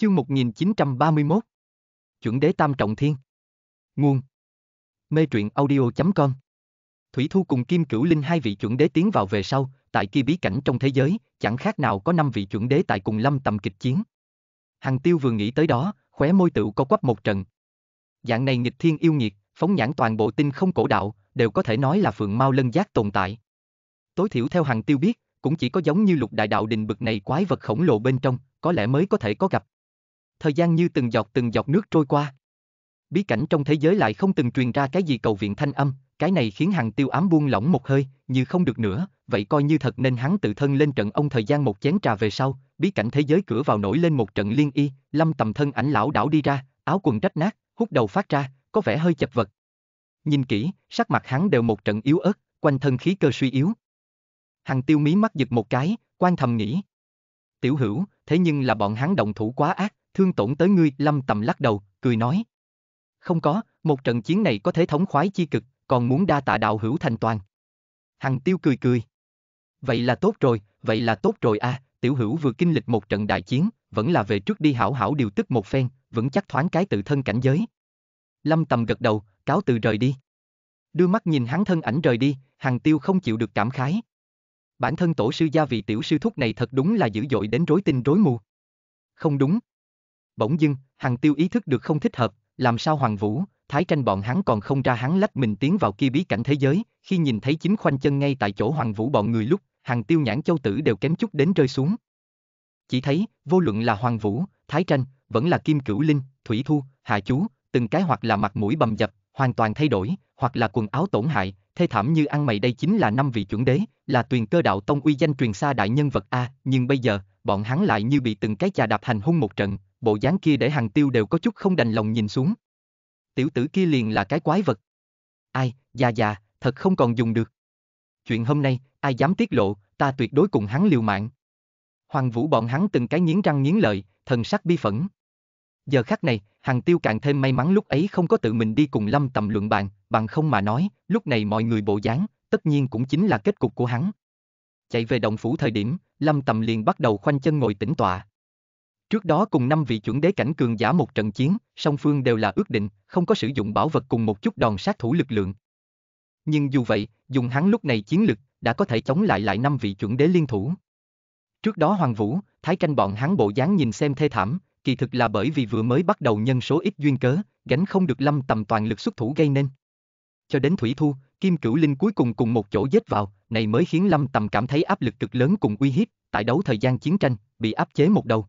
Chương 1931 Chuẩn đế tam trọng thiên Nguồn Mê truyện audio.com Thủy Thu cùng Kim Cửu Linh hai vị chuẩn đế tiến vào về sau, tại kia bí cảnh trong thế giới, chẳng khác nào có năm vị chuẩn đế tại cùng lâm tầm kịch chiến. Hằng Tiêu vừa nghĩ tới đó, khóe môi tựu co quắp một trận. Dạng này nghịch thiên yêu nghiệt, phóng nhãn toàn bộ tinh không cổ đạo, đều có thể nói là phượng mau lân giác tồn tại. Tối thiểu theo Hằng Tiêu biết, cũng chỉ có giống như lục đại đạo đình bực này quái vật khổng lồ bên trong, có lẽ mới có thể có gặp thời gian như từng giọt từng giọt nước trôi qua. Bí cảnh trong thế giới lại không từng truyền ra cái gì cầu viện thanh âm, cái này khiến hàng tiêu ám buông lỏng một hơi, như không được nữa, vậy coi như thật nên hắn tự thân lên trận ông thời gian một chén trà về sau, bí cảnh thế giới cửa vào nổi lên một trận liên y, lâm tầm thân ảnh lão đảo đi ra, áo quần rách nát, hút đầu phát ra, có vẻ hơi chật vật. Nhìn kỹ, sắc mặt hắn đều một trận yếu ớt, quanh thân khí cơ suy yếu. Hàng tiêu mí mắt giật một cái, quan thầm nghĩ. Tiểu hữu, thế nhưng là bọn hắn động thủ quá ác, thương tổn tới ngươi, lâm tầm lắc đầu, cười nói. Không có, một trận chiến này có thể thống khoái chi cực, còn muốn đa tạ đạo hữu thành toàn. Hằng tiêu cười cười. Vậy là tốt rồi, vậy là tốt rồi a, à, tiểu hữu vừa kinh lịch một trận đại chiến, vẫn là về trước đi hảo hảo điều tức một phen, vẫn chắc thoáng cái tự thân cảnh giới. Lâm tầm gật đầu, cáo từ rời đi. Đưa mắt nhìn hắn thân ảnh rời đi, hằng tiêu không chịu được cảm khái. Bản thân tổ sư gia vị tiểu sư thúc này thật đúng là dữ dội đến rối tinh rối mù. Không đúng. Bỗng dưng, Hằng Tiêu ý thức được không thích hợp, làm sao Hoàng Vũ, Thái Tranh bọn hắn còn không ra hắn lách mình tiến vào kia bí cảnh thế giới, khi nhìn thấy chính khoanh chân ngay tại chỗ Hoàng Vũ bọn người lúc, Hằng Tiêu nhãn châu tử đều kém chút đến rơi xuống. Chỉ thấy, vô luận là Hoàng Vũ, Thái Tranh, vẫn là Kim Cửu Linh, Thủy Thu, Hạ Chú, từng cái hoặc là mặt mũi bầm dập, hoàn toàn thay đổi, hoặc là quần áo tổn hại, thê thảm như ăn mày đây chính là năm vị chuẩn đế, là tuyền cơ đạo tông uy danh truyền xa đại nhân vật A, nhưng bây giờ, bọn hắn lại như bị từng cái chà đạp hành hung một trận, bộ dáng kia để hàng tiêu đều có chút không đành lòng nhìn xuống. Tiểu tử kia liền là cái quái vật. Ai, già già, thật không còn dùng được. Chuyện hôm nay, ai dám tiết lộ, ta tuyệt đối cùng hắn liều mạng. Hoàng Vũ bọn hắn từng cái nghiến răng nghiến lợi, thần sắc bi phẫn. Giờ khắc này, hàng tiêu càng thêm may mắn lúc ấy không có tự mình đi cùng lâm tầm luận bàn, bằng không mà nói, lúc này mọi người bộ dáng, tất nhiên cũng chính là kết cục của hắn. Chạy về động phủ thời điểm, lâm tầm liền bắt đầu khoanh chân ngồi tĩnh tọa. Trước đó cùng năm vị chuẩn đế cảnh cường giả một trận chiến, song phương đều là ước định, không có sử dụng bảo vật cùng một chút đòn sát thủ lực lượng. Nhưng dù vậy, dùng hắn lúc này chiến lực, đã có thể chống lại lại năm vị chuẩn đế liên thủ. Trước đó Hoàng Vũ, Thái Canh bọn hắn bộ dáng nhìn xem thê thảm, kỳ thực là bởi vì vừa mới bắt đầu nhân số ít duyên cớ, gánh không được lâm tầm toàn lực xuất thủ gây nên. Cho đến Thủy Thu, Kim Cửu Linh cuối cùng cùng một chỗ dết vào, này mới khiến lâm tầm cảm thấy áp lực cực lớn cùng uy hiếp, tại đấu thời gian chiến tranh, bị áp chế một đầu.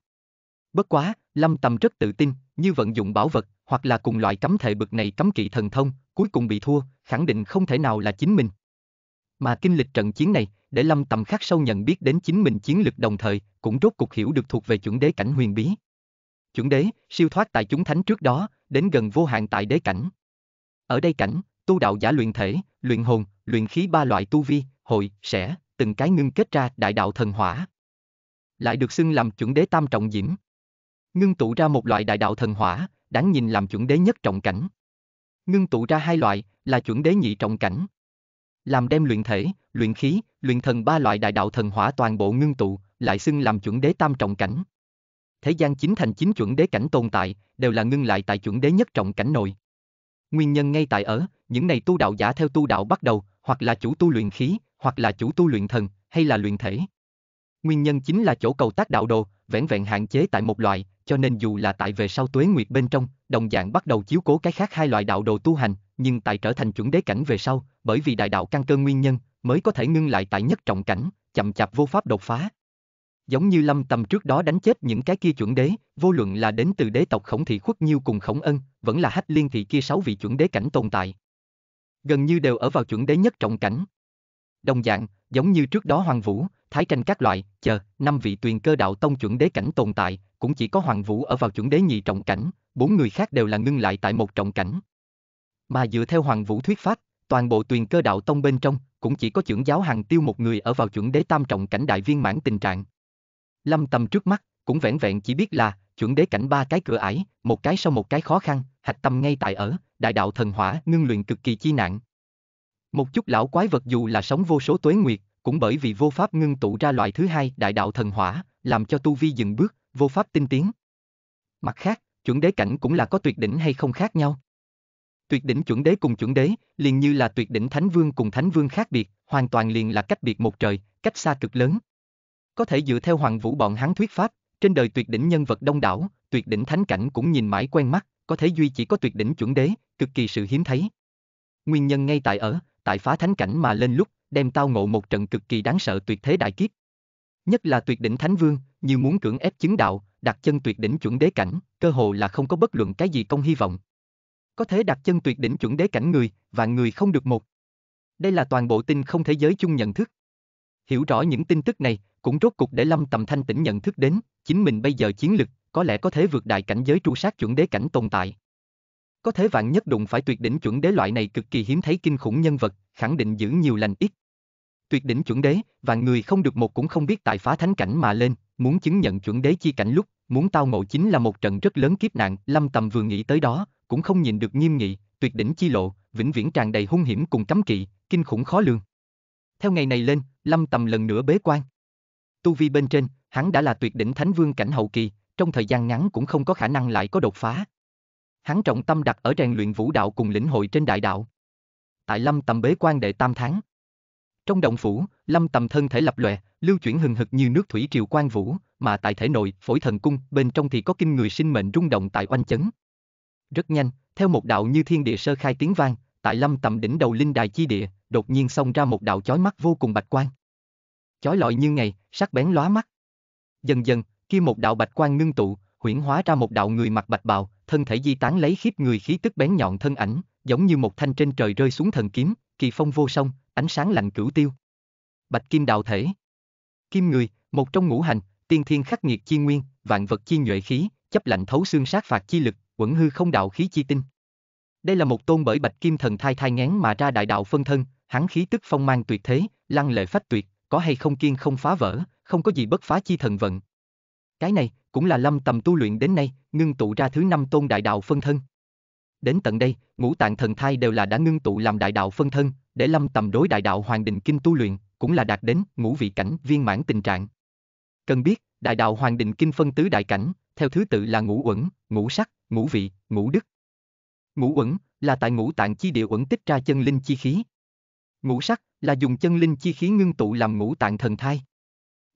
Bất quá, Lâm Tầm rất tự tin, như vận dụng bảo vật, hoặc là cùng loại cấm thể bực này cấm kỵ thần thông, cuối cùng bị thua, khẳng định không thể nào là chính mình. Mà kinh lịch trận chiến này, để Lâm Tầm khắc sâu nhận biết đến chính mình chiến lực đồng thời, cũng rốt cuộc hiểu được thuộc về chuẩn đế cảnh huyền bí. Chuẩn đế, siêu thoát tại chúng thánh trước đó, đến gần vô hạn tại đế cảnh. Ở đây cảnh, tu đạo giả luyện thể, luyện hồn, luyện khí ba loại tu vi, hội, sẽ, từng cái ngưng kết ra đại đạo thần hỏa. Lại được xưng làm chuẩn đế tam trọng diễm, ngưng tụ ra một loại đại đạo thần hỏa, đáng nhìn làm chuẩn đế nhất trọng cảnh. Ngưng tụ ra hai loại, là chuẩn đế nhị trọng cảnh. Làm đem luyện thể, luyện khí, luyện thần ba loại đại đạo thần hỏa toàn bộ ngưng tụ, lại xưng làm chuẩn đế tam trọng cảnh. Thế gian chính thành chính chuẩn đế cảnh tồn tại, đều là ngưng lại tại chuẩn đế nhất trọng cảnh nội. Nguyên nhân ngay tại ở, những này tu đạo giả theo tu đạo bắt đầu, hoặc là chủ tu luyện khí, hoặc là chủ tu luyện thần, hay là luyện thể. Nguyên nhân chính là chỗ cầu tác đạo đồ, vẹn vẹn hạn chế tại một loại, cho nên dù là tại về sau tuế nguyệt bên trong, đồng dạng bắt đầu chiếu cố cái khác hai loại đạo đồ tu hành, nhưng tại trở thành chuẩn đế cảnh về sau, bởi vì đại đạo căn cơ nguyên nhân, mới có thể ngưng lại tại nhất trọng cảnh, chậm chạp vô pháp đột phá. Giống như lâm tầm trước đó đánh chết những cái kia chuẩn đế, vô luận là đến từ đế tộc khổng thị khuất nhiêu cùng khổng ân, vẫn là hách liên thị kia sáu vị chuẩn đế cảnh tồn tại. Gần như đều ở vào chuẩn đế nhất trọng cảnh. Đồng dạng, giống như trước đó hoàng vũ, thái tranh các loại, chờ, năm vị tuyền cơ đạo tông chuẩn đế cảnh tồn tại, cũng chỉ có Hoàng Vũ ở vào chuẩn đế nhị trọng cảnh, bốn người khác đều là ngưng lại tại một trọng cảnh. Mà dựa theo Hoàng Vũ thuyết pháp, toàn bộ tuyền cơ đạo tông bên trong, cũng chỉ có trưởng giáo hàng tiêu một người ở vào chuẩn đế tam trọng cảnh đại viên mãn tình trạng. Lâm Tâm trước mắt, cũng vẹn vẹn chỉ biết là, chuẩn đế cảnh ba cái cửa ải, một cái sau một cái khó khăn, hạch tâm ngay tại ở, đại đạo thần hỏa ngưng luyện cực kỳ chi nạn. Một chút lão quái vật dù là sống vô số tuế nguyệt, cũng bởi vì vô pháp ngưng tụ ra loại thứ hai đại đạo thần hỏa, làm cho tu vi dừng bước, vô pháp tinh tiến. Mặt khác, chuẩn đế cảnh cũng là có tuyệt đỉnh hay không khác nhau. Tuyệt đỉnh chuẩn đế cùng chuẩn đế, liền như là tuyệt đỉnh thánh vương cùng thánh vương khác biệt, hoàn toàn liền là cách biệt một trời, cách xa cực lớn. Có thể dựa theo hoàng vũ bọn hắn thuyết pháp, trên đời tuyệt đỉnh nhân vật đông đảo, tuyệt đỉnh thánh cảnh cũng nhìn mãi quen mắt, có thể duy chỉ có tuyệt đỉnh chuẩn đế, cực kỳ sự hiếm thấy. Nguyên nhân ngay tại ở, tại phá thánh cảnh mà lên lúc, đem tao ngộ một trận cực kỳ đáng sợ tuyệt thế đại kiếp. Nhất là tuyệt đỉnh thánh vương, như muốn cưỡng ép chứng đạo, đặt chân tuyệt đỉnh chuẩn đế cảnh, cơ hồ là không có bất luận cái gì công hy vọng. Có thể đặt chân tuyệt đỉnh chuẩn đế cảnh người, và người không được một. Đây là toàn bộ tin không thế giới chung nhận thức. Hiểu rõ những tin tức này, cũng rốt cục để Lâm Tầm Thanh tỉnh nhận thức đến, chính mình bây giờ chiến lực, có lẽ có thể vượt đại cảnh giới tru sát chuẩn đế cảnh tồn tại. Có thể vạn nhất đụng phải tuyệt đỉnh chuẩn đế loại này cực kỳ hiếm thấy kinh khủng nhân vật, khẳng định giữ nhiều lành ít. Tuyệt đỉnh chuẩn đế, và người không được một cũng không biết tại phá thánh cảnh mà lên, muốn chứng nhận chuẩn đế chi cảnh lúc, muốn tao ngộ chính là một trận rất lớn kiếp nạn, Lâm Tầm vừa nghĩ tới đó, cũng không nhìn được nghiêm nghị, tuyệt đỉnh chi lộ, vĩnh viễn tràn đầy hung hiểm cùng cấm kỵ, kinh khủng khó lường. Theo ngày này lên, Lâm Tầm lần nữa bế quan. Tu vi bên trên, hắn đã là tuyệt đỉnh thánh vương cảnh hậu kỳ, trong thời gian ngắn cũng không có khả năng lại có đột phá. Hắn trọng tâm đặt ở rèn luyện vũ đạo cùng lĩnh hội trên đại đạo. Tại Lâm Tầm bế quan đệ tam tháng. Trong động phủ, Lâm Tầm thân thể lập lòe, lưu chuyển hừng hực như nước thủy triều quan vũ, mà tại thể nội, phổi thần cung, bên trong thì có kinh người sinh mệnh rung động tại oanh chấn. Rất nhanh, theo một đạo như thiên địa sơ khai tiếng vang, tại lâm tầm đỉnh đầu linh đài chi địa, đột nhiên xông ra một đạo chói mắt vô cùng bạch quang. Chói lọi như ngày, sắc bén lóa mắt. Dần dần, khi một đạo bạch quang ngưng tụ, huyễn hóa ra một đạo người mặc bạch bào, thân thể di tán lấy khiếp người khí tức bén nhọn thân ảnh, giống như một thanh trên trời rơi xuống thần kiếm, kỳ phong vô song, ánh sáng lạnh cửu tiêu. Bạch kim đạo thể. Kim người, một trong ngũ hành, tiên thiên khắc nghiệt chi nguyên, vạn vật chi nhuệ khí, chấp lạnh thấu xương sát phạt chi lực, quẩn hư không đạo khí chi tinh. Đây là một tôn bởi bạch kim thần thai thai ngén mà ra đại đạo phân thân, hắn khí tức phong mang tuyệt thế, lăng lệ phách tuyệt, có hay không kiên không phá vỡ, không có gì bất phá chi thần vận. Cái này cũng là lâm tầm tu luyện đến nay, ngưng tụ ra thứ năm tôn đại đạo phân thân. Đến tận đây, ngũ tạng thần thai đều là đã ngưng tụ làm đại đạo phân thân, để lâm tầm đối đại đạo hoàng đình kinh tu luyện, cũng là đạt đến ngũ vị cảnh viên mãn tình trạng. Cần biết, Đại Đạo Hoàng Định Kinh phân tứ đại cảnh, theo thứ tự là ngũ uẩn, ngũ sắc, ngũ vị, ngũ đức. Ngũ uẩn là tại ngũ tạng chi địa uẩn tích ra chân linh chi khí. Ngũ sắc là dùng chân linh chi khí ngưng tụ làm ngũ tạng thần thai.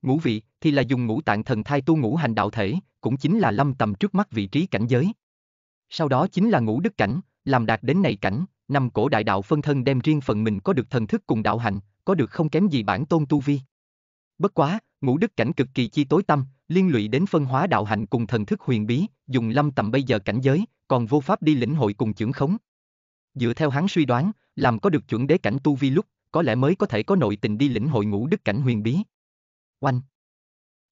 Ngũ vị thì là dùng ngũ tạng thần thai tu ngũ hành đạo thể, cũng chính là lâm tầm trước mắt vị trí cảnh giới. Sau đó chính là ngũ đức cảnh, làm đạt đến này cảnh, năm cổ đại đạo phân thân đem riêng phần mình có được thần thức cùng đạo hạnh, có được không kém gì bản tôn tu vi. Bất quá, ngũ đức cảnh cực kỳ chi tối tâm, liên lụy đến phân hóa đạo hạnh cùng thần thức huyền bí, dùng lâm tầm bây giờ cảnh giới, còn vô pháp đi lĩnh hội cùng chưởng khống. Dựa theo hắn suy đoán, làm có được chuẩn đế cảnh tu vi lúc, có lẽ mới có thể có nội tình đi lĩnh hội ngũ đức cảnh huyền bí. Oanh!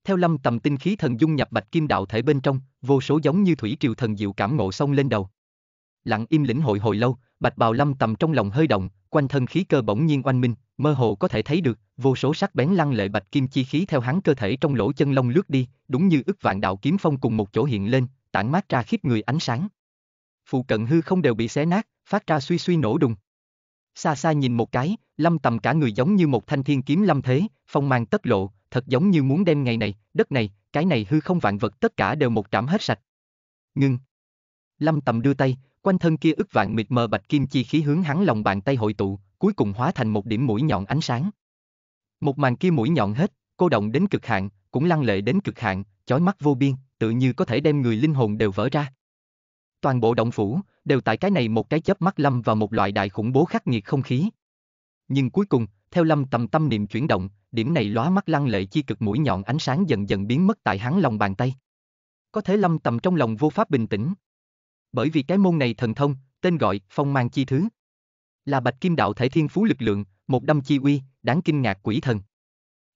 Theo lâm tầm tinh khí thần dung nhập bạch kim đạo thể bên trong, vô số giống như thủy triều thần diệu cảm ngộ sông lên đầu. Lặng im lĩnh hội hồi lâu, bạch bào lâm tầm trong lòng hơi động, quanh thân khí cơ bỗng nhiên oanh minh, mơ hồ có thể thấy được, vô số sắc bén lăng lệ bạch kim chi khí theo hắn cơ thể trong lỗ chân lông lướt đi, đúng như ức vạn đạo kiếm phong cùng một chỗ hiện lên, tản mát ra khiếp người ánh sáng. Phụ cận hư không đều bị xé nát, phát ra suy suy nổ đùng. Xa xa nhìn một cái, lâm tầm cả người giống như một thanh thiên kiếm lâm thế, phong mang tất lộ, thật giống như muốn đem ngày này, đất này, cái này hư không vạn vật tất cả đều một trảm hết sạch. Ngưng. Lâm tầm đưa tay, quanh thân kia ức vạn mịt mờ bạch kim chi khí hướng hắn lòng bàn tay hội tụ, cuối cùng hóa thành một điểm mũi nhọn ánh sáng. Một màn kia mũi nhọn hết, cô động đến cực hạn, cũng lăng lệ đến cực hạn, chói mắt vô biên, tự như có thể đem người linh hồn đều vỡ ra. Toàn bộ động phủ đều tại cái này một cái chớp mắt lâm vào một loại đại khủng bố khắc nghiệt không khí. Nhưng cuối cùng, theo lâm tầm tâm niệm chuyển động, điểm này lóa mắt lăng lệ chi cực mũi nhọn ánh sáng dần dần biến mất tại hắn lòng bàn tay. Có thể lâm tầm trong lòng vô pháp bình tĩnh, bởi vì cái môn này thần thông, tên gọi phong mang chi thứ. Là bạch kim đạo thể thiên phú lực lượng, một đâm chi uy, đáng kinh ngạc quỷ thần.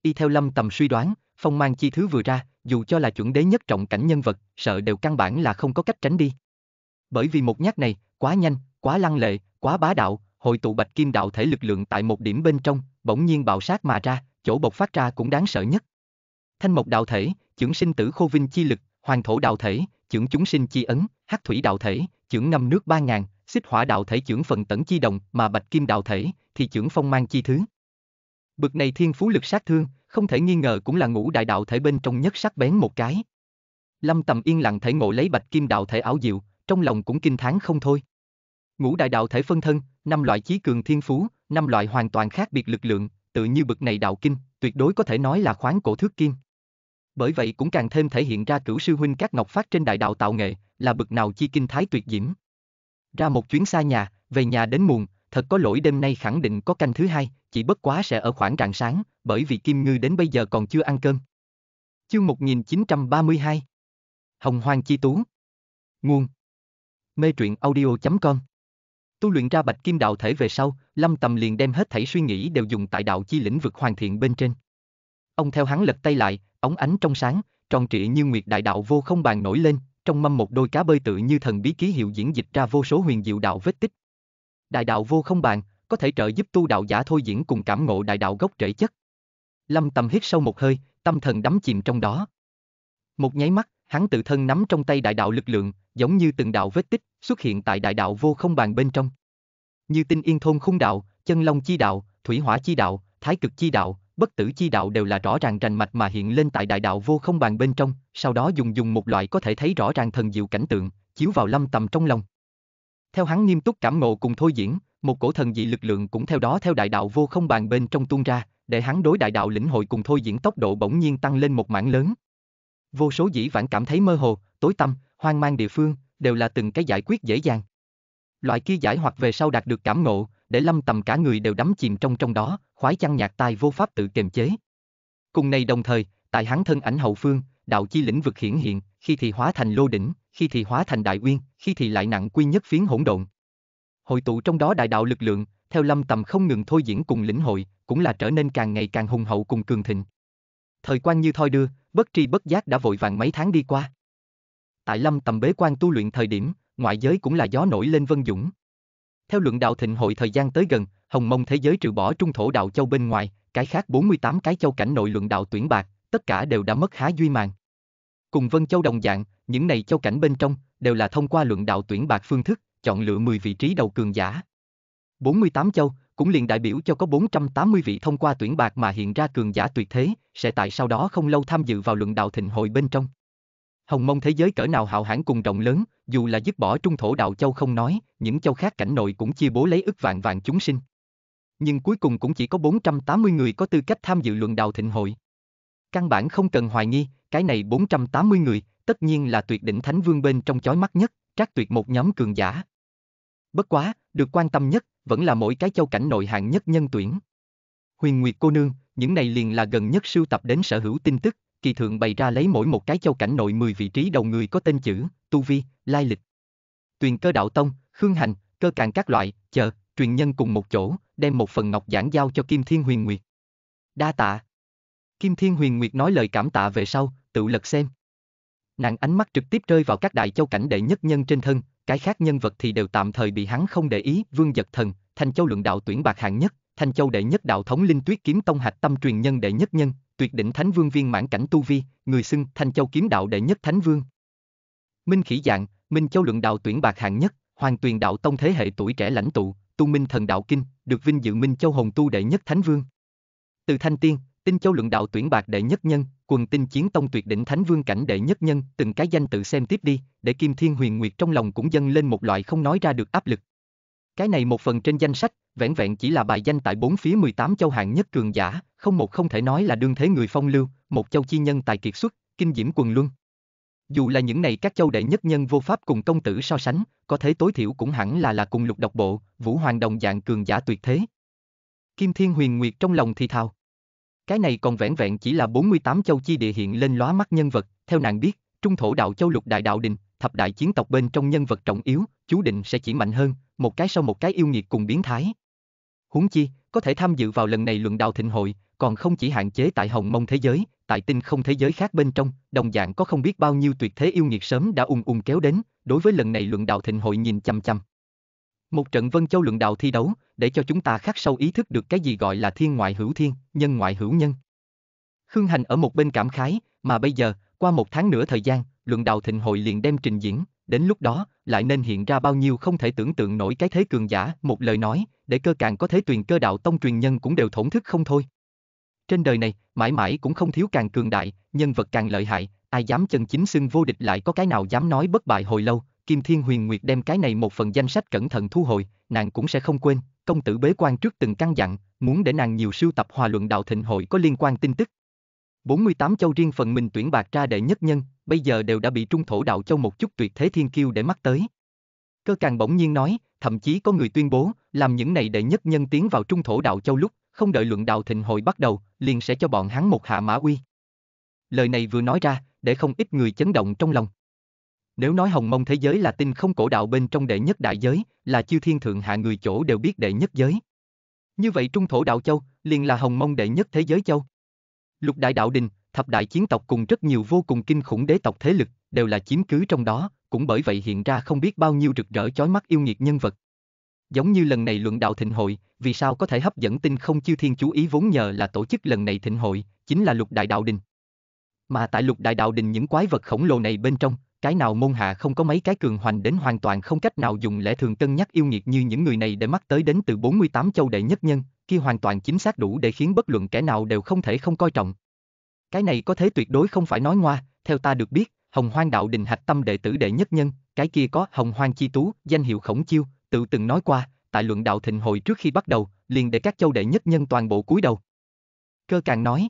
Y theo lâm tầm suy đoán, phong mang chi thứ vừa ra, dù cho là chuẩn đế nhất trọng cảnh nhân vật, sợ đều căn bản là không có cách tránh đi. Bởi vì một nhát này, quá nhanh, quá lăng lệ, quá bá đạo, hội tụ bạch kim đạo thể lực lượng tại một điểm bên trong, bỗng nhiên bạo sát mà ra, chỗ bộc phát ra cũng đáng sợ nhất. Thanh mộc đạo thể, chưởng sinh tử khô vinh chi lực, hoàng thổ đạo thể, chưởng chúng sinh chi ấn, hắc thủy đạo thể, chưởng ngâm nước ba ngàn, xích hỏa đạo thể chưởng phần tẩn chi đồng, mà bạch kim đạo thể, thì chưởng phong mang chi thứ. Bực này thiên phú lực sát thương, không thể nghi ngờ cũng là ngũ đại đạo thể bên trong nhất sắc bén một cái. Lâm Tầm yên lặng thể ngộ lấy bạch kim đạo thể ảo diệu, trong lòng cũng kinh thán không thôi. Ngũ đại đạo thể phân thân, năm loại chí cường thiên phú, năm loại hoàn toàn khác biệt lực lượng, tự như bực này đạo kinh, tuyệt đối có thể nói là khoáng cổ thước kim bởi vậy cũng càng thêm thể hiện ra cửu sư huynh các ngọc phát trên đại đạo tạo nghệ, là bực nào chi kinh thái tuyệt diễm. Ra một chuyến xa nhà, về nhà đến muộn, thật có lỗi đêm nay khẳng định có canh thứ hai, chỉ bất quá sẽ ở khoảng rạng sáng, bởi vì Kim Ngư đến bây giờ còn chưa ăn cơm. Chương 1932 Hồng Hoang Chi Tú Nguồn Mê truyện audio.com Tu luyện ra bạch kim đạo thể về sau, Lâm Tầm liền đem hết thảy suy nghĩ đều dùng tại đạo chi lĩnh vực hoàn thiện bên trên. Ông theo hắn lật tay lại, ống ánh trong sáng, tròn trịa như nguyệt đại đạo vô không bàn nổi lên, trong mâm một đôi cá bơi tự như thần bí ký hiệu diễn dịch ra vô số huyền diệu đạo vết tích. Đại đạo vô không bàn, có thể trợ giúp tu đạo giả thôi diễn cùng cảm ngộ đại đạo gốc rễ chất. Lâm Tầm hít sâu một hơi, tâm thần đắm chìm trong đó. Một nháy mắt, hắn tự thân nắm trong tay đại đạo lực lượng, giống như từng đạo vết tích xuất hiện tại đại đạo vô không bàn bên trong. Như tinh yên thôn khung đạo, chân long chi đạo, thủy hỏa chi đạo, thái cực chi đạo, bất tử chi đạo đều là rõ ràng rành mạch mà hiện lên tại đại đạo vô không bàn bên trong, sau đó dùng dùng một loại có thể thấy rõ ràng thần diệu cảnh tượng, chiếu vào lâm tầm trong lòng. Theo hắn nghiêm túc cảm ngộ cùng thôi diễn, một cổ thần dị lực lượng cũng theo đó theo đại đạo vô không bàn bên trong tuôn ra, để hắn đối đại đạo lĩnh hội cùng thôi diễn tốc độ bỗng nhiên tăng lên một mảng lớn. Vô số dĩ vãng cảm thấy mơ hồ, tối tâm, hoang mang địa phương, đều là từng cái giải quyết dễ dàng. Loại kia giải hoặc về sau đạt được cảm ngộ, để lâm tầm cả người đều đắm chìm trong trong đó, khoái chăn nhạc tai vô pháp tự kiềm chế. Cùng này đồng thời, tại hắn thân ảnh hậu phương, đạo chi lĩnh vực hiển hiện, khi thì hóa thành lô đỉnh, khi thì hóa thành đại uyên, khi thì lại nặng quy nhất phiến hỗn độn. Hội tụ trong đó đại đạo lực lượng, theo lâm tầm không ngừng thôi diễn cùng lĩnh hội, cũng là trở nên càng ngày càng hùng hậu cùng cường thịnh. Thời quan như thoi đưa, bất tri bất giác đã vội vàng mấy tháng đi qua. Tại lâm tầm bế quan tu luyện thời điểm, ngoại giới cũng là gió nổi lên vân dũng. Theo luận đạo thịnh hội thời gian tới gần, hồng mông thế giới trừ bỏ trung thổ đạo châu bên ngoài, cái khác 48 cái châu cảnh nội luận đạo tuyển bạc, tất cả đều đã mất há duy màng. Cùng Vân Châu đồng dạng, những này châu cảnh bên trong đều là thông qua luận đạo tuyển bạc phương thức, chọn lựa 10 vị trí đầu cường giả. 48 châu cũng liền đại biểu cho có 480 vị thông qua tuyển bạc mà hiện ra cường giả tuyệt thế, sẽ tại sau đó không lâu tham dự vào luận đạo thịnh hội bên trong. Hồng Mông thế giới cỡ nào hào hãn cùng rộng lớn, dù là dứt bỏ trung thổ đạo châu không nói, những châu khác cảnh nội cũng chia bố lấy ức vạn vạn chúng sinh. Nhưng cuối cùng cũng chỉ có 480 người có tư cách tham dự luận đạo thịnh hội. Căn bản không cần hoài nghi, cái này 480 người, tất nhiên là tuyệt đỉnh thánh vương bên trong chói mắt nhất, trác tuyệt một nhóm cường giả. Bất quá, được quan tâm nhất, vẫn là mỗi cái châu cảnh nội hạng nhất nhân tuyển. Huyền Nguyệt cô nương, những này liền là gần nhất sưu tập đến sở hữu tin tức, kỳ thượng bày ra lấy mỗi một cái châu cảnh nội 10 vị trí đầu người có tên chữ, tu vi, lai lịch. Tuyền cơ đạo tông, khương hành, cơ càng các loại, chờ, truyền nhân cùng một chỗ, đem một phần ngọc giảng giao cho Kim Thiên Huyền Nguyệt. Đa tạ. Kim Thiên Huyền Nguyệt nói lời cảm tạ về sau, tự lật xem. Nàng ánh mắt trực tiếp rơi vào các đại châu cảnh đệ nhất nhân trên thân, cái khác nhân vật thì đều tạm thời bị hắn không để ý, Vương Dật Thần, Thanh Châu luận đạo tuyển bạc hạng nhất, Thanh Châu đệ nhất đạo thống Linh Tuyết kiếm tông hạch tâm truyền nhân đệ nhất nhân, tuyệt đỉnh thánh vương viên mãn cảnh tu vi, người xưng Thanh Châu kiếm đạo đệ nhất thánh vương. Minh Khỉ Dạng, Minh Châu luận đạo tuyển bạc hạng nhất, Hoàng Tuyền đạo tông thế hệ tuổi trẻ lãnh tụ, tu minh thần đạo kinh, được vinh dự Minh Châu hồng tu đệ nhất thánh vương. Từ Thanh Tiên, Tinh Châu luận đạo tuyển bạc đệ nhất nhân, quần tinh chiến tông tuyệt đỉnh thánh vương cảnh đệ nhất nhân, từng cái danh tự xem tiếp đi, để Kim Thiên Huyền Nguyệt trong lòng cũng dâng lên một loại không nói ra được áp lực. Cái này một phần trên danh sách, vẻn vẹn chỉ là bài danh tại bốn phía 18 châu hạng nhất cường giả, không một không thể nói là đương thế người phong lưu, một châu chi nhân tài kiệt xuất, kinh diễm quần luân. Dù là những này các châu đệ nhất nhân vô pháp cùng công tử so sánh, có thế tối thiểu cũng hẳn là là cùng lục độc bộ, vũ hoàng đồng dạng cường giả tuyệt thế. Kim Thiên Huyền Nguyệt trong lòng thì thào. Cái này còn vẻn vẹn chỉ là 48 châu chi địa hiện lên lóa mắt nhân vật, theo nàng biết, trung thổ đạo châu lục đại đạo đình, thập đại chiến tộc bên trong nhân vật trọng yếu, chú định sẽ chỉ mạnh hơn, một cái sau một cái yêu nghiệt cùng biến thái. Huống chi, có thể tham dự vào lần này luận đạo thịnh hội, còn không chỉ hạn chế tại Hồng Mông thế giới, tại tinh không thế giới khác bên trong, đồng dạng có không biết bao nhiêu tuyệt thế yêu nghiệt sớm đã ung ung kéo đến, đối với lần này luận đạo thịnh hội nhìn chăm chăm. Một trận Vân Châu luận đạo thi đấu, để cho chúng ta khắc sâu ý thức được cái gì gọi là thiên ngoại hữu thiên, nhân ngoại hữu nhân. Khương Hành ở một bên cảm khái, mà bây giờ, qua một tháng nữa thời gian, luận đạo thịnh hội liền đem trình diễn, đến lúc đó, lại nên hiện ra bao nhiêu không thể tưởng tượng nổi cái thế cường giả, một lời nói, để cơ càng có thế tuyền cơ đạo tông truyền nhân cũng đều thổn thức không thôi. Trên đời này, mãi mãi cũng không thiếu càng cường đại, nhân vật càng lợi hại, ai dám chân chính xưng vô địch lại có cái nào dám nói bất bại hồi lâu, Kim Thiên Huyền Nguyệt đem cái này một phần danh sách cẩn thận thu hồi, nàng cũng sẽ không quên, công tử bế quan trước từng căn dặn, muốn để nàng nhiều sưu tập hòa luận đạo thịnh hội có liên quan tin tức, 48 châu riêng phần mình tuyển bạc ra đệ nhất nhân, bây giờ đều đã bị trung thổ đạo châu một chút tuyệt thế thiên kiêu để mắt tới. Cơ càng bỗng nhiên nói, thậm chí có người tuyên bố, làm những này đệ nhất nhân tiến vào trung thổ đạo châu lúc, không đợi luận đạo thịnh hội bắt đầu, liền sẽ cho bọn hắn một hạ mã uy. Lời này vừa nói ra, để không ít người chấn động trong lòng. Nếu nói hồng mông thế giới là tinh không cổ đạo bên trong đệ nhất đại giới, là chiêu thiên thượng hạ người chỗ đều biết đệ nhất giới. Như vậy trung thổ đạo châu, liền là hồng mông đệ nhất thế giới châu. Lục đại đạo đình, thập đại chiến tộc cùng rất nhiều vô cùng kinh khủng đế tộc thế lực, đều là chiếm cứ trong đó, cũng bởi vậy hiện ra không biết bao nhiêu rực rỡ chói mắt yêu nghiệt nhân vật. Giống như lần này luận đạo thịnh hội, vì sao có thể hấp dẫn tinh không chiêu thiên chú ý vốn nhờ là tổ chức lần này thịnh hội, chính là lục đại đạo đình. Mà tại lục đại đạo đình những quái vật khổng lồ này bên trong, cái nào môn hạ không có mấy cái cường hoành đến hoàn toàn không cách nào dùng lẽ thường cân nhắc yêu nghiệt như những người này để mắt tới đến từ 48 châu đệ nhất nhân, kia hoàn toàn chính xác đủ để khiến bất luận kẻ nào đều không thể không coi trọng. Cái này có thế tuyệt đối không phải nói ngoa, theo ta được biết, Hồng Hoang đạo đình hạch tâm đệ tử đệ nhất nhân, cái kia có Hồng Hoang chi tú, danh hiệu Khổng Chiêu, tự từng nói qua, tại luận đạo thịnh hội trước khi bắt đầu, liền để các châu đệ nhất nhân toàn bộ cúi đầu. Cơ càng nói.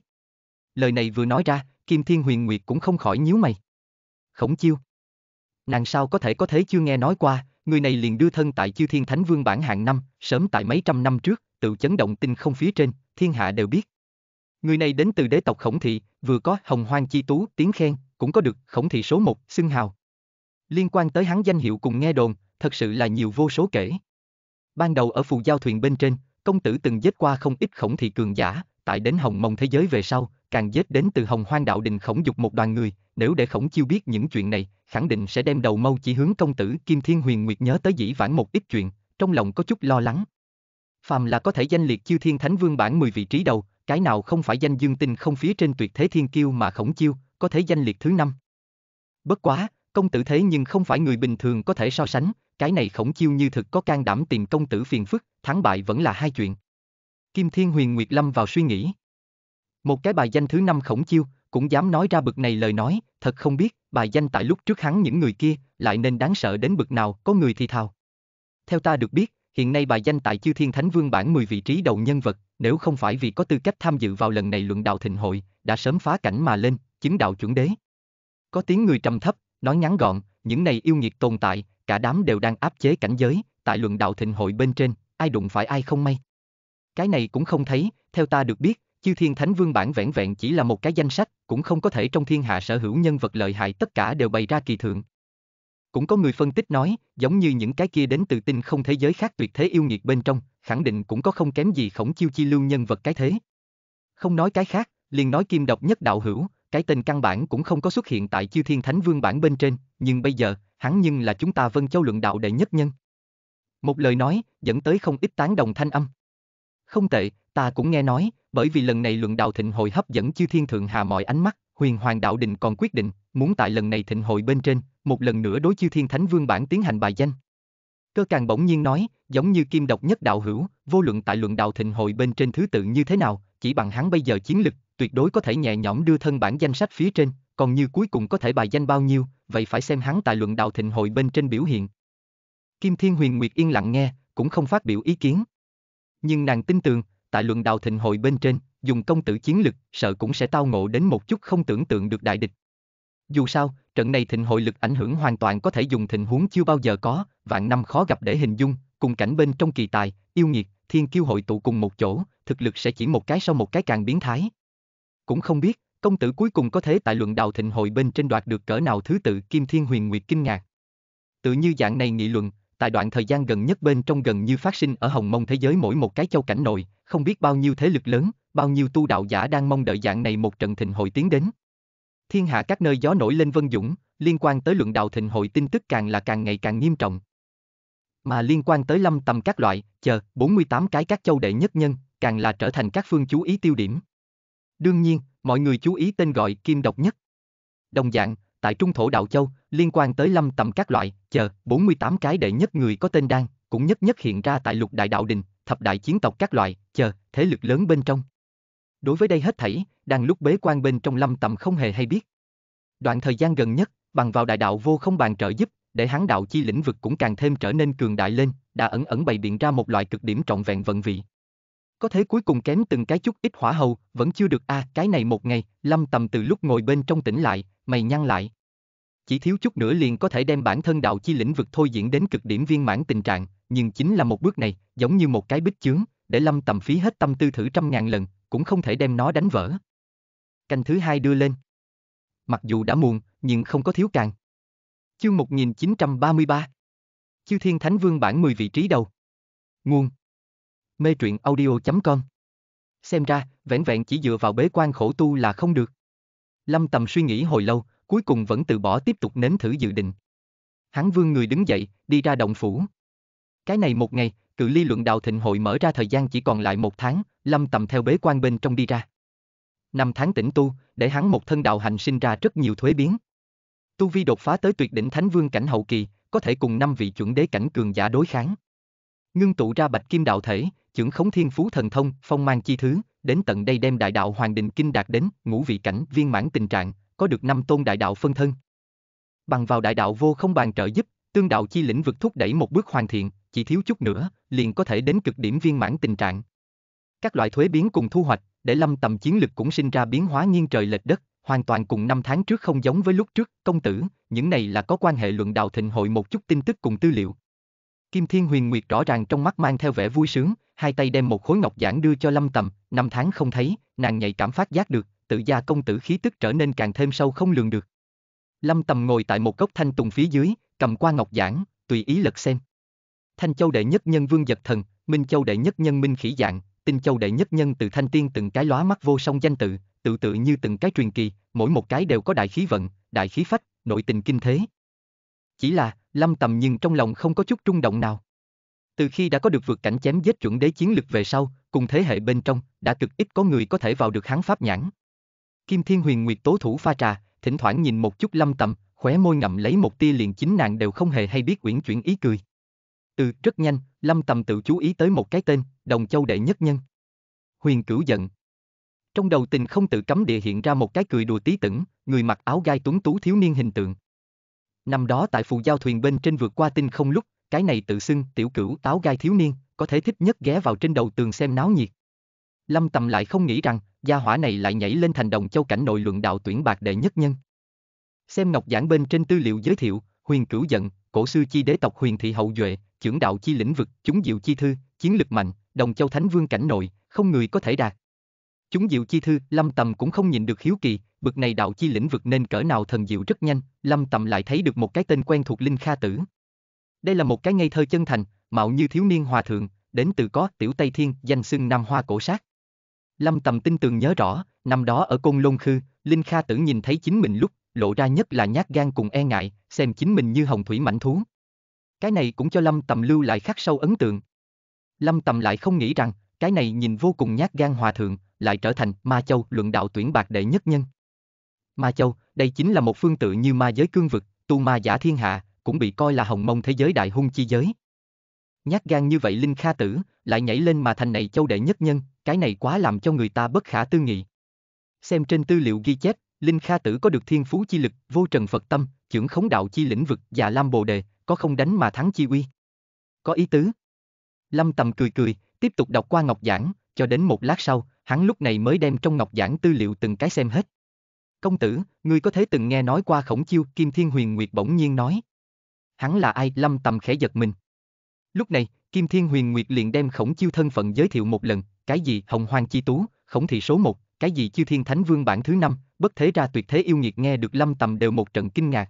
Lời này vừa nói ra, Kim Thiên Huyền Nguyệt cũng không khỏi nhíu mày. Khổng Chiêu. Nàng sao có thể có thế chưa nghe nói qua, người này liền đưa thân tại Chư Thiên Thánh Vương bản hạng năm, sớm tại mấy trăm năm trước, tự chấn động tinh không phía trên, thiên hạ đều biết. Người này đến từ đế tộc Khổng Thị, vừa có hồng hoang chi tú, tiếng khen, cũng có được Khổng Thị số một, xưng hào. Liên quan tới hắn danh hiệu cùng nghe đồn, thật sự là nhiều vô số kể. Ban đầu ở phù giao thuyền bên trên, công tử từng giết qua không ít Khổng Thị cường giả, tại đến hồng mông thế giới về sau, càng giết đến từ hồng hoang đạo đình khổng dục một đoàn người, nếu để khổng chiêu biết những chuyện này, khẳng định sẽ đem đầu mâu chỉ hướng công tử Kim Thiên Huyền Nguyệt nhớ tới dĩ vãng một ít chuyện, trong lòng có chút lo lắng phàm là có thể danh liệt chiêu thiên thánh vương bản 10 vị trí đầu, cái nào không phải danh dương tinh không phía trên tuyệt thế thiên kiêu mà khổng chiêu, có thể danh liệt thứ năm. Bất quá, công tử thế nhưng không phải người bình thường có thể so sánh, cái này khổng chiêu như thực có can đảm tìm công tử phiền phức, thắng bại vẫn là hai chuyện. Kim Thiên Huyền Nguyệt Lâm vào suy nghĩ. Một cái bài danh thứ năm khổng chiêu, cũng dám nói ra bực này lời nói, thật không biết, bài danh tại lúc trước hắn những người kia, lại nên đáng sợ đến bực nào, có người thì thào. Theo ta được biết, hiện nay bài danh tại chư thiên thánh vương bản 10 vị trí đầu nhân vật, nếu không phải vì có tư cách tham dự vào lần này luận đạo thịnh hội, đã sớm phá cảnh mà lên, chứng đạo chuẩn đế. Có tiếng người trầm thấp, nói ngắn gọn, những này yêu nghiệt tồn tại, cả đám đều đang áp chế cảnh giới, tại luận đạo thịnh hội bên trên, ai đụng phải ai không may. Cái này cũng không thấy, theo ta được biết, chư thiên thánh vương bản vẹn vẹn chỉ là một cái danh sách, cũng không có thể trong thiên hạ sở hữu nhân vật lợi hại tất cả đều bày ra kỳ thượng, cũng có người phân tích nói, giống như những cái kia đến từ tinh không thế giới khác tuyệt thế yêu nghiệt bên trong, khẳng định cũng có không kém gì khổng chiêu chi lương nhân vật cái thế. Không nói cái khác, liền nói kim độc nhất đạo hữu, cái tên căn bản cũng không có xuất hiện tại chiêu thiên thánh vương bản bên trên, nhưng bây giờ, hắn nhưng là chúng ta vân châu luận đạo đệ nhất nhân. Một lời nói, dẫn tới không ít tán đồng thanh âm. Không tệ, ta cũng nghe nói, bởi vì lần này luận đạo thịnh hội hấp dẫn chiêu thiên thượng hà mọi ánh mắt, huyền hoàng đạo đình còn quyết định, muốn tại lần này thịnh hội bên trên, một lần nữa đối chư thiên thánh vương bản tiến hành bài danh. Cơ càng bỗng nhiên nói, giống như kim độc nhất đạo hữu, vô luận tại luận đạo thịnh hội bên trên thứ tự như thế nào, chỉ bằng hắn bây giờ chiến lực, tuyệt đối có thể nhẹ nhõm đưa thân bản danh sách phía trên, còn như cuối cùng có thể bài danh bao nhiêu, vậy phải xem hắn tại luận đạo thịnh hội bên trên biểu hiện. Kim Thiên Huyền Nguyệt yên lặng nghe, cũng không phát biểu ý kiến. Nhưng nàng tin tưởng, tại luận đạo thịnh hội bên trên, dùng công tử chiến lực, sợ cũng sẽ tao ngộ đến một chút không tưởng tượng được đại địch. Dù sao, trận này thịnh hội lực ảnh hưởng hoàn toàn có thể dùng thịnh huống chưa bao giờ có, vạn năm khó gặp để hình dung, cùng cảnh bên trong kỳ tài, yêu nghiệt, thiên kiêu hội tụ cùng một chỗ, thực lực sẽ chỉ một cái sau một cái càng biến thái. Cũng không biết, công tử cuối cùng có thế tại luận đạo thịnh hội bên trên đoạt được cỡ nào thứ tự Kim Thiên Huyền Nguyệt kinh ngạc. Tự như dạng này nghị luận, tại đoạn thời gian gần nhất bên trong gần như phát sinh ở hồng mông thế giới mỗi một cái châu cảnh nội, không biết bao nhiêu thế lực lớn, bao nhiêu tu đạo giả đang mong đợi dạng này một trận thịnh hội tiến đến thiên hạ các nơi gió nổi lên vân dũng, liên quan tới luận đạo thịnh hội tin tức càng là càng ngày càng nghiêm trọng. Mà liên quan tới lâm tầm các loại, chờ, 48 cái các châu đệ nhất nhân, càng là trở thành các phương chú ý tiêu điểm. Đương nhiên, mọi người chú ý tên gọi kim độc nhất. Đồng dạng, tại trung thổ đạo châu, liên quan tới lâm tầm các loại, chờ, 48 cái đệ nhất người có tên đan, cũng nhất nhất hiện ra tại lục đại đạo đình, thập đại chiến tộc các loại, chờ, thế lực lớn bên trong. Đối với đây hết thảy, đang lúc bế quan bên trong lâm tầm không hề hay biết. Đoạn thời gian gần nhất, bằng vào đại đạo vô không bàn trợ giúp, để hắn đạo chi lĩnh vực cũng càng thêm trở nên cường đại lên, đã ẩn ẩn bày biện ra một loại cực điểm trọn vẹn vận vị. Có thế cuối cùng kém từng cái chút ít hỏa hầu, vẫn chưa được a à, cái này một ngày, lâm tầm từ lúc ngồi bên trong tỉnh lại, mày nhăn lại. Chỉ thiếu chút nữa liền có thể đem bản thân đạo chi lĩnh vực thôi diễn đến cực điểm viên mãn tình trạng, nhưng chính là một bước này, giống như một cái bích chướng, để lâm tầm phí hết tâm tư thử trăm ngàn lần, cũng không thể đem nó đánh vỡ. Canh thứ hai đưa lên. Mặc dù đã muộn, nhưng không có thiếu càng. Chương 1933 Chư Thiên Thánh Vương bản 10 vị trí đầu. Nguồn Mê truyện audio.com Xem ra, vẹn vẹn chỉ dựa vào bế quan khổ tu là không được. Lâm Tầm suy nghĩ hồi lâu, cuối cùng vẫn từ bỏ tiếp tục nếm thử dự định. Hắn vương người đứng dậy, đi ra động phủ. Cái này một ngày, cự ly luận đạo thịnh hội mở ra thời gian chỉ còn lại một tháng, lâm tầm theo bế quan bên trong đi ra. Năm tháng tĩnh tu, để hắn một thân đạo hành sinh ra rất nhiều thuế biến. Tu vi đột phá tới tuyệt đỉnh thánh vương cảnh hậu kỳ, có thể cùng năm vị chuẩn đế cảnh cường giả đối kháng. Ngưng tụ ra bạch kim đạo thể, trưởng khống thiên phú thần thông, phong mang chi thứ, đến tận đây đem đại đạo hoàng đình kinh đạt đến ngũ vị cảnh viên mãn tình trạng, có được năm tôn đại đạo phân thân. Bằng vào đại đạo vô không bàn trợ giúp, tương đạo chi lĩnh vực thúc đẩy một bước hoàn thiện, chỉ thiếu chút nữa, liền có thể đến cực điểm viên mãn tình trạng. Các loại thuế biến cùng thu hoạch, để lâm tầm chiến lực cũng sinh ra biến hóa nghiêng trời lệch đất, hoàn toàn cùng năm tháng trước không giống với lúc trước, công tử, những này là có quan hệ luận đạo thịnh hội một chút tin tức cùng tư liệu. Kim Thiên Huyền Nguyệt rõ ràng trong mắt mang theo vẻ vui sướng, hai tay đem một khối ngọc giản đưa cho Lâm Tầm, năm tháng không thấy, nàng nhạy cảm phát giác được, tự gia công tử khí tức trở nên càng thêm sâu không lường được. Lâm Tầm ngồi tại một gốc thanh tùng phía dưới, cầm qua ngọc giản, tùy ý lật xem. Thanh Châu đệ nhất nhân Vương Giật Thần, Minh Châu đệ nhất nhân Minh Khỉ Dạng, Tinh Châu đệ nhất nhân từ Thanh Tiên từng cái lóa mắt vô song danh tự, tự tự như từng cái truyền kỳ, mỗi một cái đều có đại khí vận, đại khí phách, nội tình kinh thế. Chỉ là, Lâm Tầm nhưng trong lòng không có chút trung động nào. Từ khi đã có được vượt cảnh chém giết chuẩn đế chiến lực về sau, cùng thế hệ bên trong, đã cực ít có người có thể vào được hắn pháp nhãn. Kim Thiên Huyền Nguyệt tố thủ pha trà, thỉnh thoảng nhìn một chút Lâm Tầm, khóe môi ngậm lấy một tia liền chính nàng đều không hề hay biết uyển chuyển ý cười. Ừ, rất nhanh, Lâm Tầm tự chú ý tới một cái tên, Đồng Châu Đệ Nhất Nhân. Huyền cửu giận. Trong đầu tình không tự cấm địa hiện ra một cái cười đùa tí tửng, người mặc áo gai tuấn tú thiếu niên hình tượng. Năm đó tại phù giao thuyền bên trên vượt qua tinh không lúc, cái này tự xưng tiểu cửu táo gai thiếu niên, có thể thích nhất ghé vào trên đầu tường xem náo nhiệt. Lâm Tầm lại không nghĩ rằng, gia hỏa này lại nhảy lên thành đồng châu cảnh nội luận đạo tuyển bạc đệ nhất nhân. Xem ngọc giảng bên trên tư liệu giới thiệu, huyền cửu giận, cổ sư chi đế tộc huyền thị hậu duệ, trưởng đạo chi lĩnh vực, chúng diệu chi thư, chiến lực mạnh, đồng châu thánh vương cảnh nội, không người có thể đạt. Chúng diệu chi thư, lâm tầm cũng không nhìn được hiếu kỳ, bực này đạo chi lĩnh vực nên cỡ nào thần diệu rất nhanh, lâm tầm lại thấy được một cái tên quen thuộc Linh Kha Tử. Đây là một cái ngây thơ chân thành, mạo như thiếu niên hòa thượng, đến từ có tiểu Tây Thiên, danh xưng Nam Hoa Cổ Sát. Lâm Tầm tin tường nhớ rõ, năm đó ở Côn Lôn Khư, Linh Kha Tử nhìn thấy chính mình lúc lộ ra nhất là nhát gan cùng e ngại, xem chính mình như hồng thủy mãnh thú. Cái này cũng cho Lâm Tầm lưu lại khắc sâu ấn tượng. Lâm Tầm lại không nghĩ rằng, cái này nhìn vô cùng nhát gan hòa thượng, lại trở thành Ma Châu luận đạo tuyển bạc đệ nhất nhân. Ma Châu, đây chính là một phương tự như ma giới cương vực, tu ma giả thiên hạ, cũng bị coi là hồng mông thế giới đại hung chi giới. Nhát gan như vậy Linh Kha Tử, lại nhảy lên mà thành này châu đệ nhất nhân, cái này quá làm cho người ta bất khả tư nghị. Xem trên tư liệu ghi chép, Linh Kha Tử có được thiên phú chi lực, vô trần Phật tâm, trưởng khống đạo chi lĩnh vực và Lam Bồ Đề, có không đánh mà thắng chi uy. Có ý tứ. Lâm Tầm cười cười, tiếp tục đọc qua ngọc giảng, cho đến một lát sau, hắn lúc này mới đem trong ngọc giảng tư liệu từng cái xem hết. Công tử, ngươi có thể từng nghe nói qua khổng chiêu, Kim Thiên Huyền Nguyệt bỗng nhiên nói. Hắn là ai? Lâm Tầm khẽ giật mình. Lúc này, Kim Thiên Huyền Nguyệt liền đem khổng chiêu thân phận giới thiệu một lần, cái gì Hồng Hoang Chi Tú, khổng thị số 1, cái gì Chiêu Thiên Thánh Vương bản thứ 5, bất thế ra tuyệt thế yêu nghiệt nghe được lâm tầm đều một trận kinh ngạc.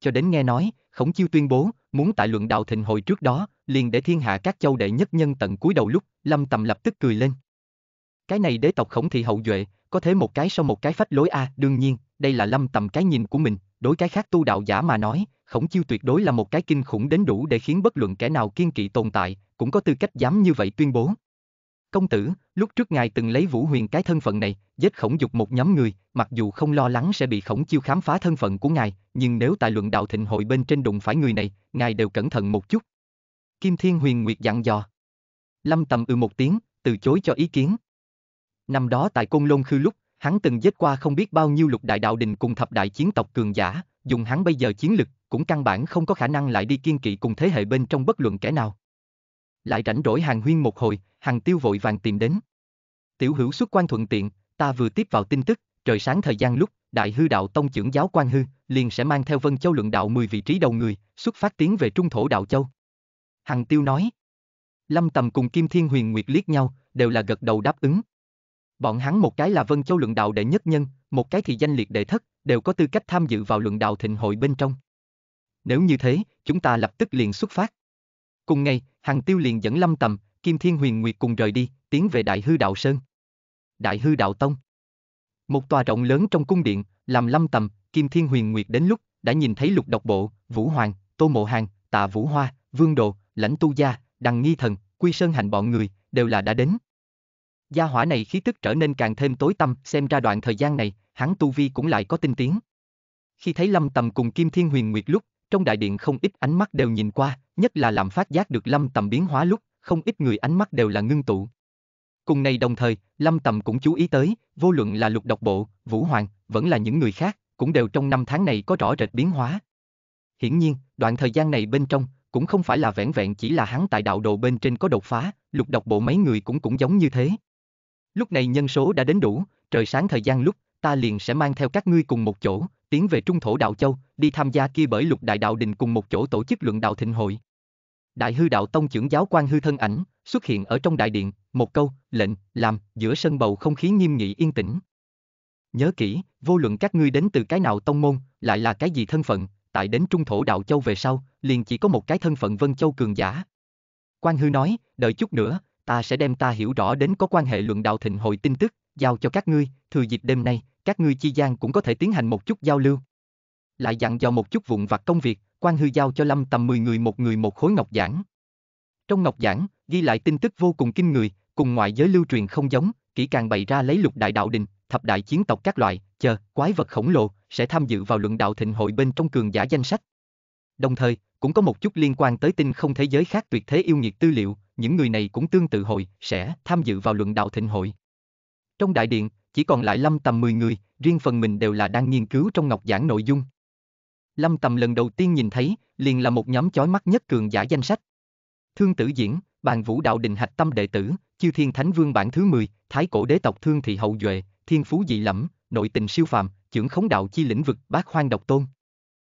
Cho đến nghe nói, khổng chiêu tuyên bố, muốn tại luận đạo thịnh hội trước đó, liền để thiên hạ các châu đệ nhất nhân tận cuối đầu lúc, lâm tầm lập tức cười lên. Cái này đế tộc khổng thị hậu duệ, có thế một cái sau một cái phách lối a à, đương nhiên, đây là lâm tầm cái nhìn của mình, đối cái khác tu đạo giả mà nói, khổng chiêu tuyệt đối là một cái kinh khủng đến đủ để khiến bất luận kẻ nào kiên kỵ tồn tại, cũng có tư cách dám như vậy tuyên bố. Công tử, lúc trước ngài từng lấy Vũ Huyền cái thân phận này, giết khổng dục một nhóm người, mặc dù không lo lắng sẽ bị khổng chiêu khám phá thân phận của ngài, nhưng nếu tại luận đạo thịnh hội bên trên đụng phải người này, ngài đều cẩn thận một chút. Kim Thiên Huyền Nguyệt dặn dò. Lâm Tầm ư ừ một tiếng, từ chối cho ý kiến. Năm đó tại Côn Lôn Khư lúc, hắn từng giết qua không biết bao nhiêu lục đại đạo đình cùng thập đại chiến tộc cường giả, dùng hắn bây giờ chiến lực, cũng căn bản không có khả năng lại đi kiên kỵ cùng thế hệ bên trong bất luận kẻ nào lại rảnh rỗi hàng huyên một hồi, hàng tiêu vội vàng tìm đến. Tiểu hữu xuất quan thuận tiện, ta vừa tiếp vào tin tức, trời sáng thời gian lúc, đại hư đạo tông trưởng giáo quan hư, liền sẽ mang theo vân châu luận đạo 10 vị trí đầu người, xuất phát tiến về trung thổ đạo châu. Hằng tiêu nói. Lâm tầm cùng Kim Thiên Huyền Nguyệt liếc nhau, đều là gật đầu đáp ứng. Bọn hắn một cái là vân châu luận đạo đệ nhất nhân, một cái thì danh liệt đệ thất, đều có tư cách tham dự vào luận đạo thịnh hội bên trong. Nếu như thế, chúng ta lập tức liền xuất phát. Cùng ngày, hằng tiêu liền dẫn Lâm Tầm, Kim Thiên Huyền Nguyệt cùng rời đi, tiến về Đại Hư Đạo Sơn. Đại Hư Đạo Tông Một tòa rộng lớn trong cung điện, làm Lâm Tầm, Kim Thiên Huyền Nguyệt đến lúc, đã nhìn thấy lục độc bộ, Vũ Hoàng, Tô Mộ Hàng, Tạ Vũ Hoa, Vương Đồ, Lãnh Tu Gia, Đằng Nghi Thần, Quy Sơn Hành bọn người, đều là đã đến. Gia hỏa này khí tức trở nên càng thêm tối tâm, xem ra đoạn thời gian này, hắn tu vi cũng lại có tinh tiến. Khi thấy Lâm Tầm cùng Kim Thiên Huyền Nguyệt lúc, trong đại điện không ít ánh mắt đều nhìn qua, nhất là làm phát giác được lâm tầm biến hóa lúc, không ít người ánh mắt đều là ngưng tụ. Cùng này đồng thời, lâm tầm cũng chú ý tới, vô luận là lục độc bộ, vũ hoàng, vẫn là những người khác, cũng đều trong năm tháng này có rõ rệt biến hóa. Hiển nhiên, đoạn thời gian này bên trong, cũng không phải là vẹn vẹn chỉ là hắn tại đạo đồ bên trên có đột phá, lục độc bộ mấy người cũng cũng giống như thế. Lúc này nhân số đã đến đủ, trời sáng thời gian lúc, ta liền sẽ mang theo các ngươi cùng một chỗ, tiến về trung thổ đạo châu, đi tham gia kia bởi lục đại đạo đình cùng một chỗ tổ chức luận đạo thịnh hội. Đại hư đạo tông trưởng giáo quan hư thân ảnh, xuất hiện ở trong đại điện, một câu, lệnh, làm, giữa sân bầu không khí nghiêm nghị yên tĩnh. Nhớ kỹ, vô luận các ngươi đến từ cái nào tông môn, lại là cái gì thân phận, tại đến trung thổ đạo châu về sau, liền chỉ có một cái thân phận vân châu cường giả. Quan hư nói, đợi chút nữa, ta sẽ đem ta hiểu rõ đến có quan hệ luận đạo thịnh hội tin tức, giao cho các ngươi, thừa dịp đêm nay, các ngươi chi gian cũng có thể tiến hành một chút giao lưu. Lại dặn dò một chút vụn vặt công việc, quan hư giao cho lâm tầm 10 người một người một khối ngọc giảng. Trong ngọc giảng, ghi lại tin tức vô cùng kinh người, cùng ngoại giới lưu truyền không giống, kỹ càng bày ra lấy lục đại đạo đình, thập đại chiến tộc các loại, chờ, quái vật khổng lồ, sẽ tham dự vào luận đạo thịnh hội bên trong cường giả danh sách. Đồng thời, cũng có một chút liên quan tới tin không thế giới khác tuyệt thế yêu nghiệt tư liệu, những người này cũng tương tự hội, sẽ tham dự vào luận đạo thịnh hội. Trong đại điện, chỉ còn lại lâm tầm 10 người, riêng phần mình đều là đang nghiên cứu trong ngọc giảng nội dung. Lâm tầm lần đầu tiên nhìn thấy, liền là một nhóm chói mắt nhất cường giả danh sách. Thương tử diễn, bàn vũ đạo đình hạch tâm đệ tử, chiêu thiên thánh vương bản thứ 10, thái cổ đế tộc thương thị hậu duệ, thiên phú dị lẫm, nội tình siêu phàm, trưởng khống đạo chi lĩnh vực bác hoang độc tôn.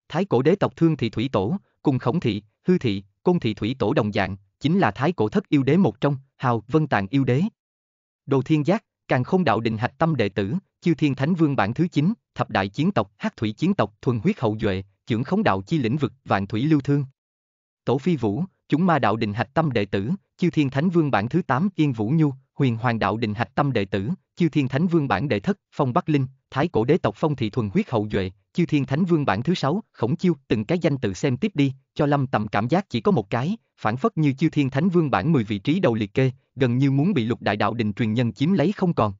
Thái cổ đế tộc thương thị thủy tổ, cùng khổng thị, hư thị, côn thị thủy tổ đồng dạng, chính là thái cổ thất yêu đế một trong, hào vân tàng yêu đế. Đồ thiên giác, càng không đạo định hạch tâm đệ tử, Chiêu Thiên Thánh Vương bản thứ 9, thập đại chiến tộc, hắc thủy chiến tộc, thuần huyết hậu duệ, trưởng khống đạo chi lĩnh vực, vạn thủy lưu thương. Tổ Phi Vũ, chúng ma đạo định hạch tâm đệ tử, Chiêu Thiên Thánh Vương bản thứ 8, Yên Vũ Nhu, huyền hoàng đạo định hạch tâm đệ tử, Chiêu Thiên Thánh Vương bản đệ thất, Phong Bắc Linh, Thái cổ đế tộc Phong thị thuần huyết hậu duệ, Chiêu Thiên Thánh Vương bản thứ 6, Khổng Chiêu, từng cái danh tự xem tiếp đi, cho Lâm Tầm cảm giác chỉ có một cái, phản phất như chiêu thiên thánh vương bản 10 vị trí đầu liệt kê, gần như muốn bị lục đại đạo đình truyền nhân chiếm lấy không còn.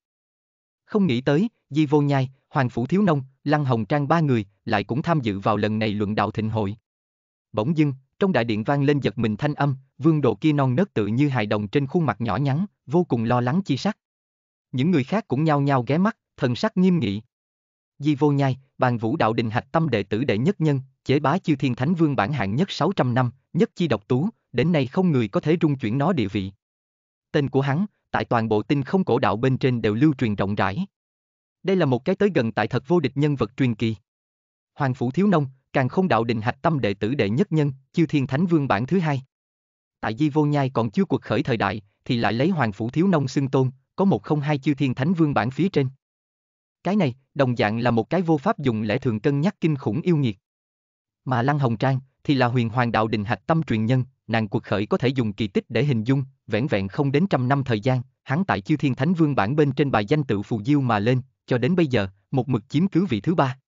Không nghĩ tới, Di Vô Nhai, Hoàng Phủ Thiếu Nông, Lăng Hồng Trang ba người, lại cũng tham dự vào lần này luận đạo thịnh hội. Bỗng dưng, trong đại điện vang lên giật mình thanh âm, vương độ kia non nớt tự như hài đồng trên khuôn mặt nhỏ nhắn, vô cùng lo lắng chi sắc. Những người khác cũng nhao nhao ghé mắt, thần sắc nghiêm nghị. Di Vô Nhai, bàn vũ đạo đình hạch tâm đệ tử đệ nhất nhân, chế bá chư thiên thánh vương bản hạng nhất 600 năm, nhất chi độc tú, đến nay không người có thể rung chuyển nó địa vị. Tên của hắn, tại toàn bộ tinh không cổ đạo bên trên đều lưu truyền rộng rãi. Đây là một cái tới gần tại thật vô địch nhân vật truyền kỳ. Hoàng phủ thiếu nông, càng không đạo định hạch tâm đệ tử đệ nhất nhân, chư thiên thánh vương bản thứ hai. Tại Di Vô Nhai còn chưa cuộc khởi thời đại, thì lại lấy Hoàng phủ thiếu nông xưng tôn, có một không hai chư thiên thánh vương bản phía trên. Cái này, đồng dạng là một cái vô pháp dùng lẽ thường cân nhắc kinh khủng yêu nghiệt. Mà Lăng Hồng Trang thì là huyền hoàng đạo đình hạch tâm truyền nhân, nàng cuộc khởi có thể dùng kỳ tích để hình dung, vẻn vẹn không đến trăm năm thời gian, hắn tại chiêu thiên thánh vương bản bên trên bài danh tự phù diêu mà lên, cho đến bây giờ, một mực chiếm cứ vị thứ ba.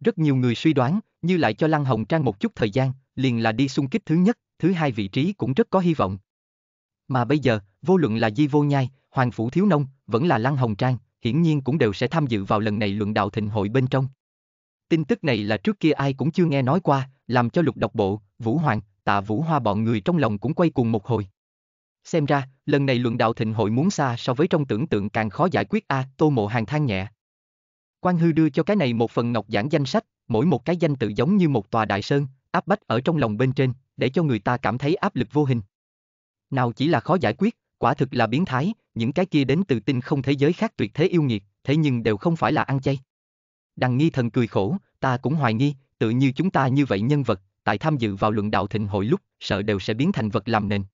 Rất nhiều người suy đoán, như lại cho Lăng Hồng Trang một chút thời gian, liền là đi xung kích thứ nhất, thứ hai vị trí cũng rất có hy vọng. Mà bây giờ, vô luận là Di Vô Nhai, Hoàng Phủ Thiếu Nông, vẫn là Lăng Hồng Trang, hiển nhiên cũng đều sẽ tham dự vào lần này luận đạo thịnh hội bên trong. Tin tức này là trước kia ai cũng chưa nghe nói qua, làm cho lục độc bộ, Vũ Hoàng, tạ Vũ Hoa bọn người trong lòng cũng quay cuồng một hồi. Xem ra, lần này luận đạo thịnh hội muốn xa so với trong tưởng tượng càng khó giải quyết a à, tô mộ hàng than nhẹ. Quan hư đưa cho cái này một phần ngọc giảng danh sách, mỗi một cái danh tự giống như một tòa đại sơn, áp bách ở trong lòng bên trên, để cho người ta cảm thấy áp lực vô hình. Nào chỉ là khó giải quyết, quả thực là biến thái, những cái kia đến từ tinh không thế giới khác tuyệt thế yêu nghiệt, thế nhưng đều không phải là ăn chay. Đằng nghi thần cười khổ, ta cũng hoài nghi, tự như chúng ta như vậy nhân vật, tại tham dự vào luận đạo thịnh hội lúc, sợ đều sẽ biến thành vật làm nền.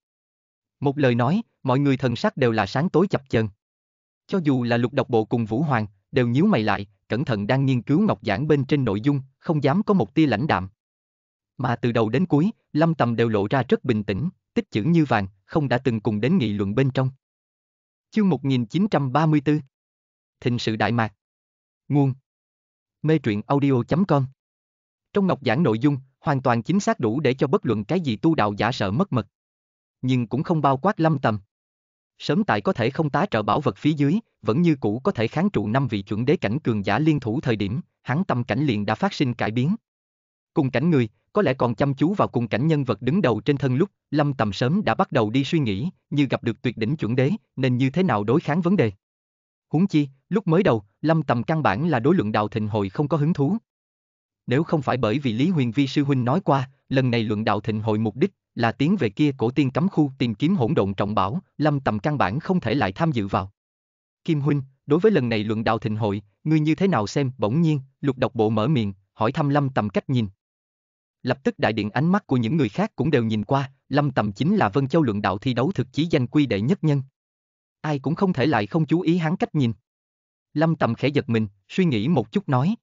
Một lời nói, mọi người thần sắc đều là sáng tối chập chờn. Cho dù là lục độc bộ cùng Vũ Hoàng, đều nhíu mày lại, cẩn thận đang nghiên cứu ngọc giảng bên trên nội dung, không dám có một tia lãnh đạm. Mà từ đầu đến cuối, Lâm Tầm đều lộ ra rất bình tĩnh, tích chữ như vàng, không đã từng cùng đến nghị luận bên trong. Chương 1934 Thịnh sự Đại Mạc Nguồn mê truyện audio.com. Trong Ngọc giảng nội dung, hoàn toàn chính xác đủ để cho bất luận cái gì tu đạo giả sợ mất mật. Nhưng cũng không bao quát lâm tầm. Sớm tại có thể không tá trợ bảo vật phía dưới, vẫn như cũ có thể kháng trụ năm vị chuẩn đế cảnh cường giả liên thủ thời điểm, hắn tâm cảnh liền đã phát sinh cải biến. Cùng cảnh người, có lẽ còn chăm chú vào cùng cảnh nhân vật đứng đầu trên thân lúc, Lâm Tầm sớm đã bắt đầu đi suy nghĩ, như gặp được tuyệt đỉnh chuẩn đế, nên như thế nào đối kháng vấn đề. Huống chi, lúc mới đầu, Lâm Tầm căn bản là đối luận đạo thịnh hội không có hứng thú. Nếu không phải bởi vì Lý Huyền Vi sư huynh nói qua, lần này luận đạo thịnh hội mục đích là tiến về kia cổ tiên cấm khu tìm kiếm hỗn độn trọng bảo, Lâm Tầm căn bản không thể lại tham dự vào. Kim huynh, đối với lần này luận đạo thịnh hội, ngươi như thế nào xem? Bỗng nhiên, Lục Độc Bộ mở miệng, hỏi thăm Lâm Tầm cách nhìn. Lập tức đại điện ánh mắt của những người khác cũng đều nhìn qua, Lâm Tầm chính là Vân Châu luận đạo thi đấu thực chí danh quy đệ nhất nhân ai cũng không thể lại không chú ý hắn cách nhìn. Lâm Tầm khẽ giật mình, suy nghĩ một chút nói.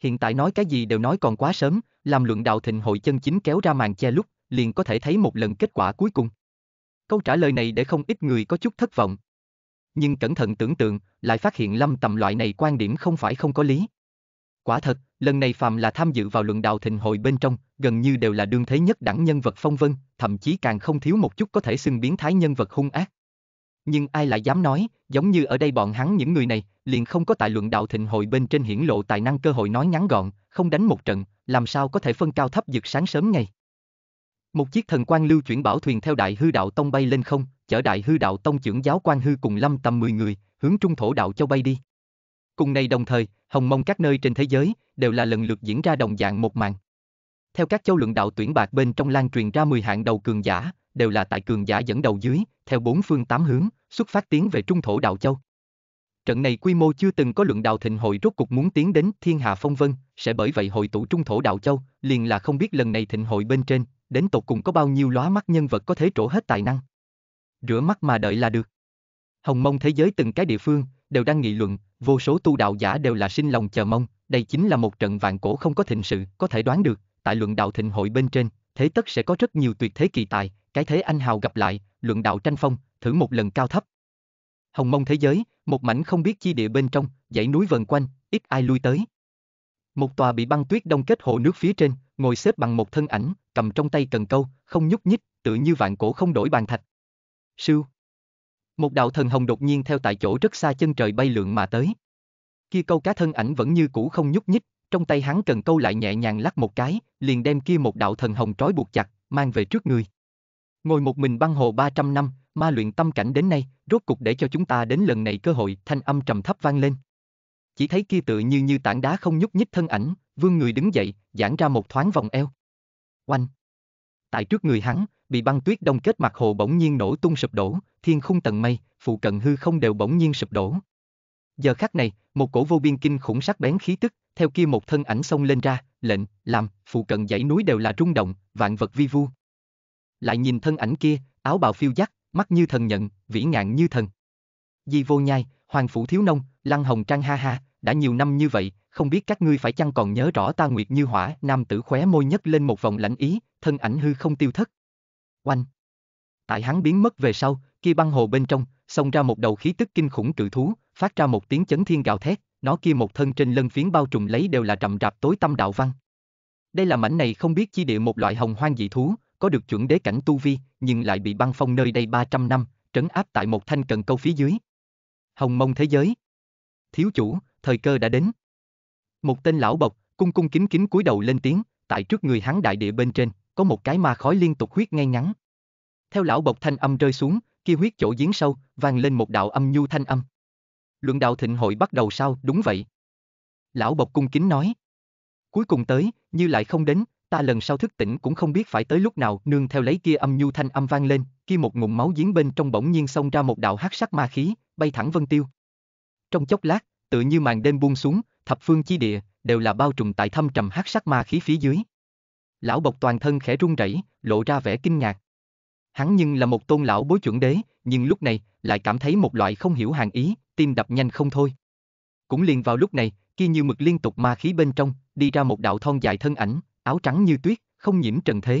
Hiện tại nói cái gì đều nói còn quá sớm, làm luận đạo thịnh hội chân chính kéo ra màn che lúc, liền có thể thấy một lần kết quả cuối cùng. Câu trả lời này để không ít người có chút thất vọng. Nhưng cẩn thận tưởng tượng, lại phát hiện Lâm Tầm loại này quan điểm không phải không có lý. Quả thật, lần này Phạm là tham dự vào luận đạo thịnh hội bên trong, gần như đều là đương thế nhất đẳng nhân vật phong vân, thậm chí càng không thiếu một chút có thể xưng biến thái nhân vật hung ác. Nhưng ai lại dám nói, giống như ở đây bọn hắn những người này, liền không có tài luận đạo thịnh hội bên trên hiển lộ tài năng cơ hội nói ngắn gọn, không đánh một trận, làm sao có thể phân cao thấp giật sáng sớm ngày. Một chiếc thần quan lưu chuyển bảo thuyền theo đại hư đạo tông bay lên không, chở đại hư đạo tông trưởng giáo quan hư cùng lâm tầm 10 người, hướng trung thổ đạo châu bay đi. Cùng này đồng thời, hồng mông các nơi trên thế giới, đều là lần lượt diễn ra đồng dạng một màn. Theo các châu luận đạo tuyển bạc bên trong lan truyền ra 10 hạng đầu cường giả, đều là tại cường giả dẫn đầu dưới, theo bốn phương tám hướng, xuất phát tiến về trung thổ đạo châu. Trận này quy mô chưa từng có luận đạo thịnh hội rốt cục muốn tiến đến thiên hạ phong vân, sẽ bởi vậy hội tụ trung thổ đạo châu, liền là không biết lần này thịnh hội bên trên, đến tột cùng có bao nhiêu lóa mắt nhân vật có thể trổ hết tài năng. Rửa mắt mà đợi là được. Hồng mông thế giới từng cái địa phương, đều đang nghị luận, vô số tu đạo giả đều là sinh lòng chờ mong, đây chính là một trận vạn cổ không có thịnh sự, có thể đoán được, tại luận đạo thịnh hội bên trên, thế tất sẽ có rất nhiều tuyệt thế kỳ tài, cái thế anh hào gặp lại, luận đạo tranh phong, thử một lần cao thấp. Hồng mông thế giới, một mảnh không biết chi địa bên trong, dãy núi vần quanh, ít ai lui tới. Một tòa bị băng tuyết đông kết hồ nước phía trên, ngồi xếp bằng một thân ảnh, cầm trong tay cần câu, không nhúc nhích, tự như vạn cổ không đổi bàn thạch. Sưu. Một đạo thần hồng đột nhiên theo tại chỗ rất xa chân trời bay lượn mà tới. Kia câu cá thân ảnh vẫn như cũ không nhúc nhích, trong tay hắn cần câu lại nhẹ nhàng lắc một cái, liền đem kia một đạo thần hồng trói buộc chặt, mang về trước người. Ngồi một mình băng hồ 300 năm, ma luyện tâm cảnh đến nay, rốt cục để cho chúng ta đến lần này cơ hội thanh âm trầm thấp vang lên. Chỉ thấy kia tự như như tảng đá không nhúc nhích thân ảnh, vương người đứng dậy, giãn ra một thoáng vòng eo. Oanh! Tại trước người hắn, bị băng tuyết đông kết mặt hồ bỗng nhiên nổ tung sụp đổ, thiên khung tầng mây, phụ cận hư không đều bỗng nhiên sụp đổ. Giờ khắc này, một cổ vô biên kinh khủng sắc bén khí tức, theo kia một thân ảnh xông lên ra, lệnh, làm, phụ cận dãy núi đều là rung động, vạn vật vi vu lại nhìn thân ảnh kia, áo bào phiêu dắt, mắt như thần nhận, vĩ ngạn như thần. Di vô nhai, hoàng phủ thiếu nông, lăng hồng trang ha ha, đã nhiều năm như vậy, không biết các ngươi phải chăng còn nhớ rõ ta nguyệt như hỏa, nam tử khóe môi nhất lên một vòng lãnh ý, thân ảnh hư không tiêu thất. Oanh! Tại hắn biến mất về sau, kia băng hồ bên trong, xông ra một đầu khí tức kinh khủng cự thú, phát ra một tiếng chấn thiên gào thét, nó kia một thân trên lân phiến bao trùm lấy đều là trầm rạp tối tâm đạo văn. Đây là mảnh này không biết chi địa một loại hồng hoang dị thú, có được chuẩn đế cảnh tu vi, nhưng lại bị băng phong nơi đây 300 năm, trấn áp tại một thanh cần câu phía dưới. Hồng mông thế giới. Thiếu chủ, thời cơ đã đến. Một tên lão bộc, cung cung kính kính cúi đầu lên tiếng, tại trước người hắn đại địa bên trên, có một cái ma khói liên tục huyết ngay ngắn. Theo lão bộc thanh âm rơi xuống, kia huyết chỗ giếng sâu, vang lên một đạo âm nhu thanh âm. Luận đạo thịnh hội bắt đầu sao, đúng vậy. Lão bộc cung kính nói. Cuối cùng tới, như lại không đến, Ta lần sau thức tỉnh cũng không biết phải tới lúc nào, nương theo lấy kia âm nhu thanh âm vang lên, kia một ngụm máu giếng bên trong bỗng nhiên xông ra một đạo hắc sắc ma khí, bay thẳng Vân Tiêu. Trong chốc lát, tự như màn đêm buông xuống, thập phương chi địa đều là bao trùm tại thâm trầm hắc sắc ma khí phía dưới. Lão bộc toàn thân khẽ run rẩy, lộ ra vẻ kinh ngạc. Hắn nhưng là một tôn lão bối chuẩn đế, nhưng lúc này lại cảm thấy một loại không hiểu hàng ý, tim đập nhanh không thôi. Cũng liền vào lúc này, kia như mực liên tục ma khí bên trong, đi ra một đạo thon dài thân ảnh, áo trắng như tuyết, không nhiễm trần thế.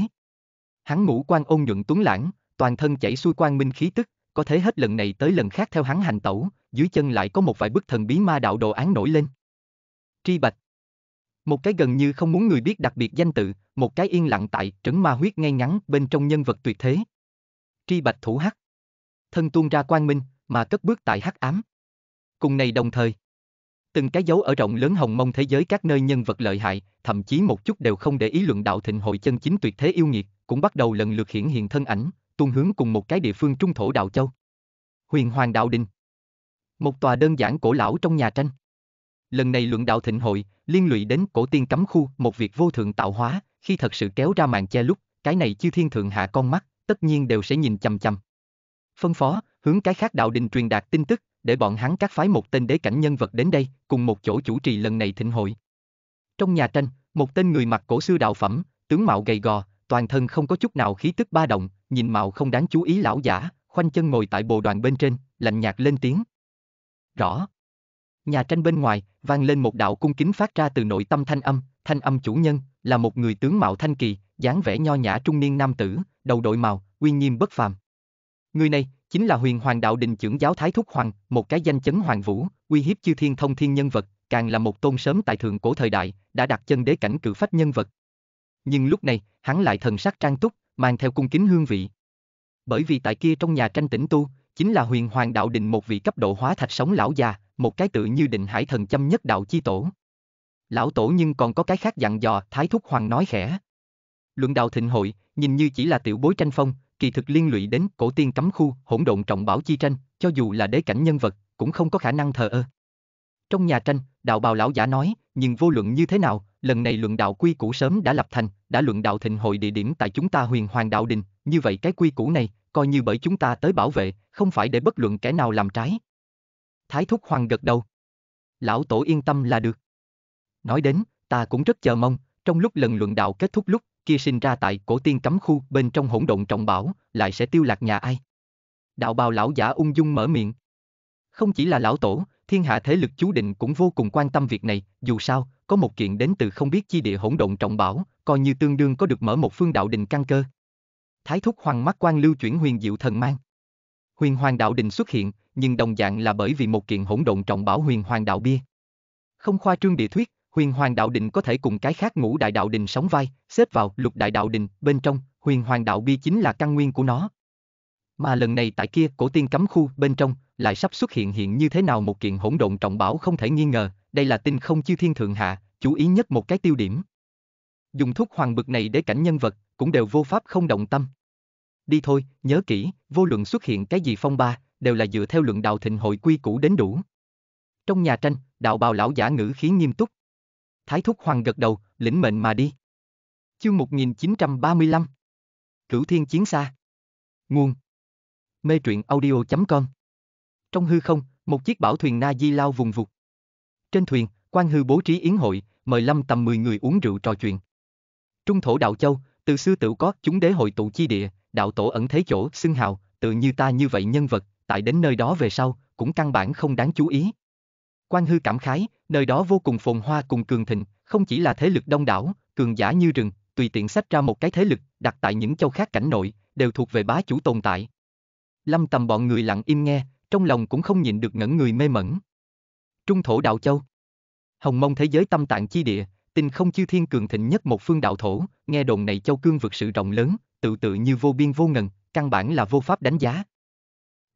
Hắn ngũ quan ôn nhuận tuấn lãng, toàn thân chảy xuôi quang minh khí tức, có thế hết lần này tới lần khác theo hắn hành tẩu, dưới chân lại có một vài bức thần bí ma đạo đồ án nổi lên. Tri Bạch Một cái gần như không muốn người biết đặc biệt danh tự, một cái yên lặng tại trấn ma huyết ngay ngắn bên trong nhân vật tuyệt thế. Tri Bạch thủ hắc. Thân tuôn ra quang minh, mà cất bước tại hắc ám. Cùng này đồng thời từng cái dấu ở rộng lớn hồng mông thế giới các nơi nhân vật lợi hại, thậm chí một chút đều không để ý luận đạo thịnh hội chân chính tuyệt thế yêu nghiệt, cũng bắt đầu lần lượt hiển hiện thân ảnh, tuôn hướng cùng một cái địa phương trung thổ đạo châu. Huyền Hoàng Đạo Đình Một tòa đơn giản cổ lão trong nhà tranh. Lần này luận đạo thịnh hội, liên lụy đến cổ tiên cấm khu, một việc vô thượng tạo hóa, khi thật sự kéo ra màn che lúc, cái này chư thiên thượng hạ con mắt, tất nhiên đều sẽ nhìn chằm chằm. Phân phó, hướng cái khác đạo đình truyền đạt tin tức, để bọn hắn cắt phái một tên đế cảnh nhân vật đến đây, cùng một chỗ chủ trì lần này thịnh hội. Trong nhà tranh, một tên người mặc cổ xưa đạo phẩm, tướng mạo gầy gò, toàn thân không có chút nào khí tức ba động, nhìn mạo không đáng chú ý lão giả, khoanh chân ngồi tại bồ đoàn bên trên, lạnh nhạt lên tiếng. Rõ. Nhà tranh bên ngoài, vang lên một đạo cung kính phát ra từ nội tâm thanh âm, thanh âm chủ nhân, là một người tướng mạo thanh kỳ, dáng vẻ nho nhã trung niên nam tử, đầu đội màu, uy nghiêm bất phàm. Người này, chính là huyền hoàng đạo đình trưởng giáo Thái Thúc Hoàng, một cái danh chấn hoàng vũ, uy hiếp chư thiên thông thiên nhân vật, càng là một tôn sớm tại thượng cổ thời đại, đã đặt chân đế cảnh cử phách nhân vật. Nhưng lúc này, hắn lại thần sắc trang túc, mang theo cung kính hương vị. Bởi vì tại kia trong nhà tranh tĩnh tu, chính là huyền hoàng đạo đình một vị cấp độ hóa thạch sống lão già, một cái tự như định hải thần châm nhất đạo chi tổ. Lão tổ nhưng còn có cái khác dặn dò, Thái Thúc Hoàng nói khẽ. Luận đạo thịnh hội, nhìn như chỉ là tiểu bối tranh phong, kỳ thực liên lụy đến cổ tiên cấm khu, hỗn độn trọng bảo chi tranh, cho dù là đế cảnh nhân vật, cũng không có khả năng thờ ơ. Trong nhà tranh, đạo bào lão giả nói, nhưng vô luận như thế nào, lần này luận đạo quy củ sớm đã lập thành, đã luận đạo thịnh hội địa điểm tại chúng ta huyền hoàng đạo đình, như vậy cái quy củ này, coi như bởi chúng ta tới bảo vệ, không phải để bất luận kẻ nào làm trái. Thái thúc hoàng gật đầu. Lão tổ yên tâm là được. Nói đến, ta cũng rất chờ mong, trong lúc lần luận đạo kết thúc lúc, kia sinh ra tại cổ tiên cấm khu bên trong hỗn độn trọng bảo, lại sẽ tiêu lạc nhà ai? Đạo bào lão giả ung dung mở miệng. Không chỉ là lão tổ, thiên hạ thế lực chú định cũng vô cùng quan tâm việc này, dù sao, có một kiện đến từ không biết chi địa hỗn độn trọng bảo, coi như tương đương có được mở một phương đạo đình căn cơ. Thái thúc hoàng mắt quan lưu chuyển huyền diệu thần mang. Huyền hoàng đạo đình xuất hiện, nhưng đồng dạng là bởi vì một kiện hỗn độn trọng bảo huyền hoàng đạo bia. Không khoa trương địa thuyết, huyền hoàng đạo định có thể cùng cái khác ngũ đại đạo đình sống vai, xếp vào lục đại đạo đình, bên trong, huyền hoàng đạo bi chính là căn nguyên của nó. Mà lần này tại kia cổ tiên cấm khu bên trong, lại sắp xuất hiện hiện như thế nào một kiện hỗn độn trọng bảo không thể nghi ngờ, đây là tinh không chư thiên thượng hạ, chú ý nhất một cái tiêu điểm. Dùng thuốc hoàng bực này để cảnh nhân vật, cũng đều vô pháp không động tâm. Đi thôi, nhớ kỹ, vô luận xuất hiện cái gì phong ba, đều là dựa theo luận đạo thịnh hội quy cũ đến đủ. Trong nhà tranh, đạo bào lão giả ngữ khí nghiêm túc, Thái Thúc Hoàng gật đầu, lĩnh mệnh mà đi. Chương 1935 Cửu Thiên Chiến Xa Nguồn Mê truyện audio.com Trong hư không, một chiếc bảo thuyền Na Di lao vùng vụt. Trên thuyền, quan hư bố trí yến hội, mời lâm tầm 10 người uống rượu trò chuyện. Trung thổ đạo châu, từ xưa tự có chúng đế hội tụ chi địa, đạo tổ ẩn thế chỗ, xưng hào, tự như ta như vậy nhân vật, tại đến nơi đó về sau, cũng căn bản không đáng chú ý, Quan Hư cảm khái, nơi đó vô cùng phồn hoa cùng cường thịnh, không chỉ là thế lực đông đảo, cường giả như rừng, tùy tiện sách ra một cái thế lực, đặt tại những châu khác cảnh nội, đều thuộc về bá chủ tồn tại. Lâm tầm bọn người lặng im nghe, trong lòng cũng không nhịn được ngẩn người mê mẩn. Trung thổ đạo châu Hồng mông thế giới tâm tạng chi địa, tinh không chư thiên cường thịnh nhất một phương đạo thổ, nghe đồn này châu cương vực sự rộng lớn, tự tự như vô biên vô ngần, căn bản là vô pháp đánh giá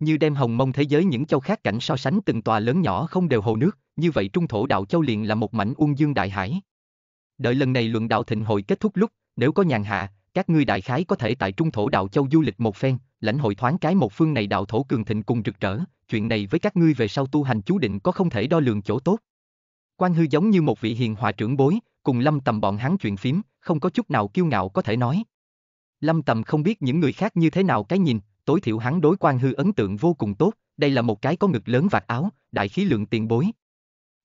như đem hồng mông thế giới những châu khác cảnh so sánh từng tòa lớn nhỏ không đều hồ nước, như vậy trung thổ đạo châu liền là một mảnh ung dương đại hải. Đợi lần này luận đạo thịnh hội kết thúc lúc, nếu có nhàn hạ, các ngươi đại khái có thể tại trung thổ đạo châu du lịch một phen, lãnh hội thoáng cái một phương này đạo thổ cường thịnh cùng rực rỡ, chuyện này với các ngươi về sau tu hành chú định có không thể đo lường chỗ tốt. Quan hư giống như một vị hiền hòa trưởng bối, cùng lâm tầm bọn hắn chuyện phím, không có chút nào kiêu ngạo có thể nói. Lâm tầm không biết những người khác như thế nào cái nhìn, tối thiểu hắn đối quan hư ấn tượng vô cùng tốt, đây là một cái có ngực lớn vạt áo, đại khí lượng tiền bối.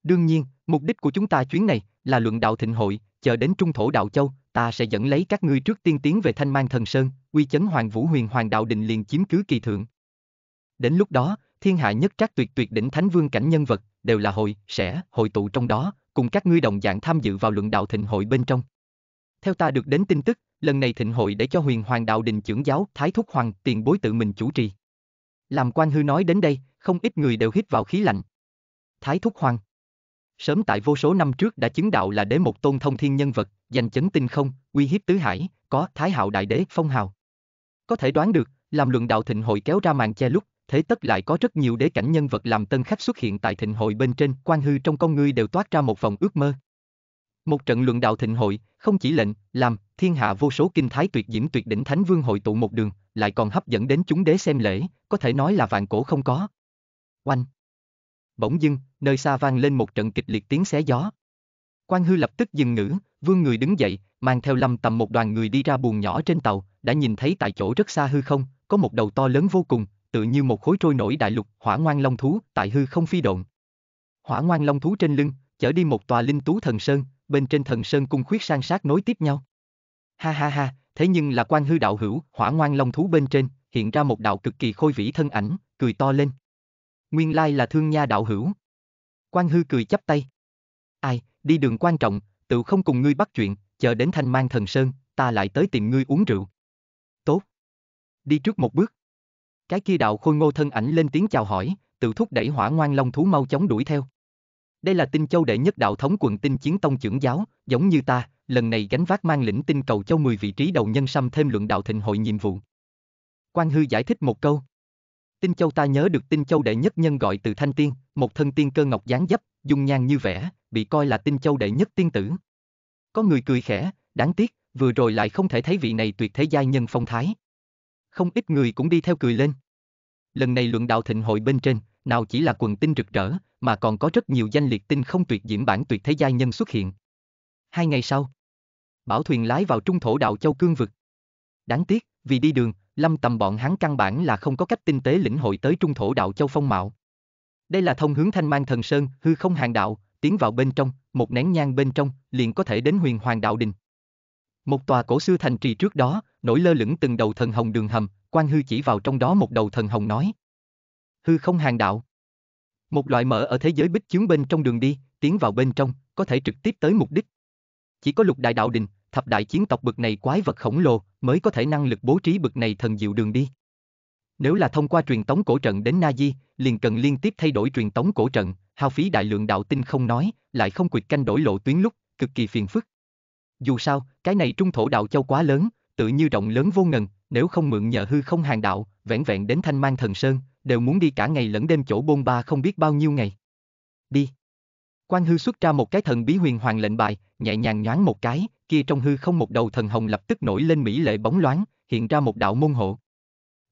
Đương nhiên, mục đích của chúng ta chuyến này là luận đạo thịnh hội, chờ đến trung thổ đạo châu, ta sẽ dẫn lấy các ngươi trước tiên tiến về Thanh Mang Thần Sơn, uy chấn Hoàng Vũ Huyền Hoàng Đạo đình liền chiếm cứ kỳ thượng. Đến lúc đó, thiên hạ nhất trác tuyệt tuyệt đỉnh thánh vương cảnh nhân vật, đều là hội, sẽ, hội tụ trong đó, cùng các ngươi đồng dạng tham dự vào luận đạo thịnh hội bên trong. Theo ta được đến tin tức, lần này thịnh hội để cho huyền hoàng đạo đình trưởng giáo thái thúc hoàng tiền bối tự mình chủ trì. Làm quan hư nói đến đây, không ít người đều hít vào khí lạnh. Thái thúc hoàng Sớm tại vô số năm trước đã chứng đạo là đế một tôn thông thiên nhân vật, giành chấn tinh không, uy hiếp tứ hải, có thái hạo đại đế phong hào. Có thể đoán được, làm luận đạo thịnh hội kéo ra màn che lúc, thế tất lại có rất nhiều đế cảnh nhân vật làm tân khách xuất hiện tại thịnh hội bên trên, quan hư trong con ngươi đều toát ra một vòng ước mơ. Một trận luận đạo thịnh hội, không chỉ lệnh, làm, thiên hạ vô số kinh thái tuyệt diễm tuyệt đỉnh thánh vương hội tụ một đường, lại còn hấp dẫn đến chúng đế xem lễ, có thể nói là vạn cổ không có. Oanh! Bỗng dưng, nơi xa vang lên một trận kịch liệt tiếng xé gió. Quan hư lập tức dừng ngữ, vương người đứng dậy, mang theo lâm tầm một đoàn người đi ra buồng nhỏ trên tàu, đã nhìn thấy tại chỗ rất xa hư không, có một đầu to lớn vô cùng, tự như một khối trôi nổi đại lục, hỏa ngoan long thú, tại hư không phi độn. Hỏa ngoan long thú trên lưng, chở đi một tòa linh tú thần sơn, bên trên thần sơn cung khuyết sang sát nối tiếp nhau. Ha ha ha, thế nhưng là quan hư đạo hữu, hỏa ngoan long thú bên trên, hiện ra một đạo cực kỳ khôi vĩ thân ảnh, cười to lên. Nguyên lai là thương nha đạo hữu. Quan hư cười chắp tay. Ai, đi đường quan trọng, tự không cùng ngươi bắt chuyện, chờ đến thanh mang thần sơn, ta lại tới tìm ngươi uống rượu. Tốt. Đi trước một bước. Cái kia đạo khôi ngô thân ảnh lên tiếng chào hỏi, tự thúc đẩy hỏa ngoan long thú mau chóng đuổi theo đây là tinh châu đệ nhất đạo thống quần tinh chiến tông trưởng giáo, giống như ta, lần này gánh vác mang lĩnh tinh cầu châu 10 vị trí đầu nhân xăm thêm luận đạo thịnh hội nhiệm vụ. Quan Hư giải thích một câu. Tinh châu ta nhớ được tinh châu đệ nhất nhân gọi từ thanh tiên, một thân tiên cơ ngọc dáng dấp, dung nhan như vẽ, bị coi là tinh châu đệ nhất tiên tử. Có người cười khẽ, đáng tiếc, vừa rồi lại không thể thấy vị này tuyệt thế giai nhân phong thái. Không ít người cũng đi theo cười lên. Lần này luận đạo thịnh hội bên trên, nào chỉ là quần tinh rực rỡ, mà còn có rất nhiều danh liệt tinh không tuyệt diễm bản tuyệt thế giai nhân xuất hiện. Hai ngày sau, bảo thuyền lái vào trung thổ đạo châu cương vực. Đáng tiếc, vì đi đường, lâm tầm bọn hắn căn bản là không có cách tinh tế lĩnh hội tới trung thổ đạo châu phong mạo. Đây là thông hướng thanh mang thần sơn, hư không hàng đạo, tiến vào bên trong, một nén nhang bên trong, liền có thể đến huyền hoàng đạo đình. Một tòa cổ xưa thành trì trước đó, nổi lơ lửng từng đầu thần hồng đường hầm, quan hư chỉ vào trong đó một đầu thần hồng nói. Hư không hàng đạo. Một loại mở ở thế giới bích chướng bên trong đường đi, tiến vào bên trong, có thể trực tiếp tới mục đích. Chỉ có lục đại đạo đình, thập đại chiến tộc bực này quái vật khổng lồ mới có thể năng lực bố trí bực này thần diệu đường đi. Nếu là thông qua truyền tống cổ trận đến Na Di, liền cần liên tiếp thay đổi truyền tống cổ trận, hao phí đại lượng đạo tinh không nói, lại không quyệt canh đổi lộ tuyến lúc, cực kỳ phiền phức. Dù sao, cái này trung thổ đạo châu quá lớn, tự như rộng lớn vô ngần, nếu không mượn nhờ hư không hàng đạo, vẹn vẹn đến thanh mang thần sơn, đều muốn đi cả ngày lẫn đêm chỗ bôn ba không biết bao nhiêu ngày. Đi. Quan hư xuất ra một cái thần bí huyền hoàng lệnh bài, nhẹ nhàng nhoáng một cái, kia trong hư không một đầu thần hồng lập tức nổi lên mỹ lệ bóng loáng, hiện ra một đạo môn hộ.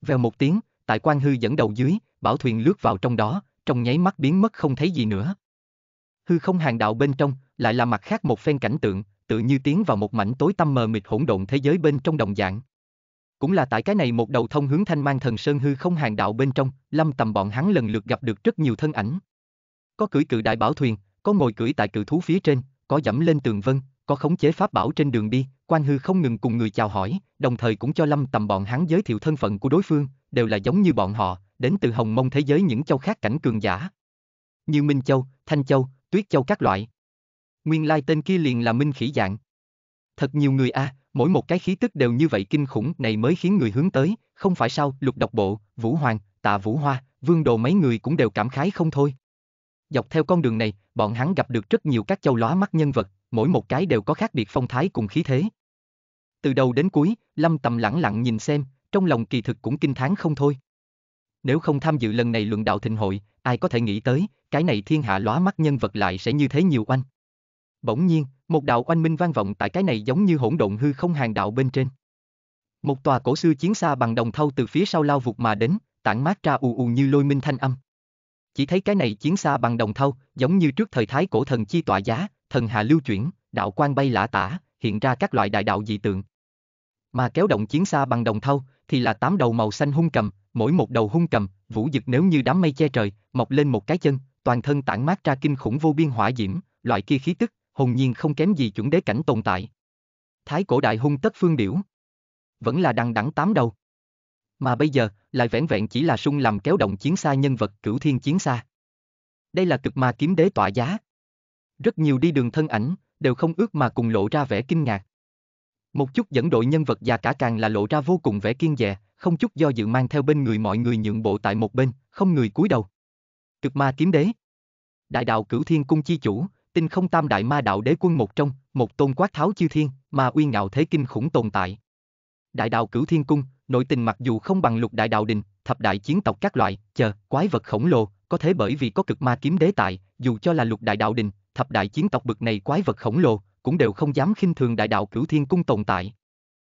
Vèo một tiếng, tại quan hư dẫn đầu dưới, bảo thuyền lướt vào trong đó, trong nháy mắt biến mất không thấy gì nữa. Hư không hàng đạo bên trong, lại là mặt khác một phen cảnh tượng, tự như tiến vào một mảnh tối tăm mờ mịt hỗn độn thế giới bên trong đồng dạng cũng là tại cái này một đầu thông hướng thanh mang thần sơn hư không hàng đạo bên trong, lâm tầm bọn hắn lần lượt gặp được rất nhiều thân ảnh. Có cưỡi cự đại bảo thuyền, có ngồi cưỡi tại cự thú phía trên, có dẫm lên tường vân, có khống chế pháp bảo trên đường đi, quan hư không ngừng cùng người chào hỏi, đồng thời cũng cho lâm tầm bọn hắn giới thiệu thân phận của đối phương, đều là giống như bọn họ, đến từ hồng mông thế giới những châu khác cảnh cường giả. Như Minh Châu, Thanh Châu, Tuyết Châu các loại. Nguyên lai tên kia liền là Minh Khỉ Dạng. Thật nhiều người a, à, Mỗi một cái khí tức đều như vậy kinh khủng này mới khiến người hướng tới, không phải sao, lục độc bộ, Vũ Hoàng, tạ Vũ Hoa, vương đồ mấy người cũng đều cảm khái không thôi. Dọc theo con đường này, bọn hắn gặp được rất nhiều các châu lóa mắt nhân vật, mỗi một cái đều có khác biệt phong thái cùng khí thế. Từ đầu đến cuối, Lâm Tầm lẳng lặng nhìn xem, trong lòng kỳ thực cũng kinh thán không thôi. Nếu không tham dự lần này luận đạo thịnh hội, ai có thể nghĩ tới, cái này thiên hạ lóa mắt nhân vật lại sẽ như thế nhiều oanh. Bỗng nhiên, một đạo oanh minh vang vọng tại cái này giống như hỗn độn hư không hàng đạo bên trên. Một tòa cổ xưa chiến xa bằng đồng thau từ phía sau lao vụt mà đến, tản mát ra ù ù như lôi minh thanh âm. Chỉ thấy cái này chiến xa bằng đồng thau, giống như trước thời thái cổ thần chi tọa giá, thần hạ lưu chuyển, đạo quan bay lả tả, hiện ra các loại đại đạo dị tượng. Mà kéo động chiến xa bằng đồng thau thì là tám đầu màu xanh hung cầm, mỗi một đầu hung cầm, vũ dực nếu như đám mây che trời, mọc lên một cái chân, toàn thân tản mát ra kinh khủng vô biên hỏa diễm, loại kia khí tức, hồn nhiên không kém gì chuẩn đế cảnh tồn tại. Thái cổ đại hung tất phương điểu. Vẫn là đằng đẳng tám đầu. Mà bây giờ, lại vẻn vẹn chỉ là sung làm kéo động chiến xa nhân vật cửu thiên chiến xa. Đây là cực ma kiếm đế tọa giá. Rất nhiều đi đường thân ảnh, đều không ước mà cùng lộ ra vẻ kinh ngạc. Một chút dẫn đội nhân vật già cả càng là lộ ra vô cùng vẻ kiên dè, không chút do dự mang theo bên người mọi người nhượng bộ tại một bên, không người cúi đầu. Cực ma kiếm đế. Đại đạo cửu thiên cung chi chủ, tinh không tam đại ma đạo đế quân một trong, một tôn quát tháo chư thiên, mà uy ngạo thế kinh khủng tồn tại. Đại đạo cửu thiên cung, nội tình mặc dù không bằng lục đại đạo đình, thập đại chiến tộc các loại, chờ, quái vật khổng lồ, có thể bởi vì có cực ma kiếm đế tại, dù cho là lục đại đạo đình, thập đại chiến tộc bực này quái vật khổng lồ, cũng đều không dám khinh thường đại đạo cửu thiên cung tồn tại.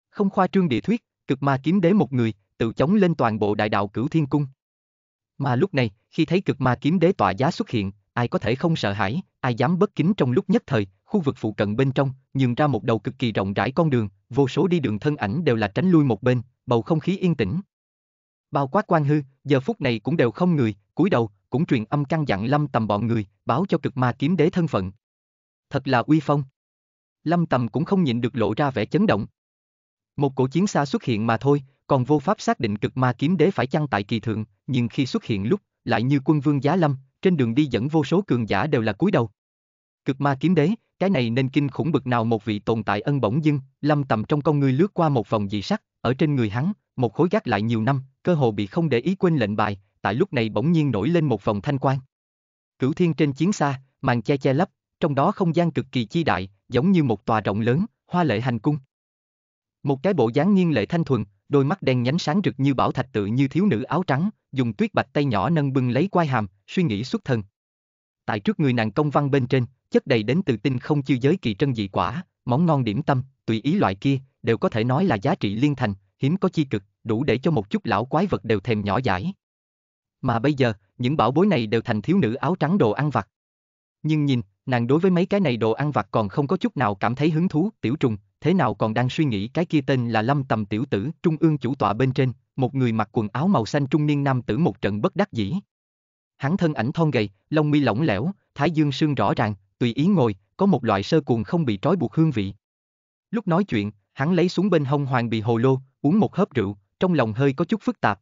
Không khoa trương địa thuyết, cực ma kiếm đế một người, tự chống lên toàn bộ đại đạo cửu thiên cung. Mà lúc này, khi thấy cực ma kiếm đế tọa giá xuất hiện, ai có thể không sợ hãi, ai dám bất kính trong lúc nhất thời, khu vực phụ cận bên trong, nhường ra một đầu cực kỳ rộng rãi con đường, vô số đi đường thân ảnh đều là tránh lui một bên, bầu không khí yên tĩnh. Bao quát quan hư, giờ phút này cũng đều không người, cúi đầu, cũng truyền âm căn dặn lâm tầm bọn người, báo cho cực ma kiếm đế thân phận. Thật là uy phong. Lâm tầm cũng không nhịn được lộ ra vẻ chấn động. Một cổ chiến xa xuất hiện mà thôi, còn vô pháp xác định cực ma kiếm đế phải chăng tại kỳ thượng, nhưng khi xuất hiện lúc, lại như quân vương giá lâm, trên đường đi dẫn vô số cường giả đều là cúi đầu. Cực ma kiếm đế, cái này nên kinh khủng bực nào một vị tồn tại ân bổng dưng, lâm tầm trong con người lướt qua một vòng dị sắc, ở trên người hắn, một khối gác lại nhiều năm, cơ hồ bị không để ý quên lệnh bài, tại lúc này bỗng nhiên nổi lên một vòng thanh quan. Cửu thiên trên chiến xa, màn che che lấp, trong đó không gian cực kỳ chi đại, giống như một tòa rộng lớn, hoa lệ hành cung. Một cái bộ dáng nghiêng lệ thanh thuần, đôi mắt đen nhánh sáng rực như bảo thạch tự như thiếu nữ áo trắng, dùng tuyết bạch tay nhỏ nâng bưng lấy quai hàm, suy nghĩ xuất thân. Tại trước người nàng công văn bên trên, chất đầy đến từ tinh không chiêu giới kỳ trân dị quả, món ngon điểm tâm, tùy ý loại kia, đều có thể nói là giá trị liên thành, hiếm có chi cực, đủ để cho một chút lão quái vật đều thèm nhỏ dãi. Mà bây giờ, những bảo bối này đều thành thiếu nữ áo trắng đồ ăn vặt. Nhưng nhìn, nàng đối với mấy cái này đồ ăn vặt còn không có chút nào cảm thấy hứng thú, tiểu trùng, thế nào còn đang suy nghĩ cái kia tên là lâm tầm tiểu tử, trung ương chủ tọa bên trên, một người mặc quần áo màu xanh trung niên nam tử một trận bất đắc dĩ. Hắn thân ảnh thon gầy, lông mi lỏng lẻo, thái dương sương rõ ràng, tùy ý ngồi, có một loại sơ cuồng không bị trói buộc hương vị. Lúc nói chuyện, hắn lấy xuống bên hông hoàng bị hồ lô, uống một hớp rượu, trong lòng hơi có chút phức tạp.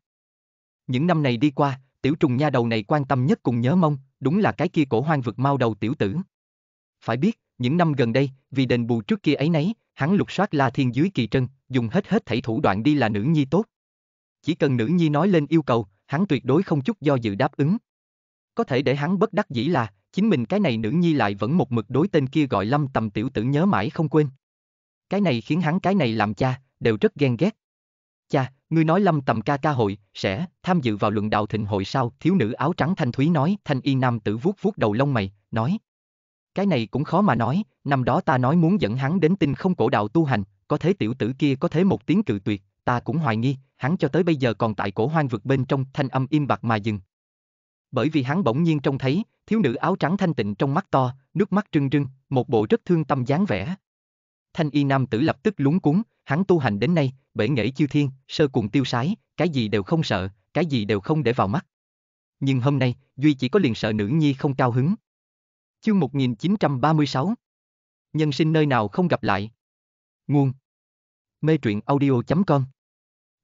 Những năm này đi qua, tiểu trùng nha đầu này quan tâm nhất cùng nhớ mong, đúng là cái kia cổ hoang vực mau đầu tiểu tử. Phải biết, những năm gần đây, vì đền bù trước kia ấy nấy, hắn lục soát La Thiên dưới kỳ trân, dùng hết hết thảy thủ đoạn đi là nữ nhi tốt. Chỉ cần nữ nhi nói lên yêu cầu, hắn tuyệt đối không chút do dự đáp ứng. Có thể để hắn bất đắc dĩ là, chính mình cái này nữ nhi lại vẫn một mực đối tên kia gọi lâm tầm tiểu tử nhớ mãi không quên. Cái này khiến hắn cái này làm cha, đều rất ghen ghét. Cha, ngươi nói lâm tầm ca ca hội, sẽ, tham dự vào luận đạo thịnh hội sau, thiếu nữ áo trắng thanh thúy nói, thanh y nam tử vuốt vuốt đầu lông mày, nói. Cái này cũng khó mà nói, năm đó ta nói muốn dẫn hắn đến tinh không cổ đạo tu hành, có thế tiểu tử kia có thế một tiếng cự tuyệt, ta cũng hoài nghi, hắn cho tới bây giờ còn tại cổ hoang vực bên trong thanh âm im bặt mà dừng. Bởi vì hắn bỗng nhiên trông thấy, thiếu nữ áo trắng thanh tịnh trong mắt to, nước mắt trưng trưng, một bộ rất thương tâm dáng vẻ. Thanh y nam tử lập tức lúng cuốn, hắn tu hành đến nay, bể nghệ chiêu thiên, sơ cùng tiêu sái, cái gì đều không sợ, cái gì đều không để vào mắt. Nhưng hôm nay, Duy chỉ có liền sợ nữ nhi không cao hứng. Chương 1936 Nhân sinh nơi nào không gặp lại. Nguồn Mê truyện audio.com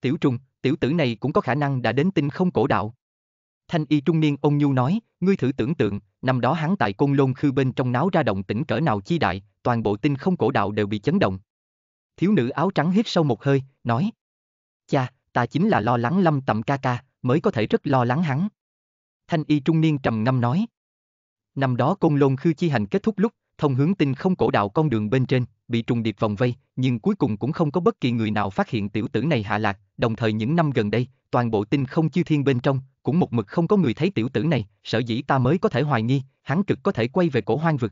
Tiểu trùng, tiểu tử này cũng có khả năng đã đến tinh không cổ đạo. Thanh y trung niên Ông nhu nói, ngươi thử tưởng tượng, năm đó hắn tại côn lôn khư bên trong náo ra động tỉnh cỡ nào chi đại, toàn bộ tinh không cổ đạo đều bị chấn động. Thiếu nữ áo trắng hít sâu một hơi, nói. Cha, ta chính là lo lắng lâm tầm ca ca, mới có thể rất lo lắng hắn. Thanh y trung niên trầm ngâm nói. Năm đó côn lôn khư chi hành kết thúc lúc, thông hướng tinh không cổ đạo con đường bên trên, bị trùng điệp vòng vây, nhưng cuối cùng cũng không có bất kỳ người nào phát hiện tiểu tử này hạ lạc, đồng thời những năm gần đây, toàn bộ tinh không chư thiên bên trong, cũng một mực không có người thấy tiểu tử này, sở dĩ ta mới có thể hoài nghi, hắn cực có thể quay về cổ hoang vực.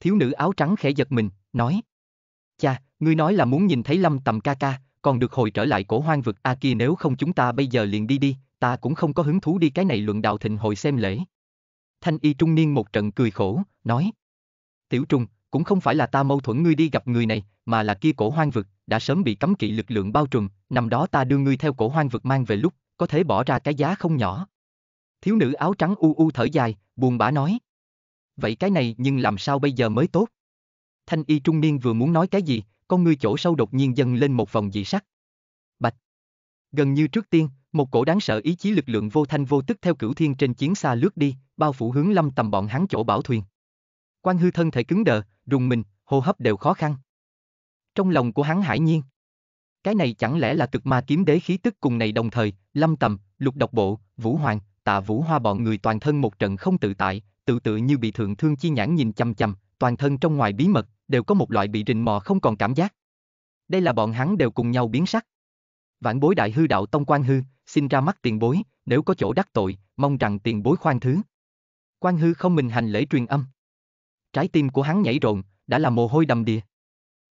Thiếu nữ áo trắng khẽ giật mình, nói. Cha, ngươi nói là muốn nhìn thấy lâm tầm ca ca, còn được hồi trở lại cổ hoang vực A kia nếu không chúng ta bây giờ liền đi đi, ta cũng không có hứng thú đi cái này luận đạo thịnh hội xem lễ. Thanh y trung niên một trận cười khổ, nói. Tiểu trung, cũng không phải là ta mâu thuẫn ngươi đi gặp người này, mà là kia cổ hoang vực, đã sớm bị cấm kỵ lực lượng bao trùm, năm đó ta đưa ngươi theo cổ hoang vực mang về lúc, có thể bỏ ra cái giá không nhỏ. Thiếu nữ áo trắng u u thở dài, buồn bã nói. Vậy cái này nhưng làm sao bây giờ mới tốt? Thanh y trung niên vừa muốn nói cái gì, con ngươi chỗ sâu đột nhiên dâng lên một vòng dị sắc. Bạch. Gần như trước tiên, một cổ đáng sợ ý chí lực lượng vô thanh vô tức theo cửu thiên trên chiến xa lướt đi, bao phủ hướng lâm tầm bọn hắn chỗ bảo thuyền. Quan hư thân thể cứng đờ, rùng mình, hô hấp đều khó khăn. Trong lòng của hắn hải nhiên. Cái này chẳng lẽ là cực ma kiếm đế khí tức cùng này đồng thời, lâm tầm, lục độc bộ, vũ hoàng, tạ vũ hoa bọn người toàn thân một trận không tự tại, tự tự như bị thượng thương chi nhãn nhìn chằm chằm, toàn thân trong ngoài bí mật, đều có một loại bị rình mò không còn cảm giác. Đây là bọn hắn đều cùng nhau biến sắc. Vãn bối đại hư đạo tông quan hư, xin ra mắt tiền bối, nếu có chỗ đắc tội, mong rằng tiền bối khoan thứ. Quan hư không mình hành lễ truyền âm. Trái tim của hắn nhảy rộn, đã là mồ hôi đầm đìa.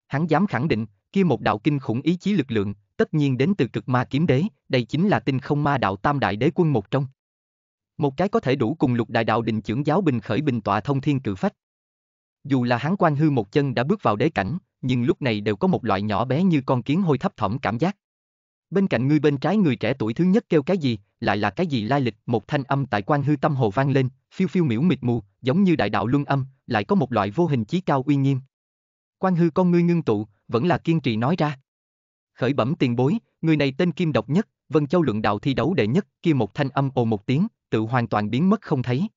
Hắn dám khẳng định, kia một đạo kinh khủng ý chí lực lượng, tất nhiên đến từ cực ma kiếm đế, đây chính là tinh không ma đạo tam đại đế quân một trong. Một cái có thể đủ cùng lục đại đạo đình trưởng giáo bình khởi bình tọa thông thiên cử phách. Dù là hắn quan hư một chân đã bước vào đế cảnh, nhưng lúc này đều có một loại nhỏ bé như con kiến hôi thấp thỏm cảm giác. Bên cạnh người bên trái người trẻ tuổi thứ nhất kêu cái gì, lại là cái gì lai lịch, một thanh âm tại quan hư tâm hồ vang lên, phiêu phiêu miễu mịt mù, giống như đại đạo luân âm, lại có một loại vô hình chí cao uy nghiêm. Quan hư con ngươi ngưng tụ, vẫn là kiên trì nói ra. Khởi bẩm tiền bối, người này tên Kim Độc Nhất, Vân Châu luận đạo thi đấu đệ nhất, kia một thanh âm ồ một tiếng, tự hoàn toàn biến mất không thấy.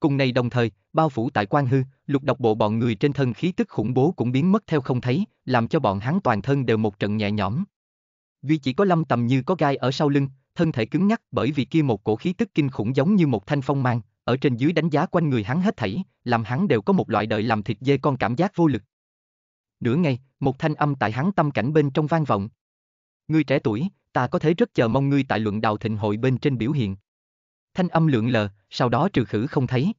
Cùng này đồng thời, bao phủ tại quan hư, lục độc bộ bọn người trên thân khí tức khủng bố cũng biến mất theo không thấy, làm cho bọn hắn toàn thân đều một trận nhẹ nhõm. Duy chỉ có lâm tầm như có gai ở sau lưng, thân thể cứng nhắc bởi vì kia một cổ khí tức kinh khủng giống như một thanh phong mang, ở trên dưới đánh giá quanh người hắn hết thảy, làm hắn đều có một loại đợi làm thịt dê con cảm giác vô lực. Nửa ngày, một thanh âm tại hắn tâm cảnh bên trong vang vọng. Ngươi trẻ tuổi, ta có thể rất chờ mong ngươi tại luận đạo thịnh hội bên trên biểu hiện. Thanh âm lượng lờ, sau đó trừ khử không thấy.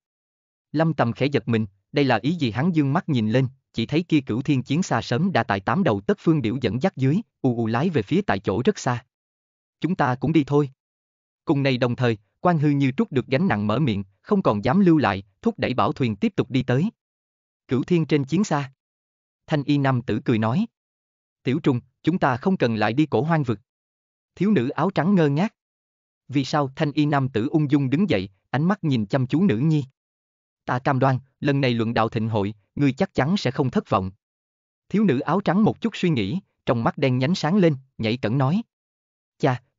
Lâm Tầm khẽ giật mình, đây là ý gì hắn dương mắt nhìn lên, chỉ thấy kia cửu thiên chiến xa sớm đã tại tám đầu tất phương điểu dẫn dắt dưới, u u lái về phía tại chỗ rất xa. Chúng ta cũng đi thôi. Cùng này đồng thời, quan hư như trút được gánh nặng mở miệng, không còn dám lưu lại, thúc đẩy bảo thuyền tiếp tục đi tới. Cửu thiên trên chiến xa. Thanh y nam tử cười nói. Tiểu Trung, chúng ta không cần lại đi cổ hoang vực. Thiếu nữ áo trắng ngơ ngác. Vì sao thanh y nam tử ung dung đứng dậy, ánh mắt nhìn chăm chú nữ nhi. Ta cam đoan, lần này luận đạo thịnh hội, ngươi chắc chắn sẽ không thất vọng. Thiếu nữ áo trắng một chút suy nghĩ, trong mắt đen nhánh sáng lên, nhảy cẩn nói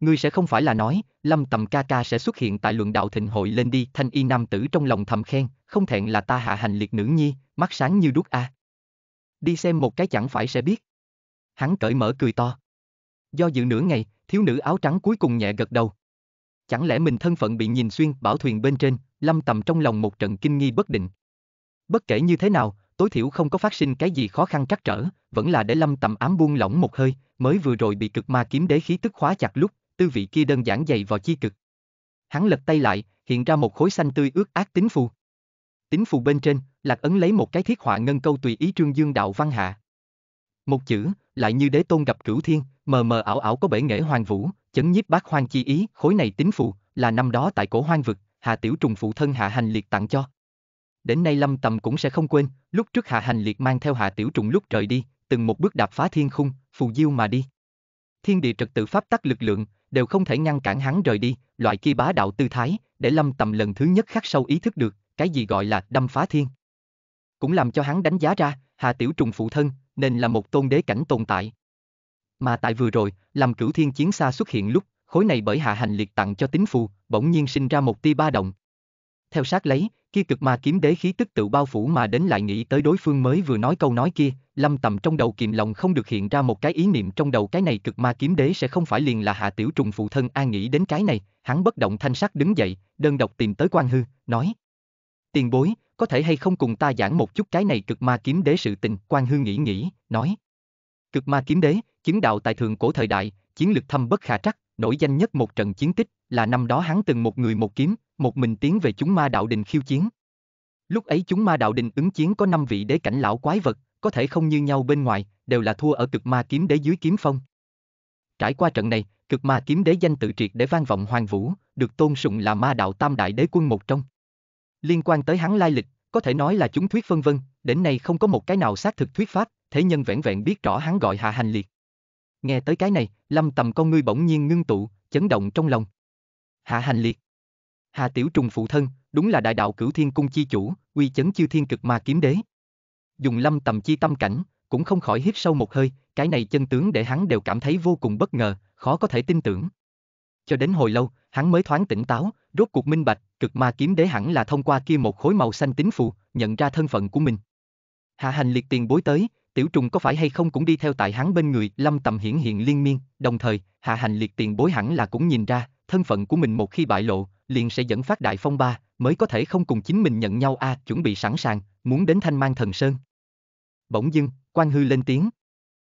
ngươi sẽ không phải là nói, Lâm Tầm ca ca sẽ xuất hiện tại luận đạo thịnh hội lên đi, thanh y nam tử trong lòng thầm khen, không thẹn là ta hạ hành liệt nữ nhi, mắt sáng như đuốc a. À. Đi xem một cái chẳng phải sẽ biết. Hắn cởi mở cười to. Do dự nửa ngày, thiếu nữ áo trắng cuối cùng nhẹ gật đầu. Chẳng lẽ mình thân phận bị nhìn xuyên, bảo thuyền bên trên, Lâm Tầm trong lòng một trận kinh nghi bất định. Bất kể như thế nào, tối thiểu không có phát sinh cái gì khó khăn trắc trở, vẫn là để Lâm Tầm ám buông lỏng một hơi, mới vừa rồi bị cực ma kiếm đế khí tức khóa chặt lúc, tư vị kia đơn giản dày vào chi cực. Hắn lật tay lại, hiện ra một khối xanh tươi ướt ác tính phù. Tính phù bên trên, lạc ấn lấy một cái thiết họa ngân câu tùy ý trương dương đạo văn hạ. Một chữ, lại như đế tôn gặp cửu thiên, mờ mờ ảo ảo có bể nghệ hoàng vũ, chấn nhiếp bác hoang chi ý, khối này tính phù, là năm đó tại cổ hoang vực, Hà Tiểu Trùng phụ thân Hạ Hành Liệt tặng cho. Đến nay Lâm Tầm cũng sẽ không quên, lúc trước Hạ Hành Liệt mang theo Hạ Tiểu Trùng lúc trời đi, từng một bước đạp phá thiên khung, phù diêu mà đi. Thiên địa trật tự pháp tắc lực lượng, đều không thể ngăn cản hắn rời đi, loại kia bá đạo tư thái, để lâm tầm lần thứ nhất khắc sâu ý thức được, cái gì gọi là đâm phá thiên. Cũng làm cho hắn đánh giá ra, Hà Tiểu Trùng phụ thân, nên là một tôn đế cảnh tồn tại. Mà tại vừa rồi, làm cửu thiên chiến xa xuất hiện lúc, khối này bởi hạ hành liệt tặng cho tính phù, bỗng nhiên sinh ra một tia ba động. Theo sát lấy, kia cực ma kiếm đế khí tức tự bao phủ mà đến lại nghĩ tới đối phương mới vừa nói câu nói kia, lâm tầm trong đầu kìm lòng không được hiện ra một cái ý niệm trong đầu cái này cực ma kiếm đế sẽ không phải liền là hạ tiểu trùng phụ thân an nghĩ đến cái này, hắn bất động thanh sắc đứng dậy, đơn độc tìm tới quan hư, nói. Tiền bối, có thể hay không cùng ta giảng một chút cái này cực ma kiếm đế sự tình, quan hư nghĩ nghĩ, nói. Cực ma kiếm đế, chứng đạo tại thường cổ thời đại, chiến lực thâm bất khả trắc, nổi danh nhất một trận chiến tích, là năm đó hắn từng một người một kiếm, một mình tiến về chúng ma đạo đình khiêu chiến. Lúc ấy chúng ma đạo đình ứng chiến có 5 vị đế cảnh lão quái vật, có thể không như nhau bên ngoài, đều là thua ở cực ma kiếm đế dưới kiếm phong. Trải qua trận này, cực ma kiếm đế danh tự triệt để vang vọng hoàng vũ, được tôn sùng là ma đạo tam đại đế quân một trong. Liên quan tới hắn lai lịch, có thể nói là chúng thuyết vân vân, đến nay không có một cái nào xác thực thuyết pháp, thế nhân vẹn vẹn biết rõ hắn gọi hạ hành liệt. Nghe tới cái này, lâm tầm con ngươi bỗng nhiên ngưng tụ, chấn động trong lòng. Hạ hành liệt. Hà Tiểu Trùng phụ thân, đúng là đại đạo cửu thiên cung chi chủ, uy chấn chiêu thiên cực ma kiếm đế. Dùng lâm tầm chi tâm cảnh, cũng không khỏi hít sâu một hơi, cái này chân tướng để hắn đều cảm thấy vô cùng bất ngờ, khó có thể tin tưởng. Cho đến hồi lâu, hắn mới thoáng tỉnh táo, rốt cuộc minh bạch, cực ma kiếm đế hẳn là thông qua kia một khối màu xanh tín phù, nhận ra thân phận của mình. Hạ hành liệt tiền bối tới, tiểu trùng có phải hay không cũng đi theo tại hắn bên người, lâm tầm hiển hiện liên miên, đồng thời, hạ hành liệt tiền bối hẳn là cũng nhìn ra, thân phận của mình một khi bại lộ, liền sẽ dẫn phát đại phong ba, mới có thể không cùng chính mình nhận nhau a, à, chuẩn bị sẵn sàng, muốn đến Thanh Mang Thần Sơn. Bỗng dưng, Quan Hư lên tiếng.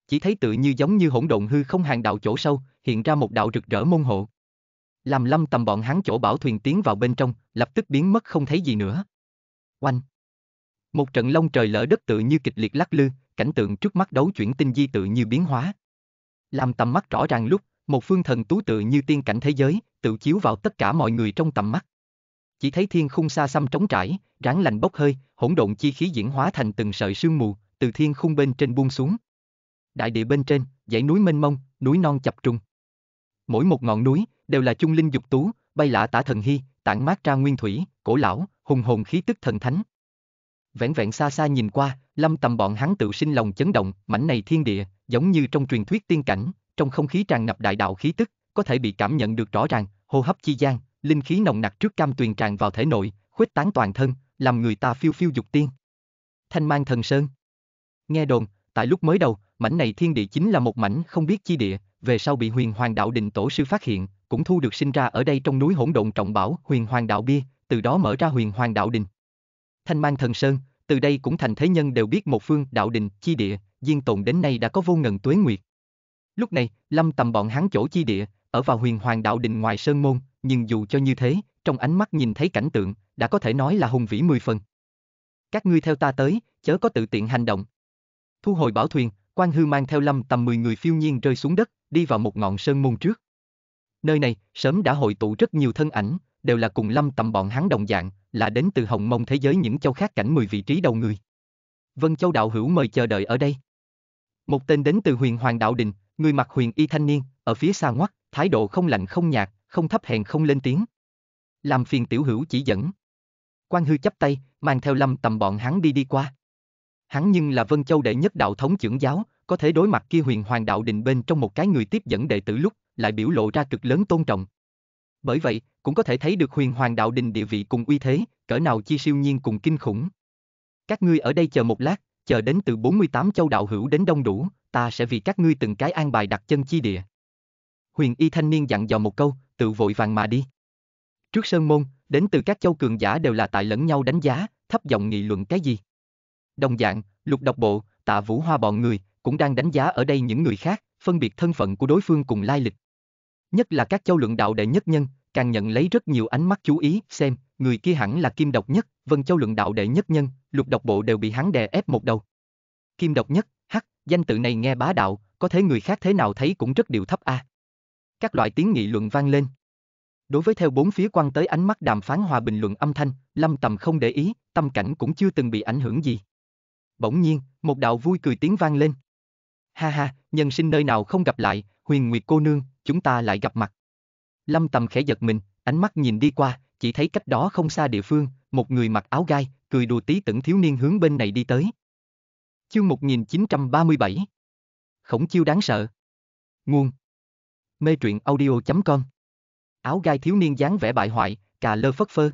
Chỉ thấy tự như giống như hỗn độn hư không hàng đạo chỗ sâu, hiện ra một đạo rực rỡ môn hộ. Làm lâm tầm bọn hắn chỗ bảo thuyền tiến vào bên trong, lập tức biến mất không thấy gì nữa. Oanh! Một trận lông trời lỡ đất tự như kịch liệt lắc lư, cảnh tượng trước mắt đấu chuyển tinh di tự như biến hóa. Làm tầm mắt rõ ràng lúc, một phương thần tú tự như tiên cảnh thế giới, tự chiếu vào tất cả mọi người trong tầm mắt. Chỉ thấy thiên khung xa xăm trống trải, ráng lành bốc hơi, hỗn độn chi khí diễn hóa thành từng sợi sương mù, từ thiên khung bên trên buông xuống. Đại địa bên trên, dãy núi mênh mông, núi non chập trùng. Mỗi một ngọn núi đều là chung linh dục tú, bay lạ tả thần hy, tản mát ra nguyên thủy, cổ lão, hùng hồn khí tức thần thánh. Vẹn vẹn xa xa nhìn qua, lâm tầm bọn hắn tự sinh lòng chấn động, mảnh này thiên địa, giống như trong truyền thuyết tiên cảnh, trong không khí tràn ngập đại đạo khí tức, có thể bị cảm nhận được rõ ràng, hô hấp chi gian, linh khí nồng nặc trước cam tuyền tràn vào thể nội, khuếch tán toàn thân, làm người ta phiêu phiêu dục tiên. Thanh mang thần sơn. Nghe đồn, tại lúc mới đầu, mảnh này thiên địa chính là một mảnh không biết chi địa, về sau bị Huyền Hoàng Đạo Định Tổ sư phát hiện, cũng thu được sinh ra ở đây trong núi hỗn độn trọng bảo Huyền Hoàng Đạo Bia, từ đó mở ra Huyền Hoàng Đạo Đình. Thanh mang thần sơn, từ đây cũng thành thế nhân đều biết một phương đạo đình chi địa, diên tồn đến nay đã có vô ngần tuế nguyệt, Lúc này, lâm tầm bọn hắn chỗ chi địa, ở vào huyền hoàng đạo đình ngoài sơn môn, nhưng dù cho như thế, trong ánh mắt nhìn thấy cảnh tượng, đã có thể nói là hùng vĩ mười phần. Các ngươi theo ta tới, chớ có tự tiện hành động. Thu hồi bảo thuyền, quan hư mang theo lâm tầm 10 người phiêu nhiên rơi xuống đất, đi vào một ngọn sơn môn trước. Nơi này, sớm đã hội tụ rất nhiều thân ảnh, đều là cùng lâm tầm bọn hắn đồng dạng, là đến từ hồng mông thế giới những châu khác cảnh 10 vị trí đầu người. Vân Châu Đạo Hữu mời chờ đợi ở đây. Một tên đến từ huyền hoàng đạo đình, người mặc huyền y thanh niên, ở phía xa ngoắt, thái độ không lạnh không nhạt, không thấp hèn không lên tiếng. Làm phiền tiểu hữu chỉ dẫn. Quan hư chấp tay, mang theo lâm tầm bọn hắn đi đi qua. Hắn nhưng là Vân Châu đệ nhất đạo thống trưởng giáo, có thể đối mặt kia huyền hoàng đạo định bên trong một cái người tiếp dẫn đệ tử lúc, lại biểu lộ ra cực lớn tôn trọng. Bởi vậy, cũng có thể thấy được huyền hoàng đạo đình địa vị cùng uy thế, cỡ nào chi siêu nhiên cùng kinh khủng. Các ngươi ở đây chờ một lát, chờ đến từ 48 châu đạo hữu đến đông đủ, ta sẽ vì các ngươi từng cái an bài đặt chân chi địa. Huyền y thanh niên dặn dò một câu, tự vội vàng mà đi. Trước sơn môn, đến từ các châu cường giả đều là tại lẫn nhau đánh giá, thấp giọng nghị luận cái gì. Đồng dạng, lục độc bộ, tạ vũ hoa bọn người, cũng đang đánh giá ở đây những người khác, phân biệt thân phận của đối phương cùng lai lịch. Nhất là các châu luận đạo đệ nhất nhân, càng nhận lấy rất nhiều ánh mắt chú ý, xem, người kia hẳn là kim độc nhất, vân châu luận đạo đệ nhất nhân, lục độc bộ đều bị hắn đè ép một đầu. Kim độc nhất, Danh tự này nghe bá đạo, có thế người khác thế nào thấy cũng rất điều thấp a. À. Các loại tiếng nghị luận vang lên. Đối với theo bốn phía quan tới ánh mắt đàm phán hòa bình luận âm thanh, Lâm Tầm không để ý, tâm cảnh cũng chưa từng bị ảnh hưởng gì. Bỗng nhiên, một đạo vui cười tiếng vang lên. Ha ha, nhân sinh nơi nào không gặp lại, huyền nguyệt cô nương, chúng ta lại gặp mặt. Lâm Tầm khẽ giật mình, ánh mắt nhìn đi qua, chỉ thấy cách đó không xa địa phương, một người mặc áo gai, cười đùa tí tửng thiếu niên hướng bên này đi tới. Chương 1937 Khổng chiêu đáng sợ Nguồn Mê truyện audio.com Áo gai thiếu niên dáng vẻ bại hoại, cà lơ phất phơ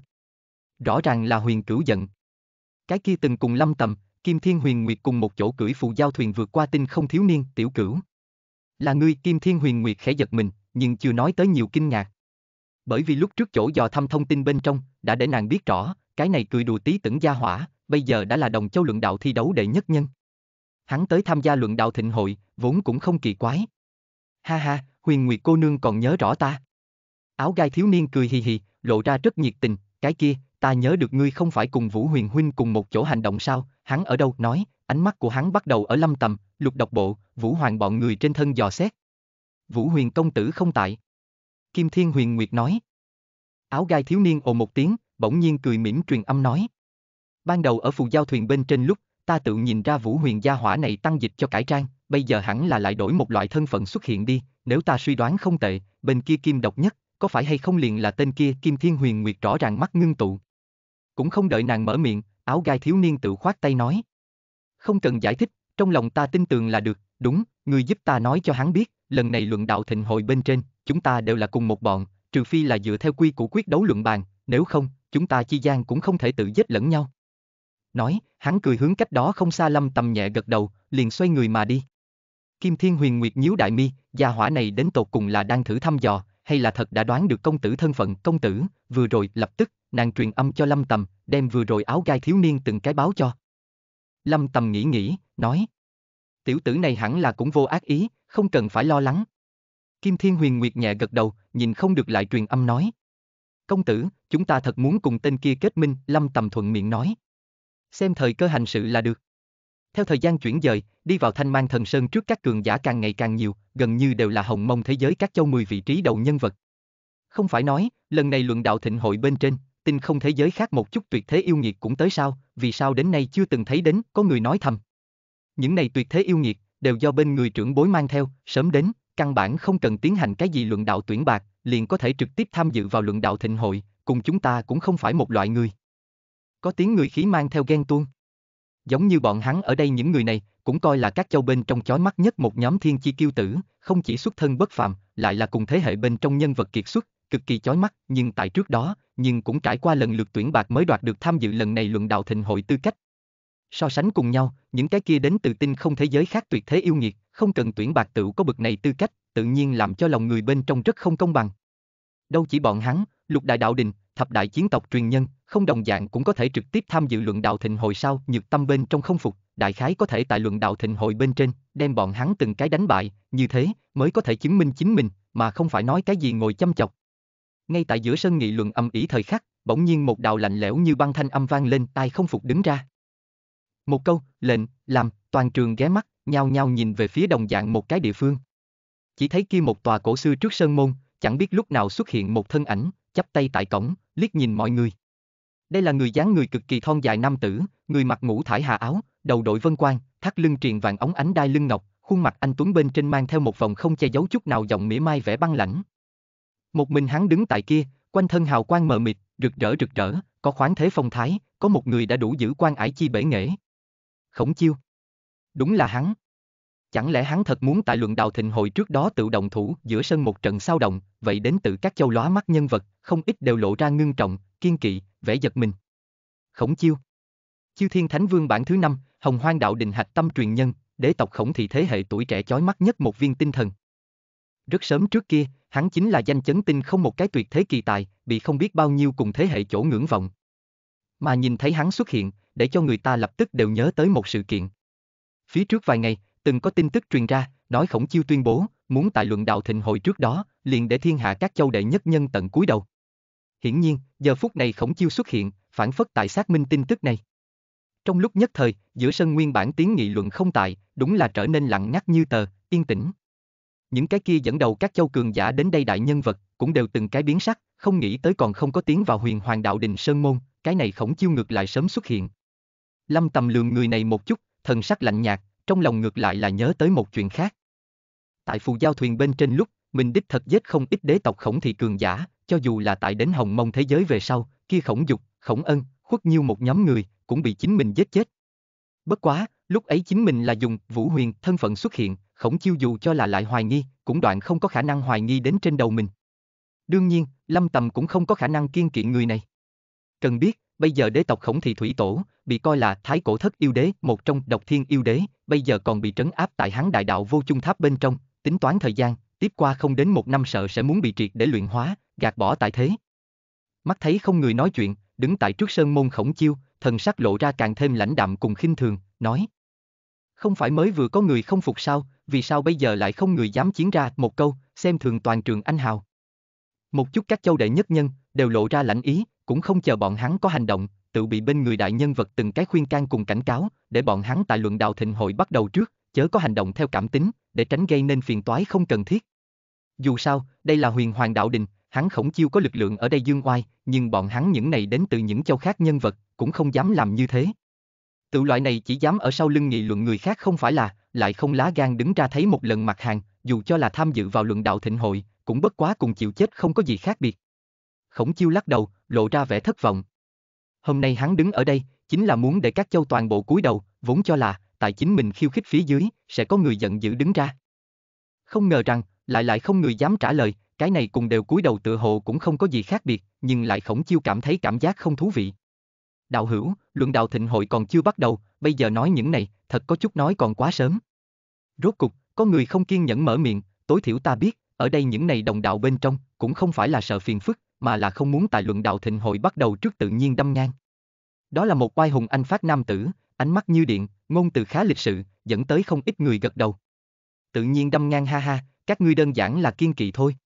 Rõ ràng là huyền cửu giận Cái kia từng cùng lâm tầm, kim thiên huyền nguyệt cùng một chỗ cưỡi phù giao thuyền vượt qua tinh không thiếu niên, tiểu cửu Là ngươi kim thiên huyền nguyệt khẽ giật mình, nhưng chưa nói tới nhiều kinh ngạc Bởi vì lúc trước chỗ dò thăm thông tin bên trong, đã để nàng biết rõ, cái này cười đùa tí tưởng gia hỏa, bây giờ đã là đồng châu luận đạo thi đấu đệ nhất nhân hắn tới tham gia luận đạo thịnh hội, vốn cũng không kỳ quái. Ha ha, huyền nguyệt cô nương còn nhớ rõ ta. Áo gai thiếu niên cười hì hì, lộ ra rất nhiệt tình, cái kia, ta nhớ được ngươi không phải cùng Vũ Huyền Huynh cùng một chỗ hành động sao, hắn ở đâu, nói, ánh mắt của hắn bắt đầu ở lâm tầm, lục độc bộ, Vũ Hoàng bọn người trên thân dò xét. Vũ Huyền công tử không tại. Kim Thiên Huyền Nguyệt nói. Áo gai thiếu niên ồ một tiếng, bỗng nhiên cười mỉm truyền âm nói. Ban đầu ở phù giao thuyền bên trên lúc, ta tự nhìn ra Vũ Huyền gia hỏa này tăng dịch cho cải trang, bây giờ hẳn là lại đổi một loại thân phận xuất hiện đi, nếu ta suy đoán không tệ, bên kia kim độc nhất, có phải hay không liền là tên kia Kim Thiên Huyền Nguyệt rõ ràng mắt ngưng tụ. Cũng không đợi nàng mở miệng, áo gai thiếu niên tự khoát tay nói. Không cần giải thích, trong lòng ta tin tưởng là được, đúng, người giúp ta nói cho hắn biết, lần này luận đạo thịnh hội bên trên, chúng ta đều là cùng một bọn, trừ phi là dựa theo quy của quyết đấu luận bàn, nếu không, chúng ta chi gian cũng không thể tự giết lẫn nhau nói, hắn cười hướng cách đó không xa lâm tầm nhẹ gật đầu, liền xoay người mà đi. Kim Thiên Huyền Nguyệt nhíu đại mi, gia hỏa này đến tột cùng là đang thử thăm dò, hay là thật đã đoán được công tử thân phận công tử, vừa rồi lập tức, nàng truyền âm cho lâm tầm, đem vừa rồi áo gai thiếu niên từng cái báo cho. Lâm tầm nghĩ nghĩ, nói. Tiểu tử này hẳn là cũng vô ác ý, không cần phải lo lắng. Kim Thiên Huyền Nguyệt nhẹ gật đầu, nhìn không được lại truyền âm nói. Công tử, chúng ta thật muốn cùng tên kia kết minh, Lâm Tầm thuận miệng nói xem thời cơ hành sự là được. Theo thời gian chuyển dời, đi vào thanh mang thần sơn trước các cường giả càng ngày càng nhiều, gần như đều là hồng mông thế giới các châu 10 vị trí đầu nhân vật. Không phải nói, lần này luận đạo thịnh hội bên trên, tinh không thế giới khác một chút tuyệt thế yêu nghiệt cũng tới sao, vì sao đến nay chưa từng thấy đến, có người nói thầm. Những này tuyệt thế yêu nghiệt, đều do bên người trưởng bối mang theo, sớm đến, căn bản không cần tiến hành cái gì luận đạo tuyển bạc, liền có thể trực tiếp tham dự vào luận đạo thịnh hội, cùng chúng ta cũng không phải một loại người có tiếng người khí mang theo ghen tuông. Giống như bọn hắn ở đây những người này, cũng coi là các châu bên trong chói mắt nhất một nhóm thiên chi kiêu tử, không chỉ xuất thân bất phàm, lại là cùng thế hệ bên trong nhân vật kiệt xuất, cực kỳ chói mắt, nhưng tại trước đó, nhưng cũng trải qua lần lượt tuyển bạc mới đoạt được tham dự lần này luận đạo thịnh hội tư cách. So sánh cùng nhau, những cái kia đến từ tinh không thế giới khác tuyệt thế yêu nghiệt, không cần tuyển bạc tựu có bực này tư cách, tự nhiên làm cho lòng người bên trong rất không công bằng. Đâu chỉ bọn hắn, lục đại đạo đình, thập đại chiến tộc truyền nhân, không đồng dạng cũng có thể trực tiếp tham dự luận đạo thịnh hội sau, nhược tâm bên trong không phục, đại khái có thể tại luận đạo thịnh hội bên trên, đem bọn hắn từng cái đánh bại, như thế mới có thể chứng minh chính mình, mà không phải nói cái gì ngồi chăm chọc. Ngay tại giữa sân nghị luận âm ỉ thời khắc, bỗng nhiên một đạo lạnh lẽo như băng thanh âm vang lên, tai không phục đứng ra. Một câu, lệnh, làm, toàn trường ghé mắt, nhao nhao nhìn về phía đồng dạng một cái địa phương. Chỉ thấy kia một tòa cổ xưa trước sơn môn, chẳng biết lúc nào xuất hiện một thân ảnh, chắp tay tại cổng, liếc nhìn mọi người. Đây là người dáng người cực kỳ thon dài nam tử, người mặc ngũ thải hà áo, đầu đội vân quan, thắt lưng triền vàng ống ánh đai lưng ngọc, khuôn mặt anh tuấn bên trên mang theo một vòng không che giấu chút nào giọng mỉa mai vẻ băng lãnh. Một mình hắn đứng tại kia, quanh thân hào quang mờ mịt, rực rỡ rực rỡ, có khoáng thế phong thái, có một người đã đủ giữ quan ải chi bể nghệ. Khổng Chiêu. Đúng là hắn. Chẳng lẽ hắn thật muốn tại luận đạo thịnh hội trước đó tự động thủ giữa sân một trận sao động, vậy đến từ các châu lóa mắt nhân vật, không ít đều lộ ra ngưng trọng, kiên kỵ, vẻ giật mình. Khổng chiêu Chiêu Thiên Thánh Vương bản thứ năm, Hồng Hoang Đạo Đình Hạch Tâm Truyền Nhân, đế tộc khổng thị thế hệ tuổi trẻ chói mắt nhất một viên tinh thần. Rất sớm trước kia, hắn chính là danh chấn tinh không một cái tuyệt thế kỳ tài, bị không biết bao nhiêu cùng thế hệ chỗ ngưỡng vọng. Mà nhìn thấy hắn xuất hiện, để cho người ta lập tức đều nhớ tới một sự kiện. Phía trước vài ngày, từng có tin tức truyền ra, nói Khổng Chiêu tuyên bố, muốn tại luận đạo thịnh hội trước đó, liền để thiên hạ các châu đệ nhất nhân tận cúi đầu. Hiển nhiên, giờ phút này Khổng Chiêu xuất hiện, phản phất tại xác minh tin tức này. Trong lúc nhất thời, giữa sân nguyên bản tiếng nghị luận không tại, đúng là trở nên lặng ngắt như tờ, yên tĩnh. Những cái kia dẫn đầu các châu cường giả đến đây đại nhân vật, cũng đều từng cái biến sắc, không nghĩ tới còn không có tiếng vào huyền hoàng đạo đình Sơn Môn, cái này khổng chiêu ngược lại sớm xuất hiện. Lâm tầm lường người này một chút, thần sắc lạnh nhạt, trong lòng ngược lại là nhớ tới một chuyện khác. Tại phù giao thuyền bên trên lúc, mình đích thật giết không ít đế tộc khổng thị cường giả, cho dù là tại đến hồng mông thế giới về sau, kia khổng dục, khổng ân, khuất nhiêu một nhóm người, cũng bị chính mình giết chết. Bất quá, lúc ấy chính mình là dùng vũ huyền thân phận xuất hiện, khổng chiêu dù cho là lại hoài nghi, cũng đoạn không có khả năng hoài nghi đến trên đầu mình. Đương nhiên, Lâm Tầm cũng không có khả năng kiên kiện người này. Cần biết, bây giờ đế tộc khổng thị thủy tổ, bị coi là thái cổ thất yêu đế, một trong độc thiên yêu đế, bây giờ còn bị trấn áp tại hắn đại đạo vô chung tháp bên trong, tính toán thời gian, tiếp qua không đến một năm sợ sẽ muốn bị triệt để luyện hóa, gạt bỏ tại thế. Mắt thấy không người nói chuyện, đứng tại trước sơn môn khổng chiêu, thần sắc lộ ra càng thêm lãnh đạm cùng khinh thường, nói. Không phải mới vừa có người không phục sao, vì sao bây giờ lại không người dám chiến ra một câu, xem thường toàn trường anh hào. Một chút các châu đệ nhất nhân, đều lộ ra lãnh ý, cũng không chờ bọn hắn có hành động, tự bị bên người đại nhân vật từng cái khuyên can cùng cảnh cáo, để bọn hắn tại luận đạo thịnh hội bắt đầu trước, chớ có hành động theo cảm tính, để tránh gây nên phiền toái không cần thiết. Dù sao, đây là huyền hoàng đạo đình, hắn khổng chiêu có lực lượng ở đây dương oai, nhưng bọn hắn những này đến từ những châu khác nhân vật, cũng không dám làm như thế. Tự loại này chỉ dám ở sau lưng nghị luận người khác không phải là, lại không lá gan đứng ra thấy một lần mặt hàng, dù cho là tham dự vào luận đạo thịnh hội, cũng bất quá cùng chịu chết không có gì khác biệt. Khổng chiêu lắc đầu, lộ ra vẻ thất vọng. Hôm nay hắn đứng ở đây, chính là muốn để các châu toàn bộ cúi đầu, vốn cho là, tại chính mình khiêu khích phía dưới, sẽ có người giận dữ đứng ra. Không ngờ rằng, lại lại không người dám trả lời, cái này cùng đều cúi đầu tựa hồ cũng không có gì khác biệt, nhưng lại khổng chiêu cảm thấy cảm giác không thú vị. Đạo hữu, luận đạo thịnh hội còn chưa bắt đầu, bây giờ nói những này, thật có chút nói còn quá sớm. Rốt cục, có người không kiên nhẫn mở miệng, tối thiểu ta biết, ở đây những này đồng đạo bên trong, cũng không phải là sợ phiền phức, mà là không muốn tài luận đạo thịnh hội bắt đầu trước tự nhiên đâm ngang. Đó là một oai hùng anh phát nam tử, ánh mắt như điện, ngôn từ khá lịch sự, dẫn tới không ít người gật đầu. Tự nhiên đâm ngang ha ha, các ngươi đơn giản là kiên kỵ thôi.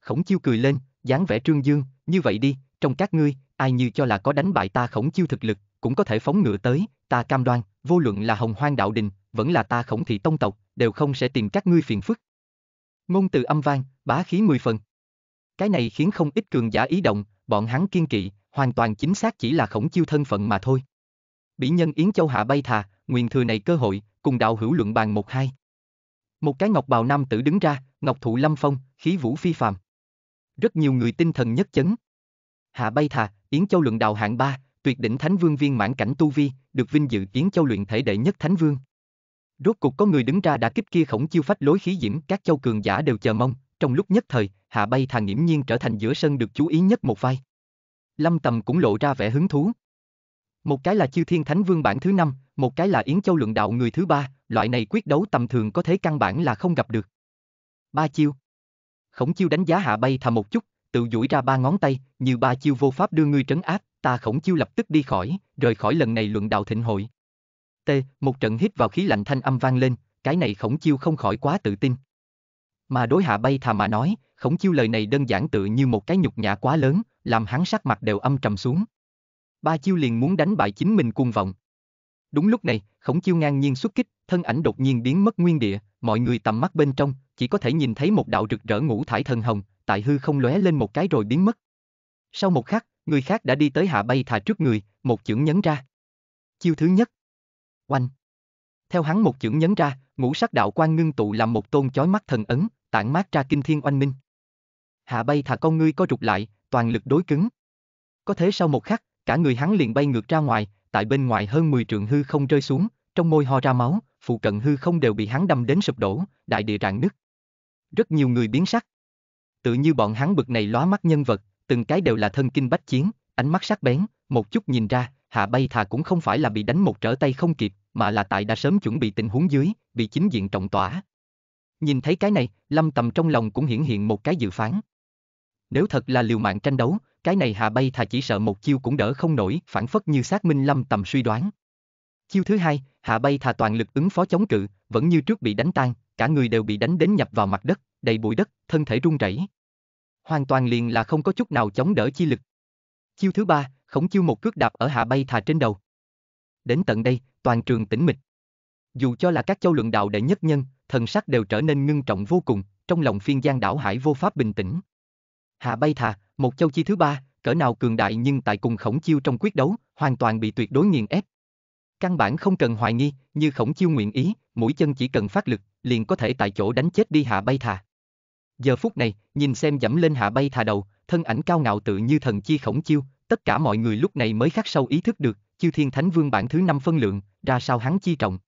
Khổng chiêu cười lên, dáng vẻ trương dương, như vậy đi, trong các ngươi, ai như cho là có đánh bại ta khổng chiêu thực lực, cũng có thể phóng ngựa tới, ta cam đoan, vô luận là hồng hoang đạo đình, vẫn là ta khổng thị tông tộc, đều không sẽ tìm các ngươi phiền phức. Ngôn từ âm vang, bá khí mười phần. Cái này khiến không ít cường giả ý động, bọn hắn kiên kỵ, hoàn toàn chính xác chỉ là khổng chiêu thân phận mà thôi. Bỉ nhân Yến Châu Hạ bay thà, nguyện thừa này cơ hội, cùng đạo hữu luận bàn một hai. Một cái ngọc bào nam tử đứng ra, ngọc thụ lâm phong, khí vũ phi phàm. Rất nhiều người tinh thần nhất chấn. Hạ bay thà, Yến Châu luận đạo hạng ba, tuyệt đỉnh thánh vương viên mãn cảnh tu vi, được vinh dự Yến Châu luyện thể đệ nhất thánh vương. Rốt cục có người đứng ra đã kích kia khổng chiêu phách lối khí diễm, các châu cường giả đều chờ mong, trong lúc nhất thời, Hạ Bay Thà nghiễm nhiên trở thành giữa sân được chú ý nhất một vai. Lâm Tầm cũng lộ ra vẻ hứng thú. Một cái là Chư Thiên Thánh Vương bản thứ năm, một cái là Yến Châu luận Đạo người thứ ba, loại này quyết đấu tầm thường có thế căn bản là không gặp được. Ba chiêu. Khổng chiêu đánh giá Hạ Bay Thà một chút, tự duỗi ra ba ngón tay, như ba chiêu vô pháp đưa ngươi trấn áp, ta khổng chiêu lập tức đi khỏi, rời khỏi lần này luận đạo thịnh hội. T, một trận hít vào khí lạnh thanh âm vang lên, cái này khổng chiêu không khỏi quá tự tin. Mà đối hạ bay thà mà nói, khổng chiêu lời này đơn giản tự như một cái nhục nhã quá lớn, làm hắn sắc mặt đều âm trầm xuống. Ba chiêu liền muốn đánh bại chính mình cuồng vọng. Đúng lúc này, khổng chiêu ngang nhiên xuất kích, thân ảnh đột nhiên biến mất nguyên địa, mọi người tầm mắt bên trong, chỉ có thể nhìn thấy một đạo rực rỡ ngũ thải thần hồng, tại hư không lóe lên một cái rồi biến mất. Sau một khắc, người khác đã đi tới hạ bay thà trước người, một chưởng nhấn ra. Chiêu thứ nhất. Oanh. Theo hắn một chưởng nhấn ra, ngũ sắc đạo quan ngưng tụ làm một tôn chói mắt thần ấn, tản mát ra kinh thiên oanh minh. Hạ bay thà con ngươi co rụt lại, toàn lực đối cứng. Có thế sau một khắc, cả người hắn liền bay ngược ra ngoài, tại bên ngoài hơn 10 trượng hư không rơi xuống, trong môi ho ra máu, phụ cận hư không đều bị hắn đâm đến sụp đổ, đại địa rạn nứt. Rất nhiều người biến sắc. Tự như bọn hắn bực này lóa mắt nhân vật, từng cái đều là thân kinh bách chiến, ánh mắt sắc bén, một chút nhìn ra, hạ bay thà cũng không phải là bị đánh một trở tay không kịp, mà là tại đã sớm chuẩn bị tình huống dưới, bị chính diện trọng tỏa. Nhìn thấy cái này, Lâm Tầm trong lòng cũng hiển hiện một cái dự phán. Nếu thật là liều mạng tranh đấu, cái này hạ Bay thà chỉ sợ một chiêu cũng đỡ không nổi, phản phất như xác minh Lâm Tầm suy đoán. Chiêu thứ hai, Hạ Bay thà toàn lực ứng phó chống cự, vẫn như trước bị đánh tan, cả người đều bị đánh đến nhập vào mặt đất, đầy bụi đất, thân thể run rẩy. Hoàn toàn liền là không có chút nào chống đỡ chi lực. Chiêu thứ ba, khổng chiêu một cước đạp ở Hạ Bay thà trên đầu. Đến tận đây, toàn trường tĩnh mịch. Dù cho là các châu luận đạo đệ nhất nhân, thần sắc đều trở nên ngưng trọng vô cùng, trong lòng phiên giang đảo hải vô pháp bình tĩnh. Hạ bay thà, một châu chi thứ ba, cỡ nào cường đại nhưng tại cùng khổng chiêu trong quyết đấu, hoàn toàn bị tuyệt đối nghiền ép. Căn bản không cần hoài nghi, như khổng chiêu nguyện ý, mũi chân chỉ cần phát lực, liền có thể tại chỗ đánh chết đi hạ bay thà. Giờ phút này, nhìn xem dẫm lên hạ bay thà đầu, thân ảnh cao ngạo tự như thần chi khổng chiêu, tất cả mọi người lúc này mới khắc sâu ý thức được, chiêu thiên thánh vương bản thứ năm phân lượng, ra sao hắn chi trọng.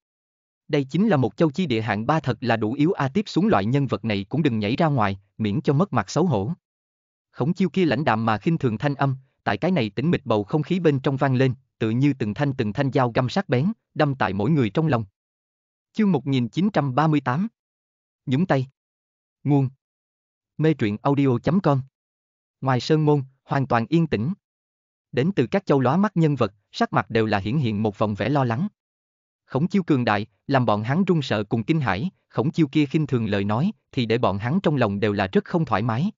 Đây chính là một châu chi địa hạng ba thật là đủ yếu a à tiếp xuống loại nhân vật này cũng đừng nhảy ra ngoài, miễn cho mất mặt xấu hổ. Khổng chiêu kia lãnh đạm mà khinh thường thanh âm, tại cái này tĩnh mịch bầu không khí bên trong vang lên, tự như từng thanh từng thanh dao găm sắc bén, đâm tại mỗi người trong lòng. Chương 1938 Nhúng tay Nguồn Mê truyện audio.com Ngoài sơn môn, hoàn toàn yên tĩnh. Đến từ các châu lóa mắt nhân vật, sắc mặt đều là hiển hiện một vòng vẻ lo lắng khổng chiêu cường đại, làm bọn hắn run sợ cùng kinh hãi, khổng chiêu kia khinh thường lời nói, thì để bọn hắn trong lòng đều là rất không thoải mái.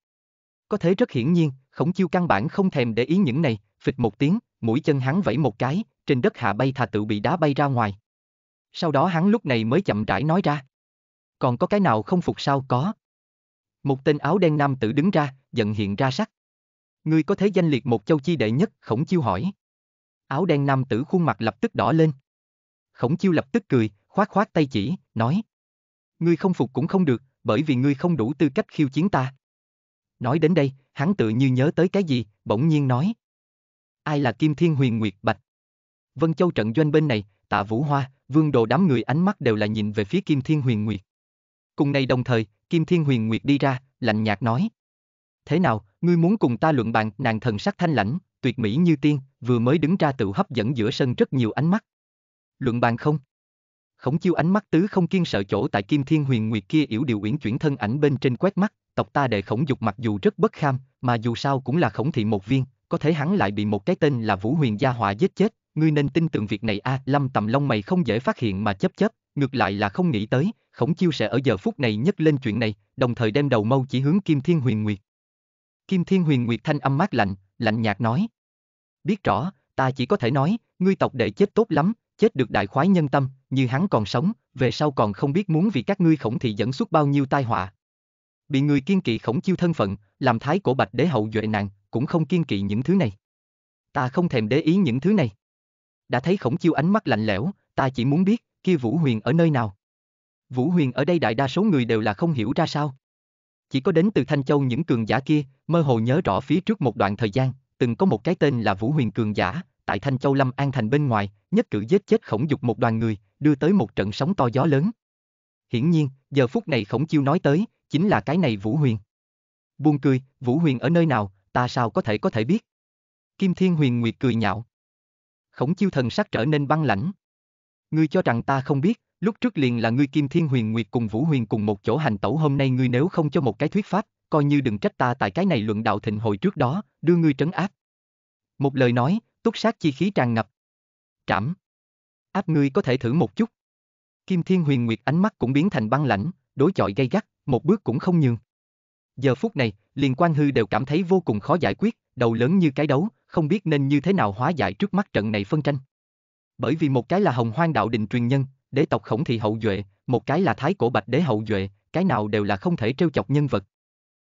Có thế rất hiển nhiên, khổng chiêu căn bản không thèm để ý những này, phịch một tiếng, mũi chân hắn vẫy một cái, trên đất hạ bay thà tự bị đá bay ra ngoài. Sau đó hắn lúc này mới chậm rãi nói ra. Còn có cái nào không phục sao có. Một tên áo đen nam tử đứng ra, giận hiện ra sắc. Ngươi có thế danh liệt một châu chi đệ nhất, khổng chiêu hỏi. Áo đen nam tử khuôn mặt lập tức đỏ lên. Khổng chiêu lập tức cười, khoát khoát tay chỉ, nói. Ngươi không phục cũng không được, bởi vì ngươi không đủ tư cách khiêu chiến ta. Nói đến đây, hắn tự như nhớ tới cái gì, bỗng nhiên nói. Ai là Kim Thiên Huyền Nguyệt Bạch? Vân Châu trận doanh bên này, tạ Vũ Hoa, vương đồ đám người ánh mắt đều là nhìn về phía Kim Thiên Huyền Nguyệt. Cùng này đồng thời, Kim Thiên Huyền Nguyệt đi ra, lạnh nhạt nói. Thế nào, ngươi muốn cùng ta luận bàn, nàng thần sắc thanh lãnh, tuyệt mỹ như tiên, vừa mới đứng ra tự hấp dẫn giữa sân rất nhiều ánh mắt. Luận bàn không? Khổng chiêu ánh mắt tứ không kiên sợ chỗ tại kim thiên huyền nguyệt kia yểu điều uyển chuyển thân ảnh bên trên quét mắt, tộc ta đệ khổng dục mặc dù rất bất kham, mà dù sao cũng là khổng thị một viên, có thể hắn lại bị một cái tên là vũ huyền gia hỏa giết chết, ngươi nên tin tưởng việc này a à, lâm tầm long mày không dễ phát hiện mà chấp chấp, ngược lại là không nghĩ tới, khổng chiêu sẽ ở giờ phút này nhấc lên chuyện này, đồng thời đem đầu mâu chỉ hướng kim thiên huyền nguyệt. Kim thiên huyền nguyệt thanh âm mát lạnh, lạnh nhạt nói. Biết rõ, ta chỉ có thể nói, ngươi tộc đệ chết tốt lắm, chết được đại khoái nhân tâm, như hắn còn sống, về sau còn không biết muốn vì các ngươi khổng thị dẫn xuất bao nhiêu tai họa. Bị người kiên kỵ khổng chiêu thân phận, làm thái cổ bạch đế hậu duệ nàng, cũng không kiên kỵ những thứ này. Ta không thèm để ý những thứ này. Đã thấy khổng chiêu ánh mắt lạnh lẽo, ta chỉ muốn biết, kia Vũ Huyền ở nơi nào. Vũ Huyền ở đây đại đa số người đều là không hiểu ra sao. Chỉ có đến từ Thanh Châu những cường giả kia, mơ hồ nhớ rõ phía trước một đoạn thời gian, từng có một cái tên là Vũ Huyền cường giả, tại Thanh Châu Lâm An thành bên ngoài, nhất cử giết chết khổng dục một đoàn người, đưa tới một trận sóng to gió lớn. Hiển nhiên, giờ phút này khổng chiêu nói tới, chính là cái này Vũ Huyền. Buông cười, Vũ Huyền ở nơi nào, ta sao có thể có thể biết. Kim Thiên Huyền Nguyệt cười nhạo. Khổng chiêu thần sắc trở nên băng lãnh. Ngươi cho rằng ta không biết, lúc trước liền là ngươi Kim Thiên Huyền Nguyệt cùng Vũ Huyền cùng một chỗ hành tẩu hôm nay ngươi nếu không cho một cái thuyết pháp, coi như đừng trách ta tại cái này luận đạo thịnh hội trước đó, đưa ngươi trấn áp. Một lời nói, túc sát chi khí tràn ngập. Trảm. Áp ngươi có thể thử một chút. Kim Thiên Huyền Nguyệt ánh mắt cũng biến thành băng lãnh, đối chọi gay gắt, một bước cũng không nhường. Giờ phút này, liền quan hư đều cảm thấy vô cùng khó giải quyết, đầu lớn như cái đấu, không biết nên như thế nào hóa giải trước mắt trận này phân tranh. Bởi vì một cái là hồng hoang đạo đình truyền nhân, đế tộc khổng thị hậu duệ, một cái là thái cổ bạch đế hậu duệ, cái nào đều là không thể trêu chọc nhân vật.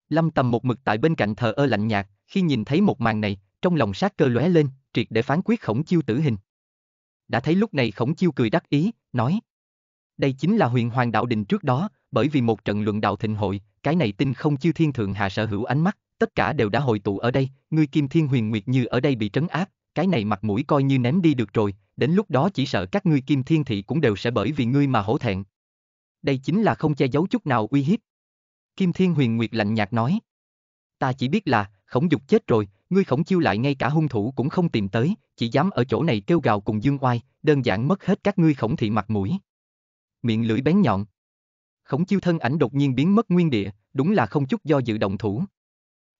Lâm tầm một mực tại bên cạnh thờ ơ lạnh nhạt, khi nhìn thấy một màn này, trong lòng sát cơ lóe lên, triệt để phán quyết khổng chiêu tử hình. Đã thấy lúc này khổng chiêu cười đắc ý, nói. Đây chính là huyền hoàng đạo đình trước đó, bởi vì một trận luận đạo thịnh hội, cái này tinh không chiêu thiên thượng hạ sở hữu ánh mắt, tất cả đều đã hội tụ ở đây, ngươi kim thiên huyền nguyệt như ở đây bị trấn áp, cái này mặt mũi coi như ném đi được rồi, đến lúc đó chỉ sợ các ngươi kim thiên thị cũng đều sẽ bởi vì ngươi mà hổ thẹn. Đây chính là không che giấu chút nào uy hiếp. Kim thiên huyền nguyệt lạnh nhạt nói. Ta chỉ biết là, khổng dục chết rồi, ngươi khổng chiêu lại ngay cả hung thủ cũng không tìm tới, chỉ dám ở chỗ này kêu gào cùng dương oai, đơn giản mất hết các ngươi khổng thị mặt mũi. Miệng lưỡi bén nhọn. Khổng chiêu thân ảnh đột nhiên biến mất nguyên địa, đúng là không chút do dự động thủ.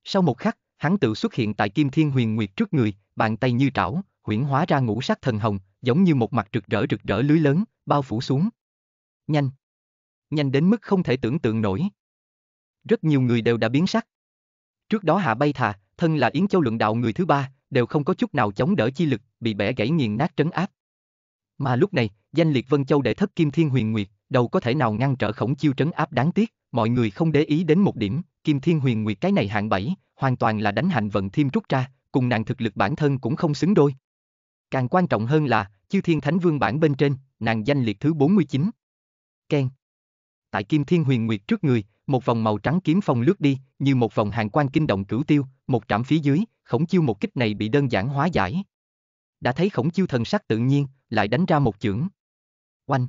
Sau một khắc, hắn tự xuất hiện tại Kim Thiên Huyền Nguyệt trước người, bàn tay như trảo, huyễn hóa ra ngũ sắc thần hồng, giống như một mặt rực rỡ rực rỡ lưới lớn, bao phủ xuống. Nhanh. Nhanh đến mức không thể tưởng tượng nổi. Rất nhiều người đều đã biến sắc. Trước đó hạ bay thà, thân là Yến Châu luận đạo người thứ ba, đều không có chút nào chống đỡ chi lực, bị bẻ gãy nghiền nát trấn áp. Mà lúc này, danh liệt Vân Châu đệ thất Kim Thiên Huyền Nguyệt, đâu có thể nào ngăn trở khổng chiêu trấn áp đáng tiếc, mọi người không để ý đến một điểm, Kim Thiên Huyền Nguyệt cái này hạng bảy hoàn toàn là đánh hành vận thêm trúc ra, cùng nàng thực lực bản thân cũng không xứng đôi. Càng quan trọng hơn là, Chiêu Thiên Thánh Vương bản bên trên, nàng danh liệt thứ 49. Ken. Tại Kim Thiên Huyền Nguyệt trước người, một vòng màu trắng kiếm phong lướt đi, như một vòng hàng quan kinh động cửu tiêu, một trạm phía dưới, khổng chiêu một kích này bị đơn giản hóa giải. Đã thấy khổng chiêu thần sắc tự nhiên, lại đánh ra một chưởng. Oanh!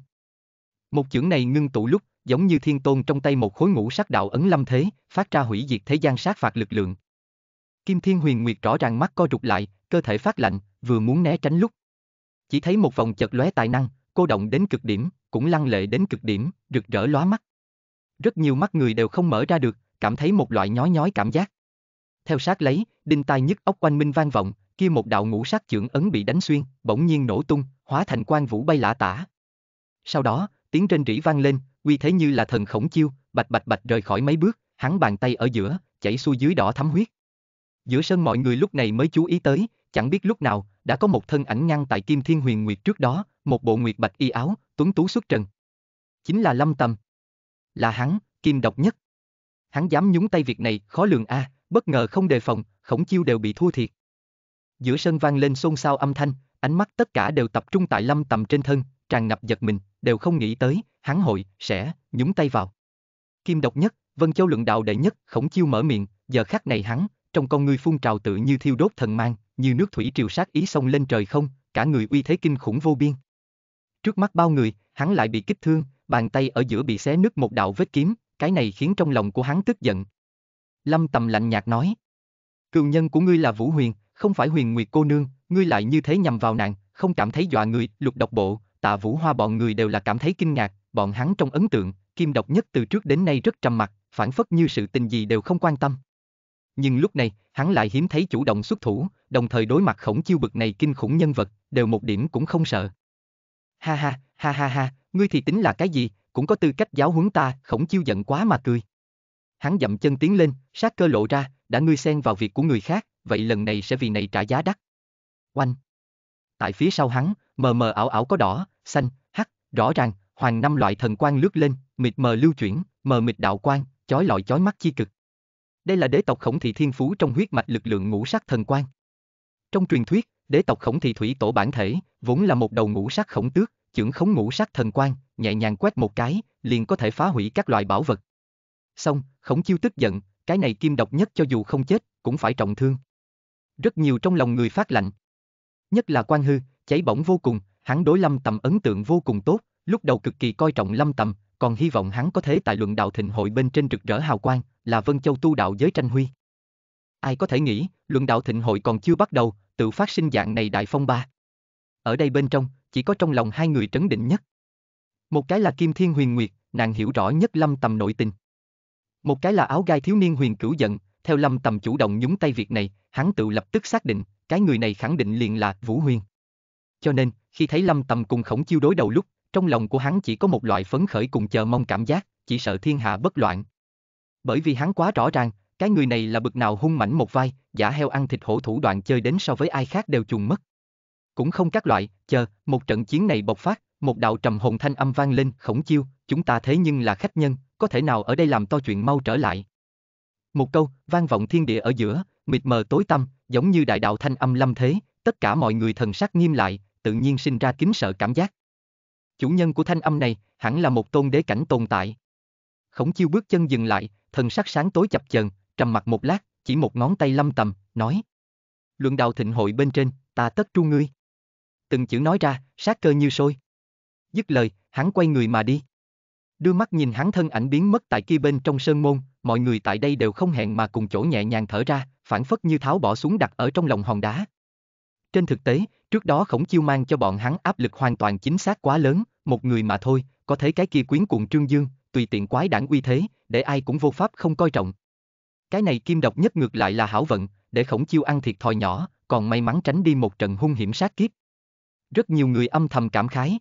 Một chưởng này ngưng tụ lúc, giống như thiên tôn trong tay một khối ngũ sắc đạo ấn lâm thế, phát ra hủy diệt thế gian sát phạt lực lượng. Kim Thiên Huyền Nguyệt rõ ràng mắt co rụt lại, cơ thể phát lạnh, vừa muốn né tránh lúc. Chỉ thấy một vòng chật lóe tài năng, cô động đến cực điểm, cũng lăng lệ đến cực điểm, rực rỡ lóa mắt. Rất nhiều mắt người đều không mở ra được, cảm thấy một loại nhói nhói cảm giác. Theo sát lấy, đinh tai nhức óc quanh minh vang vọng, kia một đạo ngũ sát trưởng ấn bị đánh xuyên, bỗng nhiên nổ tung, hóa thành quang vũ bay lả tả. Sau đó, tiếng trên rỉ vang lên, uy thế như là thần khổng chiêu, bạch bạch bạch rời khỏi mấy bước, hắn bàn tay ở giữa, chảy xuôi dưới đỏ thắm huyết. Giữa sân mọi người lúc này mới chú ý tới, chẳng biết lúc nào, đã có một thân ảnh ngăn tại Kim Thiên Huyền Nguyệt trước đó, một bộ nguyệt bạch y áo, tuấn tú xuất trần. Chính là Lâm Tầm là hắn, kim độc nhất. Hắn dám nhúng tay việc này, khó lường a, à, bất ngờ không đề phòng, khổng chiêu đều bị thua thiệt. Giữa sân vang lên xôn xao âm thanh, ánh mắt tất cả đều tập trung tại lâm tầm trên thân, tràn ngập giật mình, đều không nghĩ tới, hắn hội, sẽ, nhúng tay vào. Kim độc nhất, Vân Châu luận đạo đệ nhất, khổng chiêu mở miệng, giờ khắc này hắn, trong con người phun trào tự như thiêu đốt thần mang, như nước thủy triều sát ý sông lên trời không, cả người uy thế kinh khủng vô biên. Trước mắt bao người, hắn lại bị kích thương, bàn tay ở giữa bị xé nứt một đạo vết kiếm, cái này khiến trong lòng của hắn tức giận. Lâm Tầm lạnh nhạt nói. Cường nhân của ngươi là Vũ Huyền, không phải Huyền Nguyệt cô nương, ngươi lại như thế nhằm vào nàng, không cảm thấy dọa người, lục độc bộ, tạ vũ hoa bọn người đều là cảm thấy kinh ngạc, bọn hắn trong ấn tượng, kim độc nhất từ trước đến nay rất trầm mặc, phản phất như sự tình gì đều không quan tâm. Nhưng lúc này, hắn lại hiếm thấy chủ động xuất thủ, đồng thời đối mặt khổng chiêu bực này kinh khủng nhân vật, đều một điểm cũng không sợ. Ha ha, ha ha ha, ngươi thì tính là cái gì, cũng có tư cách giáo huấn ta, khổng chiêu giận quá mà cười. Hắn dậm chân tiến lên, sát cơ lộ ra, đã ngươi xen vào việc của người khác, vậy lần này sẽ vì này trả giá đắt. Oanh. Tại phía sau hắn, mờ mờ ảo ảo có đỏ, xanh, hắc, rõ ràng, hoàng năm loại thần quang lướt lên, mịt mờ lưu chuyển, mờ mịt đạo quang, chói lọi chói mắt chi cực. Đây là đế tộc khổng thị thiên phú trong huyết mạch lực lượng ngũ sắc thần quang. Trong truyền thuyết, đế tộc khổng thị thủy tổ bản thể, vốn là một đầu ngũ sắc khổng tước, chưởng khống ngũ sắc thần quan, nhẹ nhàng quét một cái, liền có thể phá hủy các loại bảo vật. Xong, khổng chiêu tức giận, cái này kim độc nhất cho dù không chết, cũng phải trọng thương. Rất nhiều trong lòng người phát lạnh. Nhất là quan hư, cháy bỏng vô cùng, hắn đối lâm tầm ấn tượng vô cùng tốt, lúc đầu cực kỳ coi trọng lâm tầm, còn hy vọng hắn có thể tại luận đạo thịnh hội bên trên rực rỡ hào quang, là Vân Châu tu đạo giới tranh huy. Ai có thể nghĩ, luận đạo thịnh hội còn chưa bắt đầu, tự phát sinh dạng này đại phong ba. Ở đây bên trong, chỉ có trong lòng hai người trấn định nhất. Một cái là Kim Thiên Huyền Nguyệt, nàng hiểu rõ nhất Lâm Tầm nội tình. Một cái là áo gai thiếu niên Huyền Cửu giận, theo Lâm Tầm chủ động nhúng tay việc này, hắn tự lập tức xác định, cái người này khẳng định liền là Vũ Huyền. Cho nên, khi thấy Lâm Tầm cùng Khổng Chiêu đối đầu lúc, trong lòng của hắn chỉ có một loại phấn khởi cùng chờ mong cảm giác, chỉ sợ thiên hạ bất loạn. Bởi vì hắn quá rõ ràng, cái người này là bực nào hung mãnh một vai, giả heo ăn thịt hổ thủ đoạn chơi đến so với ai khác đều trùng mất cũng không các loại, chờ, một trận chiến này bộc phát, một đạo trầm hồn thanh âm vang lên, khổng chiêu, chúng ta thế nhưng là khách nhân, có thể nào ở đây làm to chuyện mau trở lại. Một câu, vang vọng thiên địa ở giữa, mịt mờ tối tăm, giống như đại đạo thanh âm lâm thế, tất cả mọi người thần sắc nghiêm lại, tự nhiên sinh ra kính sợ cảm giác. Chủ nhân của thanh âm này, hẳn là một tôn đế cảnh tồn tại. Khổng chiêu bước chân dừng lại, thần sắc sáng tối chập chờn, trầm mặt một lát, chỉ một ngón tay lâm tầm, nói. Luận đạo thịnh hội bên trên, ta tất tru ngươi từng chữ nói ra, sát cơ như sôi. Dứt lời, hắn quay người mà đi. Đưa mắt nhìn hắn thân ảnh biến mất tại kia bên trong sơn môn, mọi người tại đây đều không hẹn mà cùng chỗ nhẹ nhàng thở ra, phản phất như tháo bỏ xuống đặt ở trong lòng hòn đá. Trên thực tế, trước đó khổng chiêu mang cho bọn hắn áp lực hoàn toàn chính xác quá lớn, một người mà thôi, có thấy cái kia quyến cuồng trương dương, tùy tiện quái đảng uy thế, để ai cũng vô pháp không coi trọng. Cái này kim độc nhất ngược lại là hảo vận, để khổng chiêu ăn thiệt thòi nhỏ, còn may mắn tránh đi một trận hung hiểm sát kiếp. Rất nhiều người âm thầm cảm khái.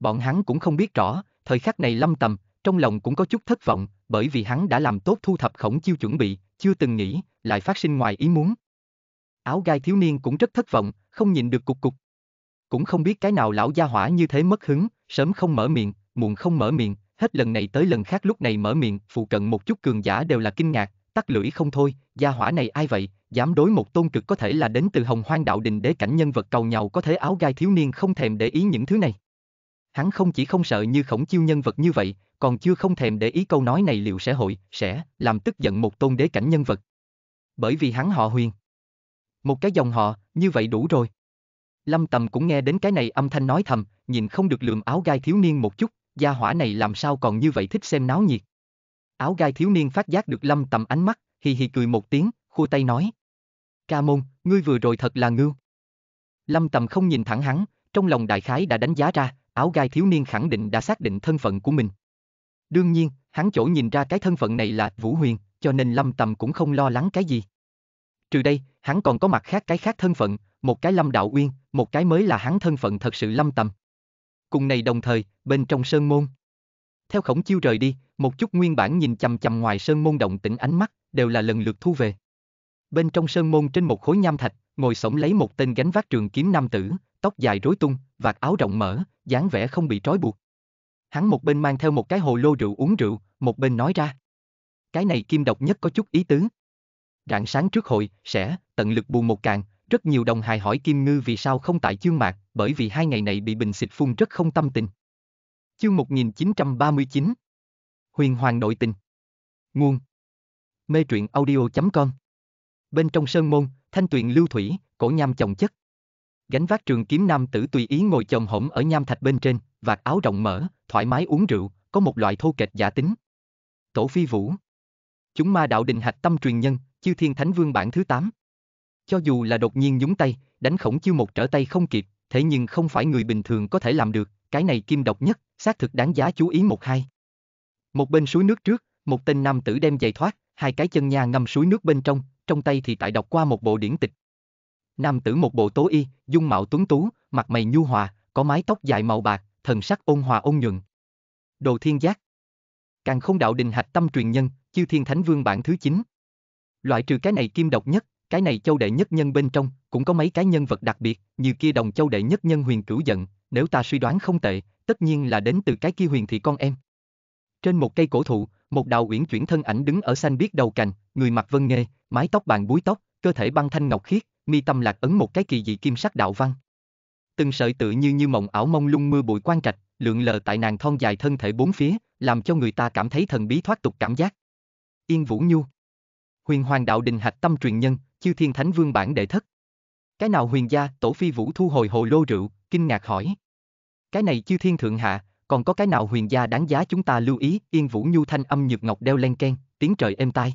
Bọn hắn cũng không biết rõ, thời khắc này lâm tầm, trong lòng cũng có chút thất vọng, bởi vì hắn đã làm tốt thu thập khổng chiêu chuẩn bị, chưa từng nghĩ, lại phát sinh ngoài ý muốn. Áo gai thiếu niên cũng rất thất vọng, không nhìn được cục cục. Cũng không biết cái nào lão gia hỏa như thế mất hứng, sớm không mở miệng, muộn không mở miệng, hết lần này tới lần khác lúc này mở miệng, phụ cận một chút cường giả đều là kinh ngạc, tắt lưỡi không thôi, gia hỏa này ai vậy, dám đối một tôn cực có thể là đến từ hồng hoang đạo đình đế cảnh nhân vật cầu nhau có thể áo gai thiếu niên không thèm để ý những thứ này. Hắn không chỉ không sợ như khổng chiêu nhân vật như vậy, còn chưa không thèm để ý câu nói này liệu sẽ hội, sẽ, làm tức giận một tôn đế cảnh nhân vật. Bởi vì hắn họ huyền. Một cái dòng họ, như vậy đủ rồi. Lâm Tầm cũng nghe đến cái này âm thanh nói thầm, nhìn không được lượm áo gai thiếu niên một chút, gia hỏa này làm sao còn như vậy thích xem náo nhiệt. Áo gai thiếu niên phát giác được lâm tầm ánh mắt, hì hì cười một tiếng, khua tay nói. Ca môn, ngươi vừa rồi thật là ngưu. Lâm tầm không nhìn thẳng hắn, trong lòng đại khái đã đánh giá ra, áo gai thiếu niên khẳng định đã xác định thân phận của mình. Đương nhiên, hắn chỗ nhìn ra cái thân phận này là Vũ Huyền, cho nên Lâm Tầm cũng không lo lắng cái gì. Trừ đây, hắn còn có mặt khác cái khác thân phận, một cái Lâm Đạo Uyên, một cái mới là hắn thân phận thật sự Lâm Tầm. Cùng này đồng thời, bên trong sơn môn theo khổng chiêu rời đi, một chút nguyên bản nhìn chằm chằm ngoài sơn môn động tĩnh ánh mắt, đều là lần lượt thu về. Bên trong sơn môn trên một khối nham thạch, ngồi sổng lấy một tên gánh vác trường kiếm nam tử, tóc dài rối tung, vạt áo rộng mở, dáng vẻ không bị trói buộc. Hắn một bên mang theo một cái hồ lô rượu uống rượu, một bên nói ra. Cái này kim độc nhất có chút ý tứ. Rạng sáng trước hội, sẽ, tận lực buồn một càng, rất nhiều đồng hài hỏi Kim Ngư vì sao không tại chương mạc, bởi vì hai ngày này bị bình xịt phun rất không tâm tình. Chương 1939 Huyền Hoàng Nội Tình Nguồn Mê truyện audio.com Bên trong sơn môn, thanh tuyền lưu thủy, cổ nham chồng chất. Gánh vác trường kiếm nam tử tùy ý ngồi chồng hổm ở nham thạch bên trên, vạt áo rộng mở, thoải mái uống rượu, có một loại thô kệch giả tính. Tổ phi vũ Chúng ma đạo Định hạch tâm truyền nhân, chư thiên thánh vương bản thứ 8. Cho dù là đột nhiên nhúng tay, đánh khổng chiêu một trở tay không kịp, thế nhưng không phải người bình thường có thể làm được, cái này kim độc nhất, xác thực đáng giá chú ý một hai. Một bên suối nước trước, một tên nam tử đem giày thoát, hai cái chân nha ngâm suối nước bên trong, trong tay thì tại đọc qua một bộ điển tịch. Nam tử một bộ tố y, dung mạo tuấn tú, mặt mày nhu hòa, có mái tóc dài màu bạc, thần sắc ôn hòa ôn nhuận. Đồ thiên giác. Càng không đạo đình hạch tâm truyền nhân, chiêu thiên thánh vương bản thứ 9. Loại trừ cái này kim độc nhất, cái này châu đệ nhất nhân bên trong, cũng có mấy cái nhân vật đặc biệt, như kia đồng châu đệ nhất nhân huyền cửu giận, nếu ta suy đoán không tệ, tất nhiên là đến từ cái kia huyền thị con em. Trên một cây cổ thụ, một đào uyển chuyển thân ảnh đứng ở xanh biết đầu cành, người mặc vân nghê, mái tóc bàn búi tóc, cơ thể băng thanh ngọc khiết, mi tâm lạc ấn một cái kỳ dị kim sắc đạo văn. Từng sợi tự như như mộng ảo mông lung mưa bụi quan trạch, lượn lờ tại nàng thon dài thân thể bốn phía, làm cho người ta cảm thấy thần bí thoát tục cảm giác. Yên Vũ Nhu Huyền Hoàng Đạo Đình Hạch Tâm truyền nhân, chư thiên thánh vương bản đệ thất. Cái nào huyền gia, tổ phi vũ thu hồi hồ lô rượu, kinh ngạc hỏi. Cái này chư thiên thượng hạ, còn có cái nào huyền gia đáng giá chúng ta lưu ý, yên vũ nhu thanh âm nhược ngọc đeo len ken, tiếng trời êm tai.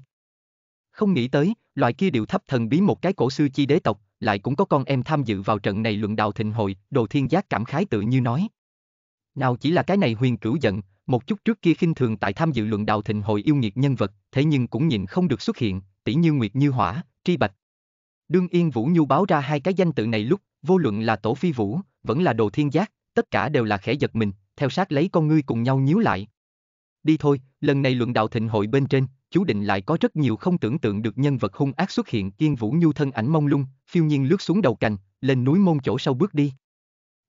Không nghĩ tới, loại kia điều thấp thần bí một cái cổ sư chi đế tộc, lại cũng có con em tham dự vào trận này luận đạo thịnh hội, đồ thiên giác cảm khái tự như nói. Nào chỉ là cái này huyền cửu giận, một chút trước kia khinh thường tại tham dự luận đạo thịnh hội yêu nghiệt nhân vật, thế nhưng cũng nhìn không được xuất hiện, tỷ như Nguyệt Như Hỏa, Tri Bạch. Đương Yên Vũ Nhu báo ra hai cái danh tự này lúc, vô luận là Tổ Phi Vũ, vẫn là Đồ Thiên Giác, tất cả đều là khẽ giật mình, theo sát lấy con ngươi cùng nhau nhíu lại. Đi thôi, lần này luận đạo thịnh hội bên trên, chú định lại có rất nhiều không tưởng tượng được nhân vật hung ác xuất hiện Kiên Vũ Nhu thân ảnh mông lung, phiêu nhiên lướt xuống đầu cành, lên núi môn chỗ sau bước đi.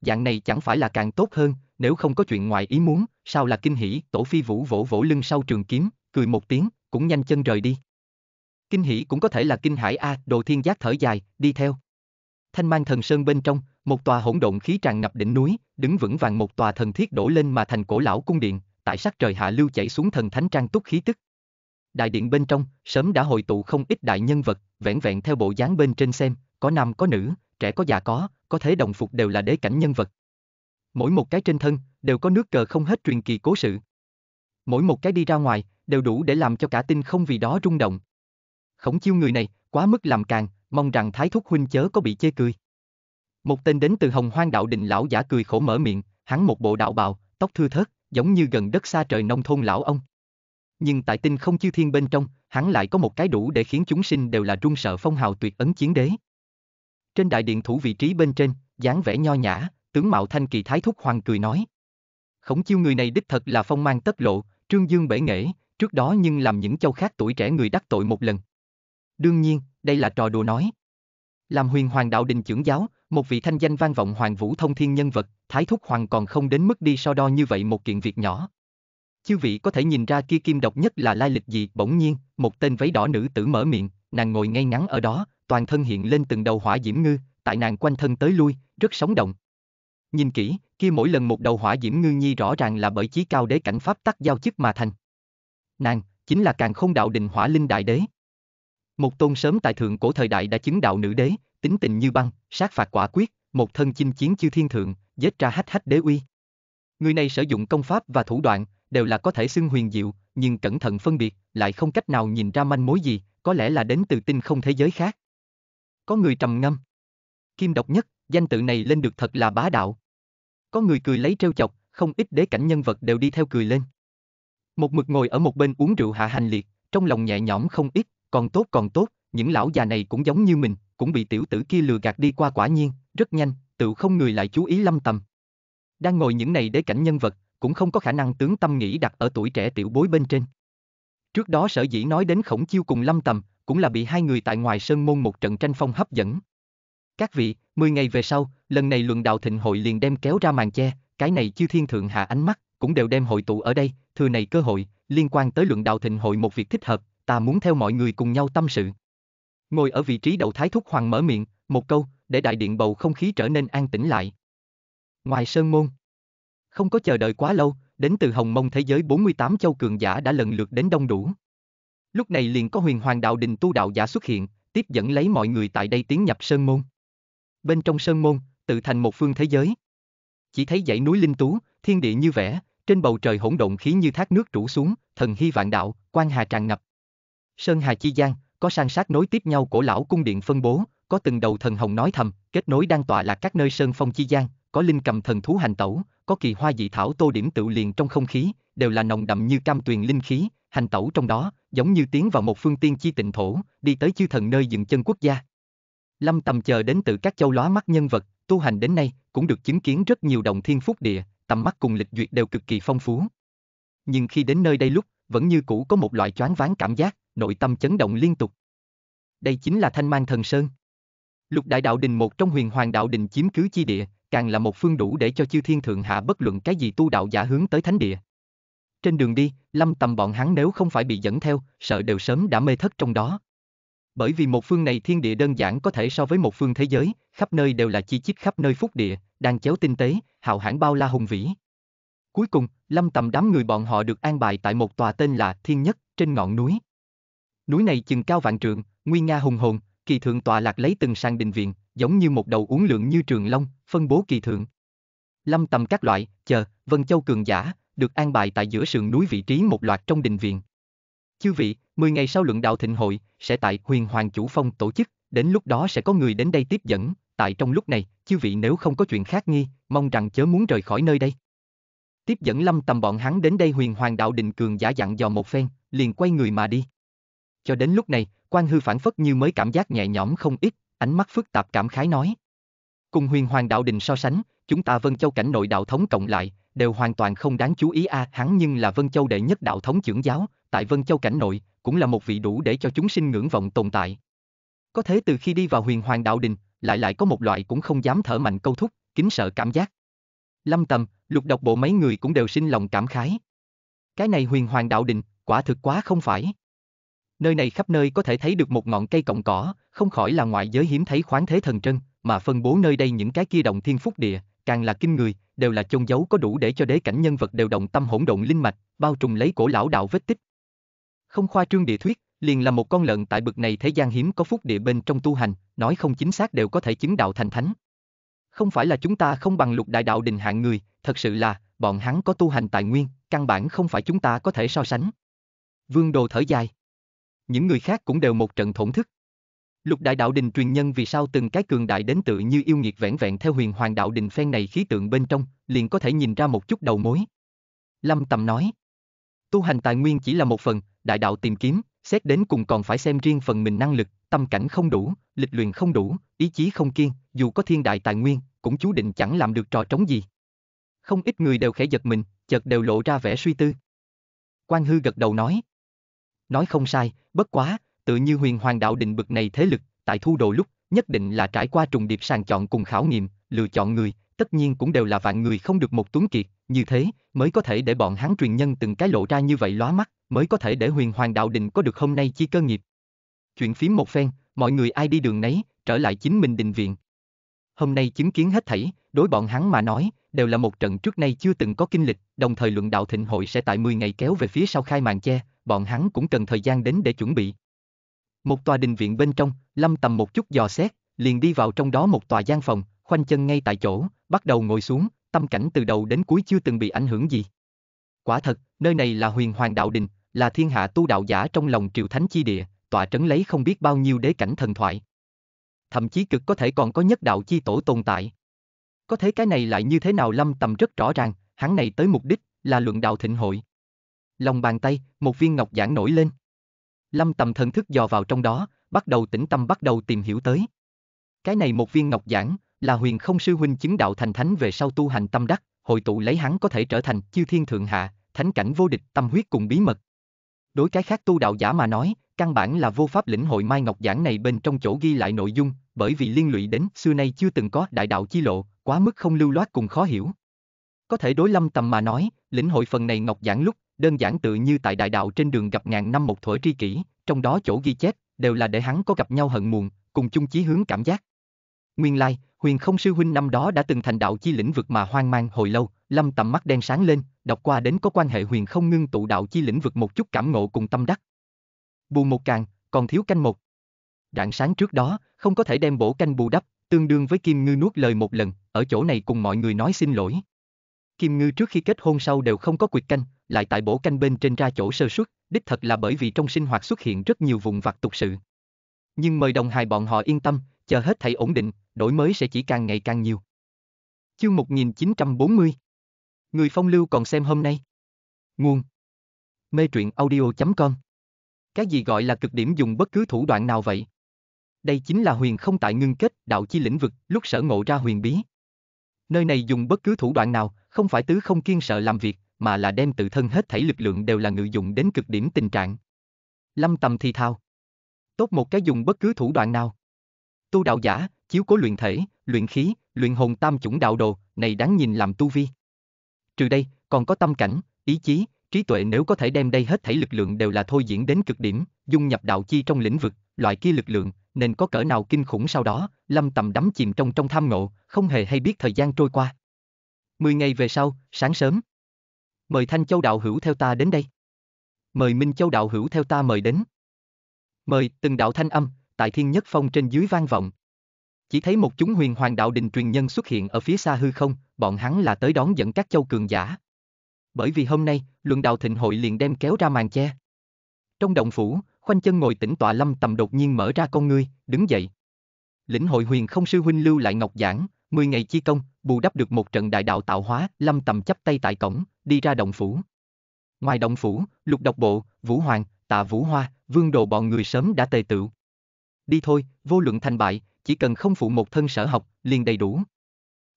Dạng này chẳng phải là càng tốt hơn, nếu không có chuyện ngoài ý muốn, sao là kinh hỉ, Tổ Phi Vũ vỗ vỗ lưng sau trường kiếm, cười một tiếng, cũng nhanh chân rời đi. Kinh hỉ cũng có thể là kinh hải a, Đồ Thiên Giác thở dài, đi theo. Thanh mang thần sơn bên trong, một tòa hỗn độn khí tràn ngập đỉnh núi, đứng vững vàng một tòa thần thiết đổ lên mà thành cổ lão cung điện, tại sắc trời hạ lưu chảy xuống thần thánh trang túc khí tức. Đại điện bên trong, sớm đã hội tụ không ít đại nhân vật, vẻn vẹn theo bộ dáng bên trên xem, có nam có nữ, trẻ có già có, có thế đồng phục đều là đế cảnh nhân vật. Mỗi một cái trên thân, đều có nước cờ không hết truyền kỳ cố sự. Mỗi một cái đi ra ngoài, đều đủ để làm cho cả tinh không vì đó rung động khổng chiêu người này, quá mức làm càng, mong rằng thái thúc huynh chớ có bị chê cười. Một tên đến từ hồng hoang đạo định lão giả cười khổ mở miệng, hắn một bộ đạo bào, tóc thưa thớt, giống như gần đất xa trời nông thôn lão ông. Nhưng tại tinh không chiêu thiên bên trong, hắn lại có một cái đủ để khiến chúng sinh đều là run sợ phong hào tuyệt ấn chiến đế. Trên đại điện thủ vị trí bên trên, dáng vẻ nho nhã, tướng mạo thanh kỳ thái thúc hoàng cười nói. Khổng chiêu người này đích thật là phong mang tất lộ, trương dương bể nghệ, trước đó nhưng làm những châu khác tuổi trẻ người đắc tội một lần. Đương nhiên, đây là trò đùa nói. Làm huyền hoàng đạo đình trưởng giáo, một vị thanh danh vang vọng hoàng vũ thông thiên nhân vật, thái thúc hoàng còn không đến mức đi so đo như vậy một kiện việc nhỏ. Chư vị có thể nhìn ra kia kim độc nhất là lai lịch gì, bỗng nhiên, một tên váy đỏ nữ tử mở miệng, nàng ngồi ngay ngắn ở đó, toàn thân hiện lên từng đầu hỏa diễm ngư, tại nàng quanh thân tới lui, rất sống động. Nhìn kỹ, kia mỗi lần một đầu hỏa diễm ngư nhi rõ ràng là bởi chí cao đế cảnh pháp tắc giao chức mà thành. Nàng, chính là càng không đạo đình hỏa linh đại đế. Một tôn sớm tại thượng cổ thời đại đã chứng đạo nữ đế, tính tình như băng, sát phạt quả quyết, một thân chinh chiến chư thiên thượng, giết ra hách hách đế uy. Người này sử dụng công pháp và thủ đoạn, đều là có thể xưng huyền diệu, nhưng cẩn thận phân biệt, lại không cách nào nhìn ra manh mối gì, có lẽ là đến từ tinh không thế giới khác. Có người trầm ngâm. Kim độc nhất, danh tự này lên được thật là bá đạo. Có người cười lấy trêu chọc, không ít đế cảnh nhân vật đều đi theo cười lên. Một mực ngồi ở một bên uống rượu hạ hành liệt, trong lòng nhẹ nhõm không ít, còn tốt còn tốt, những lão già này cũng giống như mình, cũng bị tiểu tử kia lừa gạt đi qua quả nhiên, rất nhanh, tự không người lại chú ý lâm tầm. Đang ngồi những này để cảnh nhân vật, cũng không có khả năng tướng tâm nghĩ đặt ở tuổi trẻ tiểu bối bên trên. Trước đó sở dĩ nói đến khổng chiêu cùng lâm tầm, cũng là bị hai người tại ngoài sơn môn một trận tranh phong hấp dẫn. Các vị, 10 ngày về sau, lần này luận đạo thịnh hội liền đem kéo ra màn che, cái này chư thiên thượng hạ ánh mắt, cũng đều đem hội tụ ở đây, thừa này cơ hội, liên quan tới luận đạo thịnh hội một việc thích hợp, ta muốn theo mọi người cùng nhau tâm sự. Ngồi ở vị trí đầu thái thúc hoàng mở miệng, một câu, để đại điện bầu không khí trở nên an tĩnh lại. Ngoài sơn môn, không có chờ đợi quá lâu, đến từ hồng mông thế giới 48 châu cường giả đã lần lượt đến đông đủ. Lúc này liền có huyền hoàng đạo đình tu đạo giả xuất hiện, tiếp dẫn lấy mọi người tại đây tiến nhập sơn môn. Bên trong sơn môn, tự thành một phương thế giới. Chỉ thấy dãy núi linh tú, thiên địa như vẽ, trên bầu trời hỗn độn khí như thác nước trũ xuống, thần hy vạn đạo, quan hà tràn ngập. Sơn Hà Chi Giang, có sang sát nối tiếp nhau của lão cung điện phân bố, có từng đầu thần hồng nói thầm, kết nối đang tọa lạc các nơi sơn phong chi giang, có linh cầm thần thú hành tẩu, có kỳ hoa dị thảo tô điểm tự liền trong không khí, đều là nồng đậm như cam tuyền linh khí, hành tẩu trong đó, giống như tiến vào một phương tiên chi tịnh thổ, đi tới chư thần nơi dừng chân quốc gia. Lâm Tầm chờ đến từ các châu lóa mắt nhân vật, tu hành đến nay cũng được chứng kiến rất nhiều đồng thiên phúc địa, tầm mắt cùng lịch duyệt đều cực kỳ phong phú. Nhưng khi đến nơi đây lúc, vẫn như cũ có một loại choáng váng cảm giác, nội tâm chấn động liên tục. Đây chính là Thanh Mang Thần Sơn. Lục Đại Đạo Đình một trong huyền hoàng đạo đình chiếm cứ chi địa, càng là một phương đủ để cho chư thiên thượng hạ bất luận cái gì tu đạo giả hướng tới thánh địa. Trên đường đi, lâm tầm bọn hắn nếu không phải bị dẫn theo, sợ đều sớm đã mê thất trong đó. Bởi vì một phương này thiên địa đơn giản có thể so với một phương thế giới, khắp nơi đều là chi chít khắp nơi phúc địa, đang chéo tinh tế, hào hãn bao la hùng vĩ. Cuối cùng, lâm tầm đám người bọn họ được an bài tại một tòa tên là Thiên Nhất trên ngọn núi, Núi này chừng cao vạn trượng, nguy nga hùng hồn, kỳ thượng tọa lạc lấy từng sang đình viện, giống như một đầu uốn lượng như trường long, phân bố kỳ thượng. Lâm tầm các loại, chờ, Vân Châu cường giả, được an bài tại giữa sườn núi vị trí một loạt trong đình viện. Chư vị, 10 ngày sau luận đạo thịnh hội, sẽ tại huyền hoàng chủ phong tổ chức, đến lúc đó sẽ có người đến đây tiếp dẫn, tại trong lúc này, chư vị nếu không có chuyện khác nghi, mong rằng chớ muốn rời khỏi nơi đây. Tiếp dẫn lâm tầm bọn hắn đến đây huyền hoàng đạo đình cường giả dặn dò một phen, liền quay người mà đi. Cho đến lúc này, quan hư phản phất như mới cảm giác nhẹ nhõm không ít, ánh mắt phức tạp cảm khái nói. Cùng huyền hoàng đạo đình so sánh, chúng ta Vân Châu cảnh nội đạo thống cộng lại, đều hoàn toàn không đáng chú ý a à, hắn nhưng là Vân Châu đệ nhất đạo thống trưởng giáo, tại Vân Châu cảnh nội, cũng là một vị đủ để cho chúng sinh ngưỡng vọng tồn tại. Có thế từ khi đi vào huyền hoàng đạo đình, lại lại có một loại cũng không dám thở mạnh câu thúc, kính sợ cảm giác. Lâm Tầm, lục độc bộ mấy người cũng đều sinh lòng cảm khái. Cái này huyền hoàng đạo đình, quả thực quá không phải nơi này khắp nơi có thể thấy được một ngọn cây cọng cỏ, không khỏi là ngoại giới hiếm thấy khoáng thế thần trân, mà phân bố nơi đây những cái kia động thiên phúc địa, càng là kinh người, đều là chôn giấu có đủ để cho đế cảnh nhân vật đều động tâm hỗn động linh mạch, bao trùm lấy cổ lão đạo vết tích. Không khoa trương địa thuyết, liền là một con lợn tại bực này thế gian hiếm có phúc địa bên trong tu hành, nói không chính xác đều có thể chứng đạo thành thánh. Không phải là chúng ta không bằng lục đại đạo đình hạng người, thật sự là, bọn hắn có tu hành tài nguyên, căn bản không phải chúng ta có thể so sánh. Vương Đồ thở dài những người khác cũng đều một trận thổn thức. Lục đại đạo đình truyền nhân vì sao từng cái cường đại đến tự như yêu nghiệt vẹn vẹn theo huyền hoàng đạo đình phen này khí tượng bên trong, liền có thể nhìn ra một chút đầu mối. Lâm Tầm nói, tu hành tài nguyên chỉ là một phần, đại đạo tìm kiếm, xét đến cùng còn phải xem riêng phần mình năng lực, tâm cảnh không đủ, lịch luyện không đủ, ý chí không kiên, dù có thiên đại tài nguyên, cũng chú định chẳng làm được trò trống gì. Không ít người đều khẽ giật mình, chợt đều lộ ra vẻ suy tư. Quan hư gật đầu nói, Nói không sai, bất quá, tự như huyền hoàng đạo định bực này thế lực, tại thu đồ lúc, nhất định là trải qua trùng điệp sàng chọn cùng khảo nghiệm, lựa chọn người, tất nhiên cũng đều là vạn người không được một tuấn kiệt, như thế, mới có thể để bọn hắn truyền nhân từng cái lộ ra như vậy lóa mắt, mới có thể để huyền hoàng đạo định có được hôm nay chi cơ nghiệp. Chuyện phím một phen, mọi người ai đi đường nấy, trở lại chính mình đình viện. Hôm nay chứng kiến hết thảy, đối bọn hắn mà nói, đều là một trận trước nay chưa từng có kinh lịch, đồng thời luận đạo thịnh hội sẽ tại 10 ngày kéo về phía sau khai màn che, bọn hắn cũng cần thời gian đến để chuẩn bị. Một tòa đình viện bên trong, Lâm Tầm một chút dò xét, liền đi vào trong đó một tòa gian phòng, khoanh chân ngay tại chỗ, bắt đầu ngồi xuống, tâm cảnh từ đầu đến cuối chưa từng bị ảnh hưởng gì. Quả thật, nơi này là huyền hoàng đạo đình, là thiên hạ tu đạo giả trong lòng triều thánh chi địa, tòa trấn lấy không biết bao nhiêu đế cảnh thần thoại. Thậm chí cực có thể còn có nhất đạo chi tổ tồn tại. Có thế cái này lại như thế nào Lâm Tầm rất rõ ràng, hắn này tới mục đích là luận đạo thịnh hội lòng bàn tay, một viên ngọc giản nổi lên. Lâm tầm thần thức dò vào trong đó, bắt đầu tĩnh tâm bắt đầu tìm hiểu tới. Cái này một viên ngọc giản, là huyền không sư huynh chứng đạo thành thánh về sau tu hành tâm đắc, hội tụ lấy hắn có thể trở thành chư thiên thượng hạ, thánh cảnh vô địch tâm huyết cùng bí mật. Đối cái khác tu đạo giả mà nói, căn bản là vô pháp lĩnh hội mai ngọc giản này bên trong chỗ ghi lại nội dung, bởi vì liên lụy đến xưa nay chưa từng có đại đạo chi lộ, quá mức không lưu loát cùng khó hiểu. Có thể đối lâm tầm mà nói, lĩnh hội phần này ngọc giản lúc, đơn giản tự như tại đại đạo trên đường gặp ngàn năm một thuở tri kỷ, trong đó chỗ ghi chép, đều là để hắn có gặp nhau hận muộn, cùng chung chí hướng cảm giác. Nguyên lai, huyền không sư huynh năm đó đã từng thành đạo chi lĩnh vực mà hoang mang hồi lâu, lâm tầm mắt đen sáng lên, đọc qua đến có quan hệ huyền không ngưng tụ đạo chi lĩnh vực một chút cảm ngộ cùng tâm đắc. Bù một càng, còn thiếu canh một. Rạng sáng trước đó, không có thể đem bổ canh bù đắp, tương đương với kim ngư nuốt lời một lần, ở chỗ này cùng mọi người nói xin lỗi. Kim ngư trước khi kết hôn sau đều không có quyệt canh, lại tại bổ canh bên trên ra chỗ sơ suất, đích thật là bởi vì trong sinh hoạt xuất hiện rất nhiều vùng vặt tục sự. Nhưng mời đồng hài bọn họ yên tâm, chờ hết thảy ổn định, đổi mới sẽ chỉ càng ngày càng nhiều. Chương 1940 Người phong lưu còn xem hôm nay. Nguồn Mê truyện audio.com Cái gì gọi là cực điểm dùng bất cứ thủ đoạn nào vậy? Đây chính là huyền không tại ngưng kết, đạo chi lĩnh vực, lúc sở ngộ ra huyền bí. Nơi này dùng bất cứ thủ đoạn nào, không phải tứ không kiên sợ làm việc, mà là đem tự thân hết thảy lực lượng đều là ngự dụng đến cực điểm tình trạng. Lâm tầm thì thao. Tốt một cái dùng bất cứ thủ đoạn nào. Tu đạo giả, chiếu cố luyện thể, luyện khí, luyện hồn tam chủng đạo đồ, này đáng nhìn làm tu vi. Trừ đây, còn có tâm cảnh, ý chí, trí tuệ nếu có thể đem đây hết thảy lực lượng đều là thôi diễn đến cực điểm, dung nhập đạo chi trong lĩnh vực, loại kia lực lượng, nên có cỡ nào kinh khủng sau đó, Lâm Tầm đắm chìm trong trong tham ngộ, không hề hay biết thời gian trôi qua. Mười ngày về sau, sáng sớm. Mời Thanh Châu Đạo Hữu theo ta đến đây. Mời Minh Châu Đạo Hữu theo ta mời đến. Mời, từng đạo thanh âm, tại thiên nhất phong trên dưới vang vọng. Chỉ thấy một chúng huyền hoàng đạo đình truyền nhân xuất hiện ở phía xa hư không, bọn hắn là tới đón dẫn các châu cường giả. Bởi vì hôm nay, luận đạo thịnh hội liền đem kéo ra màn che. Trong động phủ, khoanh chân ngồi tĩnh tọa lâm tầm đột nhiên mở ra con ngươi, đứng dậy. Lĩnh hội huyền không sư huynh lưu lại ngọc giảng, 10 ngày chi công, bù đắp được một trận đại đạo tạo hóa, lâm tầm chắp tay tại cổng, đi ra động phủ. Ngoài động phủ, lục độc bộ, vũ hoàng, tạ vũ hoa, vương đồ bọn người sớm đã tề tựu. Đi thôi, vô luận thành bại, chỉ cần không phụ một thân sở học, liền đầy đủ.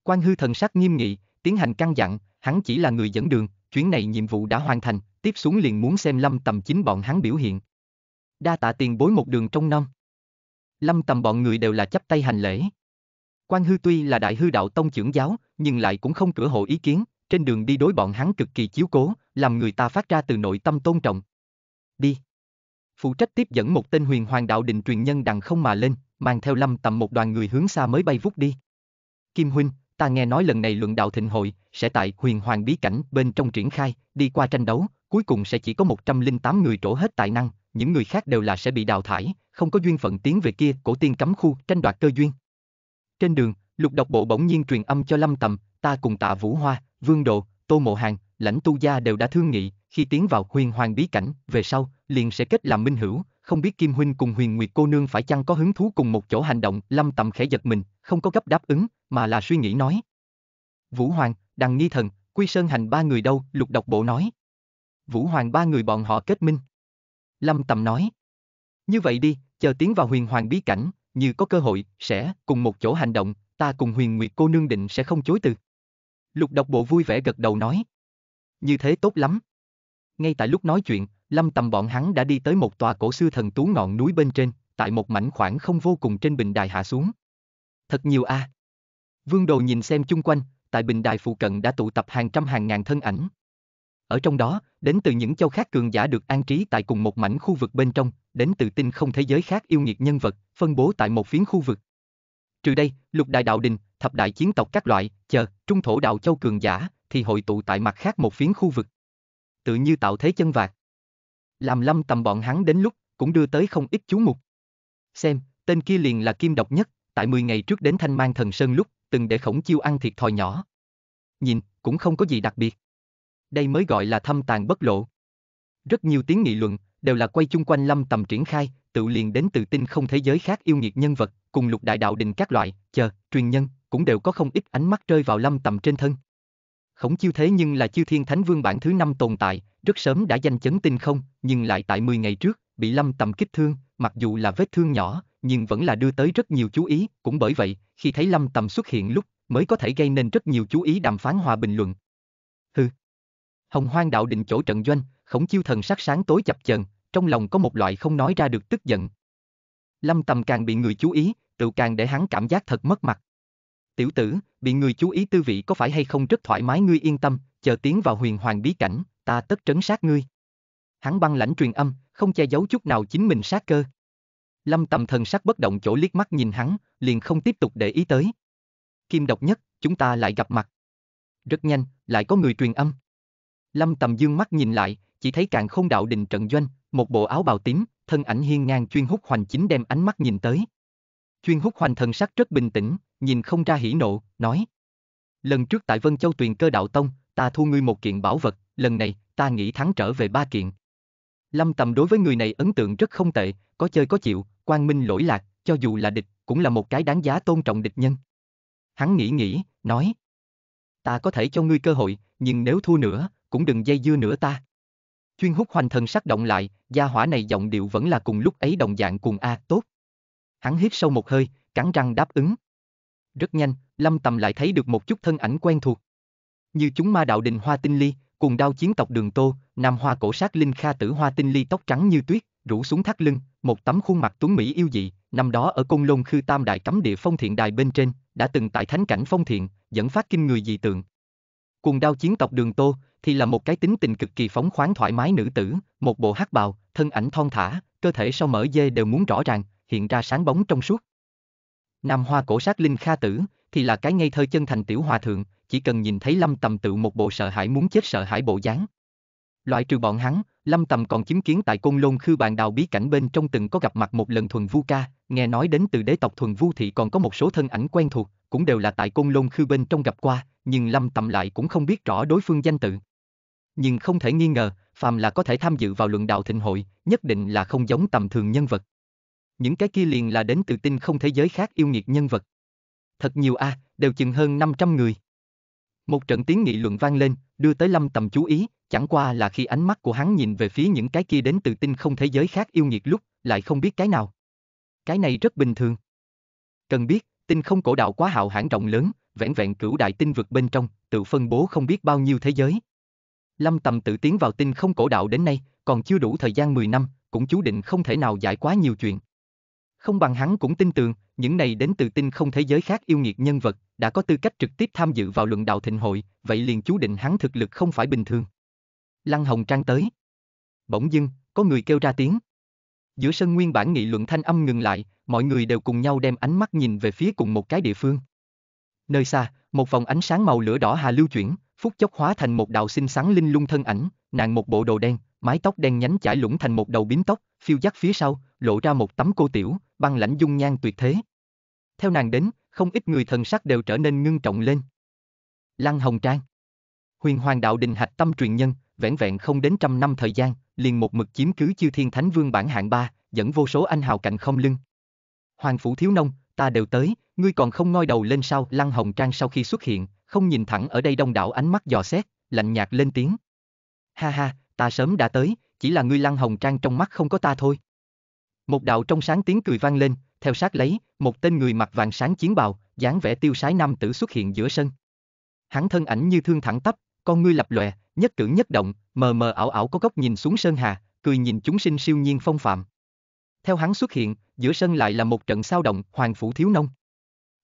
Quan hư thần sắc nghiêm nghị, tiến hành căn dặn, hắn chỉ là người dẫn đường, chuyến này nhiệm vụ đã hoàn thành, tiếp xuống liền muốn xem lâm tầm chính bọn hắn biểu hiện. Đa tạ tiền bối một đường trong năm. Lâm tầm bọn người đều là chấp tay hành lễ. Quan hư tuy là đại hư đạo tông trưởng giáo, nhưng lại cũng không cửa hộ ý kiến, trên đường đi đối bọn hắn cực kỳ chiếu cố, làm người ta phát ra từ nội tâm tôn trọng. Đi. Phụ trách tiếp dẫn một tên huyền hoàng đạo định truyền nhân đằng không mà lên, mang theo lâm tầm một đoàn người hướng xa mới bay vút đi. Kim Huynh, ta nghe nói lần này luận đạo thịnh hội sẽ tại huyền hoàng bí cảnh bên trong triển khai, đi qua tranh đấu, cuối cùng sẽ chỉ có 108 người trổ hết tài năng, những người khác đều là sẽ bị đào thải, không có duyên phận tiến về kia, cổ tiên cấm khu, tranh đoạt cơ duyên. Trên đường, lục độc bộ bỗng nhiên truyền âm cho Lâm Tầm, ta cùng tạ Vũ Hoa, Vương Độ, Tô Mộ Hàng, lãnh tu gia đều đã thương nghị, khi tiến vào huyền hoàng bí cảnh, về sau, liền sẽ kết làm minh hữu, không biết Kim Huynh cùng huyền nguyệt cô nương phải chăng có hứng thú cùng một chỗ hành động, Lâm Tầm khẽ giật mình, không có gấp đáp ứng, mà là suy nghĩ nói. Vũ Hoàng, Đằng Nghi Thần, Quy Sơn Hành ba người đâu, lục độc bộ nói. Vũ Hoàng ba người bọn họ kết minh. Lâm Tầm nói. Như vậy đi, chờ tiến vào huyền hoàng bí cảnh, như có cơ hội, sẽ cùng một chỗ hành động, ta cùng huyền nguyệt cô nương định sẽ không chối từ. Lục độc bộ vui vẻ gật đầu nói. Như thế tốt lắm. Ngay tại lúc nói chuyện, lâm tầm bọn hắn đã đi tới một tòa cổ xưa thần tú ngọn núi bên trên, tại một mảnh khoảng không vô cùng trên bình đài hạ xuống. Thật nhiều a. À. Vương đồ nhìn xem chung quanh, tại bình đài phụ cận đã tụ tập hàng trăm hàng ngàn thân ảnh, ở trong đó, đến từ những châu khác cường giả được an trí tại cùng một mảnh khu vực bên trong, đến từ tinh không thế giới khác yêu nghiệt nhân vật, phân bố tại một phiến khu vực. Trừ đây, lục đại đạo đình, thập đại chiến tộc các loại, chờ, trung thổ đạo châu cường giả, thì hội tụ tại mặt khác một phiến khu vực. Tự như tạo thế chân vạc. Làm lâm tầm bọn hắn đến lúc, cũng đưa tới không ít chú mục. Xem, tên kia liền là kim độc nhất, tại 10 ngày trước đến thanh mang thần sơn lúc, từng để khổng chiêu ăn thiệt thòi nhỏ. Nhìn, cũng không có gì đặc biệt đây mới gọi là thâm tàng bất lộ. Rất nhiều tiếng nghị luận, đều là quay chung quanh lâm tầm triển khai, tự liền đến từ tin không thế giới khác yêu nghiệt nhân vật, cùng lục đại đạo đình các loại, chờ, truyền nhân, cũng đều có không ít ánh mắt rơi vào lâm tầm trên thân. Khổng chiêu thế nhưng là chiêu thiên thánh vương bản thứ năm tồn tại, rất sớm đã danh chấn tinh không, nhưng lại tại 10 ngày trước, bị lâm tầm kích thương, mặc dù là vết thương nhỏ, nhưng vẫn là đưa tới rất nhiều chú ý, cũng bởi vậy, khi thấy lâm tầm xuất hiện lúc, mới có thể gây nên rất nhiều chú ý đàm phán hòa bình luận. Hừ, Hồng Hoang đạo định chỗ trận doanh, khổng chiêu thần sắc sáng tối chập chờn, trong lòng có một loại không nói ra được tức giận. Lâm Tầm càng bị người chú ý, tự càng để hắn cảm giác thật mất mặt. Tiểu tử, bị người chú ý tư vị có phải hay không rất thoải mái ngươi yên tâm, chờ tiến vào huyền hoàng bí cảnh, ta tất trấn sát ngươi. Hắn băng lãnh truyền âm, không che giấu chút nào chính mình sát cơ. Lâm Tầm thần sắc bất động chỗ liếc mắt nhìn hắn, liền không tiếp tục để ý tới. Kim độc nhất, chúng ta lại gặp mặt. Rất nhanh, lại có người truyền âm. Lâm Tầm dương mắt nhìn lại, chỉ thấy càng không đạo đình trận doanh, một bộ áo bào tím, thân ảnh hiên ngang chuyên hút hoành chính đem ánh mắt nhìn tới. Chuyên hút hoành thần sắc rất bình tĩnh, nhìn không ra hỉ nộ, nói. Lần trước tại Vân Châu tuyền cơ đạo tông, ta thu ngươi một kiện bảo vật, lần này, ta nghĩ thắng trở về ba kiện. Lâm Tầm đối với người này ấn tượng rất không tệ, có chơi có chịu, quang minh lỗi lạc, cho dù là địch, cũng là một cái đáng giá tôn trọng địch nhân. Hắn nghĩ nghĩ, nói. Ta có thể cho ngươi cơ hội, nhưng nếu thua nữa, cũng đừng dây dưa nữa ta. Chuyên hút hoành thần sắc động lại, gia hỏa này giọng điệu vẫn là cùng lúc ấy đồng dạng cùng A, tốt. Hắn hít sâu một hơi, cắn răng đáp ứng. Rất nhanh, Lâm Tầm lại thấy được một chút thân ảnh quen thuộc. Như chúng ma đạo đình hoa tinh ly, cùng đao chiến tộc đường tô, nam hoa cổ sát linh kha tử hoa tinh ly tóc trắng như tuyết, rủ xuống thắt lưng, một tấm khuôn mặt tuấn mỹ yêu dị, năm đó ở Côn Lôn Khư Tam Đại cấm địa phong thiện đài bên trên, đã từng tại thánh cảnh phong thiện, dẫn phát kinh người dị tượng. Cùng đao chiến tộc đường tô, thì là một cái tính tình cực kỳ phóng khoáng thoải mái nữ tử, một bộ hắc bào, thân ảnh thon thả, cơ thể sau mỡ dê đều muốn rõ ràng, hiện ra sáng bóng trong suốt. Nam hoa cổ sát linh kha tử, thì là cái ngây thơ chân thành tiểu hòa thượng, chỉ cần nhìn thấy lâm tầm tự một bộ sợ hãi muốn chết sợ hãi bộ dáng. Loại trừ bọn hắn, lâm tầm còn chứng kiến tại côn lôn khư bàn đào bí cảnh bên trong từng có gặp mặt một lần thuần vu ca, nghe nói đến từ đế tộc thuần vu thì còn có một số thân ảnh quen thuộc, cũng đều là tại côn lôn khư bên trong gặp qua, nhưng lâm tầm lại cũng không biết rõ đối phương danh tự nhưng không thể nghi ngờ, phàm là có thể tham dự vào luận đạo thịnh hội, nhất định là không giống tầm thường nhân vật. Những cái kia liền là đến từ tinh không thế giới khác yêu nghiệt nhân vật. Thật nhiều a, à, đều chừng hơn 500 người. Một trận tiếng nghị luận vang lên, đưa tới Lâm Tầm chú ý, chẳng qua là khi ánh mắt của hắn nhìn về phía những cái kia đến từ tinh không thế giới khác yêu nghiệt lúc, lại không biết cái nào. Cái này rất bình thường. Cần biết, tinh không cổ đạo quá hạo hãn rộng lớn, vẹn vẹn cửu đại tinh vực bên trong, tự phân bố không biết bao nhiêu thế giới, Lâm Tầm tự tiến vào tinh không cổ đạo đến nay, còn chưa đủ thời gian 10 năm, cũng chú định không thể nào giải quá nhiều chuyện. Không bằng hắn cũng tin tưởng, những này đến từ tinh không thế giới khác yêu nghiệt nhân vật, đã có tư cách trực tiếp tham dự vào luận đạo thịnh hội, vậy liền chú định hắn thực lực không phải bình thường. Lăng Hồng Trang tới. Bỗng dưng, có người kêu ra tiếng. Giữa sân nguyên bản nghị luận thanh âm ngừng lại, mọi người đều cùng nhau đem ánh mắt nhìn về phía cùng một cái địa phương. Nơi xa, một vòng ánh sáng màu lửa đỏ hà lưu chuyển, phút chốc hóa thành một đạo xinh xắn linh lung thân ảnh, nàng một bộ đồ đen, mái tóc đen nhánh chải lũng thành một đầu bím tóc, phiêu dắt phía sau, lộ ra một tấm cô tiểu, băng lãnh dung nhan tuyệt thế. Theo nàng đến, không ít người thần sắc đều trở nên ngưng trọng lên. Lăng Hồng Trang Huyền Hoàng Đạo Đình Hạch Tâm truyền nhân, vẹn vẹn không đến trăm năm thời gian, liền một mực chiếm cứ chư thiên thánh vương bản hạng ba, dẫn vô số anh hào cạnh không lưng. Hoàng Phủ Thiếu Nông, ta đều tới, ngươi còn không ngoi đầu lên sao? Lăng Hồng Trang sau khi xuất hiện, không nhìn thẳng ở đây đông đảo ánh mắt dò xét, lạnh nhạt lên tiếng. Ha ha, ta sớm đã tới, chỉ là ngươi lăng hồng trang trong mắt không có ta thôi. Một đạo trong sáng tiếng cười vang lên, theo sát lấy, một tên người mặc vàng sáng chiến bào, dáng vẻ tiêu sái nam tử xuất hiện giữa sân. Hắn thân ảnh như thương thẳng tắp, con ngươi lập lòe, nhất cử nhất động, mờ mờ ảo ảo có góc nhìn xuống sơn hà, cười nhìn chúng sinh siêu nhiên phong phạm. Theo hắn xuất hiện, giữa sân lại là một trận sao động, hoàng phủ thiếu nông.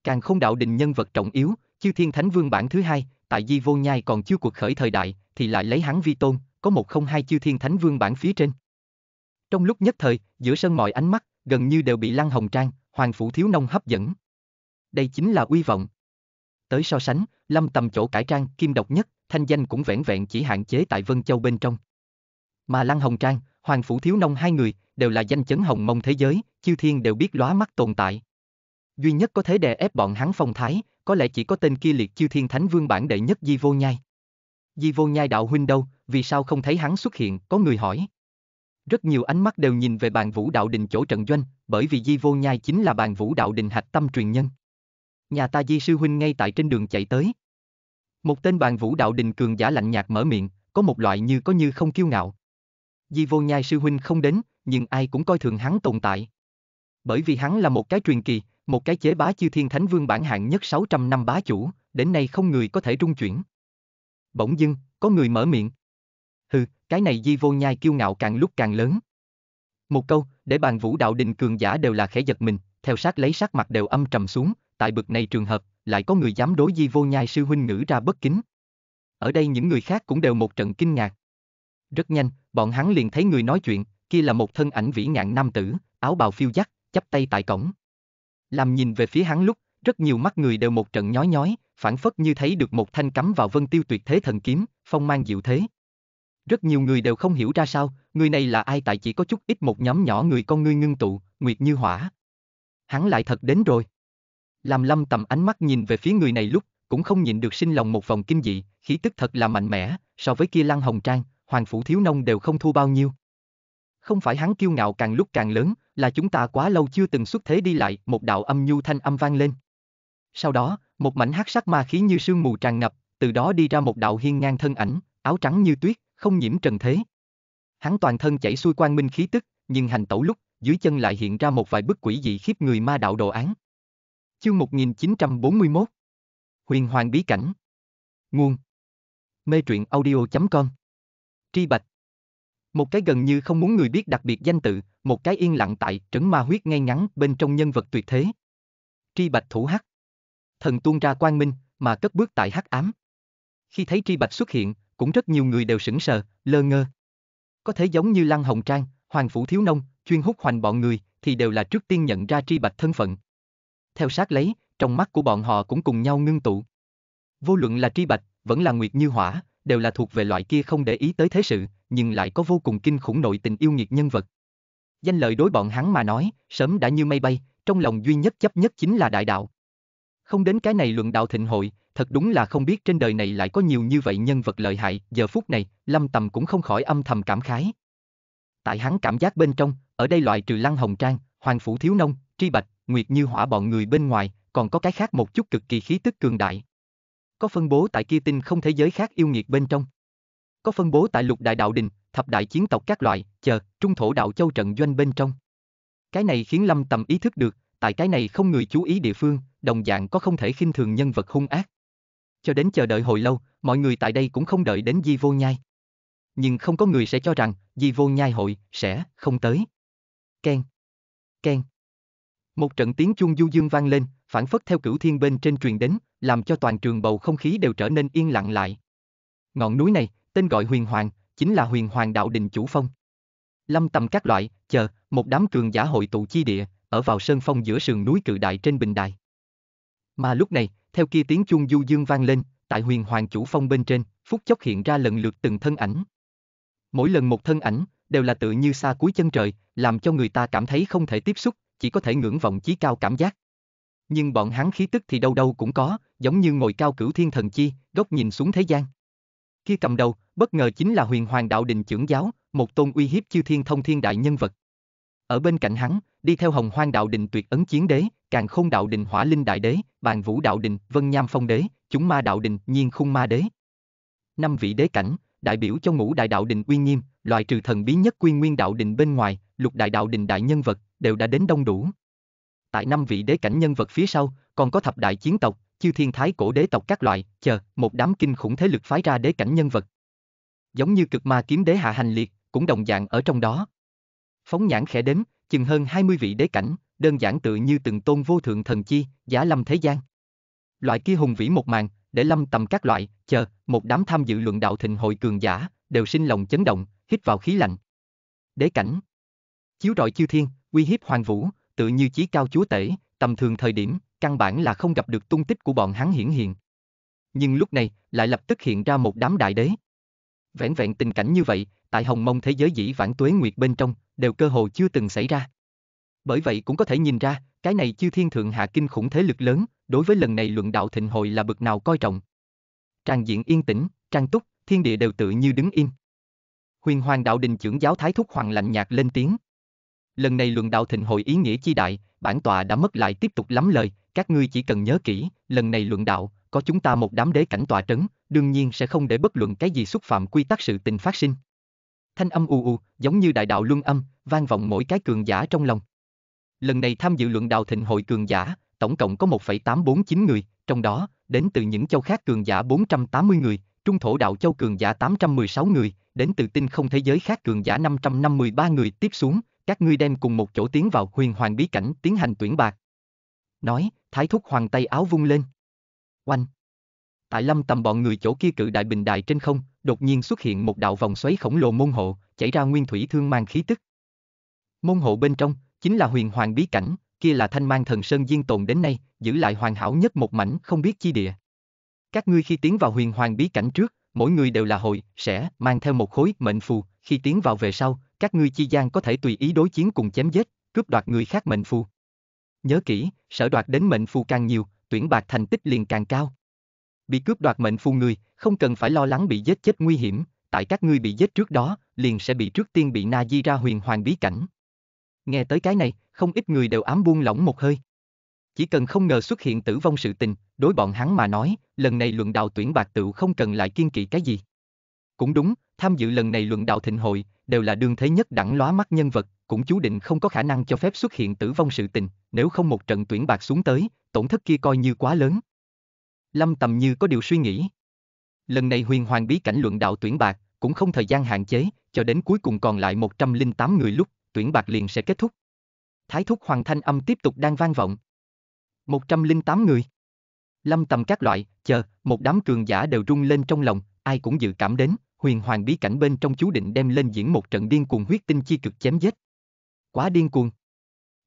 Càng không đạo định nhân vật trọng yếu, Chư Thiên Thánh Vương bản thứ hai, tại Di Vô Nhai còn chưa cuộc khởi thời đại, thì lại lấy hắn vi tôn, có một không hai Chư Thiên Thánh Vương bản phía trên. Trong lúc nhất thời, giữa sân mọi ánh mắt, gần như đều bị Lăng Hồng Trang, Hoàng Phủ Thiếu Nông hấp dẫn. Đây chính là uy vọng. Tới so sánh, Lâm Tầm chỗ cải trang, kim độc nhất, thanh danh cũng vẻn vẹn chỉ hạn chế tại Vân Châu bên trong. Mà Lăng Hồng Trang, Hoàng Phủ Thiếu Nông hai người, đều là danh chấn hồng mông thế giới, chư thiên đều biết lóa mắt tồn tại duy nhất có thể đè ép bọn hắn phong thái, có lẽ chỉ có tên kia liệt chiêu thiên thánh vương bản đệ nhất Di Vô Nhai. Di Vô Nhai đạo huynh đâu, vì sao không thấy hắn xuất hiện, có người hỏi. Rất nhiều ánh mắt đều nhìn về bàn vũ đạo đình chỗ trận doanh, bởi vì Di Vô Nhai chính là bàn vũ đạo đình hạch tâm truyền nhân. Nhà ta Di Sư Huynh ngay tại trên đường chạy tới. Một tên bàn vũ đạo đình cường giả lạnh nhạt mở miệng, có một loại như có như không kiêu ngạo. Di Vô Nhai Sư Huynh không đến, nhưng ai cũng coi thường hắn tồn tại. Bởi vì hắn là một cái truyền kỳ, một cái chế bá chư thiên thánh vương bản hạng nhất 600 năm bá chủ, đến nay không người có thể trung chuyển. Bỗng dưng, có người mở miệng. Hừ, cái này di vô nhai kiêu ngạo càng lúc càng lớn. Một câu, để bàn vũ đạo đình cường giả đều là khẽ giật mình, theo sát lấy sắc mặt đều âm trầm xuống, tại bực này trường hợp, lại có người dám đối di vô nhai sư huynh ngữ ra bất kính. Ở đây những người khác cũng đều một trận kinh ngạc. Rất nhanh, bọn hắn liền thấy người nói chuyện, kia là một thân ảnh vĩ ngạn nam tử, áo bào phiêu dắt, chắp tay tại cổng. Làm nhìn về phía hắn lúc, rất nhiều mắt người đều một trận nhói nhói, phản phất như thấy được một thanh cắm vào vân tiêu tuyệt thế thần kiếm, phong mang diệu thế. Rất nhiều người đều không hiểu ra sao, người này là ai tại chỉ có chút ít một nhóm nhỏ người con ngươi ngưng tụ, nguyệt như hỏa. Hắn lại thật đến rồi. Làm lâm tầm ánh mắt nhìn về phía người này lúc, cũng không nhịn được sinh lòng một vòng kinh dị, khí tức thật là mạnh mẽ, so với kia lăng hồng trang, hoàng phủ thiếu nông đều không thua bao nhiêu. Không phải hắn kiêu ngạo càng lúc càng lớn, là chúng ta quá lâu chưa từng xuất thế đi lại, một đạo âm nhu thanh âm vang lên. Sau đó, một mảnh hắc sắc ma khí như sương mù tràn ngập, từ đó đi ra một đạo hiên ngang thân ảnh, áo trắng như tuyết, không nhiễm trần thế. Hắn toàn thân chảy xuôi quang minh khí tức, nhưng hành tẩu lúc, dưới chân lại hiện ra một vài bức quỷ dị khiếp người ma đạo đồ án. Chương 1941 Huyền Hoàng Bí Cảnh Nguồn Mê truyện audio.com Tri Bạch một cái gần như không muốn người biết đặc biệt danh tự, một cái yên lặng tại trấn ma huyết ngay ngắn bên trong nhân vật tuyệt thế. Tri Bạch thủ hắc. Thần tuôn ra quang minh, mà cất bước tại hắc ám. Khi thấy Tri Bạch xuất hiện, cũng rất nhiều người đều sững sờ, lơ ngơ. Có thể giống như Lăng Hồng Trang, Hoàng Phủ Thiếu Nông, chuyên hút hoành bọn người, thì đều là trước tiên nhận ra Tri Bạch thân phận. Theo sát lấy, trong mắt của bọn họ cũng cùng nhau ngưng tụ. Vô luận là Tri Bạch, vẫn là Nguyệt Như Hỏa, đều là thuộc về loại kia không để ý tới thế sự, nhưng lại có vô cùng kinh khủng nội tình yêu nghiệt nhân vật. Danh lợi đối bọn hắn mà nói, sớm đã như mây bay, trong lòng duy nhất chấp nhất chính là đại đạo. Không đến cái này luận đạo thịnh hội, thật đúng là không biết trên đời này lại có nhiều như vậy nhân vật lợi hại, giờ phút này, Lâm Tầm cũng không khỏi âm thầm cảm khái. Tại hắn cảm giác bên trong, ở đây loại trừ Lăng Hồng Trang, Hoàng Phủ Thiếu Nông, Tri Bạch, Nguyệt Như Hỏa bọn người bên ngoài, còn có cái khác một chút cực kỳ khí tức cường đại. Có phân bố tại kia tinh không thế giới khác yêu nghiệt bên trong có phân bố tại lục đại đạo đình, thập đại chiến tộc các loại, chờ, trung thổ đạo châu trận doanh bên trong. Cái này khiến Lâm Tầm ý thức được, tại cái này không người chú ý địa phương, đồng dạng có không thể khinh thường nhân vật hung ác. Cho đến chờ đợi hồi lâu, mọi người tại đây cũng không đợi đến Di Vô Nhai. Nhưng không có người sẽ cho rằng Di Vô Nhai hội sẽ không tới. Ken. Ken. Một trận tiếng chuông du dương vang lên, phản phất theo cửu thiên bên trên truyền đến, làm cho toàn trường bầu không khí đều trở nên yên lặng lại. Ngọn núi này, tên gọi huyền hoàng, chính là huyền hoàng đạo đình chủ phong. Lâm tầm các loại, chờ, một đám cường giả hội tụ chi địa, ở vào sơn phong giữa sườn núi cự đại trên bình đài. Mà lúc này, theo kia tiếng chuông du dương vang lên, tại huyền hoàng chủ phong bên trên, phút chốc hiện ra lần lượt từng thân ảnh. Mỗi lần một thân ảnh, đều là tự như xa cuối chân trời, làm cho người ta cảm thấy không thể tiếp xúc, chỉ có thể ngưỡng vọng chí cao cảm giác. Nhưng bọn hắn khí tức thì đâu đâu cũng có, giống như ngồi cao cửu thiên thần chi, góc nhìn xuống thế gian kia cầm đầu, bất ngờ chính là huyền hoàng đạo đình trưởng giáo, một tôn uy hiếp chư thiên thông thiên đại nhân vật. Ở bên cạnh hắn, đi theo hồng hoang đạo đình tuyệt ấn chiến đế, càng khôn đạo đình hỏa linh đại đế, bàn vũ đạo đình, vân nham phong đế, chúng ma đạo đình, nhiên khung ma đế. Năm vị đế cảnh, đại biểu cho ngũ đại đạo đình uy nghiêm, loại trừ thần bí nhất quy nguyên đạo đình bên ngoài, lục đại đạo đình đại nhân vật, đều đã đến đông đủ. Tại năm vị đế cảnh nhân vật phía sau, còn có thập đại chiến tộc, chiêu thiên thái cổ đế tộc các loại, chờ, một đám kinh khủng thế lực phái ra đế cảnh nhân vật. Giống như cực ma kiếm đế hạ hành liệt, cũng đồng dạng ở trong đó. Phóng nhãn khẽ đếm, chừng hơn 20 vị đế cảnh, đơn giản tự như từng tôn vô thượng thần chi, giả lâm thế gian. Loại kia hùng vĩ một màn, để lâm tầm các loại, chờ, một đám tham dự luận đạo thịnh hội cường giả, đều sinh lòng chấn động, hít vào khí lạnh. Đế cảnh Chiếu rọi chiêu thiên, uy hiếp hoàng vũ, tự như chí cao chúa tể, tầm thường thời điểm, căn bản là không gặp được tung tích của bọn hắn hiển hiện. Nhưng lúc này, lại lập tức hiện ra một đám đại đế. Vẹn vẹn tình cảnh như vậy, tại hồng mông thế giới dĩ vãng tuế nguyệt bên trong, đều cơ hồ chưa từng xảy ra. Bởi vậy cũng có thể nhìn ra, cái này chư thiên thượng hạ kinh khủng thế lực lớn, đối với lần này luận đạo thịnh hội là bực nào coi trọng. trang diện yên tĩnh, trang túc, thiên địa đều tự như đứng im. Huyền hoàng đạo đình trưởng giáo thái thúc hoàng lạnh nhạt lên tiếng, lần này luận đạo thịnh hội ý nghĩa chi đại, bản tọa đã mất lại tiếp tục lắm lời, các ngươi chỉ cần nhớ kỹ, lần này luận đạo, có chúng ta một đám đế cảnh tọa trấn, đương nhiên sẽ không để bất luận cái gì xúc phạm quy tắc sự tình phát sinh. Thanh âm u u, giống như đại đạo luân âm, vang vọng mỗi cái cường giả trong lòng. Lần này tham dự luận đạo thịnh hội cường giả, tổng cộng có 1,849 người, trong đó, đến từ những châu khác cường giả 480 người, trung thổ đạo châu cường giả 816 người, đến từ tinh không thế giới khác cường giả 553 người tiếp xuống, các ngươi đem cùng một chỗ tiến vào huyền hoàng bí cảnh tiến hành tuyển bạc. Nói, thái thúc hoàng tay áo vung lên. Oanh! Tại lâm tầm bọn người chỗ kia cự đại bình đại trên không, đột nhiên xuất hiện một đạo vòng xoáy khổng lồ môn hộ, chảy ra nguyên thủy thương mang khí tức. Môn hộ bên trong, chính là huyền hoàng bí cảnh, kia là thanh mang thần sơn diên tồn đến nay, giữ lại hoàn hảo nhất một mảnh không biết chi địa. Các ngươi khi tiến vào huyền hoàng bí cảnh trước, mỗi người đều là hội, sẽ mang theo một khối mệnh phù, khi tiến vào về sau, các ngươi chi gian có thể tùy ý đối chiến cùng chém giết, cướp đoạt người khác mệnh phù. Nhớ kỹ, sở đoạt đến mệnh phù càng nhiều, tuyển bạc thành tích liền càng cao. Bị cướp đoạt mệnh phù người, không cần phải lo lắng bị giết chết nguy hiểm, tại các ngươi bị giết trước đó, liền sẽ bị trước tiên bị na di ra huyền hoàng bí cảnh. Nghe tới cái này, không ít người đều ám buông lỏng một hơi. Chỉ cần không ngờ xuất hiện tử vong sự tình, đối bọn hắn mà nói, lần này luận đạo tuyển bạc tựu không cần lại kiên kỵ cái gì. Cũng đúng, tham dự lần này luận đạo thịnh hội, đều là đương thế nhất đẳng lóa mắt nhân vật, cũng chú định không có khả năng cho phép xuất hiện tử vong sự tình, nếu không một trận tuyển bạc xuống tới, tổn thất kia coi như quá lớn. Lâm Tầm như có điều suy nghĩ. Lần này huyền hoàng bí cảnh luận đạo tuyển bạc, cũng không thời gian hạn chế, cho đến cuối cùng còn lại 108 người lúc, tuyển bạc liền sẽ kết thúc. Thái thúc hoàng thanh âm tiếp tục đang vang vọng. 108 người. Lâm Tầm các loại, chờ, một đám cường giả đều rung lên trong lòng, ai cũng dự cảm đến, huyền hoàng bí cảnh bên trong chú định đem lên diễn một trận điên cuồng huyết tinh chi cực chém giết. Quá điên cuồng.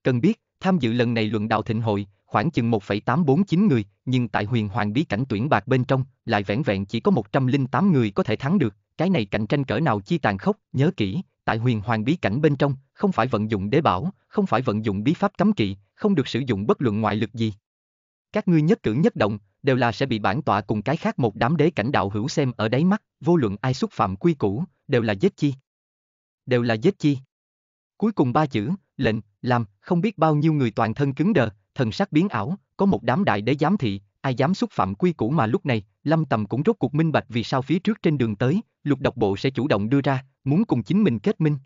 Cần biết, tham dự lần này luận đạo thịnh hội, khoảng chừng 1,849 người, nhưng tại huyền hoàng bí cảnh tuyển bạc bên trong, lại vẻn vẹn chỉ có 108 người có thể thắng được, cái này cạnh tranh cỡ nào chi tàn khốc, nhớ kỹ, tại huyền hoàng bí cảnh bên trong, không phải vận dụng đế bảo, không phải vận dụng bí pháp cấm kỵ, không được sử dụng bất luận ngoại lực gì. Các ngươi nhất cử nhất động, đều là sẽ bị bản tọa cùng cái khác một đám đế cảnh đạo hữu xem ở đáy mắt, vô luận ai xúc phạm quy củ, đều là giết chi. Đều là giết chi. Cuối cùng ba chữ, lệnh, làm, không biết bao nhiêu người toàn thân cứng đờ, thần sắc biến ảo, có một đám đại đế giám thị, ai dám xúc phạm quy củ mà lúc này, Lâm Tầm cũng rốt cuộc minh bạch vì sao phía trước trên đường tới, lục độc bộ sẽ chủ động đưa ra, muốn cùng chính mình kết minh.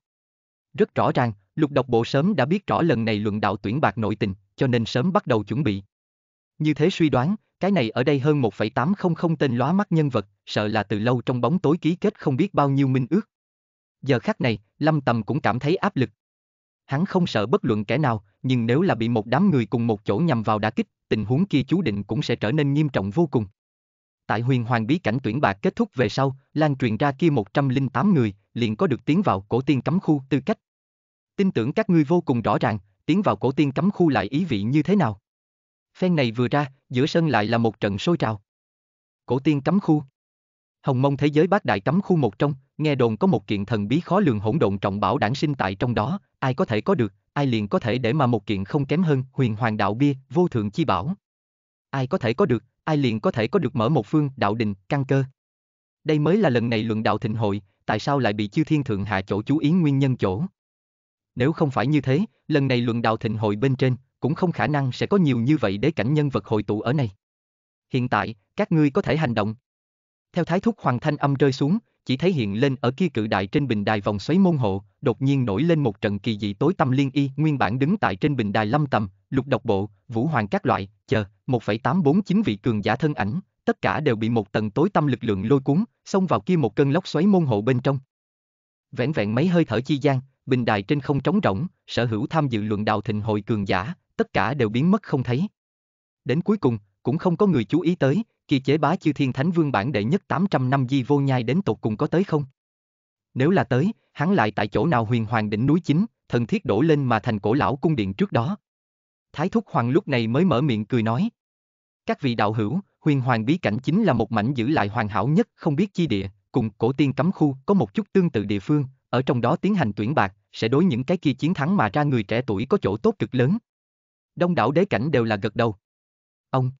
Rất rõ ràng, lục độc bộ sớm đã biết rõ lần này luận đạo tuyển bạc nội tình, cho nên sớm bắt đầu chuẩn bị, như thế suy đoán, cái này ở đây hơn 1,800 tên lóa mắt nhân vật, sợ là từ lâu trong bóng tối ký kết không biết bao nhiêu minh ước. Giờ khắc này, Lâm Tầm cũng cảm thấy áp lực. Hắn không sợ bất luận kẻ nào, nhưng nếu là bị một đám người cùng một chỗ nhằm vào đã kích, tình huống kia chú định cũng sẽ trở nên nghiêm trọng vô cùng. Tại huyền hoàng bí cảnh tuyển bạc kết thúc về sau, lan truyền ra kia 108 người, liền có được tiến vào cổ tiên cấm khu tư cách. Tin tưởng các ngươi vô cùng rõ ràng, tiến vào cổ tiên cấm khu lại ý vị như thế nào. Phen này vừa ra, giữa sân lại là một trận sôi trào. Cổ tiên cấm khu. Hồng Mông thế giới bát đại cấm khu một trong, nghe đồn có một kiện thần bí khó lường hỗn độn trọng bảo đản sinh tại trong đó, ai có thể có được, ai liền có thể để mà một kiện không kém hơn huyền hoàng đạo bia, vô thượng chi bảo. Ai có thể có được, ai liền có thể có được mở một phương đạo đình, căn cơ. Đây mới là lần này luận đạo thịnh hội, tại sao lại bị chư thiên thượng hạ chỗ chú ý nguyên nhân chỗ. Nếu không phải như thế, lần này luận đạo thịnh hội bên trên, cũng không khả năng sẽ có nhiều như vậy để cảnh nhân vật hội tụ ở này. Hiện tại, các ngươi có thể hành động. Theo thái thúc hoàng thanh âm rơi xuống, chỉ thấy hiện lên ở kia cự đại trên bình đài vòng xoáy môn hộ, đột nhiên nổi lên một trận kỳ dị tối tâm liên y, nguyên bản đứng tại trên bình đài lâm tầm, lục độc bộ, vũ hoàng các loại, chờ, 1,849 vị cường giả thân ảnh, tất cả đều bị một tầng tối tâm lực lượng lôi cuốn, xông vào kia một cơn lốc xoáy môn hộ bên trong. Vẹn vẹn mấy hơi thở chi gian, bình đài trên không trống rỗng, sở hữu tham dự luận đạo thịnh hội cường giả, tất cả đều biến mất không thấy. Đến cuối cùng, cũng không có người chú ý tới, kỳ chế bá chư thiên thánh vương bản đệ nhất 800 năm di vô nhai đến tột cùng có tới không? Nếu là tới, hắn lại tại chỗ nào huyền hoàng đỉnh núi chính, thần thiết đổ lên mà thành cổ lão cung điện trước đó. Thái thúc hoàng lúc này mới mở miệng cười nói. Các vị đạo hữu, huyền hoàng bí cảnh chính là một mảnh giữ lại hoàn hảo nhất không biết chi địa, cùng cổ tiên cấm khu có một chút tương tự địa phương, ở trong đó tiến hành tuyển bạc, sẽ đối những cái kia chiến thắng mà ra người trẻ tuổi có chỗ tốt cực lớn. Đông đảo đế cảnh đều là gật đầu. Ông.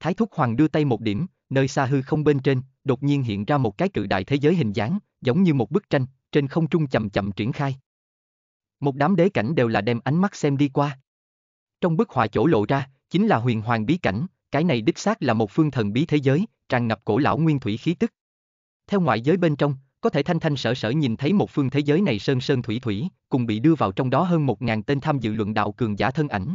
Thái Thúc Hoàng đưa tay một điểm, nơi xa hư không bên trên, đột nhiên hiện ra một cái cự đại thế giới hình dáng, giống như một bức tranh, trên không trung chậm chậm triển khai. Một đám đế cảnh đều là đem ánh mắt xem đi qua. Trong bức họa chỗ lộ ra, chính là huyền hoàng bí cảnh, cái này đích xác là một phương thần bí thế giới, tràn ngập cổ lão nguyên thủy khí tức. Theo ngoại giới bên trong, có thể thanh thanh sở sở nhìn thấy một phương thế giới này sơn sơn thủy thủy, cùng bị đưa vào trong đó hơn một ngàn tên tham dự luận đạo cường giả thân ảnh,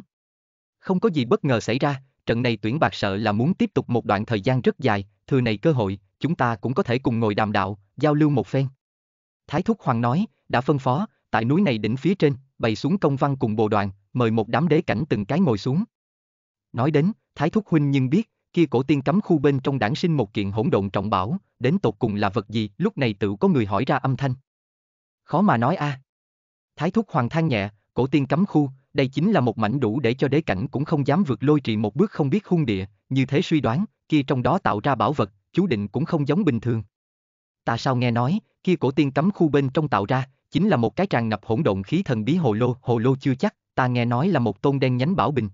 không có gì bất ngờ xảy ra, trận này tuyển bạc sợ là muốn tiếp tục một đoạn thời gian rất dài, thừa này cơ hội, chúng ta cũng có thể cùng ngồi đàm đạo, giao lưu một phen. Thái Thúc Hoàng nói, đã phân phó, tại núi này đỉnh phía trên, bày xuống công văn cùng bộ đoàn, mời một đám đế cảnh từng cái ngồi xuống. Nói đến, Thái Thúc Huynh nhưng biết, kia cổ tiên cấm khu bên trong đảng sinh một kiện hỗn độn trọng bảo, đến tột cùng là vật gì, lúc này tự có người hỏi ra âm thanh. Khó mà nói a. À. Thái Thúc Hoàng than nhẹ, cổ tiên cấm khu, đây chính là một mảnh đủ để cho đế cảnh cũng không dám vượt lôi trì một bước không biết hung địa, như thế suy đoán, kia trong đó tạo ra bảo vật, chú định cũng không giống bình thường. Ta sao nghe nói, kia cổ tiên cấm khu bên trong tạo ra, chính là một cái tràn ngập hỗn độn khí thần bí hồ lô, hồ lô chưa chắc, ta nghe nói là một tôn đen nhánh bảo bình.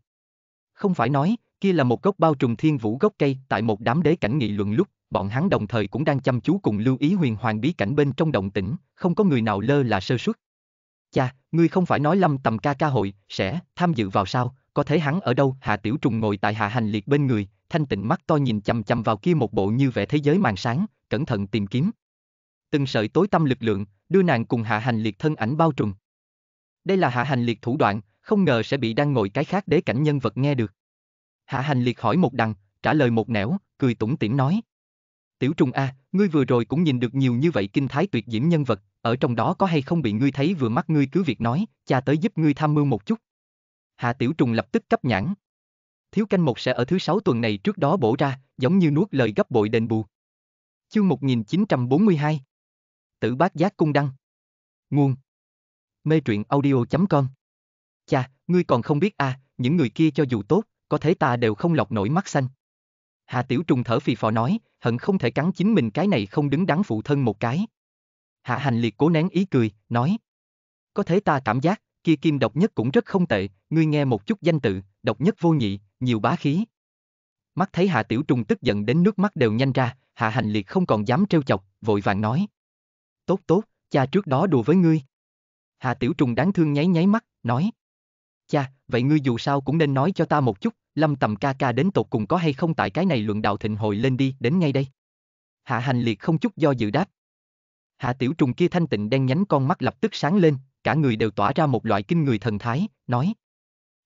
Không phải nói, kia là một gốc bao trùm thiên vũ gốc cây, tại một đám đế cảnh nghị luận lúc, bọn hắn đồng thời cũng đang chăm chú cùng lưu ý huyền hoàng bí cảnh bên trong động tĩnh, không có người nào lơ là sơ suất. Cha, ngươi không phải nói lâm tầm ca ca hội, sẽ, tham dự vào sao, có thấy hắn ở đâu, hạ tiểu trùng ngồi tại hạ hành liệt bên người, thanh tịnh mắt to nhìn chầm chầm vào kia một bộ như vẻ thế giới màn sáng, cẩn thận tìm kiếm. Từng sợi tối tâm lực lượng, đưa nàng cùng hạ hành liệt thân ảnh bao trùm. Đây là hạ hành liệt thủ đoạn, không ngờ sẽ bị đang ngồi cái khác đế cảnh nhân vật nghe được. Hạ hành liệt hỏi một đằng, trả lời một nẻo, cười tủm tỉm nói. Tiểu trùng A, ngươi vừa rồi cũng nhìn được nhiều như vậy kinh thái tuyệt diễm nhân vật, ở trong đó có hay không bị ngươi thấy vừa mắt ngươi cứ việc nói, cha tới giúp ngươi tham mưu một chút. Hạ Tiểu Trùng lập tức cấp nhãn. Thiếu canh một sẽ ở thứ sáu tuần này trước đó bổ ra, giống như nuốt lời gấp bội đền bù. Chương 1942 Tử bát giác cung đăng Nguồn Mê truyện audio.com cha, ngươi còn không biết à, những người kia cho dù tốt, có thể ta đều không lọc nổi mắt xanh. Hà Tiểu Trùng thở phì phò nói, hận không thể cắn chính mình cái này không đứng đắn phụ thân một cái. Hạ hành liệt cố nén ý cười, nói. Có thế ta cảm giác, kia kim độc nhất cũng rất không tệ, ngươi nghe một chút danh tự, độc nhất vô nhị, nhiều bá khí. Mắt thấy hạ tiểu trùng tức giận đến nước mắt đều nhanh ra, hạ hành liệt không còn dám trêu chọc, vội vàng nói. Tốt tốt, cha trước đó đùa với ngươi. Hạ tiểu trùng đáng thương nháy nháy mắt, nói. Cha, vậy ngươi dù sao cũng nên nói cho ta một chút, lâm tầm ca ca đến tột cùng có hay không tại cái này luận đạo thịnh hội lên đi, đến ngay đây. Hạ hành liệt không chút do dự đáp. Hạ tiểu trùng kia thanh tịnh đen nhánh con mắt lập tức sáng lên, cả người đều tỏa ra một loại kinh người thần thái, nói.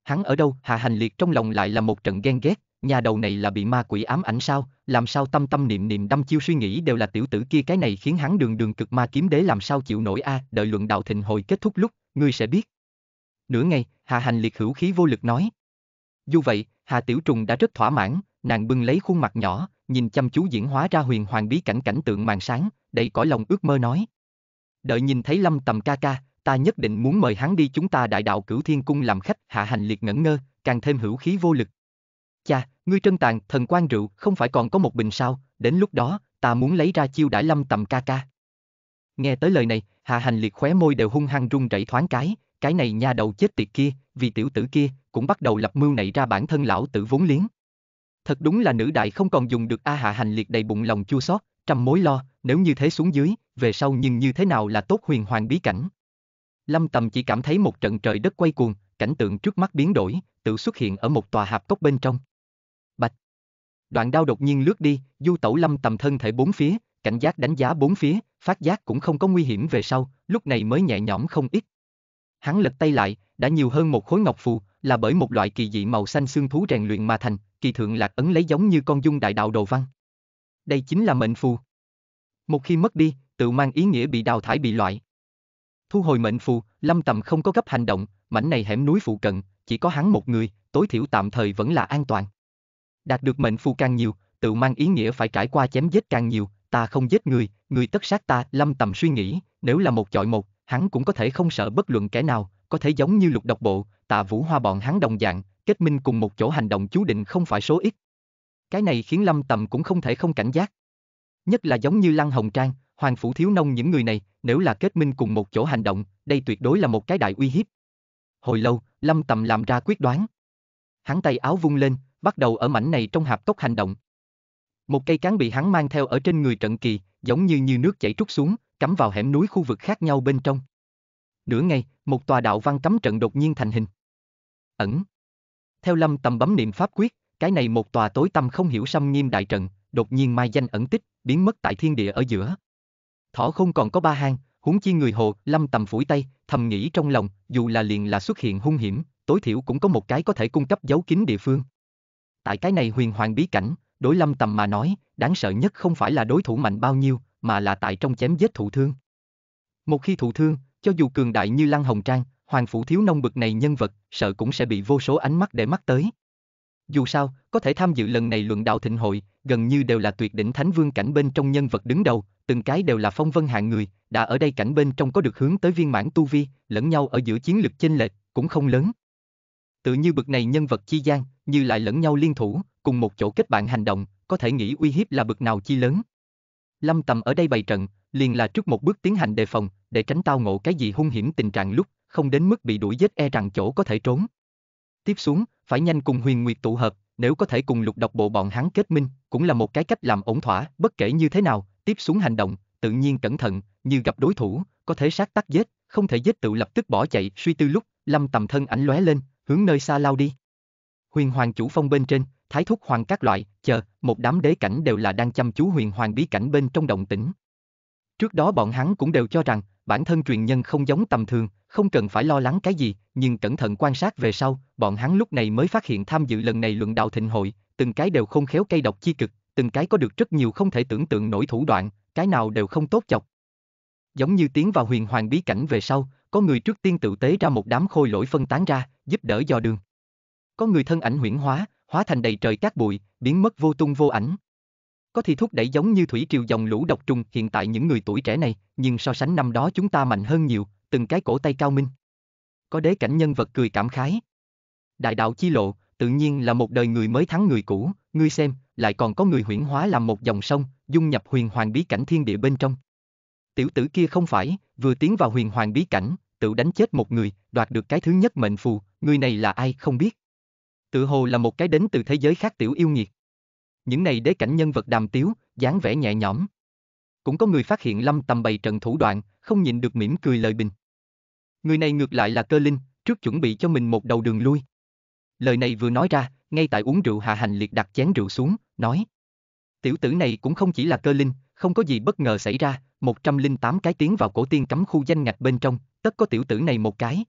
Hắn ở đâu, hạ hành liệt trong lòng lại là một trận ghen ghét, nhà đầu này là bị ma quỷ ám ảnh sao, làm sao tâm tâm niệm niệm đâm chiêu suy nghĩ đều là tiểu tử kia cái này khiến hắn đường đường cực ma kiếm đế làm sao chịu nổi a, à, đợi luận đạo thịnh hồi kết thúc lúc, ngươi sẽ biết. Nửa ngày, hạ hành liệt hữu khí vô lực nói. Dù vậy, hạ tiểu trùng đã rất thỏa mãn, nàng bưng lấy khuôn mặt nhỏ, nhìn chăm chú diễn hóa ra huyền hoàng bí cảnh cảnh tượng màn sáng, đầy cõi lòng ước mơ nói. Đợi nhìn thấy lâm tầm ca ca, ta nhất định muốn mời hắn đi chúng ta đại đạo cửu thiên cung làm khách hạ hành liệt ngẩn ngơ, càng thêm hữu khí vô lực. Cha, ngươi trân tàn, thần quan rượu, không phải còn có một bình sao, đến lúc đó, ta muốn lấy ra chiêu đãi lâm tầm ca ca. Nghe tới lời này, hạ hành liệt khóe môi đều hung hăng run rẩy thoáng cái, cái này nha đầu chết tiệt kia, vì tiểu tử kia, cũng bắt đầu lập mưu nảy ra bản thân lão tử vốn liếng thật đúng là nữ đại không còn dùng được a hạ hành liệt đầy bụng lòng chua xót, trăm mối lo, nếu như thế xuống dưới, về sau nhưng như thế nào là tốt huyền hoàng bí cảnh. Lâm Tầm chỉ cảm thấy một trận trời đất quay cuồng, cảnh tượng trước mắt biến đổi, tự xuất hiện ở một tòa hạp cốc bên trong. Bạch. Đoạn đao đột nhiên lướt đi, du tẩu Lâm Tầm thân thể bốn phía, cảnh giác đánh giá bốn phía, phát giác cũng không có nguy hiểm về sau, lúc này mới nhẹ nhõm không ít. Hắn lật tay lại, đã nhiều hơn một khối ngọc phù, là bởi một loại kỳ dị màu xanh xương thú rèn luyện mà thành, kỳ thượng lạc ấn lấy giống như con dung đại đạo đồ văn. Đây chính là mệnh phù. Một khi mất đi, tự mang ý nghĩa bị đào thải bị loại. Thu hồi mệnh phù, Lâm Tầm không có gấp hành động, mảnh này hẻm núi phụ cận, chỉ có hắn một người, tối thiểu tạm thời vẫn là an toàn. Đạt được mệnh phù càng nhiều, tự mang ý nghĩa phải trải qua chém giết càng nhiều, ta không giết người, người tất sát ta, Lâm Tầm suy nghĩ, nếu là một chọi một, hắn cũng có thể không sợ bất luận kẻ nào, có thể giống như lục độc bộ, tạ vũ hoa bọn hắn đồng dạng, kết minh cùng một chỗ hành động chú định không phải số ít. Cái này khiến Lâm Tầm cũng không thể không cảnh giác. Nhất là giống như Lăng Hồng Trang, Hoàng Phủ Thiếu Nông những người này, nếu là kết minh cùng một chỗ hành động, đây tuyệt đối là một cái đại uy hiếp. Hồi lâu, Lâm Tầm làm ra quyết đoán. Hắn tay áo vung lên, bắt đầu ở mảnh này trong hạp cốc hành động. Một cây cán bị hắn mang theo ở trên người trận kỳ, giống như như nước chảy trút xuống, cắm vào hẻm núi khu vực khác nhau bên trong nửa ngày, một tòa đạo văn cấm trận đột nhiên thành hình. Ẩn. Theo Lâm Tầm bấm niệm pháp quyết, cái này một tòa tối tâm không hiểu xâm nghiêm đại trận, đột nhiên mai danh ẩn tích, biến mất tại thiên địa ở giữa. Thỏ không còn có ba hang, huống chi người hồ, Lâm Tầm phủi tay, thầm nghĩ trong lòng, dù là liền là xuất hiện hung hiểm, tối thiểu cũng có một cái có thể cung cấp dấu kín địa phương. Tại cái này huyền hoàng bí cảnh, đối Lâm Tầm mà nói, đáng sợ nhất không phải là đối thủ mạnh bao nhiêu, mà là tại trong chém giết thụ thương. Một khi thụ thương, cho dù cường đại như Lăng Hồng Trang, Hoàng Phủ Thiếu Nông bực này nhân vật, sợ cũng sẽ bị vô số ánh mắt để mắt tới. Dù sao, có thể tham dự lần này luận đạo thịnh hội, gần như đều là tuyệt đỉnh thánh vương cảnh bên trong nhân vật đứng đầu, từng cái đều là phong vân hạng người, đã ở đây cảnh bên trong có được hướng tới viên mãn tu vi, lẫn nhau ở giữa chiến lực chênh lệch, cũng không lớn. Tự như bực này nhân vật chi gian, như lại lẫn nhau liên thủ, cùng một chỗ kết bạn hành động, có thể nghĩ uy hiếp là bực nào chi lớn. Lâm Tầm ở đây bày trận, liền là trước một bước tiến hành đề phòng, để tránh tao ngộ cái gì hung hiểm tình trạng lúc, không đến mức bị đuổi giết e rằng chỗ có thể trốn. Tiếp xuống, phải nhanh cùng Huyền Nguyệt tụ hợp, nếu có thể cùng lục độc bộ bọn hắn kết minh, cũng là một cái cách làm ổn thỏa, bất kể như thế nào, tiếp xuống hành động, tự nhiên cẩn thận, như gặp đối thủ, có thể sát tác giết, không thể giết tự lập tức bỏ chạy, suy tư lúc, lâm tầm thân ảnh lóe lên, hướng nơi xa lao đi. Huyền Hoàng chủ phong bên trên, thái thúc hoàng các loại, chờ, một đám đế cảnh đều là đang chăm chú huyền hoàng bí cảnh bên trong động tĩnh. Trước đó bọn hắn cũng đều cho rằng, bản thân truyền nhân không giống tầm thường, không cần phải lo lắng cái gì, nhưng cẩn thận quan sát về sau, bọn hắn lúc này mới phát hiện tham dự lần này luận đạo thịnh hội, từng cái đều không khéo cây độc chi cực, từng cái có được rất nhiều không thể tưởng tượng nổi thủ đoạn, cái nào đều không tốt chọc. Giống như tiến vào huyền hoàng bí cảnh về sau, có người trước tiên tự tế ra một đám khôi lỗi phân tán ra, giúp đỡ do đường. Có người thân ảnh huyển hóa, hóa thành đầy trời cát bụi, biến mất vô tung vô ảnh có thể thúc đẩy giống như thủy triều dòng lũ độc trùng hiện tại những người tuổi trẻ này, nhưng so sánh năm đó chúng ta mạnh hơn nhiều, từng cái cổ tay cao minh. Có đế cảnh nhân vật cười cảm khái. Đại đạo chi lộ, tự nhiên là một đời người mới thắng người cũ, ngươi xem, lại còn có người huyển hóa làm một dòng sông, dung nhập huyền hoàng bí cảnh thiên địa bên trong. Tiểu tử kia không phải, vừa tiến vào huyền hoàng bí cảnh, tự đánh chết một người, đoạt được cái thứ nhất mệnh phù, người này là ai không biết. Tự hồ là một cái đến từ thế giới khác tiểu yêu nghiệt. Những này đế cảnh nhân vật đàm tiếu, dáng vẻ nhẹ nhõm. Cũng có người phát hiện Lâm Tầm bày trận thủ đoạn, không nhìn được mỉm cười lời bình. Người này ngược lại là cơ linh, trước chuẩn bị cho mình một đầu đường lui. Lời này vừa nói ra, ngay tại uống rượu hạ hành liệt đặt chén rượu xuống, nói. Tiểu tử này cũng không chỉ là cơ linh, không có gì bất ngờ xảy ra, 108 cái tiếng vào cổ tiên cấm khu danh ngạch bên trong, tất có tiểu tử này một cái.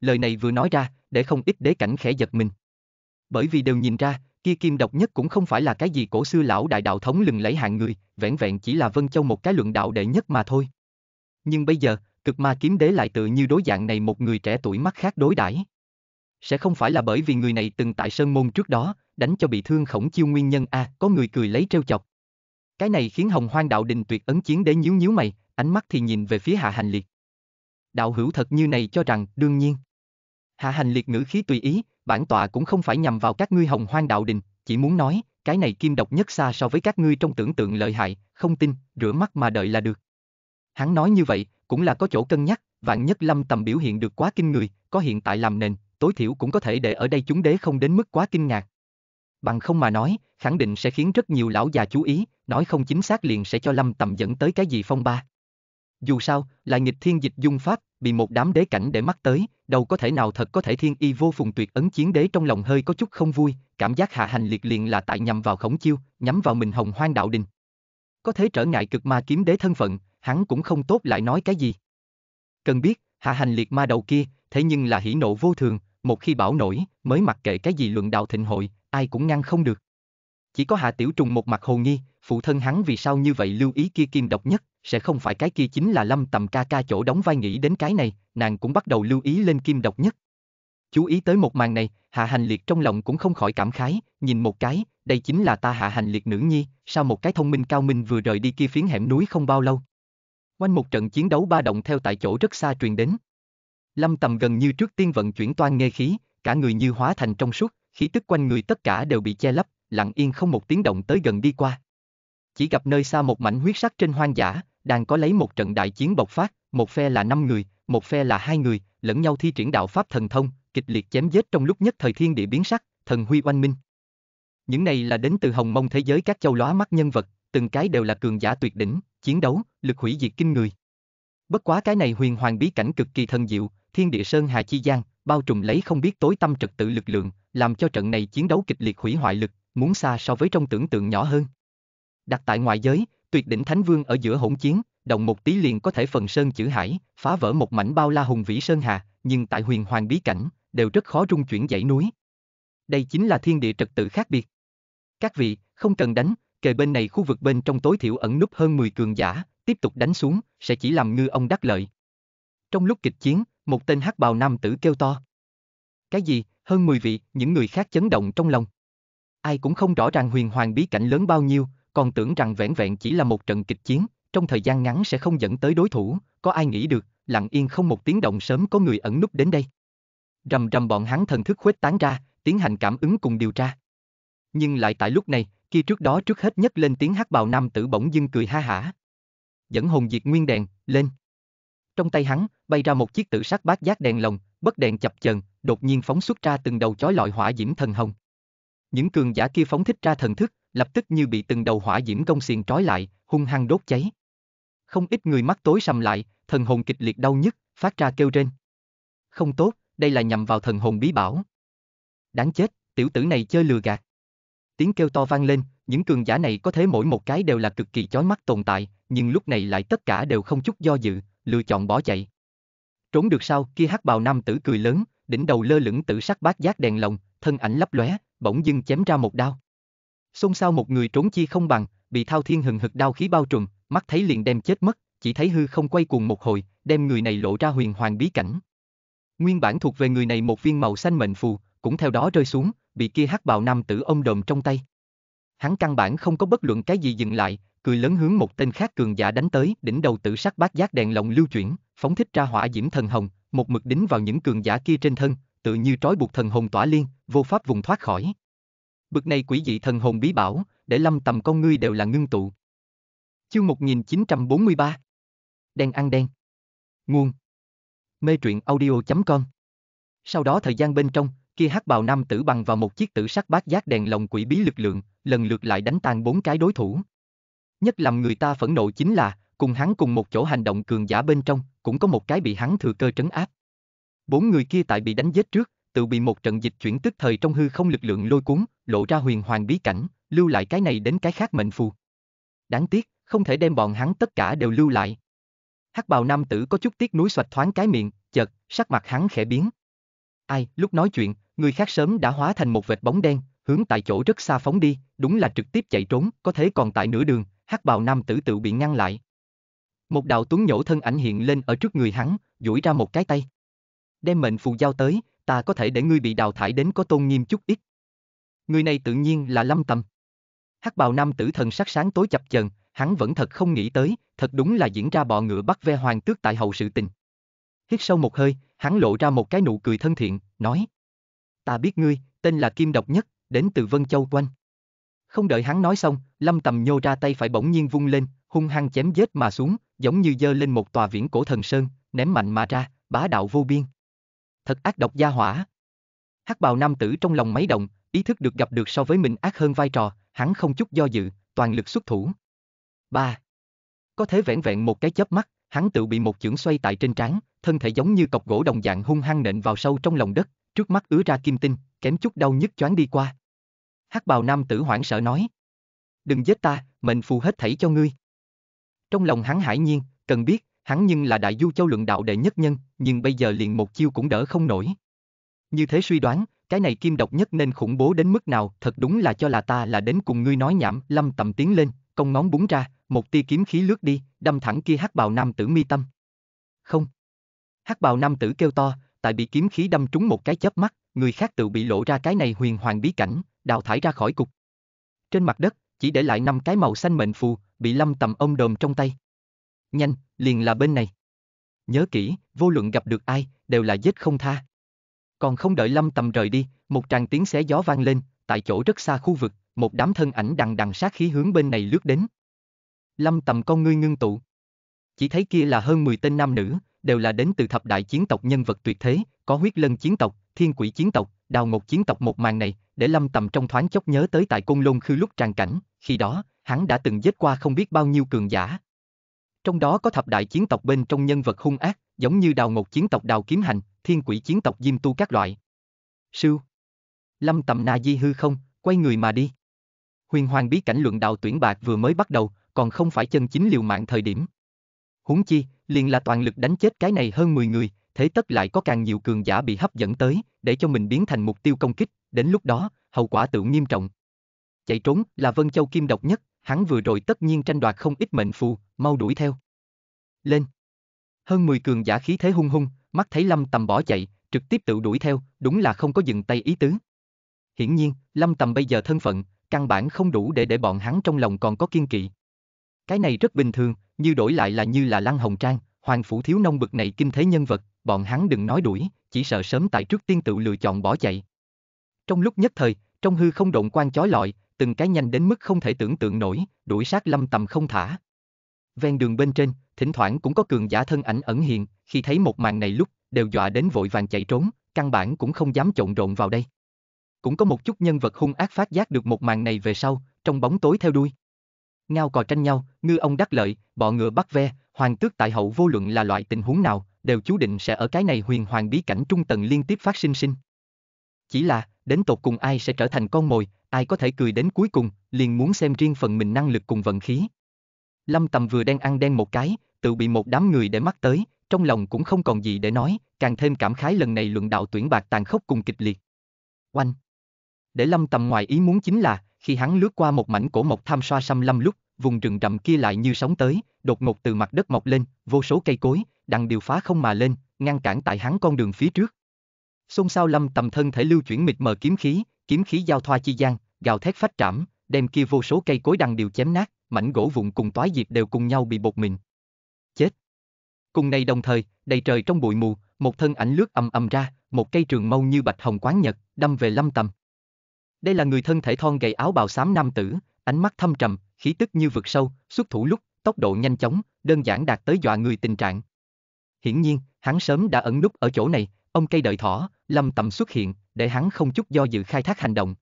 Lời này vừa nói ra, để không ít đế cảnh khẽ giật mình. Bởi vì đều nhìn ra, kia kim độc nhất cũng không phải là cái gì cổ xưa lão đại đạo thống lừng lấy hạng người, vẻn vẹn chỉ là Vân Châu một cái luận đạo đệ nhất mà thôi. Nhưng bây giờ, cực ma kiếm đế lại tự như đối dạng này một người trẻ tuổi mắt khác đối đãi Sẽ không phải là bởi vì người này từng tại Sơn Môn trước đó, đánh cho bị thương khổng chiêu nguyên nhân a à, có người cười lấy trêu chọc. Cái này khiến hồng hoang đạo đình tuyệt ấn chiến đế nhíu nhíu mày, ánh mắt thì nhìn về phía hạ hành liệt. Đạo hữu thật như này cho rằng, đương nhiên. Hạ hành liệt ngữ khí tùy ý, bản tọa cũng không phải nhằm vào các ngươi hồng hoang đạo đình, chỉ muốn nói, cái này kim độc nhất xa so với các ngươi trong tưởng tượng lợi hại, không tin, rửa mắt mà đợi là được. Hắn nói như vậy, cũng là có chỗ cân nhắc, vạn nhất lâm tầm biểu hiện được quá kinh người, có hiện tại làm nền, tối thiểu cũng có thể để ở đây chúng đế không đến mức quá kinh ngạc. Bằng không mà nói, khẳng định sẽ khiến rất nhiều lão già chú ý, nói không chính xác liền sẽ cho lâm tầm dẫn tới cái gì phong ba. Dù sao, là nghịch thiên dịch dung phát, bị một đám đế cảnh để mắt tới, đâu có thể nào thật có thể thiên y vô phùng tuyệt ấn chiến đế trong lòng hơi có chút không vui, cảm giác hạ hành liệt liền là tại nhằm vào khổng chiêu, nhắm vào mình hồng hoang đạo đình. Có thế trở ngại cực ma kiếm đế thân phận, hắn cũng không tốt lại nói cái gì. Cần biết, hạ hành liệt ma đầu kia, thế nhưng là hỉ nộ vô thường, một khi bảo nổi, mới mặc kệ cái gì luận đạo thịnh hội, ai cũng ngăn không được. Chỉ có hạ tiểu trùng một mặt hồ nghi, phụ thân hắn vì sao như vậy lưu ý kia kim độc nhất, sẽ không phải cái kia chính là lâm tầm ca ca chỗ đóng vai nghĩ đến cái này, nàng cũng bắt đầu lưu ý lên kim độc nhất. Chú ý tới một màn này, hạ hành liệt trong lòng cũng không khỏi cảm khái, nhìn một cái, đây chính là ta hạ hành liệt nữ nhi, sao một cái thông minh cao minh vừa rời đi kia phiến hẻm núi không bao lâu. Quanh một trận chiến đấu ba động theo tại chỗ rất xa truyền đến. Lâm tầm gần như trước tiên vận chuyển toan nghe khí, cả người như hóa thành trong suốt, khí tức quanh người tất cả đều bị che lấp, lặng yên không một tiếng động tới gần đi qua. Chỉ gặp nơi xa một mảnh huyết sắc trên hoang dã, đang có lấy một trận đại chiến bộc phát, một phe là năm người, một phe là hai người, lẫn nhau thi triển đạo pháp thần thông, kịch liệt chém giết trong lúc nhất thời thiên địa biến sắc, thần huy oanh minh. Những này là đến từ hồng mông thế giới các châu lóa mắt nhân vật, từng cái đều là cường giả tuyệt đỉnh, chiến đấu, lực hủy diệt kinh người. Bất quá cái này huyền hoàng bí cảnh cực kỳ thần diệu, thiên địa sơn hà chi gian, bao trùm lấy không biết tối tâm trật tự lực lượng, làm cho trận này chiến đấu kịch liệt hủy hoại lực, muốn xa so với trong tưởng tượng nhỏ hơn. Đặt tại ngoại giới, Tuyệt đỉnh Thánh Vương ở giữa hỗn chiến, động một tí liền có thể phần sơn chữ hải, phá vỡ một mảnh bao la hùng vĩ sơn hà, nhưng tại huyền hoàng bí cảnh, đều rất khó rung chuyển dãy núi. Đây chính là thiên địa trật tự khác biệt. Các vị, không cần đánh, kề bên này khu vực bên trong tối thiểu ẩn núp hơn 10 cường giả, tiếp tục đánh xuống, sẽ chỉ làm ngư ông đắc lợi. Trong lúc kịch chiến, một tên hắc bào nam tử kêu to. Cái gì, hơn 10 vị, những người khác chấn động trong lòng. Ai cũng không rõ ràng huyền hoàng bí cảnh lớn bao nhiêu, còn tưởng rằng vẻn vẹn chỉ là một trận kịch chiến, trong thời gian ngắn sẽ không dẫn tới đối thủ, có ai nghĩ được, lặng yên không một tiếng động sớm có người ẩn núp đến đây. Rầm rầm bọn hắn thần thức khuếch tán ra, tiến hành cảm ứng cùng điều tra. Nhưng lại tại lúc này, kia trước đó trước hết nhất lên tiếng hát bào nam tử bỗng dưng cười ha hả. Dẫn hồn diệt nguyên đèn, lên. Trong tay hắn, bay ra một chiếc tự sát bát giác đèn lồng, bất đèn chập chờn, đột nhiên phóng xuất ra từng đầu chói lọi hỏa diễm thần hồng. Những cường giả kia phóng thích ra thần thức, lập tức như bị từng đầu hỏa diễm công xiềng trói lại, hung hăng đốt cháy. Không ít người mắt tối sầm lại, thần hồn kịch liệt đau nhức, phát ra kêu rên. Không tốt, đây là nhằm vào thần hồn bí bảo. Đáng chết, tiểu tử này chơi lừa gạt. Tiếng kêu to vang lên, những cường giả này có thể mỗi một cái đều là cực kỳ chói mắt tồn tại, nhưng lúc này lại tất cả đều không chút do dự, lựa chọn bỏ chạy. Trốn được sao, kia hắc bào nam tử cười lớn, đỉnh đầu lơ lửng tử sắc bát giác đèn lồng, thân ảnh lấp lóe, bỗng dưng chém ra một đao. Xôn xao một người trốn chi không bằng, bị thao thiên hừng hực đau khí bao trùm, mắt thấy liền đem chết mất, chỉ thấy hư không quay cuồng một hồi, đem người này lộ ra huyền hoàng bí cảnh. Nguyên bản thuộc về người này một viên màu xanh mệnh phù, cũng theo đó rơi xuống, bị kia hắc bào nam tử ôm đồm trong tay. Hắn căn bản không có bất luận cái gì dừng lại, cười lớn hướng một tên khác cường giả đánh tới, đỉnh đầu tử sắc bát giác đèn lồng lưu chuyển, phóng thích ra hỏa diễm thần hồng, một mực đính vào những cường giả kia trên thân, tự như trói buộc thần hồn tỏa liên, vô pháp vùng thoát khỏi. Bực này quỷ dị thần hồn bí bảo, để lâm tầm con ngươi đều là ngưng tụ. Chương 1943 Đen ăn đen Nguồn Mê truyện audio.com Sau đó thời gian bên trong, kia hắc bào nam tử bằng vào một chiếc tử sắc bát giác đèn lồng quỷ bí lực lượng, lần lượt lại đánh tan bốn cái đối thủ. Nhất làm người ta phẫn nộ chính là, cùng hắn cùng một chỗ hành động cường giả bên trong, cũng có một cái bị hắn thừa cơ trấn áp. Bốn người kia tại bị đánh giết trước, tự bị một trận dịch chuyển tức thời trong hư không lực lượng lôi cuốn, lộ ra huyền hoàng bí cảnh, lưu lại cái này đến cái khác mệnh phù. Đáng tiếc, không thể đem bọn hắn tất cả đều lưu lại. Hắc bào nam tử có chút tiếc núi xoạch thoáng cái miệng, chợt, sắc mặt hắn khẽ biến. Ai, lúc nói chuyện, người khác sớm đã hóa thành một vệt bóng đen, hướng tại chỗ rất xa phóng đi, đúng là trực tiếp chạy trốn, có thể còn tại nửa đường, hắc bào nam tử tự bị ngăn lại. Một đạo tuấn nhổ thân ảnh hiện lên ở trước người hắn, duỗi ra một cái tay. Đem mệnh phù giao tới, ta có thể để ngươi bị đào thải đến có tôn nghiêm chút ít. Người này tự nhiên là Lâm tâm. Hắc bào nam tử thần sắc sáng tối chập chờn, hắn vẫn thật không nghĩ tới, thật đúng là diễn ra bọ ngựa bắt ve hoàng tước tại hậu sự tình. Hít sâu một hơi, hắn lộ ra một cái nụ cười thân thiện, nói. Ta biết ngươi, tên là Kim Độc Nhất, đến từ Vân Châu quanh. Không đợi hắn nói xong, Lâm tâm nhô ra tay phải bỗng nhiên vung lên, hung hăng chém giết mà xuống, giống như dơ lên một tòa viễn cổ thần sơn, ném mạnh mà ra, bá đạo vô biên thật ác độc gia hỏa. Hắc bào nam tử trong lòng máy động, ý thức được gặp được so với mình ác hơn vai trò, hắn không chút do dự, toàn lực xuất thủ. 3. Có thể vẹn vẹn một cái chớp mắt, hắn tự bị một chưởng xoay tại trên trán, thân thể giống như cọc gỗ đồng dạng hung hăng nện vào sâu trong lòng đất, trước mắt ứa ra kim tinh, kém chút đau nhức choáng đi qua. Hắc bào nam tử hoảng sợ nói: "Đừng giết ta, mệnh phù hết thảy cho ngươi." Trong lòng hắn hải nhiên, cần biết, hắn nhưng là đại du châu luận đạo đệ nhất nhân, nhưng bây giờ liền một chiêu cũng đỡ không nổi. Như thế suy đoán, cái này kim độc nhất nên khủng bố đến mức nào, thật đúng là cho là ta là đến cùng ngươi nói nhảm, lâm tầm tiến lên, công ngón búng ra, một tia kiếm khí lướt đi, đâm thẳng kia hắc bào nam tử mi tâm. Không. Hắc bào nam tử kêu to, tại bị kiếm khí đâm trúng một cái chớp mắt, người khác tự bị lộ ra cái này huyền hoàng bí cảnh, đào thải ra khỏi cục. Trên mặt đất, chỉ để lại năm cái màu xanh mệnh phù, bị lâm tầm ôm đồm trong tay nhanh, liền là bên này. Nhớ kỹ, vô luận gặp được ai, đều là giết không tha. Còn không đợi lâm tầm rời đi, một tràng tiếng xé gió vang lên, tại chỗ rất xa khu vực, một đám thân ảnh đằng đằng sát khí hướng bên này lướt đến. Lâm tầm con ngươi ngưng tụ. Chỉ thấy kia là hơn 10 tên nam nữ, đều là đến từ thập đại chiến tộc nhân vật tuyệt thế, có huyết lân chiến tộc, thiên quỷ chiến tộc, đào ngột chiến tộc một màn này, để lâm tầm trong thoáng chốc nhớ tới tại côn lôn khư lúc tràn cảnh, khi đó, hắn đã từng giết qua không biết bao nhiêu cường giả, trong đó có thập đại chiến tộc bên trong nhân vật hung ác, giống như đào ngột chiến tộc đào kiếm hành, thiên quỷ chiến tộc diêm tu các loại. Sưu. Lâm tầm na di hư không, quay người mà đi. Huyền hoàng bí cảnh luận đạo tuyển bạc vừa mới bắt đầu, còn không phải chân chính liều mạng thời điểm. Huống chi, liền là toàn lực đánh chết cái này hơn 10 người, thế tất lại có càng nhiều cường giả bị hấp dẫn tới, để cho mình biến thành mục tiêu công kích, đến lúc đó, hậu quả tự nghiêm trọng chạy trốn là Vân Châu Kim độc nhất, hắn vừa rồi tất nhiên tranh đoạt không ít mệnh phù, mau đuổi theo. Lên. Hơn 10 cường giả khí thế hung hung, mắt thấy Lâm Tầm bỏ chạy, trực tiếp tự đuổi theo, đúng là không có dừng tay ý tứ. Hiển nhiên, Lâm Tầm bây giờ thân phận, căn bản không đủ để để bọn hắn trong lòng còn có kiên kỵ. Cái này rất bình thường, như đổi lại là như là Lăng Hồng Trang, Hoàng Phủ Thiếu Nông bực này kinh thế nhân vật, bọn hắn đừng nói đuổi, chỉ sợ sớm tại trước tiên tự lựa chọn bỏ chạy. Trong lúc nhất thời, trong hư không động quan chói lọi, từng cái nhanh đến mức không thể tưởng tượng nổi, đuổi sát lâm tầm không thả. Ven đường bên trên, thỉnh thoảng cũng có cường giả thân ảnh ẩn hiện, khi thấy một màn này lúc, đều dọa đến vội vàng chạy trốn, căn bản cũng không dám trộn rộn vào đây. Cũng có một chút nhân vật hung ác phát giác được một màn này về sau, trong bóng tối theo đuôi. Ngao cò tranh nhau, ngư ông đắc lợi, bọ ngựa bắt ve, hoàng tước tại hậu vô luận là loại tình huống nào, đều chú định sẽ ở cái này huyền hoàng bí cảnh trung tầng liên tiếp phát sinh sinh. Chỉ là, đến tột cùng ai sẽ trở thành con mồi, ai có thể cười đến cuối cùng, liền muốn xem riêng phần mình năng lực cùng vận khí. Lâm Tầm vừa đang ăn đen một cái, tự bị một đám người để mắt tới, trong lòng cũng không còn gì để nói, càng thêm cảm khái lần này luận đạo tuyển bạc tàn khốc cùng kịch liệt. Oanh! Để Lâm Tầm ngoài ý muốn chính là, khi hắn lướt qua một mảnh cổ mộc tham xoa xăm lâm lúc, vùng rừng rậm kia lại như sóng tới, đột ngột từ mặt đất mọc lên, vô số cây cối, đằng điều phá không mà lên, ngăn cản tại hắn con đường phía trước xôn xao lâm tầm thân thể lưu chuyển mịt mờ kiếm khí, kiếm khí giao thoa chi gian, gào thét phách trảm, đem kia vô số cây cối đằng đều chém nát, mảnh gỗ vụn cùng toái diệp đều cùng nhau bị bột mịn. Chết. Cùng này đồng thời, đầy trời trong bụi mù, một thân ảnh lướt ầm ầm ra, một cây trường mâu như bạch hồng quán nhật, đâm về lâm tầm. Đây là người thân thể thon gầy áo bào xám nam tử, ánh mắt thâm trầm, khí tức như vực sâu, xuất thủ lúc, tốc độ nhanh chóng, đơn giản đạt tới dọa người tình trạng. Hiển nhiên, hắn sớm đã ẩn núp ở chỗ này, Ông cây đợi thỏ, lâm tầm xuất hiện, để hắn không chút do dự khai thác hành động.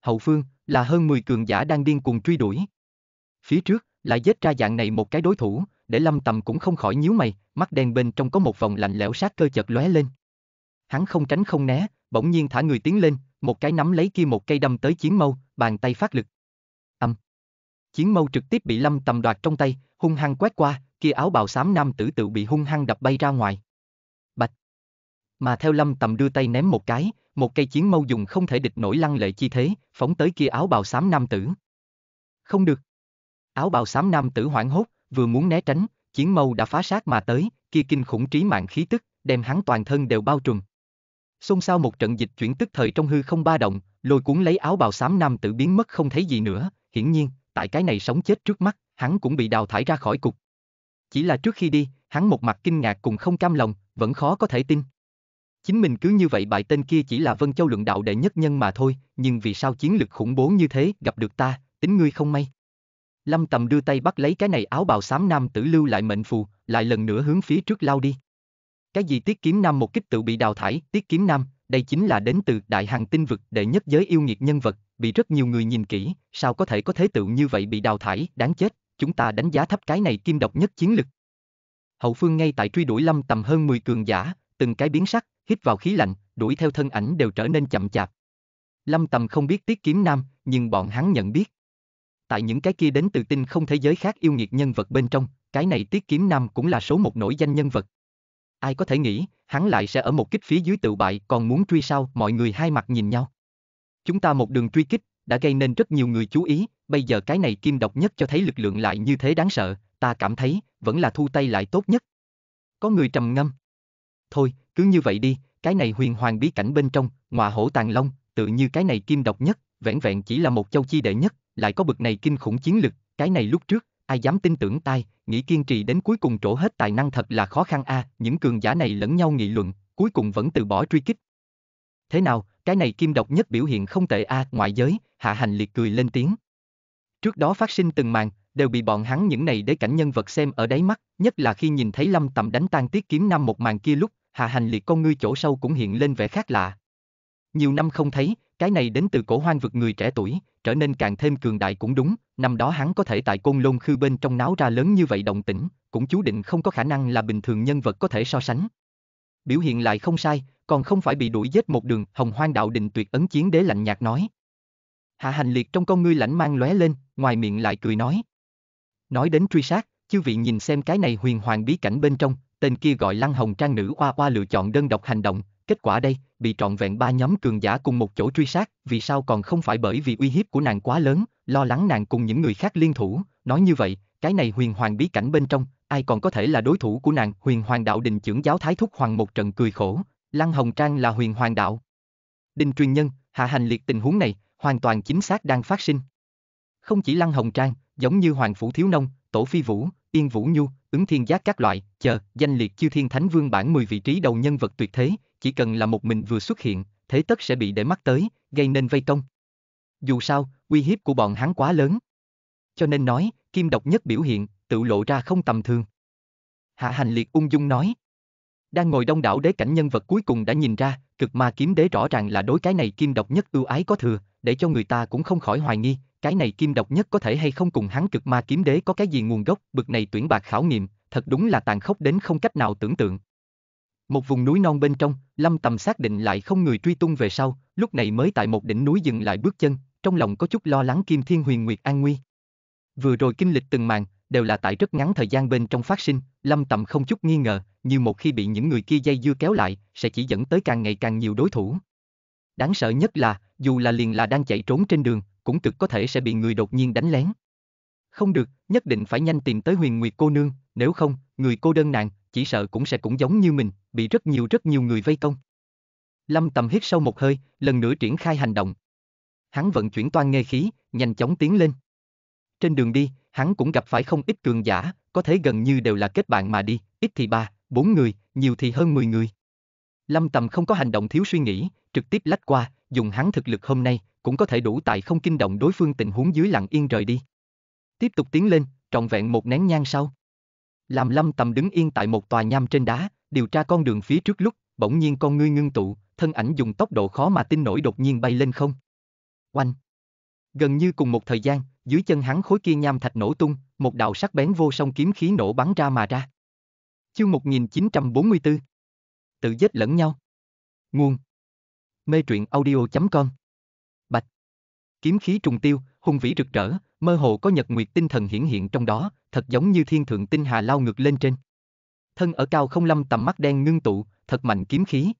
Hậu phương, là hơn 10 cường giả đang điên cuồng truy đuổi. Phía trước, lại giết ra dạng này một cái đối thủ, để lâm tầm cũng không khỏi nhíu mày, mắt đen bên trong có một vòng lạnh lẽo sát cơ chợt lóe lên. Hắn không tránh không né, bỗng nhiên thả người tiến lên, một cái nắm lấy kia một cây đâm tới chiến mâu, bàn tay phát lực. Âm. Chiến mâu trực tiếp bị lâm tầm đoạt trong tay, hung hăng quét qua, kia áo bào xám nam tử tự bị hung hăng đập bay ra ngoài mà theo lâm tầm đưa tay ném một cái, một cây chiến mâu dùng không thể địch nổi lăng lệ chi thế, phóng tới kia áo bào xám nam tử. Không được. Áo bào xám nam tử hoảng hốt, vừa muốn né tránh, chiến mâu đã phá sát mà tới, kia kinh khủng trí mạng khí tức, đem hắn toàn thân đều bao trùm. Xôn xao một trận dịch chuyển tức thời trong hư không ba động, lôi cuốn lấy áo bào xám nam tử biến mất không thấy gì nữa, hiển nhiên, tại cái này sống chết trước mắt, hắn cũng bị đào thải ra khỏi cục. Chỉ là trước khi đi, hắn một mặt kinh ngạc cùng không cam lòng, vẫn khó có thể tin. Chính mình cứ như vậy bại tên kia chỉ là Vân Châu luận đạo đệ nhất nhân mà thôi, nhưng vì sao chiến lực khủng bố như thế, gặp được ta, tính ngươi không may. Lâm Tầm đưa tay bắt lấy cái này áo bào xám nam tử lưu lại mệnh phù, lại lần nữa hướng phía trước lao đi. Cái gì tiết kiếm nam một kích tự bị đào thải, tiết kiếm nam, đây chính là đến từ đại hàng tinh vực đệ nhất giới yêu nghiệt nhân vật, bị rất nhiều người nhìn kỹ, sao có thể có thế tự như vậy bị đào thải, đáng chết, chúng ta đánh giá thấp cái này kim độc nhất chiến lực. Hậu phương ngay tại truy đuổi lâm tầm hơn 10 cường giả, từng cái biến sắc, hít vào khí lạnh, đuổi theo thân ảnh đều trở nên chậm chạp. Lâm Tầm không biết Tiết Kiếm Nam, nhưng bọn hắn nhận biết. Tại những cái kia đến từ tinh không thế giới khác yêu nghiệt nhân vật bên trong, cái này Tiết Kiếm Nam cũng là số một nổi danh nhân vật. Ai có thể nghĩ, hắn lại sẽ ở một kích phía dưới tự bại còn muốn truy sau, mọi người hai mặt nhìn nhau. Chúng ta một đường truy kích, đã gây nên rất nhiều người chú ý, bây giờ cái này kim độc nhất cho thấy lực lượng lại như thế đáng sợ, ta cảm thấy, vẫn là thu tay lại tốt nhất. Có người trầm ngâm thôi, cứ như vậy đi, cái này huyền hoàng bí cảnh bên trong, ngọa hổ tàng long, tự như cái này kim độc nhất, vẻn vẹn chỉ là một châu chi đệ nhất, lại có bực này kinh khủng chiến lực, cái này lúc trước, ai dám tin tưởng tai, nghĩ kiên trì đến cuối cùng trổ hết tài năng thật là khó khăn a, à, những cường giả này lẫn nhau nghị luận, cuối cùng vẫn từ bỏ truy kích. Thế nào, cái này kim độc nhất biểu hiện không tệ a, à, ngoại giới, hạ hành liệt cười lên tiếng. Trước đó phát sinh từng màn, đều bị bọn hắn những này đế cảnh nhân vật xem ở đáy mắt, nhất là khi nhìn thấy Lâm Tầm đánh tan tiết kiếm năm một màn kia lúc, hạ hành liệt con ngươi chỗ sâu cũng hiện lên vẻ khác lạ. Nhiều năm không thấy, cái này đến từ cổ hoang vực người trẻ tuổi, trở nên càng thêm cường đại cũng đúng, năm đó hắn có thể tại côn lôn khư bên trong náo ra lớn như vậy động tĩnh, cũng chú định không có khả năng là bình thường nhân vật có thể so sánh. Biểu hiện lại không sai, còn không phải bị đuổi giết một đường, hồng hoang đạo định tuyệt ấn chiến đế lạnh nhạt nói. Hạ hành liệt trong con ngươi lãnh mang lóe lên, ngoài miệng lại cười nói. Nói đến truy sát, chư vị nhìn xem cái này huyền hoàng bí cảnh bên trong, tên kia gọi Lăng Hồng Trang nữ oa oa lựa chọn đơn độc hành động, kết quả đây, bị trọn vẹn ba nhóm cường giả cùng một chỗ truy sát, vì sao còn không phải bởi vì uy hiếp của nàng quá lớn, lo lắng nàng cùng những người khác liên thủ, nói như vậy, cái này huyền hoàng bí cảnh bên trong, ai còn có thể là đối thủ của nàng, huyền hoàng đạo đình trưởng giáo thái thúc hoàng một trận cười khổ, Lăng Hồng Trang là huyền hoàng đạo. Đình truyền nhân, hạ hành liệt tình huống này, hoàn toàn chính xác đang phát sinh. Không chỉ Lăng Hồng Trang, giống như Hoàng Phủ Thiếu Nông, Tổ Phi Vũ, Yên Vũ Nhu, ứng thiên giác các loại, chờ, danh liệt chiêu thiên thánh vương bản 10 vị trí đầu nhân vật tuyệt thế, chỉ cần là một mình vừa xuất hiện, thế tất sẽ bị để mắt tới, gây nên vây công. Dù sao, uy hiếp của bọn hắn quá lớn. Cho nên nói, kim độc nhất biểu hiện, tự lộ ra không tầm thường. Hạ hành liệt ung dung nói. Đang ngồi đông đảo đế cảnh nhân vật cuối cùng đã nhìn ra, cực ma kiếm đế rõ ràng là đối cái này kim độc nhất ưu ái có thừa, để cho người ta cũng không khỏi hoài nghi, cái này kim độc nhất có thể hay không cùng hắn cực ma kiếm đế có cái gì nguồn gốc, bực này tuyển bạc khảo nghiệm, thật đúng là tàn khốc đến không cách nào tưởng tượng. Một vùng núi non bên trong, Lâm Tầm xác định lại không người truy tung về sau, lúc này mới tại một đỉnh núi dừng lại bước chân, trong lòng có chút lo lắng Kim Thiên Huyền Nguyệt an nguy. Vừa rồi kinh lịch từng màn, đều là tại rất ngắn thời gian bên trong phát sinh, lâm tầm không chút nghi ngờ, như một khi bị những người kia dây dưa kéo lại, sẽ chỉ dẫn tới càng ngày càng nhiều đối thủ. Đáng sợ nhất là, dù là liền là đang chạy trốn trên đường, cũng cực có thể sẽ bị người đột nhiên đánh lén. Không được, nhất định phải nhanh tìm tới huyền nguyệt cô nương, nếu không, người cô đơn nàng, chỉ sợ cũng sẽ cũng giống như mình, bị rất nhiều rất nhiều người vây công. Lâm tầm hít sâu một hơi, lần nữa triển khai hành động. Hắn vận chuyển toan nghe khí, nhanh chóng tiến lên. Trên đường đi, hắn cũng gặp phải không ít cường giả, có thể gần như đều là kết bạn mà đi, ít thì ba, bốn người, nhiều thì hơn mười người. Lâm Tầm không có hành động thiếu suy nghĩ, trực tiếp lách qua, dùng hắn thực lực hôm nay, cũng có thể đủ tại không kinh động đối phương tình huống dưới lặng yên rời đi. Tiếp tục tiến lên, trọn vẹn một nén nhang sau. Làm Lâm Tầm đứng yên tại một tòa nham trên đá, điều tra con đường phía trước lúc, bỗng nhiên con ngươi ngưng tụ, thân ảnh dùng tốc độ khó mà tin nổi đột nhiên bay lên không. Oanh! Gần như cùng một thời gian, dưới chân hắn khối kia nham thạch nổ tung, một đạo sắc bén vô song kiếm khí nổ bắn ra mà ra. Chương 1944 Tự giết lẫn nhau Nguồn Mê truyện audio.com Bạch Kiếm khí trùng tiêu, hùng vĩ rực rỡ, mơ hồ có nhật nguyệt tinh thần hiển hiện trong đó, thật giống như thiên thượng tinh hà lao ngược lên trên. Thân ở cao không lâm tầm mắt đen ngưng tụ, thật mạnh kiếm khí.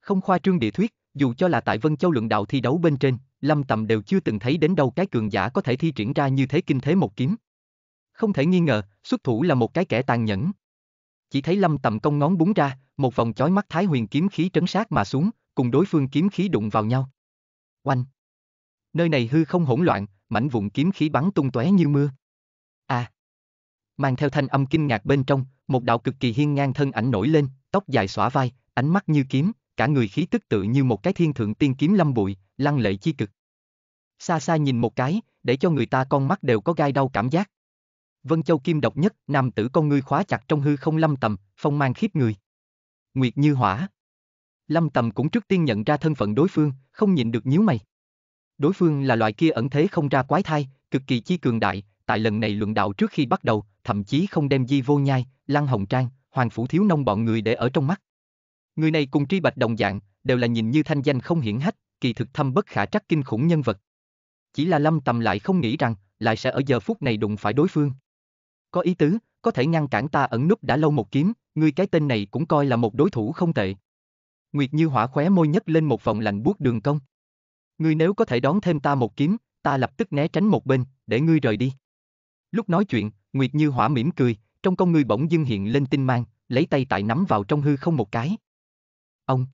Không khoa trương địa thuyết, dù cho là tại Vân Châu luận đạo thi đấu bên trên, Lâm Tầm đều chưa từng thấy đến đâu cái cường giả có thể thi triển ra như thế kinh thế một kiếm. Không thể nghi ngờ, xuất thủ là một cái kẻ tàn nhẫn. Chỉ thấy Lâm Tầm cong ngón búng ra, một vòng chói mắt Thái Huyền kiếm khí trấn sát mà xuống, cùng đối phương kiếm khí đụng vào nhau. Oanh! Nơi này hư không hỗn loạn, mảnh vụn kiếm khí bắn tung tóe như mưa. À! Mang theo thanh âm kinh ngạc bên trong, một đạo cực kỳ hiên ngang thân ảnh nổi lên, tóc dài xõa vai, ánh mắt như kiếm, cả người khí tức tự như một cái thiên thượng tiên kiếm lâm bụi, lăng lệ chi cực. Xa xa nhìn một cái, để cho người ta con mắt đều có gai đau cảm giác. Vân Châu Kim độc nhất, nam tử con ngươi khóa chặt trong hư không lâm tầm, phong mang khiếp người. Nguyệt như hỏa. Lâm tầm cũng trước tiên nhận ra thân phận đối phương, không nhìn được nhíu mày. Đối phương là loại kia ẩn thế không ra quái thai, cực kỳ chi cường đại, tại lần này luận đạo trước khi bắt đầu, thậm chí không đem di vô nhai, lăng hồng trang, hoàng phủ thiếu nông bọn người để ở trong mắt. Người này cùng tri bạch đồng dạng, đều là nhìn như thanh danh không hiển hách, kỳ thực thâm bất khả trắc kinh khủng nhân vật. Chỉ là lâm tầm lại không nghĩ rằng, lại sẽ ở giờ phút này đụng phải đối phương. Có ý tứ, có thể ngăn cản ta ẩn núp đã lâu một kiếm, ngươi cái tên này cũng coi là một đối thủ không tệ. Nguyệt Như Hỏa khóe môi nhấc lên một vòng lạnh buốt đường cong. Ngươi nếu có thể đón thêm ta một kiếm, ta lập tức né tránh một bên, để ngươi rời đi. Lúc nói chuyện, Nguyệt Như Hỏa mỉm cười, trong con ngươi bỗng dưng hiện lên tinh mang, lấy tay tại nắm vào trong hư không một cái. Ông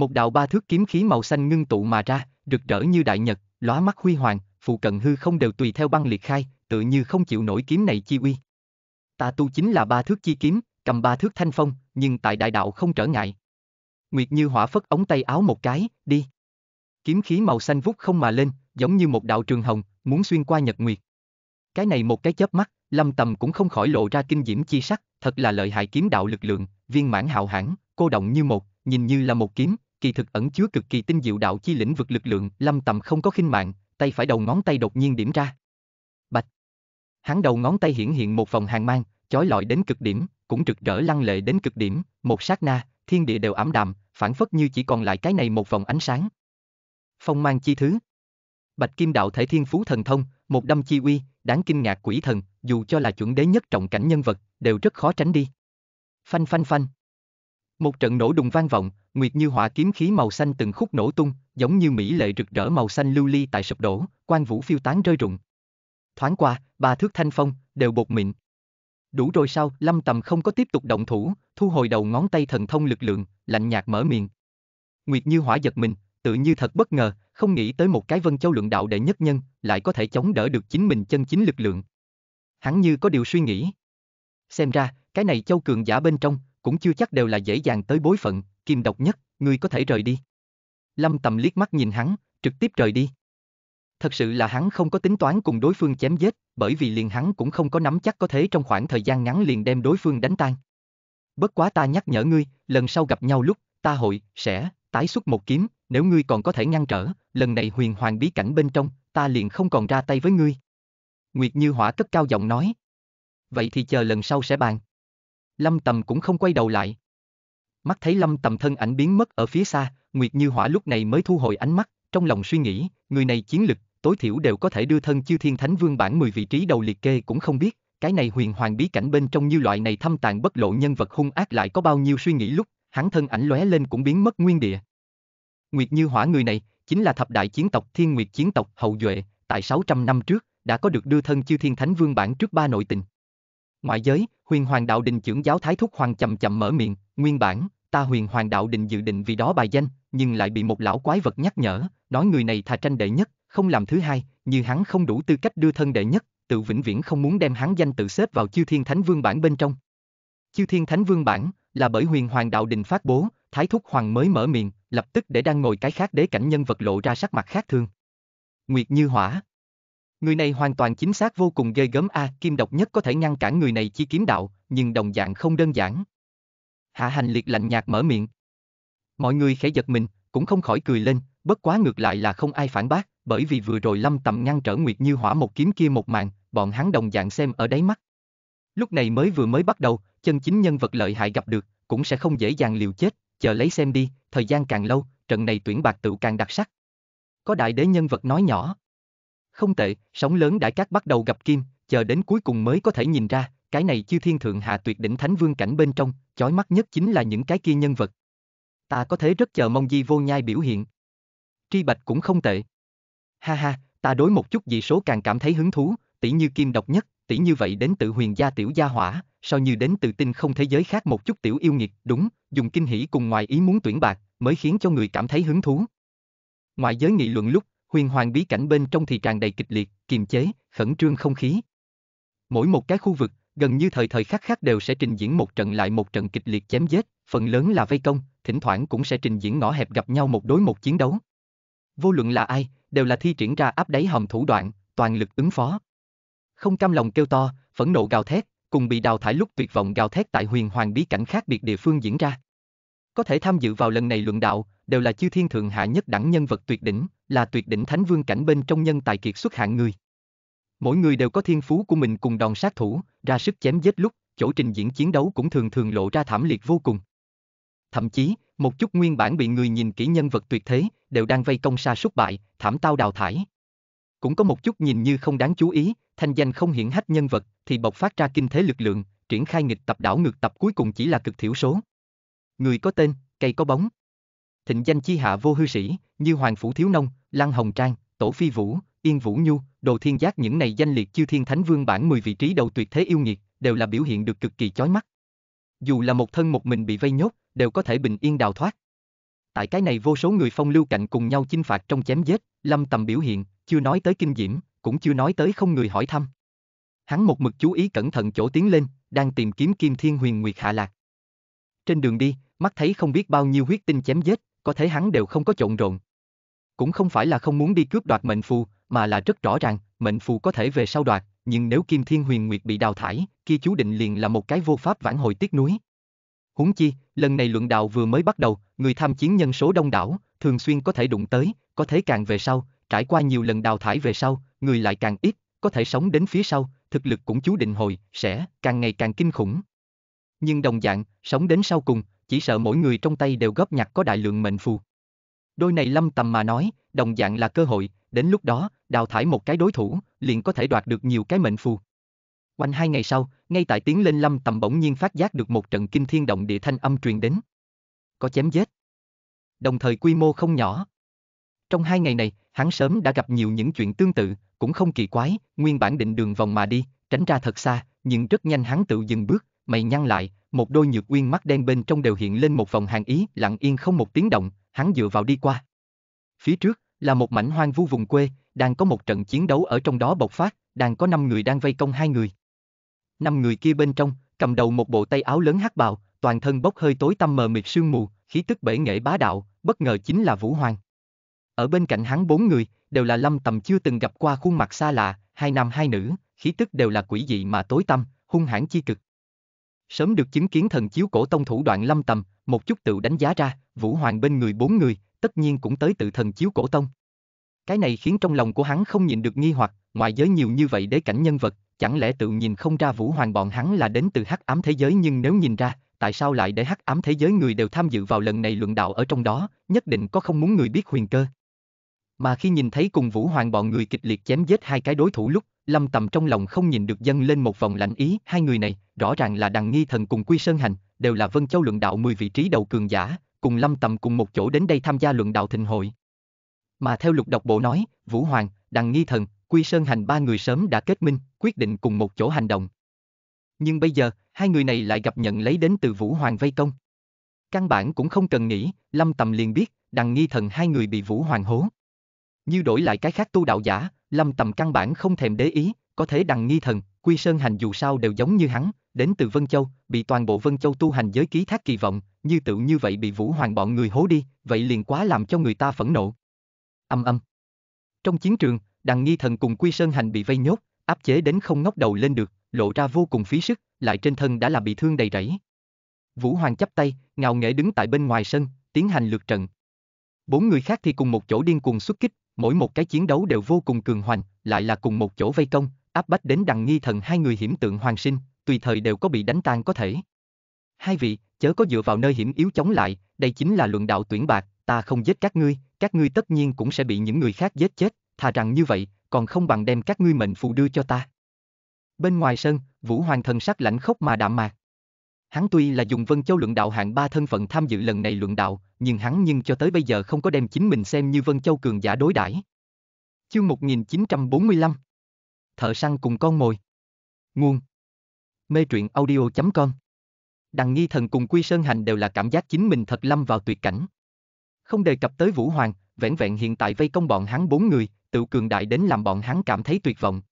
một đạo ba thước kiếm khí màu xanh ngưng tụ mà ra, rực rỡ như đại nhật, lóa mắt huy hoàng, phụ cận hư không đều tùy theo băng liệt khai, tự như không chịu nổi kiếm này chi uy. Ta tu chính là ba thước chi kiếm, cầm ba thước thanh phong, nhưng tại đại đạo không trở ngại. Nguyệt Như Hỏa phất ống tay áo một cái, đi. Kiếm khí màu xanh vút không mà lên, giống như một đạo trường hồng, muốn xuyên qua nhật nguyệt. Cái này một cái chớp mắt, Lâm Tầm cũng không khỏi lộ ra kinh diễm chi sắc, thật là lợi hại kiếm đạo lực lượng, viên mãn hạo hãn, cô động như một, nhìn như là một kiếm, kỳ thực ẩn chứa cực kỳ tinh diệu đạo chi lĩnh vực lực lượng, Lâm Tầm không có khinh mạng, tay phải đầu ngón tay đột nhiên điểm ra. Bạch. Hắn đầu ngón tay hiển hiện một vòng hàng mang, chói lọi đến cực điểm, cũng trực rỡ lăng lệ đến cực điểm, một sát na, thiên địa đều ảm đạm, phản phất như chỉ còn lại cái này một vòng ánh sáng. Phong mang chi thứ. Bạch Kim đạo thể thiên phú thần thông, một đâm chi uy, đáng kinh ngạc quỷ thần, dù cho là chuẩn đế nhất trọng cảnh nhân vật, đều rất khó tránh đi. Phanh phanh phanh. Một trận nổ đùng vang vọng, nguyệt như hỏa kiếm khí màu xanh từng khúc nổ tung, giống như mỹ lệ rực rỡ màu xanh lưu ly tại sụp đổ, quan vũ phiêu tán rơi rụng. Thoáng qua, ba thước thanh phong, đều bột mịn. Đủ rồi sao, lâm tầm không có tiếp tục động thủ, thu hồi đầu ngón tay thần thông lực lượng, lạnh nhạt mở miệng. Nguyệt như hỏa giật mình, tự như thật bất ngờ, không nghĩ tới một cái vân châu lượng đạo đệ nhất nhân, lại có thể chống đỡ được chính mình chân chính lực lượng. Hắn như có điều suy nghĩ. Xem ra, cái này châu cường giả bên trong, cũng chưa chắc đều là dễ dàng tới bối phận, kim độc nhất, ngươi có thể rời đi. Lâm Tầm liếc mắt nhìn hắn, trực tiếp rời đi. Thật sự là hắn không có tính toán cùng đối phương chém giết, bởi vì liền hắn cũng không có nắm chắc có thể trong khoảng thời gian ngắn liền đem đối phương đánh tan. Bất quá ta nhắc nhở ngươi, lần sau gặp nhau lúc, ta hội, sẽ, tái xuất một kiếm, nếu ngươi còn có thể ngăn trở, lần này huyền hoàng bí cảnh bên trong, ta liền không còn ra tay với ngươi. Nguyệt Như Hỏa cất cao giọng nói. Vậy thì chờ lần sau sẽ bàn. Lâm Tầm cũng không quay đầu lại. Mắt thấy Lâm Tầm thân ảnh biến mất ở phía xa, Nguyệt Như Hỏa lúc này mới thu hồi ánh mắt, trong lòng suy nghĩ, người này chiến lực, tối thiểu đều có thể đưa thân chư thiên thánh vương bản 10 vị trí đầu liệt kê cũng không biết, cái này huyền hoàng bí cảnh bên trong như loại này thâm tàn bất lộ nhân vật hung ác lại có bao nhiêu suy nghĩ lúc, hắn thân ảnh lóe lên cũng biến mất nguyên địa. Nguyệt Như Hỏa người này, chính là thập đại chiến tộc Thiên Nguyệt chiến tộc hậu duệ, tại 600 năm trước, đã có được đưa thân chư thiên thánh vương bản trước ba nội tình. Ngoại giới, huyền hoàng đạo đình trưởng giáo thái thúc hoàng chậm chậm mở miệng, nguyên bản, ta huyền hoàng đạo đình dự định vì đó bài danh, nhưng lại bị một lão quái vật nhắc nhở, nói người này thà tranh đệ nhất, không làm thứ hai, như hắn không đủ tư cách đưa thân đệ nhất, tự vĩnh viễn không muốn đem hắn danh tự xếp vào chiêu thiên thánh vương bản bên trong. Chiêu thiên thánh vương bản là bởi huyền hoàng đạo đình phát bố, thái thúc hoàng mới mở miệng, lập tức để đang ngồi cái khác đế cảnh nhân vật lộ ra sắc mặt khác thường. Nguyệt Như Hỏa Người này hoàn toàn chính xác vô cùng ghê gớm a, à, kim độc nhất có thể ngăn cản người này chi kiếm đạo, nhưng đồng dạng không đơn giản. Hạ hành liệt lạnh nhạt mở miệng. Mọi người khẽ giật mình, cũng không khỏi cười lên, bất quá ngược lại là không ai phản bác, bởi vì vừa rồi lâm tầm ngăn trở Nguyệt Như Hỏa một kiếm kia một màn, bọn hắn đồng dạng xem ở đáy mắt. Lúc này mới vừa mới bắt đầu, chân chính nhân vật lợi hại gặp được, cũng sẽ không dễ dàng liều chết, chờ lấy xem đi, thời gian càng lâu, trận này tuyển bạc tự càng đặc sắc. Có đại đế nhân vật nói nhỏ. Không tệ, sóng lớn đã cát bắt đầu gặp kim, chờ đến cuối cùng mới có thể nhìn ra, cái này chư thiên thượng hạ tuyệt đỉnh thánh vương cảnh bên trong, chói mắt nhất chính là những cái kia nhân vật. Ta có thể rất chờ mong Di Vô Nhai biểu hiện. Tri Bạch cũng không tệ. Ha ha, ta đối một chút dị số càng cảm thấy hứng thú, tỷ như kim độc nhất, tỷ như vậy đến tự huyền gia tiểu gia hỏa, so như đến tự tin không thế giới khác một chút tiểu yêu nghiệt, đúng, dùng kinh hỉ cùng ngoài ý muốn tuyển bạc, mới khiến cho người cảm thấy hứng thú. Ngoài giới nghị luận lúc, huyền hoàng bí cảnh bên trong thì tràn đầy kịch liệt, kiềm chế, khẩn trương không khí. Mỗi một cái khu vực, gần như thời thời khắc khắc đều sẽ trình diễn một trận lại một trận kịch liệt chém giết, phần lớn là vây công, thỉnh thoảng cũng sẽ trình diễn ngõ hẹp gặp nhau một đối một chiến đấu. Vô luận là ai, đều là thi triển ra áp đáy hòm thủ đoạn, toàn lực ứng phó. Không cam lòng kêu to, phẫn nộ gào thét, cùng bị đào thải lúc tuyệt vọng gào thét tại huyền hoàng bí cảnh khác biệt địa phương diễn ra. Có thể tham dự vào lần này luận đạo, đều là chư thiên thượng hạ nhất đẳng nhân vật tuyệt đỉnh, là tuyệt đỉnh thánh vương cảnh bên trong nhân tài kiệt xuất hạng người. Mỗi người đều có thiên phú của mình cùng đòn sát thủ, ra sức chém giết lúc, chỗ trình diễn chiến đấu cũng thường thường lộ ra thảm liệt vô cùng. Thậm chí, một chút nguyên bản bị người nhìn kỹ nhân vật tuyệt thế, đều đang vây công sa sút bại, thảm tao đào thải. Cũng có một chút nhìn như không đáng chú ý, thanh danh không hiển hách nhân vật, thì bộc phát ra kinh thế lực lượng, triển khai nghịch tập đảo ngược tập cuối cùng chỉ là cực thiểu số. Người có tên, cây có bóng thịnh danh chi hạ vô hư sĩ, như Hoàng Phủ Thiếu Nông, Lăng Hồng Trang, Tổ Phi Vũ, Yên Vũ Nhu, Đồ Thiên Giác những này danh liệt chư thiên thánh vương bản 10 vị trí đầu tuyệt thế yêu nghiệt, đều là biểu hiện được cực kỳ chói mắt. Dù là một thân một mình bị vây nhốt, đều có thể bình yên đào thoát. Tại cái này vô số người phong lưu cạnh cùng nhau chinh phạt trong chém giết, Lâm Tầm biểu hiện, chưa nói tới kinh diễm, cũng chưa nói tới không người hỏi thăm. Hắn một mực chú ý cẩn thận chỗ tiến lên, đang tìm kiếm Kim Thiên Huyền Nguyệt Hạ Lạc. Trên đường đi, mắt thấy không biết bao nhiêu huyết tinh chém giết, có thế hắn đều không có trộn rộn. Cũng không phải là không muốn đi cướp đoạt mệnh phù, mà là rất rõ ràng, mệnh phù có thể về sau đoạt, nhưng nếu Kim Thiên Huyền Nguyệt bị đào thải, kia chú định liền là một cái vô pháp vãn hồi tiếc núi. Huống chi, lần này luận đạo vừa mới bắt đầu, người tham chiến nhân số đông đảo, thường xuyên có thể đụng tới, có thể càng về sau, trải qua nhiều lần đào thải về sau, người lại càng ít, có thể sống đến phía sau, thực lực cũng chú định hồi, sẽ càng ngày càng kinh khủng. Nhưng đồng dạng, sống đến sau cùng, chỉ sợ mỗi người trong tay đều góp nhặt có đại lượng mệnh phù. Đôi này lâm tầm mà nói, đồng dạng là cơ hội, đến lúc đó, đào thải một cái đối thủ, liền có thể đoạt được nhiều cái mệnh phù. Quanh hai ngày sau, ngay tại tiếng lên lâm tầm bỗng nhiên phát giác được một trận kinh thiên động địa thanh âm truyền đến. Có chém giết. Đồng thời quy mô không nhỏ. Trong hai ngày này, hắn sớm đã gặp nhiều những chuyện tương tự, cũng không kỳ quái, nguyên bản định đường vòng mà đi, tránh ra thật xa, nhưng rất nhanh hắn tự dừng bước, mày nhăn lại, một đôi nhược uyên mắt đen bên trong đều hiện lên một vòng hàng ý, lặng yên không một tiếng động, hắn dựa vào đi qua. Phía trước, là một mảnh hoang vu vùng quê, đang có một trận chiến đấu ở trong đó bộc phát, đang có năm người đang vây công hai người. Năm người kia bên trong, cầm đầu một bộ tay áo lớn hắc bào, toàn thân bốc hơi tối tăm mờ mịt sương mù, khí tức bể nghệ bá đạo, bất ngờ chính là Vũ Hoàng. Ở bên cạnh hắn bốn người, đều là lâm tầm chưa từng gặp qua khuôn mặt xa lạ, hai nam hai nữ, khí tức đều là quỷ dị mà tối tăm, hung hãn chi cực. Sớm được chứng kiến thần chiếu cổ tông thủ đoạn lâm tầm, một chút tự đánh giá ra, Vũ Hoàng bên người bốn người, tất nhiên cũng tới tự thần chiếu cổ tông. Cái này khiến trong lòng của hắn không nhìn được nghi hoặc, ngoại giới nhiều như vậy đế cảnh nhân vật, chẳng lẽ tự nhìn không ra Vũ Hoàng bọn hắn là đến từ hắc ám thế giới nhưng nếu nhìn ra, tại sao lại để hắc ám thế giới người đều tham dự vào lần này luận đạo ở trong đó, nhất định có không muốn người biết huyền cơ. Mà khi nhìn thấy cùng Vũ Hoàng bọn người kịch liệt chém giết hai cái đối thủ lúc, Lâm Tầm trong lòng không nhìn được dâng lên một vòng lạnh ý, hai người này, rõ ràng là đằng nghi thần cùng Quy Sơn Hành, đều là Vân Châu luận đạo 10 vị trí đầu cường giả, cùng Lâm Tầm cùng một chỗ đến đây tham gia luận đạo thịnh hội. Mà theo lục độc bộ nói, Vũ Hoàng, đằng nghi thần, Quy Sơn Hành ba người sớm đã kết minh, quyết định cùng một chỗ hành động. Nhưng bây giờ, hai người này lại gặp nhận lấy đến từ Vũ Hoàng vây công. Căn bản cũng không cần nghĩ, Lâm Tầm liền biết, đằng nghi thần hai người bị Vũ Hoàng hố. Như đổi lại cái khác tu đạo giả, Lâm Tầm căn bản không thèm để ý, có thể đằng nghi thần, Quy Sơn Hành dù sao đều giống như hắn, đến từ Vân Châu, bị toàn bộ Vân Châu tu hành giới ký thác kỳ vọng, như tự như vậy bị Vũ Hoàng bọn người hố đi, vậy liền quá làm cho người ta phẫn nộ. Âm âm. Trong chiến trường, đằng nghi thần cùng Quy Sơn Hành bị vây nhốt, áp chế đến không ngóc đầu lên được, lộ ra vô cùng phí sức, lại trên thân đã là bị thương đầy rẫy. Vũ Hoàng chắp tay, ngạo nghễ đứng tại bên ngoài sân, tiến hành lượt trận. Bốn người khác thì cùng một chỗ điên cuồng xuất kích, mỗi một cái chiến đấu đều vô cùng cường hoành, lại là cùng một chỗ vây công, áp bách đến đằng nghi thần hai người hiểm tượng hoàng sinh, tùy thời đều có bị đánh tan có thể. Hai vị, chớ có dựa vào nơi hiểm yếu chống lại, đây chính là luận đạo tuyển bạc, ta không giết các ngươi, các ngươi tất nhiên cũng sẽ bị những người khác giết chết, thà rằng như vậy, còn không bằng đem các ngươi mệnh phụ đưa cho ta. Bên ngoài sân, Vũ Hoàng thần sắc lạnh khốc mà đạm mạc. Hắn tuy là dùng Vân Châu luận đạo hạng ba thân phận tham dự lần này luận đạo, nhưng hắn nhưng cho tới bây giờ không có đem chính mình xem như Vân Châu cường giả đối đãi. Chương 1945 Thợ săn cùng con mồi Nguồn Mê truyện audio.com Đằng nghi thần cùng Quy Sơn Hành đều là cảm giác chính mình thật lâm vào tuyệt cảnh. Không đề cập tới Vũ Hoàng, vẻn vẹn hiện tại vây công bọn hắn bốn người, tự cường đại đến làm bọn hắn cảm thấy tuyệt vọng.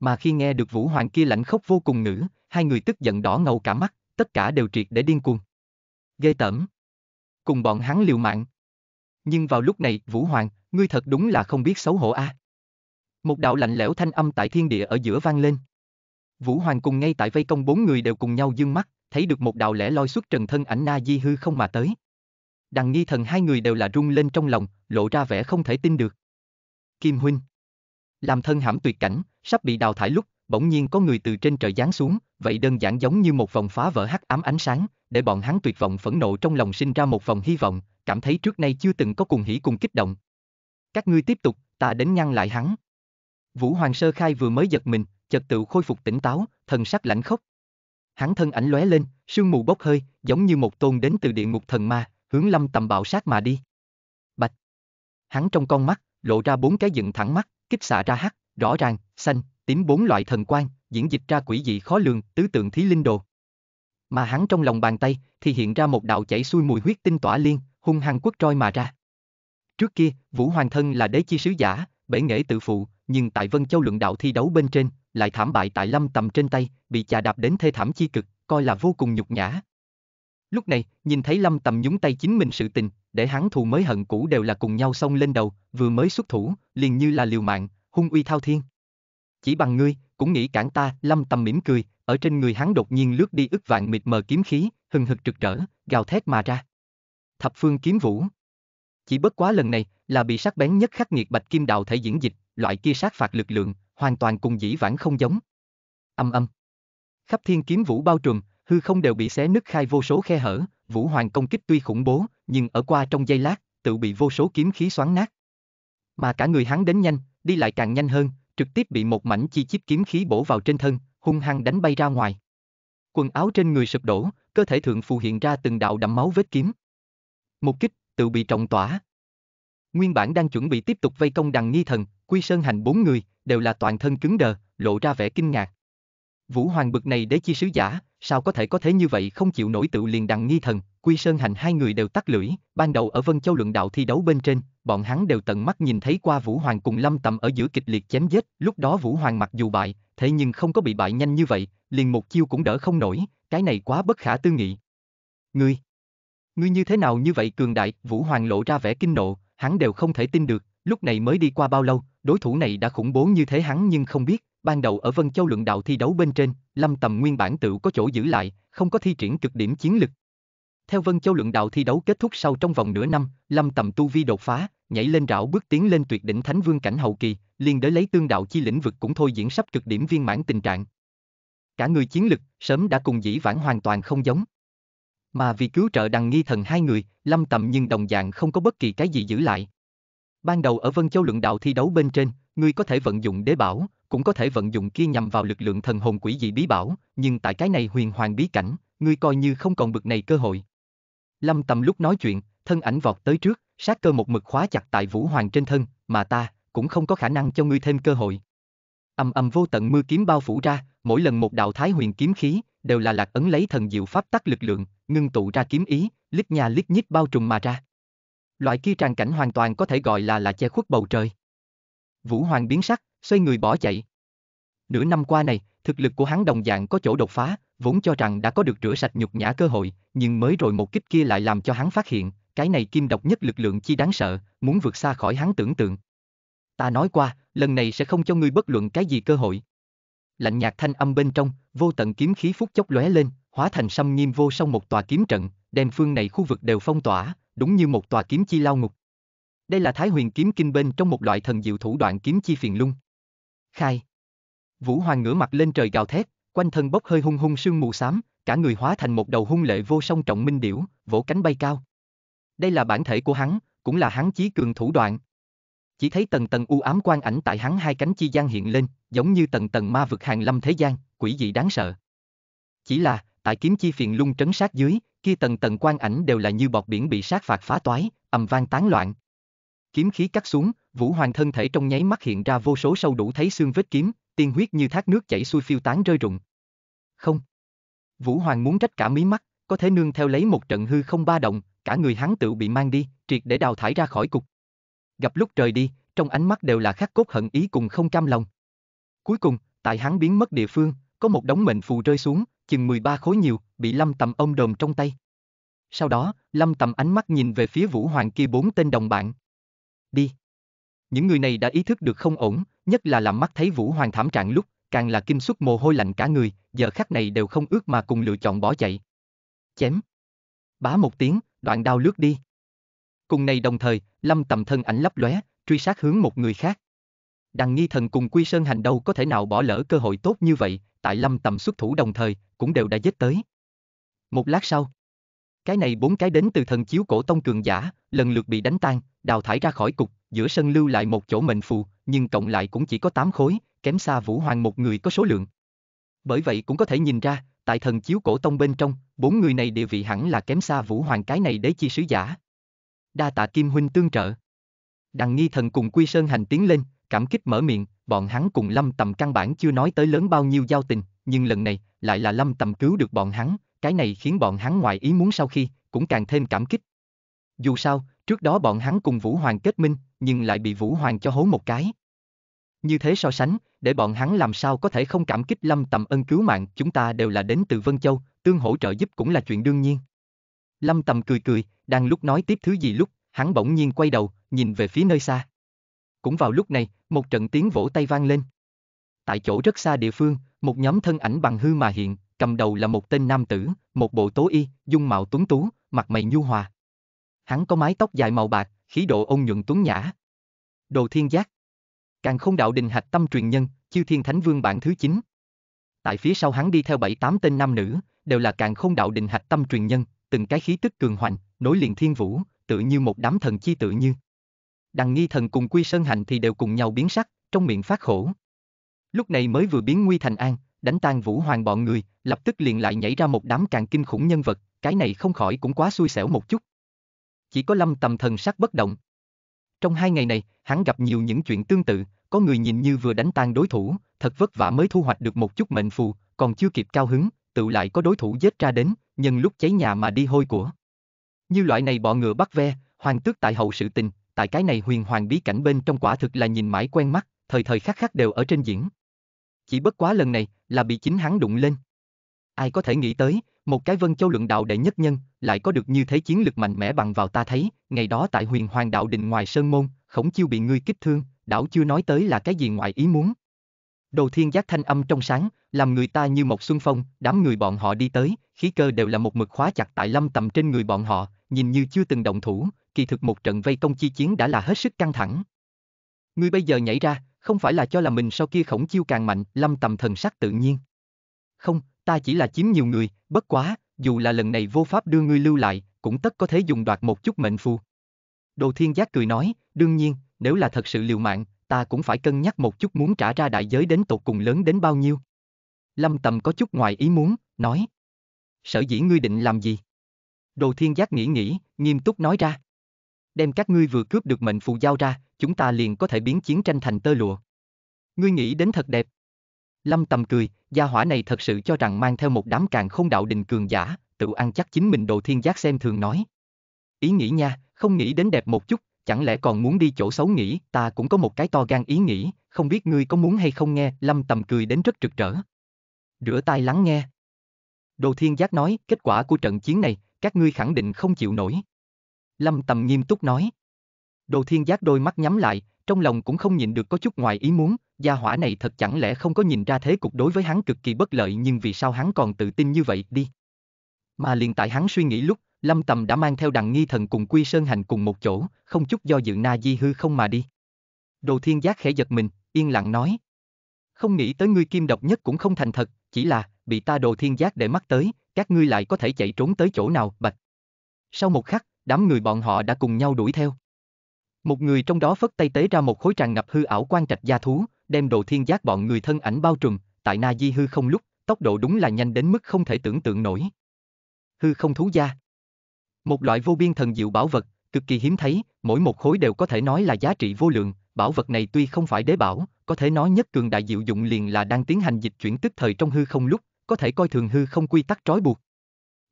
Mà khi nghe được Vũ Hoàng kia lạnh khốc vô cùng ngữ, hai người tức giận đỏ ngầu cả mắt tất cả đều triệt để điên cuồng. gây tẩm, Cùng bọn hắn liều mạng. Nhưng vào lúc này, Vũ Hoàng, ngươi thật đúng là không biết xấu hổ a. À. Một đạo lạnh lẽo thanh âm tại thiên địa ở giữa vang lên. Vũ Hoàng cùng ngay tại vây công bốn người đều cùng nhau dương mắt, thấy được một đạo lẽ loi xuất trần thân ảnh Na Di hư không mà tới. Đằng nghi thần hai người đều là rung lên trong lòng, lộ ra vẻ không thể tin được. Kim Huynh Làm thân hãm tuyệt cảnh, sắp bị đào thải lúc, bỗng nhiên có người từ trên trời giáng xuống, vậy đơn giản giống như một vòng phá vỡ hắc ám ánh sáng, để bọn hắn tuyệt vọng phẫn nộ trong lòng sinh ra một vòng hy vọng, cảm thấy trước nay chưa từng có cùng hỉ cùng kích động. Các ngươi tiếp tục, ta đến ngăn lại hắn. Vũ Hoàng Sơ Khai vừa mới giật mình, chợt tự khôi phục tỉnh táo, thần sắc lãnh khốc. Hắn thân ảnh lóe lên, sương mù bốc hơi, giống như một tôn đến từ địa ngục thần ma, hướng Lâm Tầm bạo sát mà đi. Bạch. Hắn trong con mắt lộ ra bốn cái dựng thẳng mắt, kích xạ ra hắc, rõ ràng, xanh, tím bốn loại thần quan, diễn dịch ra quỷ dị khó lường, tứ tượng thí linh đồ. Mà hắn trong lòng bàn tay thì hiện ra một đạo chảy xuôi mùi huyết tinh tỏa liên, hung hăng quất roi mà ra. Trước kia, Vũ Hoàng thân là đế chi sứ giả, bể nghệ tự phụ, nhưng tại Vân Châu luận đạo thi đấu bên trên, lại thảm bại tại Lâm Tầm trên tay, bị chà đạp đến thê thảm chi cực, coi là vô cùng nhục nhã. Lúc này, nhìn thấy Lâm Tầm nhúng tay chính mình sự tình, để hắn thù mới hận cũ đều là cùng nhau xông lên đầu, vừa mới xuất thủ, liền như là liều mạng, hung uy thao thiên. Chỉ bằng ngươi, cũng nghĩ cản ta, lâm tầm mỉm cười, ở trên người hắn đột nhiên lướt đi ức vạn mịt mờ kiếm khí, hừng hực trực trở, gào thét mà ra. Thập phương kiếm vũ. Chỉ bất quá lần này, là bị sắc bén nhất khắc nghiệt bạch kim đạo thể diễn dịch, loại kia sát phạt lực lượng, hoàn toàn cùng dĩ vãng không giống. Âm âm. Khắp thiên kiếm vũ bao trùm, hư không đều bị xé nứt khai vô số khe hở, vũ hoàng công kích tuy khủng bố, nhưng ở qua trong giây lát, tự bị vô số kiếm khí xoắn nát. Mà cả người hắn đến nhanh, đi lại càng nhanh hơn, trực tiếp bị một mảnh chi chít kiếm khí bổ vào trên thân, hung hăng đánh bay ra ngoài. Quần áo trên người sụp đổ, cơ thể thượng phù hiện ra từng đạo đậm máu vết kiếm. Một kích, tự bị trọng tỏa. Nguyên bản đang chuẩn bị tiếp tục vây công đằng nghi thần, quy sơn hành bốn người, đều là toàn thân cứng đờ, lộ ra vẻ kinh ngạc. Vũ Hoàng bực này đế chi sứ giả, sao có thể có thế như vậy không chịu nổi tự liền đặng nghi thần, Quy Sơn Hành hai người đều tắt lưỡi, ban đầu ở Vân Châu luận đạo thi đấu bên trên, bọn hắn đều tận mắt nhìn thấy qua Vũ Hoàng cùng Lâm Tầm ở giữa kịch liệt chém giết, lúc đó Vũ Hoàng mặc dù bại, thế nhưng không có bị bại nhanh như vậy, liền một chiêu cũng đỡ không nổi, cái này quá bất khả tư nghị. Ngươi, ngươi như thế nào như vậy cường đại, Vũ Hoàng lộ ra vẻ kinh nộ, hắn đều không thể tin được, lúc này mới đi qua bao lâu, đối thủ này đã khủng bố như thế hắn nhưng không biết, ban đầu ở Vân Châu luận đạo thi đấu bên trên, Lâm Tầm nguyên bản tự có chỗ giữ lại, không có thi triển cực điểm chiến lực. Theo Vân Châu luận đạo thi đấu kết thúc sau trong vòng nửa năm, Lâm Tầm tu vi đột phá, nhảy lên rảo bước tiến lên tuyệt đỉnh thánh vương cảnh hậu kỳ, liền đới lấy tương đạo chi lĩnh vực cũng thôi diễn sắp cực điểm viên mãn tình trạng. Cả người chiến lực sớm đã cùng dĩ vãng hoàn toàn không giống. Mà vì cứu trợ đằng nghi thần hai người, Lâm Tầm nhưng đồng dạng không có bất kỳ cái gì giữ lại. Ban đầu ở Vân Châu luận đạo thi đấu bên trên, ngươi có thể vận dụng đế bảo, cũng có thể vận dụng kia nhằm vào lực lượng thần hồn quỷ dị bí bảo, nhưng tại cái này huyền hoàng bí cảnh, ngươi coi như không còn bực này cơ hội. Lâm Tầm lúc nói chuyện, thân ảnh vọt tới trước, sát cơ một mực khóa chặt tại Vũ Hoàng trên thân, mà ta cũng không có khả năng cho ngươi thêm cơ hội. Âm âm vô tận mưa kiếm bao phủ ra, mỗi lần một đạo thái huyền kiếm khí, đều là lạc ấn lấy thần diệu pháp tắc lực lượng, ngưng tụ ra kiếm ý, lít nhà lít nhít bao trùm mà ra. Loại kia tràn cảnh hoàn toàn có thể gọi là là che khuất bầu trời. Vũ Hoàng biến sắc, xoay người bỏ chạy. Nửa năm qua này, thực lực của hắn đồng dạng có chỗ đột phá, vốn cho rằng đã có được rửa sạch nhục nhã cơ hội, nhưng mới rồi một kích kia lại làm cho hắn phát hiện, cái này kim độc nhất lực lượng chi đáng sợ, muốn vượt xa khỏi hắn tưởng tượng. Ta nói qua, lần này sẽ không cho ngươi bất luận cái gì cơ hội. Lạnh nhạt thanh âm bên trong, vô tận kiếm khí phút chốc lóe lên, hóa thành xâm nghiêm vô song một tòa kiếm trận, đem phương này khu vực đều phong tỏa, đúng như một tòa kiếm chi lao ngục. Đây là Thái Huyền kiếm kinh bên trong một loại thần diệu thủ đoạn kiếm chi phiền lung khai. Vũ Hoàng ngửa mặt lên trời gào thét, quanh thân bốc hơi hung hung sương mù xám, cả người hóa thành một đầu hung lệ vô song trọng minh điểu, vỗ cánh bay cao. Đây là bản thể của hắn, cũng là hắn chí cường thủ đoạn. Chỉ thấy tầng tầng u ám quang ảnh tại hắn hai cánh chi gian hiện lên, giống như tầng tầng ma vực hàng lâm thế gian, quỷ dị đáng sợ. Chỉ là, tại kiếm chi phiền lung trấn sát dưới, kia tầng tầng quang ảnh đều là như bọt biển bị sát phạt phá toái, ầm vang tán loạn, kiếm khí cắt xuống, Vũ Hoàng thân thể trong nháy mắt hiện ra vô số sâu đủ thấy xương vết kiếm, tiên huyết như thác nước chảy xuôi phiêu tán rơi rụng. Không. Vũ Hoàng muốn trách cả mí mắt, có thể nương theo lấy một trận hư không ba động, cả người hắn tự bị mang đi, triệt để đào thải ra khỏi cục. Gặp lúc trời đi, trong ánh mắt đều là khắc cốt hận ý cùng không cam lòng. Cuối cùng, tại hắn biến mất địa phương, có một đống mệnh phù rơi xuống, chừng 13 khối nhiều, bị Lâm Tầm ôm đồm trong tay. Sau đó, Lâm Tầm ánh mắt nhìn về phía Vũ Hoàng kia bốn tên đồng bạn đi. Những người này đã ý thức được không ổn, nhất là làm mắt thấy Vũ Hoàng thảm trạng lúc, càng là kinh xuất mồ hôi lạnh cả người, giờ khắc này đều không ước mà cùng lựa chọn bỏ chạy. Chém. Bá một tiếng, đoạn đao lướt đi. Cùng này đồng thời, Lâm Tầm thân ảnh lấp lóe, truy sát hướng một người khác. Đằng nghi thần cùng Quy Sơn Hành đâu có thể nào bỏ lỡ cơ hội tốt như vậy, tại Lâm Tầm xuất thủ đồng thời, cũng đều đã giết tới. Một lát sau, cái này bốn cái đến từ thần chiếu cổ tông cường giả, lần lượt bị đánh tan, đào thải ra khỏi cục, giữa sân lưu lại một chỗ mệnh phù, nhưng cộng lại cũng chỉ có tám khối, kém xa Vũ Hoàng một người có số lượng. Bởi vậy cũng có thể nhìn ra, tại thần chiếu cổ tông bên trong, bốn người này địa vị hẳn là kém xa Vũ Hoàng cái này đế chi sứ giả. Đa tạ Kim Huynh tương trợ. Đằng nghi thần cùng Quy Sơn hành tiến lên, cảm kích mở miệng, bọn hắn cùng Lâm Tầm căn bản chưa nói tới lớn bao nhiêu giao tình, nhưng lần này, lại là Lâm Tầm cứu được bọn hắn, cái này khiến bọn hắn ngoài ý muốn sau khi, cũng càng thêm cảm kích. Dù sao, trước đó bọn hắn cùng Vũ Hoàng kết minh, nhưng lại bị Vũ Hoàng cho hố một cái. Như thế so sánh, để bọn hắn làm sao có thể không cảm kích lâm tầm ân cứu mạng, chúng ta đều là đến từ Vân Châu, tương hỗ trợ giúp cũng là chuyện đương nhiên. Lâm tầm cười cười, đang lúc nói tiếp thứ gì lúc, hắn bỗng nhiên quay đầu, nhìn về phía nơi xa. Cũng vào lúc này, một trận tiếng vỗ tay vang lên. Tại chỗ rất xa địa phương, một nhóm thân ảnh bằng hư mà hiện, cầm đầu là một tên nam tử, một bộ tố y, dung mạo tuấn tú, mặt mày nhu hòa. Hắn có mái tóc dài màu bạc, khí độ ôn nhuận tuấn nhã. Đồ thiên giác. Càng không đạo đình hạch tâm truyền nhân, Chiêu thiên thánh vương bản thứ 9. Tại phía sau hắn đi theo bảy tám tên nam nữ, đều là càng không đạo đình hạch tâm truyền nhân, từng cái khí tức cường hoành, nối liền thiên vũ, tự như một đám thần chi tự như. Đằng nghi thần cùng quy sơn hành thì đều cùng nhau biến sắc, trong miệng phát khổ. Lúc này mới vừa biến nguy thành an, đánh tan vũ hoàng bọn người, lập tức liền lại nhảy ra một đám càng kinh khủng nhân vật, cái này không khỏi cũng quá xui xẻo một chút. Chỉ có lâm tầm thần sắc bất động. Trong hai ngày này, hắn gặp nhiều những chuyện tương tự, có người nhìn như vừa đánh tan đối thủ, thật vất vả mới thu hoạch được một chút mệnh phù, còn chưa kịp cao hứng, tự lại có đối thủ giết ra đến, nhân lúc cháy nhà mà đi hôi của. Như loại này bọ ngựa bắt ve, hoàng tước tại hậu sự tình, tại cái này huyền hoàng bí cảnh bên trong quả thực là nhìn mãi quen mắt, thời thời khắc khắc đều ở trên diễn chỉ bất quá lần này là bị chính hắn đụng lên. Ai có thể nghĩ tới, một cái vân châu luận đạo đệ nhất nhân, lại có được như thế chiến lực mạnh mẽ bằng vào ta thấy, ngày đó tại huyền hoàng đạo định ngoài Sơn Môn, khổng chiêu bị ngươi kích thương, đảo chưa nói tới là cái gì ngoại ý muốn. Đồ thiên giác thanh âm trong sáng, làm người ta như một xuân phong, đám người bọn họ đi tới, khí cơ đều là một mực khóa chặt tại lâm tầm trên người bọn họ, nhìn như chưa từng động thủ, kỳ thực một trận vây công chi chiến đã là hết sức căng thẳng. Ngươi bây giờ nhảy ra, không phải là cho là mình sau kia khổng chiêu càng mạnh, lâm tầm thần sắc tự nhiên. Không, ta chỉ là chiếm nhiều người, bất quá, dù là lần này vô pháp đưa ngươi lưu lại, cũng tất có thể dùng đoạt một chút mệnh phù. Đồ thiên giác cười nói, đương nhiên, nếu là thật sự liều mạng, ta cũng phải cân nhắc một chút muốn trả ra đại giới đến tột cùng lớn đến bao nhiêu. Lâm tầm có chút ngoài ý muốn, nói. Sở dĩ ngươi định làm gì? Đồ thiên giác nghĩ nghĩ, nghiêm túc nói ra đem các ngươi vừa cướp được mệnh phù giao ra, chúng ta liền có thể biến chiến tranh thành tơ lụa. Ngươi nghĩ đến thật đẹp. Lâm tầm cười, gia hỏa này thật sự cho rằng mang theo một đám càng không đạo đình cường giả, tự ăn chắc chính mình đồ thiên giác xem thường nói. Ý nghĩ nha, không nghĩ đến đẹp một chút, chẳng lẽ còn muốn đi chỗ xấu nghĩ, ta cũng có một cái to gan ý nghĩ, không biết ngươi có muốn hay không nghe, lâm tầm cười đến rất trực trở. Rửa tay lắng nghe. Đồ thiên giác nói, kết quả của trận chiến này, các ngươi khẳng định không chịu nổi. Lâm Tầm nghiêm túc nói. Đồ thiên giác đôi mắt nhắm lại, trong lòng cũng không nhìn được có chút ngoài ý muốn, gia hỏa này thật chẳng lẽ không có nhìn ra thế cục đối với hắn cực kỳ bất lợi nhưng vì sao hắn còn tự tin như vậy đi. Mà liền tại hắn suy nghĩ lúc, Lâm Tầm đã mang theo đằng nghi thần cùng Quy Sơn Hành cùng một chỗ, không chút do dự Na Di hư không mà đi. Đồ thiên giác khẽ giật mình, yên lặng nói. Không nghĩ tới ngươi kim độc nhất cũng không thành thật, chỉ là, bị ta đồ thiên giác để mắt tới, các ngươi lại có thể chạy trốn tới chỗ nào, bạch. Sau một khắc, đám người bọn họ đã cùng nhau đuổi theo. Một người trong đó phất tay tế ra một khối tràn ngập hư ảo quan trạch gia thú, đem đồ thiên giác bọn người thân ảnh bao trùm, tại Na Di hư không lúc, tốc độ đúng là nhanh đến mức không thể tưởng tượng nổi. Hư không thú gia. Một loại vô biên thần diệu bảo vật, cực kỳ hiếm thấy, mỗi một khối đều có thể nói là giá trị vô lượng, bảo vật này tuy không phải đế bảo, có thể nói nhất cường đại diệu dụng liền là đang tiến hành dịch chuyển tức thời trong hư không lúc, có thể coi thường hư không quy tắc trói buộc.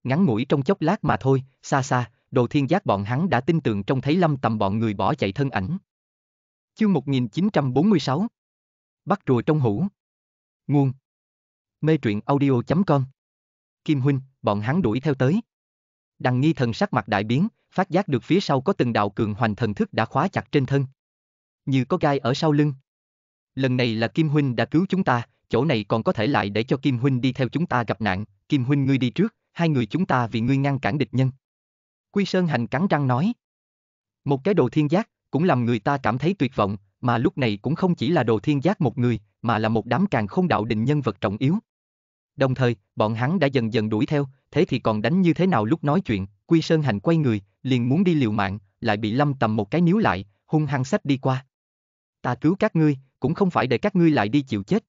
Ngắn ngủi trong chốc lát mà thôi, xa xa, đồ thiên giác bọn hắn đã tin tưởng trông thấy lâm tầm bọn người bỏ chạy thân ảnh. Chương 1946 Bắt rùa trong hũ Nguồn Mê truyện audio.com Kim Huynh, bọn hắn đuổi theo tới. Đằng nghi thần sắc mặt đại biến, phát giác được phía sau có từng đạo cường hoành thần thức đã khóa chặt trên thân. Như có gai ở sau lưng. Lần này là Kim Huynh đã cứu chúng ta, chỗ này còn có thể lại để cho Kim Huynh đi theo chúng ta gặp nạn. Kim Huynh ngươi đi trước, hai người chúng ta vì ngươi ngăn cản địch nhân. Quy Sơn Hành cắn răng nói. Một cái đồ thiên giác, cũng làm người ta cảm thấy tuyệt vọng, mà lúc này cũng không chỉ là đồ thiên giác một người, mà là một đám càng không đạo định nhân vật trọng yếu. Đồng thời, bọn hắn đã dần dần đuổi theo, thế thì còn đánh như thế nào lúc nói chuyện, Quy Sơn Hành quay người, liền muốn đi liều mạng, lại bị lâm tầm một cái níu lại, hung hăng sách đi qua. Ta cứu các ngươi, cũng không phải để các ngươi lại đi chịu chết.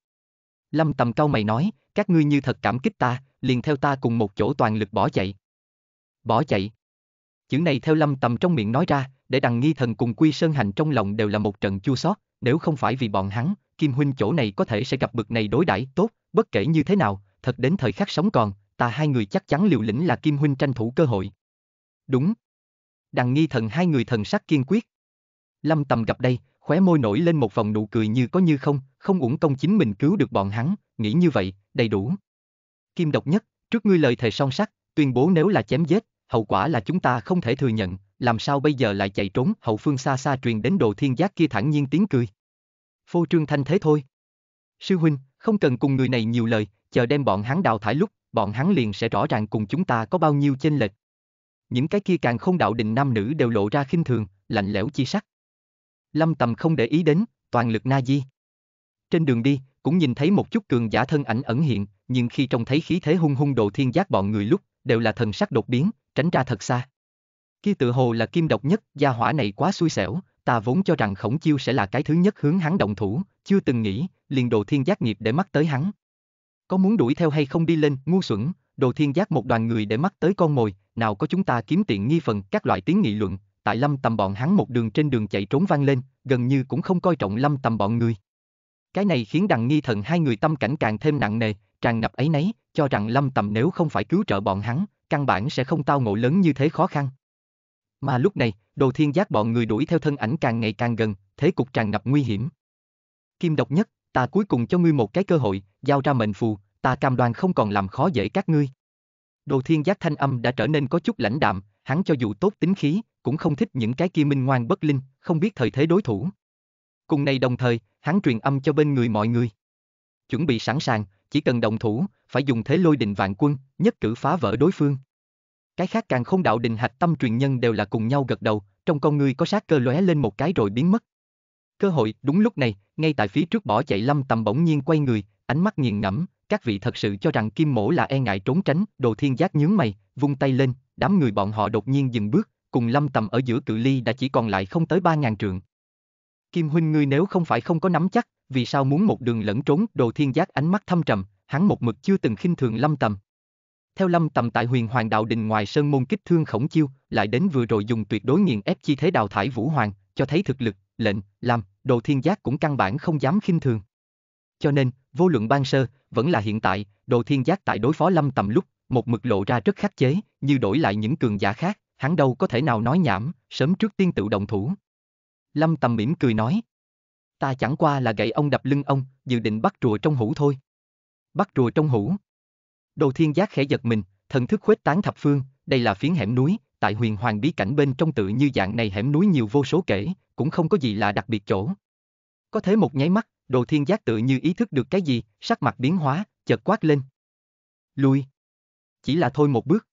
Lâm tầm cao mày nói, các ngươi như thật cảm kích ta, liền theo ta cùng một chỗ toàn lực bỏ chạy. Bỏ chạy. Chữ này theo Lâm Tầm trong miệng nói ra, để đằng nghi thần cùng Quy Sơn Hành trong lòng đều là một trận chua xót, nếu không phải vì bọn hắn, Kim Huynh chỗ này có thể sẽ gặp bực này đối đãi tốt, bất kể như thế nào, thật đến thời khắc sống còn, ta hai người chắc chắn liều lĩnh là Kim Huynh tranh thủ cơ hội. Đúng. Đằng nghi thần hai người thần sắc kiên quyết. Lâm Tầm gặp đây, khóe môi nổi lên một vòng nụ cười như có như không, không uổng công chính mình cứu được bọn hắn, nghĩ như vậy, đầy đủ. Kim độc nhất, trước ngươi lời thề song sắc, tuyên bố nếu là chém giết, hậu quả là chúng ta không thể thừa nhận, làm sao bây giờ lại chạy trốn, hậu phương xa xa truyền đến đồ thiên giác kia thẳng nhiên tiếng cười. Phô trương thanh thế thôi. Sư huynh, không cần cùng người này nhiều lời, chờ đem bọn hắn đào thải lúc, bọn hắn liền sẽ rõ ràng cùng chúng ta có bao nhiêu chênh lệch. Những cái kia càng không đạo định nam nữ đều lộ ra khinh thường, lạnh lẽo chi sắc. Lâm Tầm không để ý đến, toàn lực na di. Trên đường đi, cũng nhìn thấy một chút cường giả thân ảnh ẩn hiện, nhưng khi trông thấy khí thế hung hung đồ thiên giác bọn người lúc, đều là thần sắc đột biến, tránh ra thật xa. Kia tự hồ là kim độc nhất, gia hỏa này quá xui xẻo, ta vốn cho rằng khổng chiêu sẽ là cái thứ nhất hướng hắn động thủ, chưa từng nghĩ, liền đồ thiên giác nghiệp để mắt tới hắn. Có muốn đuổi theo hay không đi lên, ngu xuẩn, đồ thiên giác một đoàn người để mắt tới con mồi, nào có chúng ta kiếm tiện nghi phần các loại tiếng nghị luận, tại lâm tầm bọn hắn một đường trên đường chạy trốn vang lên, gần như cũng không coi trọng lâm tầm bọn người. Cái này khiến đằng nghi thần hai người tâm cảnh càng thêm nặng nề, tràn ngập ấy nấy, cho rằng Lâm Tầm nếu không phải cứu trợ bọn hắn, căn bản sẽ không tao ngộ lớn như thế khó khăn. Mà lúc này, đồ thiên giác bọn người đuổi theo thân ảnh càng ngày càng gần, thế cục tràn ngập nguy hiểm. Kim độc nhất, ta cuối cùng cho ngươi một cái cơ hội, giao ra mệnh phù, ta cam đoan không còn làm khó dễ các ngươi. Đồ thiên giác thanh âm đã trở nên có chút lãnh đạm, hắn cho dù tốt tính khí, cũng không thích những cái kia minh ngoan bất linh, không biết thời thế đối thủ. Cùng này đồng thời, hắn truyền âm cho bên người mọi người. Chuẩn bị sẵn sàng, chỉ cần đồng thủ, phải dùng thế lôi đình vạn quân, nhất cử phá vỡ đối phương. Cái khác càng không đạo đình hạch tâm truyền nhân đều là cùng nhau gật đầu, trong con người có sát cơ lóe lên một cái rồi biến mất. Cơ hội, đúng lúc này, ngay tại phía trước bỏ chạy lâm tầm bỗng nhiên quay người, ánh mắt nghiền ngẫm, các vị thật sự cho rằng kim mổ là e ngại trốn tránh, đồ thiên giác nhướng mày, vung tay lên, đám người bọn họ đột nhiên dừng bước, cùng lâm tầm ở giữa cự ly đã chỉ còn lại không tới ba ngàn trường Kim huynh ngươi nếu không phải không có nắm chắc, vì sao muốn một đường lẫn trốn? Đồ Thiên Giác ánh mắt thâm trầm, hắn một mực chưa từng khinh thường Lâm Tầm. Theo Lâm Tầm tại Huyền Hoàng Đạo Đình ngoài sơn môn kích thương Khổng Chiêu, lại đến vừa rồi dùng tuyệt đối nghiền ép chi thế đào thải Vũ Hoàng, cho thấy thực lực, lệnh, làm, Đồ Thiên Giác cũng căn bản không dám khinh thường. Cho nên, vô luận ban sơ, vẫn là hiện tại, Đồ Thiên Giác tại đối phó Lâm Tầm lúc, một mực lộ ra rất khắc chế, như đổi lại những cường giả khác, hắn đâu có thể nào nói nhảm, sớm trước tiên tự động thủ. Lâm Tầm mỉm cười nói. Ta chẳng qua là gậy ông đập lưng ông, dự định bắt rùa trong hũ thôi. Bắt rùa trong hũ. Đồ thiên giác khẽ giật mình, thần thức khuếch tán thập phương, đây là phiến hẻm núi, tại huyền hoàng bí cảnh bên trong tự như dạng này hẻm núi nhiều vô số kể, cũng không có gì là đặc biệt chỗ. Có thế một nháy mắt, đồ thiên giác tự như ý thức được cái gì, sắc mặt biến hóa, chợt quát lên. Lui. Chỉ là thôi một bước.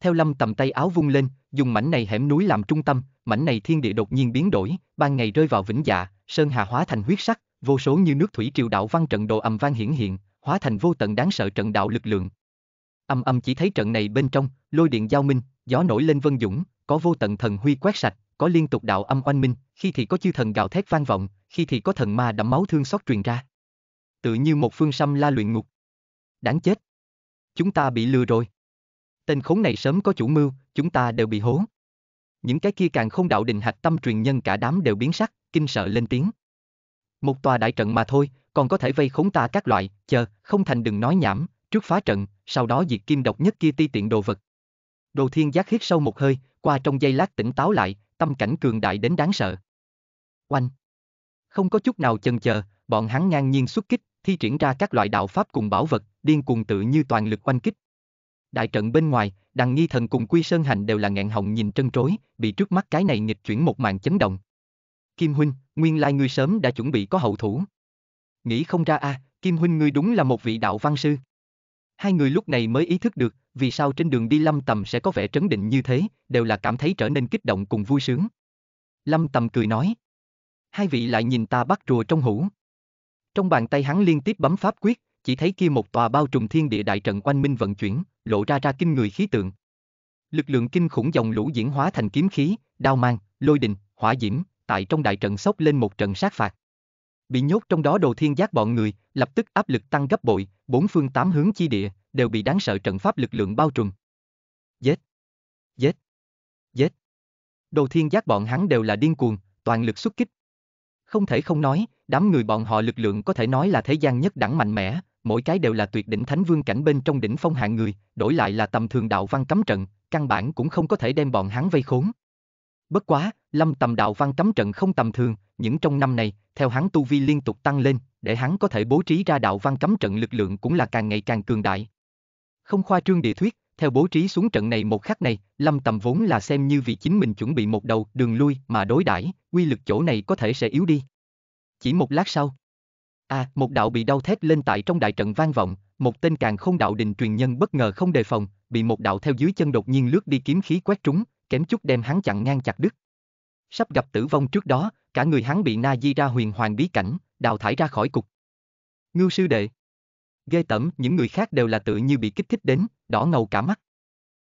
Theo lâm tầm tay áo vung lên, dùng mảnh này hẻm núi làm trung tâm, mảnh này thiên địa đột nhiên biến đổi, ban ngày rơi vào vĩnh dạ, sơn hà hóa thành huyết sắc, vô số như nước thủy triều đạo văn trận đồ ầm vang hiển hiện, hóa thành vô tận đáng sợ trận đạo lực lượng. Âm âm chỉ thấy trận này bên trong, lôi điện giao minh, gió nổi lên vân dũng, có vô tận thần huy quét sạch, có liên tục đạo âm oanh minh, khi thì có chư thần gào thét vang vọng, khi thì có thần ma đẫm máu thương xót truyền ra. Tự như một phương xăm la luyện ngục. Đáng chết. Chúng ta bị lừa rồi. Tên khốn này sớm có chủ mưu, chúng ta đều bị hố. Những cái kia càng không đạo định hạch tâm truyền nhân cả đám đều biến sắc, kinh sợ lên tiếng. Một tòa đại trận mà thôi, còn có thể vây khốn ta các loại, chờ, không thành đừng nói nhảm, trước phá trận, sau đó diệt kim độc nhất kia ti tiện đồ vật. Đồ thiên giác hít sâu một hơi, qua trong giây lát tỉnh táo lại, tâm cảnh cường đại đến đáng sợ. Oanh! Không có chút nào chần chờ, bọn hắn ngang nhiên xuất kích, thi triển ra các loại đạo pháp cùng bảo vật, điên cuồng tự như toàn lực oanh kích. Đại trận bên ngoài, đằng nghi thần cùng Quy Sơn Hành đều là ngạn họng nhìn trân trối, bị trước mắt cái này nghịch chuyển một màn chấn động. Kim Huynh, nguyên lai ngươi sớm đã chuẩn bị có hậu thủ. Nghĩ không ra a, à, Kim Huynh ngươi đúng là một vị đạo văn sư. Hai người lúc này mới ý thức được, vì sao trên đường đi Lâm Tầm sẽ có vẻ trấn định như thế, đều là cảm thấy trở nên kích động cùng vui sướng. Lâm Tầm cười nói. Hai vị lại nhìn ta bắt rùa trong hũ. Trong bàn tay hắn liên tiếp bấm pháp quyết, chỉ thấy kia một tòa bao trùm thiên địa đại trận quanh minh vận chuyển, lộ ra ra kinh người khí tượng. Lực lượng kinh khủng dòng lũ diễn hóa thành kiếm khí, đao mang, lôi đình, hỏa diễm, tại trong đại trận sốc lên một trận sát phạt. Bị nhốt trong đó đồ thiên giác bọn người, lập tức áp lực tăng gấp bội, bốn phương tám hướng chi địa, đều bị đáng sợ trận pháp lực lượng bao trùm. Giết! Giết! Giết! Đồ thiên giác bọn hắn đều là điên cuồng, toàn lực xuất kích. Không thể không nói, đám người bọn họ lực lượng có thể nói là thế gian nhất đẳng mạnh mẽ, mỗi cái đều là tuyệt đỉnh thánh vương cảnh bên trong đỉnh phong hạng người, đổi lại là tầm thường đạo văn cấm trận, căn bản cũng không có thể đem bọn hắn vây khốn. Bất quá, lâm tầm đạo văn cấm trận không tầm thường, những trong năm này, theo hắn tu vi liên tục tăng lên, để hắn có thể bố trí ra đạo văn cấm trận lực lượng cũng là càng ngày càng cường đại. Không khoa trương địa thuyết, theo bố trí xuống trận này một khắc này, lâm tầm vốn là xem như vì chính mình chuẩn bị một đầu đường lui mà đối đãi, quy lực chỗ này có thể sẽ yếu đi. Chỉ một lát sau, À, một đạo bị đau thét lên tại trong đại trận vang vọng, một tên càng không đạo đình truyền nhân bất ngờ không đề phòng, bị một đạo theo dưới chân đột nhiên lướt đi kiếm khí quét trúng, kém chút đem hắn chặn ngang chặt đứt. Sắp gặp tử vong trước đó, cả người hắn bị Na Di ra huyền hoàng bí cảnh, đào thải ra khỏi cục. Ngưu sư đệ. Ghê tẩm, những người khác đều là tự như bị kích thích đến, đỏ ngầu cả mắt.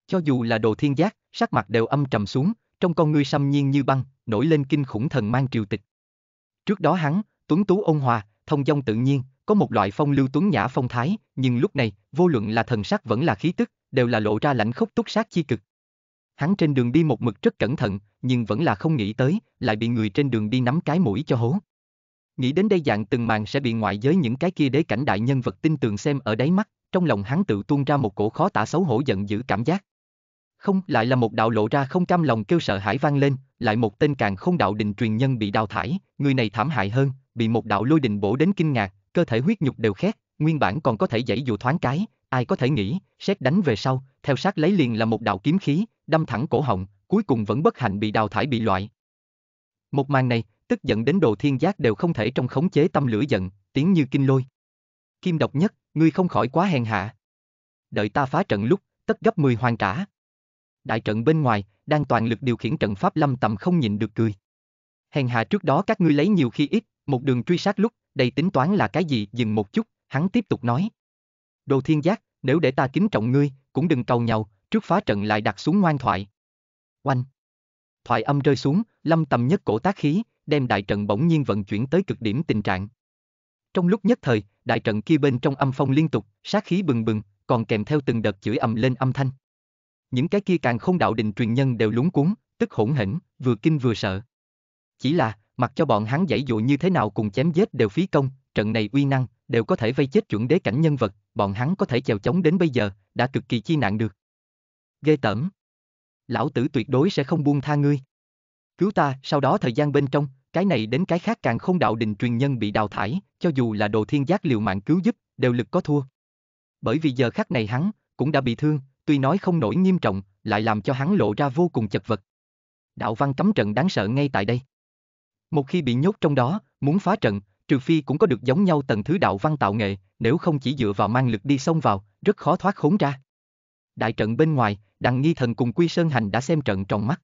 Cho dù là đồ thiên giác, sắc mặt đều âm trầm xuống, trong con ngươi xâm nhiên như băng, nổi lên kinh khủng thần mang triều tịch. Trước đó hắn, tuấn tú ôn hòa, thông dong tự nhiên, có một loại phong lưu tuấn nhã phong thái, nhưng lúc này, vô luận là thần sắc vẫn là khí tức, đều là lộ ra lãnh khốc túc sát chi cực. Hắn trên đường đi một mực rất cẩn thận, nhưng vẫn là không nghĩ tới, lại bị người trên đường đi nắm cái mũi cho hố. Nghĩ đến đây dạng từng màn sẽ bị ngoại giới những cái kia đế cảnh đại nhân vật tin tường xem ở đáy mắt, trong lòng hắn tự tuôn ra một cổ khó tả xấu hổ giận dữ cảm giác. Không, lại là một đạo lộ ra không cam lòng kêu sợ hãi vang lên, lại một tên càng không đạo đình truyền nhân bị đào thải, người này thảm hại hơn, bị một đạo lôi đình bổ đến kinh ngạc, cơ thể huyết nhục đều khét, nguyên bản còn có thể dãy dù thoáng cái, ai có thể nghĩ, xét đánh về sau, theo sát lấy liền là một đạo kiếm khí, đâm thẳng cổ họng, cuối cùng vẫn bất hạnh bị đào thải bị loại. Một màn này, tức giận đến đồ thiên giác đều không thể trong khống chế tâm lửa giận, tiếng như kinh lôi. Kim độc nhất, ngươi không khỏi quá hèn hạ. Đợi ta phá trận lúc, tất gấp 10 hoàn trả. Đại trận bên ngoài, đang toàn lực điều khiển trận pháp lâm tầm không nhìn được cười. Hèn hạ trước đó các ngươi lấy nhiều khi ít, một đường truy sát lúc, đầy tính toán là cái gì dừng một chút, hắn tiếp tục nói. Đồ thiên giác, nếu để ta kính trọng ngươi, cũng đừng cầu nhau, trước phá trận lại đặt xuống ngoan thoại. Oanh! Thoại âm rơi xuống, lâm tầm nhất cổ tác khí, đem đại trận bỗng nhiên vận chuyển tới cực điểm tình trạng. Trong lúc nhất thời, đại trận kia bên trong âm phong liên tục, sát khí bừng bừng, còn kèm theo từng đợt chửi ầm lên âm thanh. Những cái kia càng không đạo định truyền nhân đều lúng cuốn, tức hỗn hỉnh, vừa kinh vừa sợ. Chỉ là, mặc cho bọn hắn dãy dụ như thế nào cùng chém giết đều phí công, trận này uy năng, đều có thể vây chết chuẩn đế cảnh nhân vật, bọn hắn có thể chèo chống đến bây giờ, đã cực kỳ chi nạn được. Ghê tởm. Lão tử tuyệt đối sẽ không buông tha ngươi. Cứu ta, sau đó thời gian bên trong, cái này đến cái khác càng không đạo đình truyền nhân bị đào thải, cho dù là đồ thiên giác liều mạng cứu giúp, đều lực có thua. Bởi vì giờ khắc này hắn, cũng đã bị thương, tuy nói không nổi nghiêm trọng, lại làm cho hắn lộ ra vô cùng chật vật. Đạo văn cấm trận đáng sợ ngay tại đây. Một khi bị nhốt trong đó, muốn phá trận, trừ phi cũng có được giống nhau tầng thứ đạo văn tạo nghệ, nếu không chỉ dựa vào mang lực đi xông vào, rất khó thoát khốn ra. Đại trận bên ngoài, đặng nghi thần cùng Quy Sơn Hành đã xem trận trong mắt.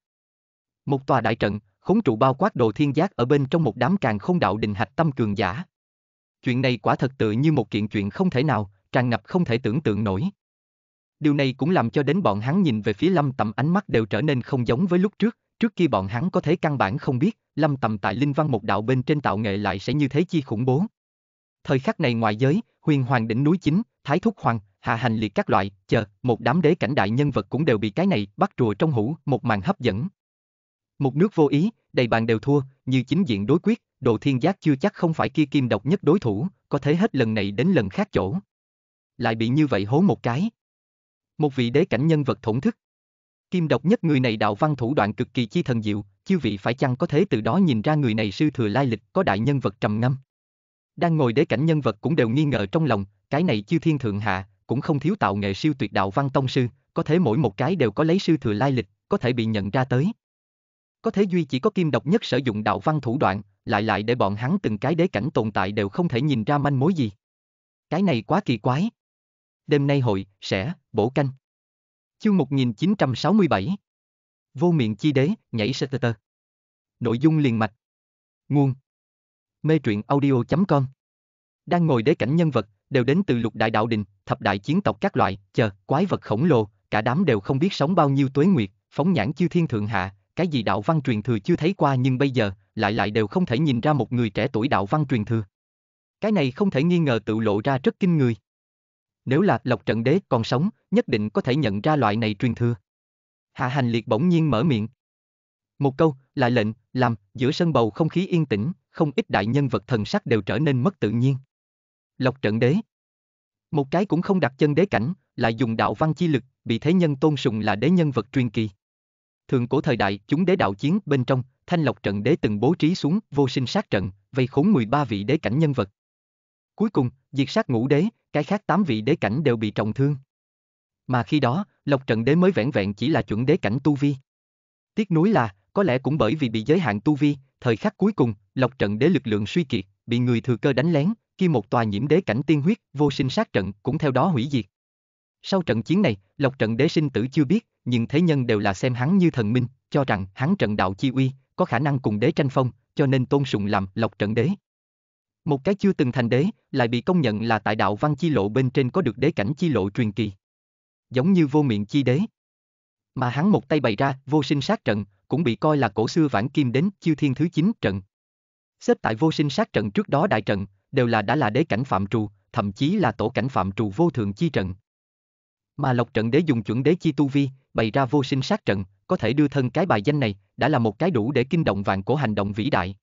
Một tòa đại trận, khốn trụ bao quát đồ thiên giác ở bên trong một đám càng không đạo đình hạch tâm cường giả. Chuyện này quả thật tự như một kiện chuyện không thể nào, tràn ngập không thể tưởng tượng nổi. Điều này cũng làm cho đến bọn hắn nhìn về phía lâm tầm ánh mắt đều trở nên không giống với lúc trước, trước kia bọn hắn có thể căn bản không biết, lâm tầm tại linh văn một đạo bên trên tạo nghệ lại sẽ như thế chi khủng bố. Thời khắc này ngoài giới, huyền hoàng đỉnh núi chính, thái thúc hoàng, hạ hành liệt các loại, chờ, một đám đế cảnh đại nhân vật cũng đều bị cái này bắt rùa trong hũ, một màn hấp dẫn. Một nước vô ý, đầy bàn đều thua, như chính diện đối quyết, đồ thiên giác chưa chắc không phải kia kim độc nhất đối thủ, có thể hết lần này đến lần khác chỗ. Lại bị như vậy hố một cái. Một vị đế cảnh nhân vật thổn thức. Kim độc nhất người này đạo văn thủ đoạn cực kỳ chi thần diệu, chư vị phải chăng có thể từ đó nhìn ra người này sư thừa lai lịch có đại nhân vật trầm ngâm. Đang ngồi để cảnh nhân vật cũng đều nghi ngờ trong lòng, cái này chiêu thiên thượng hạ, cũng không thiếu tạo nghệ siêu tuyệt đạo văn tông sư, có thể mỗi một cái đều có lấy sư thừa lai lịch, có thể bị nhận ra tới. Có thể duy chỉ có kim độc nhất sử dụng đạo văn thủ đoạn, lại lại để bọn hắn từng cái đế cảnh tồn tại đều không thể nhìn ra manh mối gì. Cái này quá kỳ quái. Đêm nay hội, sẽ, bổ canh. Chương 1967 Vô miệng chi đế, nhảy sẽ tơ tơ. Nội dung liền mạch. Nguồn. Mê truyện audio.com Đang ngồi đế cảnh nhân vật, đều đến từ lục đại đạo đình, thập đại chiến tộc các loại, chờ, quái vật khổng lồ, cả đám đều không biết sống bao nhiêu tuế nguyệt, phóng nhãn chư thiên thượng hạ, cái gì đạo văn truyền thừa chưa thấy qua nhưng bây giờ, lại lại đều không thể nhìn ra một người trẻ tuổi đạo văn truyền thừa. Cái này không thể nghi ngờ tự lộ ra rất kinh người. Nếu là Lộc Trận Đế còn sống, nhất định có thể nhận ra loại này truyền thừa. Hạ Hành Liệt bỗng nhiên mở miệng. Một câu, lại lệnh, làm, giữa sân bầu không khí yên tĩnh, không ít đại nhân vật thần sắc đều trở nên mất tự nhiên. Lộc trận đế. Một cái cũng không đặt chân đế cảnh, lại dùng đạo văn chi lực, bị thế nhân tôn sùng là đế nhân vật truyền kỳ. Thường cổ thời đại, chúng đế đạo chiến bên trong, thanh lộc trận đế từng bố trí xuống vô sinh sát trận, vây khốn 13 vị đế cảnh nhân vật. Cuối cùng, diệt sát ngũ đế, cái khác 8 vị đế cảnh đều bị trọng thương. Mà khi đó, Lộc Trận Đế mới vẹn vẹn chỉ là chuẩn đế cảnh tu vi. Tiếc nuối là, có lẽ cũng bởi vì bị giới hạn tu vi, thời khắc cuối cùng, Lộc Trận Đế lực lượng suy kiệt, bị người thừa cơ đánh lén, kia một tòa nhiễm đế cảnh tiên huyết, vô sinh sát trận cũng theo đó hủy diệt. Sau trận chiến này, Lộc Trận Đế sinh tử chưa biết, nhưng thế nhân đều là xem hắn như thần minh, cho rằng hắn trận đạo chi uy, có khả năng cùng đế tranh phong, cho nên tôn sùng làm Lộc Trận Đế. Một cái chưa từng thành đế, lại bị công nhận là tại đạo văn chi lộ bên trên có được đế cảnh chi lộ truyền kỳ giống như vô miệng chi đế. Mà hắn một tay bày ra, vô sinh sát trận, cũng bị coi là cổ xưa vãn kim đến chiêu thiên thứ 9 trận. Xếp tại vô sinh sát trận trước đó đại trận, đều là đã là đế cảnh phạm trù, thậm chí là tổ cảnh phạm trù vô thượng chi trận. Mà lộc trận đế dùng chuẩn đế chi tu vi, bày ra vô sinh sát trận, có thể đưa thân cái bài danh này, đã là một cái đủ để kinh động vạn cổ hành động vĩ đại.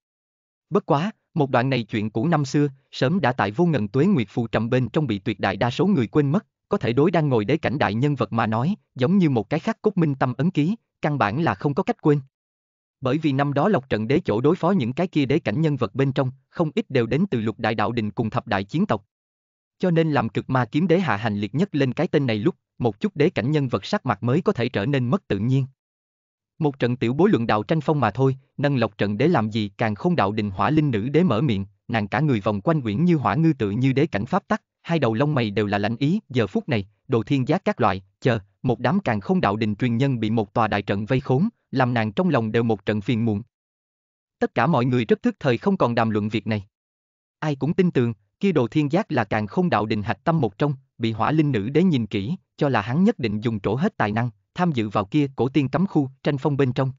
Bất quá, một đoạn này chuyện cũ năm xưa, sớm đã tại vô ngần tuế nguyệt phù trầm bên trong bị tuyệt đại đa số người quên mất, có thể đối đang ngồi đế cảnh đại nhân vật mà nói, giống như một cái khắc cốt minh tâm ấn ký, căn bản là không có cách quên. Bởi vì năm đó Lộc Trận Đế chỗ đối phó những cái kia đế cảnh nhân vật bên trong, không ít đều đến từ lục đại đạo đình cùng thập đại chiến tộc. Cho nên làm cực ma kiếm đế hạ hành liệt nhất lên cái tên này lúc, một chút đế cảnh nhân vật sắc mặt mới có thể trở nên mất tự nhiên. Một trận tiểu bối luận đạo tranh phong mà thôi, nâng Lộc Trận Đế làm gì càng không đạo đình hỏa linh nữ đế mở miệng, nàng cả người vòng quanh quyển như hỏa ngư tự như đế cảnh pháp tắc, hai đầu lông mày đều là lãnh ý, giờ phút này, đồ thiên giác các loại, chờ, một đám càng không đạo đình truyền nhân bị một tòa đại trận vây khốn, làm nàng trong lòng đều một trận phiền muộn. Tất cả mọi người rất thức thời không còn đàm luận việc này. Ai cũng tin tưởng, kia đồ thiên giác là càng không đạo đình hạch tâm một trong, bị hỏa linh nữ đế nhìn kỹ, cho là hắn nhất định dùng chỗ hết tài năng, tham dự vào kia cổ tiên cấm khu, tranh phong bên trong.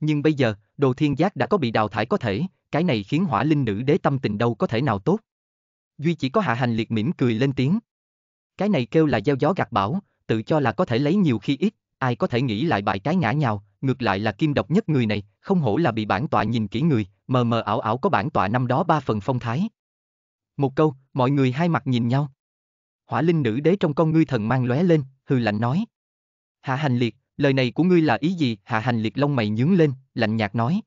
Nhưng bây giờ, đồ thiên giác đã có bị đào thải có thể, cái này khiến hỏa linh nữ đế tâm tình đâu có thể nào tốt. Duy chỉ có hạ hành liệt mỉm cười lên tiếng. Cái này kêu là gieo gió gạt bão, tự cho là có thể lấy nhiều khi ít, ai có thể nghĩ lại bại cái ngã nhào, ngược lại là kim độc nhất người này, không hổ là bị bản tọa nhìn kỹ người, mờ mờ ảo ảo có bản tọa năm đó ba phần phong thái. Một câu, mọi người hai mặt nhìn nhau. Hỏa linh nữ đế trong con ngươi thần mang lóe lên, hư lạnh nói. Hạ hành liệt, lời này của ngươi là ý gì? Hạ hành liệt lông mày nhướng lên, lạnh nhạt nói.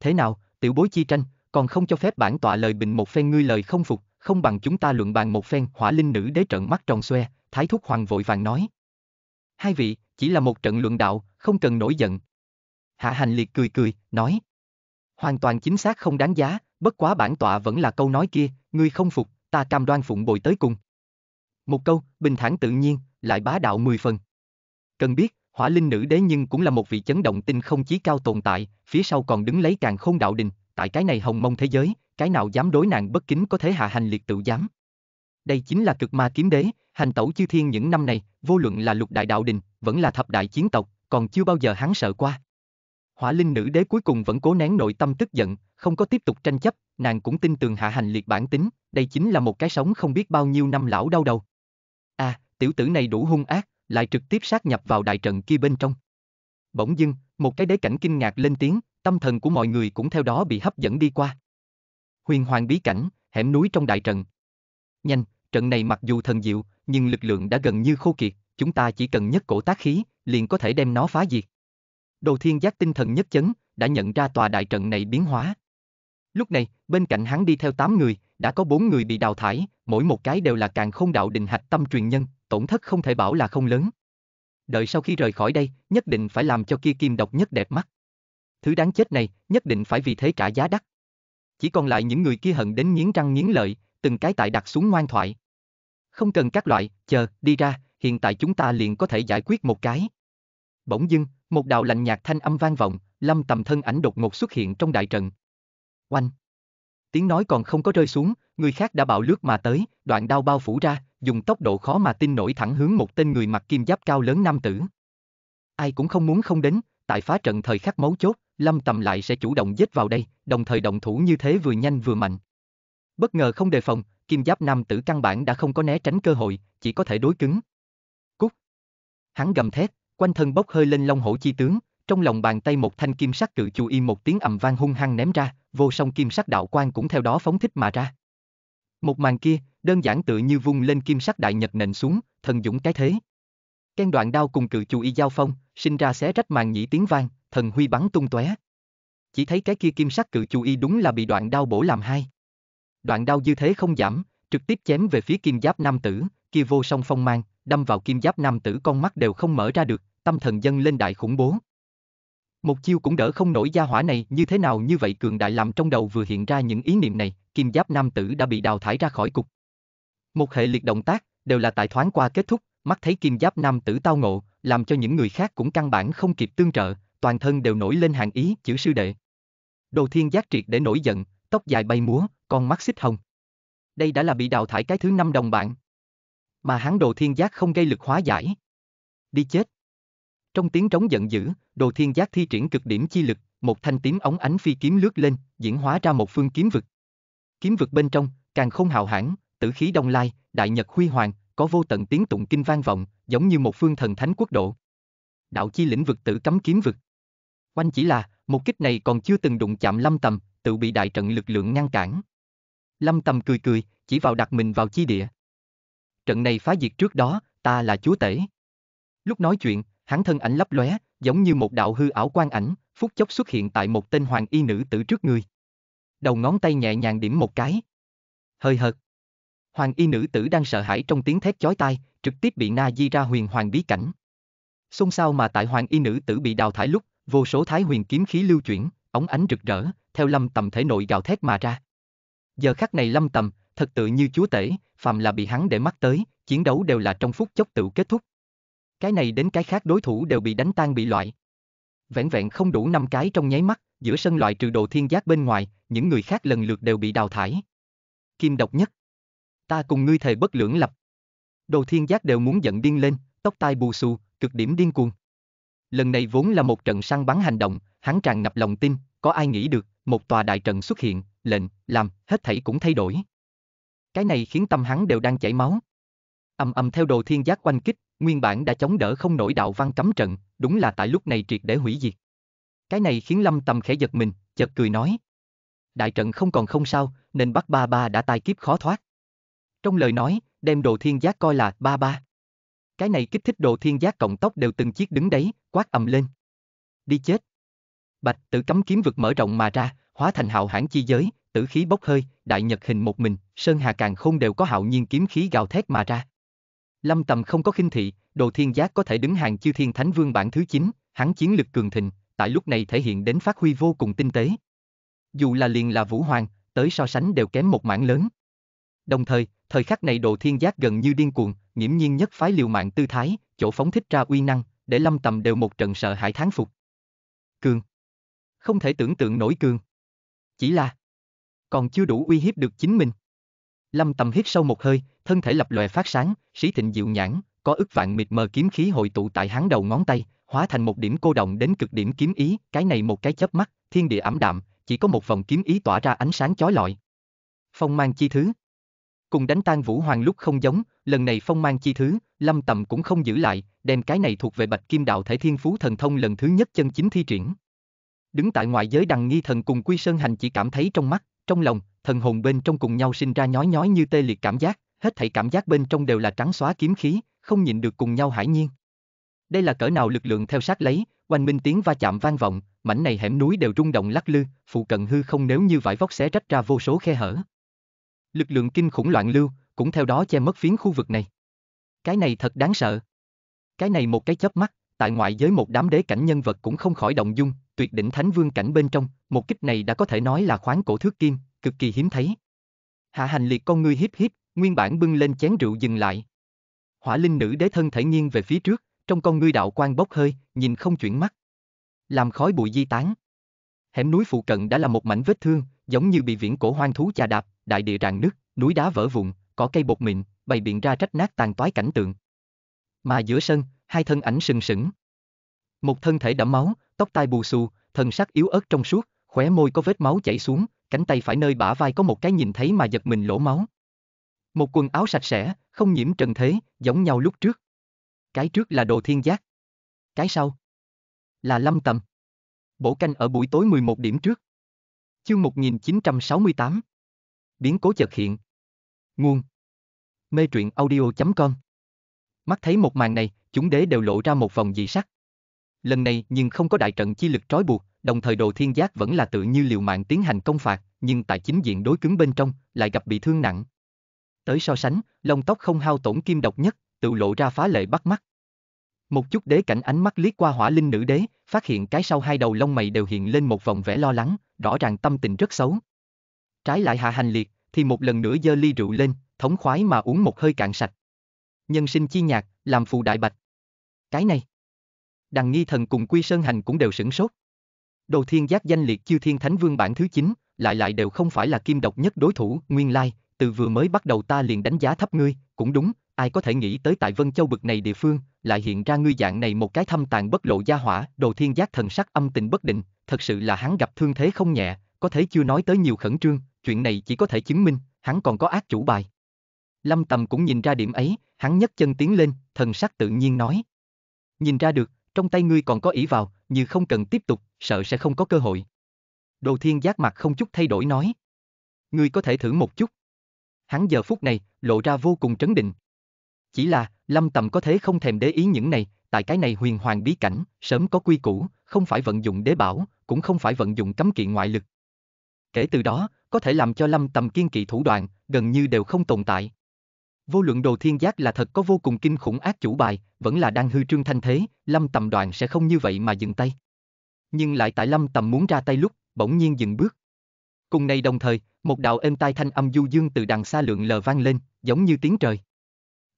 Thế nào, tiểu bối chi tranh, còn không cho phép bản tọa lời bình một phen ngươi lời không phục, không bằng chúng ta luận bàn một phen. Hỏa linh nữ đế trận mắt tròn xoe, thái thúc hoàng vội vàng nói. Hai vị, chỉ là một trận luận đạo, không cần nổi giận. Hạ hành liệt cười cười, nói. Hoàn toàn chính xác không đáng giá, bất quá bản tọa vẫn là câu nói kia, ngươi không phục, ta cam đoan phụng bồi tới cùng. Một câu, bình thản tự nhiên, lại bá đạo mười phần. Cần biết, hỏa linh nữ đế nhưng cũng là một vị chấn động tinh không chí cao tồn tại, phía sau còn đứng lấy càng khôn đạo đình, tại cái này hồng mông thế giới, cái nào dám đối nàng bất kính có thể hạ hành liệt tự dám? Đây chính là cực ma kiếm đế, hành tẩu chư thiên những năm này, vô luận là lục đại đạo đình, vẫn là thập đại chiến tộc, còn chưa bao giờ hắn sợ qua. Hỏa linh nữ đế cuối cùng vẫn cố nén nội tâm tức giận, không có tiếp tục tranh chấp, nàng cũng tin tường hạ hành liệt bản tính, đây chính là một cái sống không biết bao nhiêu năm lão đau đầu. À, tiểu tử này đủ hung ác, lại trực tiếp sát nhập vào đại trận kia bên trong. Bỗng dưng, một cái đế cảnh kinh ngạc lên tiếng, tâm thần của mọi người cũng theo đó bị hấp dẫn đi qua huyền hoàng bí cảnh, hẻm núi trong đại trận. Nhanh, trận này mặc dù thần diệu, nhưng lực lượng đã gần như khô kiệt, chúng ta chỉ cần nhất cổ tác khí, liền có thể đem nó phá diệt. Đồ thiên giác tinh thần nhất chấn, đã nhận ra tòa đại trận này biến hóa. Lúc này, bên cạnh hắn đi theo 8 người, đã có 4 người bị đào thải, mỗi một cái đều là càng không đạo định hạch tâm truyền nhân, tổn thất không thể bảo là không lớn. Đợi sau khi rời khỏi đây, nhất định phải làm cho kia kim độc nhất đẹp mắt. Thứ đáng chết này, nhất định phải vì thế trả giá đắt. Chỉ còn lại những người kia hận đến nghiến răng nghiến lợi, từng cái tại đặt xuống ngoan thoại. Không cần các loại, chờ, đi ra, hiện tại chúng ta liền có thể giải quyết một cái. Bỗng dưng, một đạo lạnh nhạt thanh âm vang vọng, lâm tầm thân ảnh đột ngột xuất hiện trong đại trận. Oanh! Tiếng nói còn không có rơi xuống, người khác đã bạo lướt mà tới, đoạn đao bao phủ ra, dùng tốc độ khó mà tin nổi thẳng hướng một tên người mặc kim giáp cao lớn nam tử. Ai cũng không muốn không đến, tại phá trận thời khắc mấu chốt, Lâm Tầm lại sẽ chủ động dết vào đây, đồng thời động thủ như thế vừa nhanh vừa mạnh. Bất ngờ không đề phòng, kim giáp nam tử căn bản đã không có né tránh cơ hội, chỉ có thể đối cứng. Cút! Hắn gầm thét, quanh thân bốc hơi lên long hổ chi tướng, trong lòng bàn tay một thanh kim sắc cự chu y một tiếng ầm vang hung hăng ném ra, vô song kim sắc đạo quan cũng theo đó phóng thích mà ra. Một màn kia, đơn giản tự như vung lên kim sắc đại nhật nện xuống, thần dũng cái thế. Ken đoạn đao cùng cự chu y giao phong, sinh ra xé rách màn nhĩ tiếng vang, thần huy bắn tung tóe. Chỉ thấy cái kia kim sắc cự chú y đúng là bị đoạn đao bổ làm hai. Đoạn đao dư thế không giảm, trực tiếp chém về phía kim giáp nam tử, kia vô song phong mang, đâm vào kim giáp nam tử con mắt đều không mở ra được, tâm thần dân lên đại khủng bố. Một chiêu cũng đỡ không nổi gia hỏa này như thế nào như vậy cường đại làm trong đầu vừa hiện ra những ý niệm này, kim giáp nam tử đã bị đào thải ra khỏi cục. Một hệ liệt động tác, đều là tại thoáng qua kết thúc, mắt thấy kim giáp nam tử tao ngộ, làm cho những người khác cũng căn bản không kịp tương trợ, toàn thân đều nổi lên hàng ý chữ sư đệ. Đồ thiên giác triệt để nổi giận, tóc dài bay múa, con mắt xích hồng. Đây đã là bị đào thải cái thứ năm đồng bạn. Mà hắn đồ thiên giác không gây lực hóa giải. Đi chết. Trong tiếng trống giận dữ, đồ thiên giác thi triển cực điểm chi lực, một thanh tím ống ánh phi kiếm lướt lên, diễn hóa ra một phương kiếm vực. Kiếm vực bên trong, càng không hào hãn, tử khí đông lai, đại nhật huy hoàng, có vô tận tiếng tụng kinh vang vọng, giống như một phương thần thánh quốc độ. Đạo chi lĩnh vực tử cấm kiếm vực. Oanh chỉ là, một kích này còn chưa từng đụng chạm lâm tầm, tự bị đại trận lực lượng ngăn cản. Lâm tầm cười cười, chỉ vào đặt mình vào chi địa. Trận này phá diệt trước đó, ta là chúa tể. Lúc nói chuyện, hắn thân ảnh lấp lóe, giống như một đạo hư ảo quan ảnh, phút chốc xuất hiện tại một tên hoàng y nữ tử trước người. Đầu ngón tay nhẹ nhàng điểm một cái. Hơi hợt. Hoàng y nữ tử đang sợ hãi trong tiếng thét chói tai, trực tiếp bị na di ra huyền hoàng bí cảnh. Xôn xao mà tại hoàng y nữ tử bị đào thải lúc, Vô số thái huyền kiếm khí lưu chuyển, ống ánh rực rỡ, theo lâm tầm thể nội gào thét mà ra. Giờ khắc này lâm tầm, thật tự như chúa tể, phàm là bị hắn để mắt tới, chiến đấu đều là trong phút chốc tự kết thúc. Cái này đến cái khác đối thủ đều bị đánh tan bị loại. Vẹn vẹn không đủ năm cái trong nháy mắt, giữa sân loại trừ đồ thiên giác bên ngoài, những người khác lần lượt đều bị đào thải. Kim độc nhất. Ta cùng ngươi thề bất lưỡng lập. Đồ thiên giác đều muốn giận điên lên, tóc tai bù xù, cực điểm điên cuồng. Lần này vốn là một trận săn bắn hành động, hắn tràn ngập lòng tin, có ai nghĩ được, một tòa đại trận xuất hiện, lệnh, làm, hết thảy cũng thay đổi. Cái này khiến tâm hắn đều đang chảy máu. Âm ầm theo đồ thiên giác quanh kích, nguyên bản đã chống đỡ không nổi đạo văn cấm trận, đúng là tại lúc này triệt để hủy diệt. Cái này khiến Lâm Tầm khẽ giật mình, chợt cười nói. Đại trận không còn không sao, nên bắt ba ba đã tai kiếp khó thoát. Trong lời nói, đem đồ thiên giác coi là ba ba. Cái này kích thích độ thiên giác cộng tóc đều từng chiếc đứng đấy, quát ầm lên. Đi chết. Bạch tử cấm kiếm vực mở rộng mà ra, hóa thành hạo hãn chi giới, tử khí bốc hơi, đại nhật hình một mình, sơn hà càng không đều có hạo nhiên kiếm khí gào thét mà ra. Lâm Tầm không có khinh thị, Đồ Thiên Giác có thể đứng hàng chư thiên thánh vương bản thứ 9, hắn chiến lực cường thịnh, tại lúc này thể hiện đến phát huy vô cùng tinh tế. Dù là liền là Vũ Hoàng, tới so sánh đều kém một mảng lớn. Đồng thời, thời khắc này Đồ Thiên Giác gần như điên cuồng, nghiễm nhiên nhất phái liều mạng tư thái, chỗ phóng thích ra uy năng, để lâm tầm đều một trận sợ hãi thán phục. Cường. Không thể tưởng tượng nổi cường. Chỉ là. Còn chưa đủ uy hiếp được chính mình. Lâm tầm hít sâu một hơi, thân thể lập lòe phát sáng, sĩ thịnh dịu nhãn, có ức vạn mịt mờ kiếm khí hội tụ tại hắn đầu ngón tay, hóa thành một điểm cô động đến cực điểm kiếm ý, cái này một cái chớp mắt, thiên địa ảm đạm, chỉ có một vòng kiếm ý tỏa ra ánh sáng chói lọi. Phong mang chi thứ cùng đánh tan Vũ Hoàng lúc không giống, lần này phong mang chi thứ, Lâm Tầm cũng không giữ lại, đem cái này thuộc về Bạch Kim Đạo Thể Thiên Phú Thần Thông lần thứ nhất chân chính thi triển. Đứng tại ngoại giới đằng nghi thần cùng Quy Sơn Hành chỉ cảm thấy trong mắt, trong lòng, thần hồn bên trong cùng nhau sinh ra nhói nhói như tê liệt cảm giác, hết thảy cảm giác bên trong đều là trắng xóa kiếm khí, không nhịn được cùng nhau hải nhiên. Đây là cỡ nào lực lượng theo sát lấy, oanh minh tiếng va chạm vang vọng, mảnh này hẻm núi đều rung động lắc lư, phụ cận hư không nếu như vải vóc xé rách ra vô số khe hở. Lực lượng kinh khủng loạn lưu, cũng theo đó che mất phiến khu vực này. Cái này thật đáng sợ. Cái này một cái chớp mắt, tại ngoại giới một đám đế cảnh nhân vật cũng không khỏi động dung, tuyệt đỉnh thánh vương cảnh bên trong, một kích này đã có thể nói là khoáng cổ thước kim, cực kỳ hiếm thấy. Hạ hành liệt con ngươi hiếp hiếp, nguyên bản bưng lên chén rượu dừng lại. Hỏa linh nữ đế thân thể nghiêng về phía trước, trong con ngươi đạo quan bốc hơi, nhìn không chuyển mắt. Làm khói bụi di tán. Hẻm núi phụ cận đã là một mảnh vết thương, giống như bị viễn cổ hoang thú chà đạp, đại địa rạn nứt, núi đá vỡ vụn, có cây bột mịn, bày biện ra rách nát tàn toái cảnh tượng. Mà giữa sân, hai thân ảnh sừng sững. Một thân thể đẫm máu, tóc tai bù xù, thần sắc yếu ớt trong suốt, khóe môi có vết máu chảy xuống, cánh tay phải nơi bả vai có một cái nhìn thấy mà giật mình lỗ máu. Một quần áo sạch sẽ, không nhiễm trần thế, giống nhau lúc trước. Cái trước là đồ thiên giác. Cái sau là lâm tầm. Bổ canh ở buổi tối 11 điểm trước. Chương 1968 biến cố chợt hiện. Nguồn Mê truyện audio.com Mắt thấy một màn này, chúng đế đều lộ ra một vòng dị sắc. Lần này nhưng không có đại trận chi lực trói buộc, đồng thời đồ thiên giác vẫn là tự như liều mạng tiến hành công phạt, nhưng tại chính diện đối cứng bên trong, lại gặp bị thương nặng. Tới so sánh, lông tóc không hao tổn kim độc nhất, tự lộ ra phá lệ bắt mắt. Một chút đế cảnh ánh mắt liếc qua hỏa linh nữ đế, phát hiện cái sau hai đầu lông mày đều hiện lên một vòng vẻ lo lắng, rõ ràng tâm tình rất xấu. Trái lại hạ hành liệt, thì một lần nữa dơ ly rượu lên, thống khoái mà uống một hơi cạn sạch. Nhân sinh chi nhạc, làm phù đại bạch. Cái này. Đằng nghi thần cùng quy sơn hành cũng đều sửng sốt. Đồ thiên giác danh liệt chiêu thiên thánh vương bản thứ 9, lại lại đều không phải là kim độc nhất đối thủ, nguyên lai, từ vừa mới bắt đầu ta liền đánh giá thấp ngươi, cũng đúng, ai có thể nghĩ tới tại Vân Châu bực này địa phương, lại hiện ra ngươi dạng này một cái thâm tàn bất lộ gia hỏa, đồ thiên giác thần sắc âm tình bất định, thật sự là hắn gặp thương thế không nhẹ, có thể chưa nói tới nhiều khẩn trương, chuyện này chỉ có thể chứng minh, hắn còn có ác chủ bài. Lâm Tầm cũng nhìn ra điểm ấy, hắn nhấc chân tiến lên, thần sắc tự nhiên nói. Nhìn ra được, trong tay ngươi còn có ý vào, như không cần tiếp tục, sợ sẽ không có cơ hội. Đồ thiên giác mặt không chút thay đổi nói. Ngươi có thể thử một chút. Hắn giờ phút này, lộ ra vô cùng trấn định. Chỉ là, Lâm Tầm có thế không thèm để ý những này, tại cái này huyền hoàng bí cảnh, sớm có quy củ, không phải vận dụng đế bảo, cũng không phải vận dụng cấm kỵ ngoại lực, kể từ đó, có thể làm cho lâm tầm kiên kỵ thủ đoạn, gần như đều không tồn tại. Vô luận đồ thiên giác là thật có vô cùng kinh khủng ác chủ bài, vẫn là đang hư trương thanh thế, lâm tầm đoạn sẽ không như vậy mà dừng tay. Nhưng lại tại lâm tầm muốn ra tay lúc, bỗng nhiên dừng bước. Cùng này đồng thời, một đạo êm tai thanh âm du dương từ đằng xa lượng lờ vang lên, giống như tiếng trời.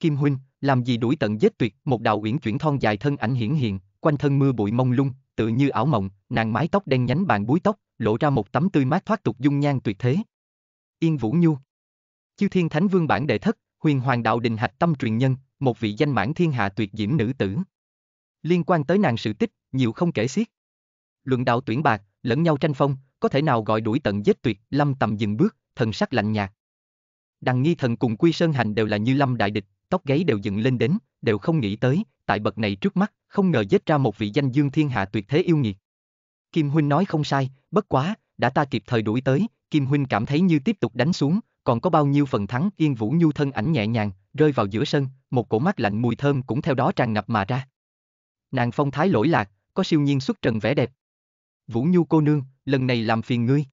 Kim huynh, làm gì đuổi tận giết tuyệt, một đạo uyển chuyển thon dài thân ảnh hiển hiện, quanh thân mưa bụi mông lung, tự như ảo mộng, nàng mái tóc đen nhánh bàn búi tóc, lộ ra một tấm tươi mát thoát tục dung nhan tuyệt thế. Yên Vũ Nhu Chiêu Thiên Thánh Vương bản đệ thất, huyền hoàng đạo đình hạch tâm truyền nhân, một vị danh mãn thiên hạ tuyệt diễm nữ tử. Liên quan tới nàng sự tích, nhiều không kể xiết. Luận đạo tuyển bạc, lẫn nhau tranh phong, có thể nào gọi đuổi tận giết tuyệt, lâm tầm dừng bước, thần sắc lạnh nhạt. Đằng nghi thần cùng quy sơn hành đều là như lâm đại địch, tóc gáy đều dựng lên đến, đều không nghĩ tới, tại bậc này trước mắt, không ngờ giết ra một vị danh dương thiên hạ tuyệt thế yêu nghiệt. Kim Huynh nói không sai, bất quá, đã ta kịp thời đuổi tới, Kim Huynh cảm thấy như tiếp tục đánh xuống, còn có bao nhiêu phần thắng Yên Vũ Nhu thân ảnh nhẹ nhàng, rơi vào giữa sân, một cổ mắt lạnh mùi thơm cũng theo đó tràn ngập mà ra. Nàng phong thái lỗi lạc, có siêu nhiên xuất trần vẻ đẹp. Vũ Nhu cô nương, lần này làm phiền ngươi.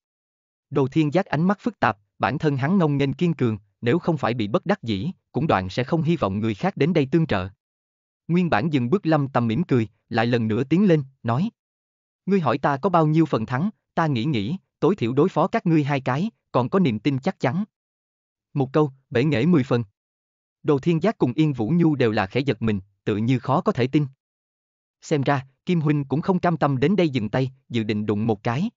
Đồ thiên giác ánh mắt phức tạp, bản thân hắn ngông nghênh kiên cường, nếu không phải bị bất đắc dĩ, cũng đoạn sẽ không hy vọng người khác đến đây tương trợ. Nguyên bản dừng bước lâm tầm mỉm cười, lại lần nữa tiến lên, nói. Ngươi hỏi ta có bao nhiêu phần thắng, ta nghĩ nghĩ, tối thiểu đối phó các ngươi hai cái, còn có niềm tin chắc chắn. Một câu, bể nghệ mười phần. Đồ Thiên Giác cùng Yên Vũ Nhu đều là khẽ giật mình, tự như khó có thể tin. Xem ra, Kim Huynh cũng không cam tâm đến đây dừng tay, dự định đụng một cái.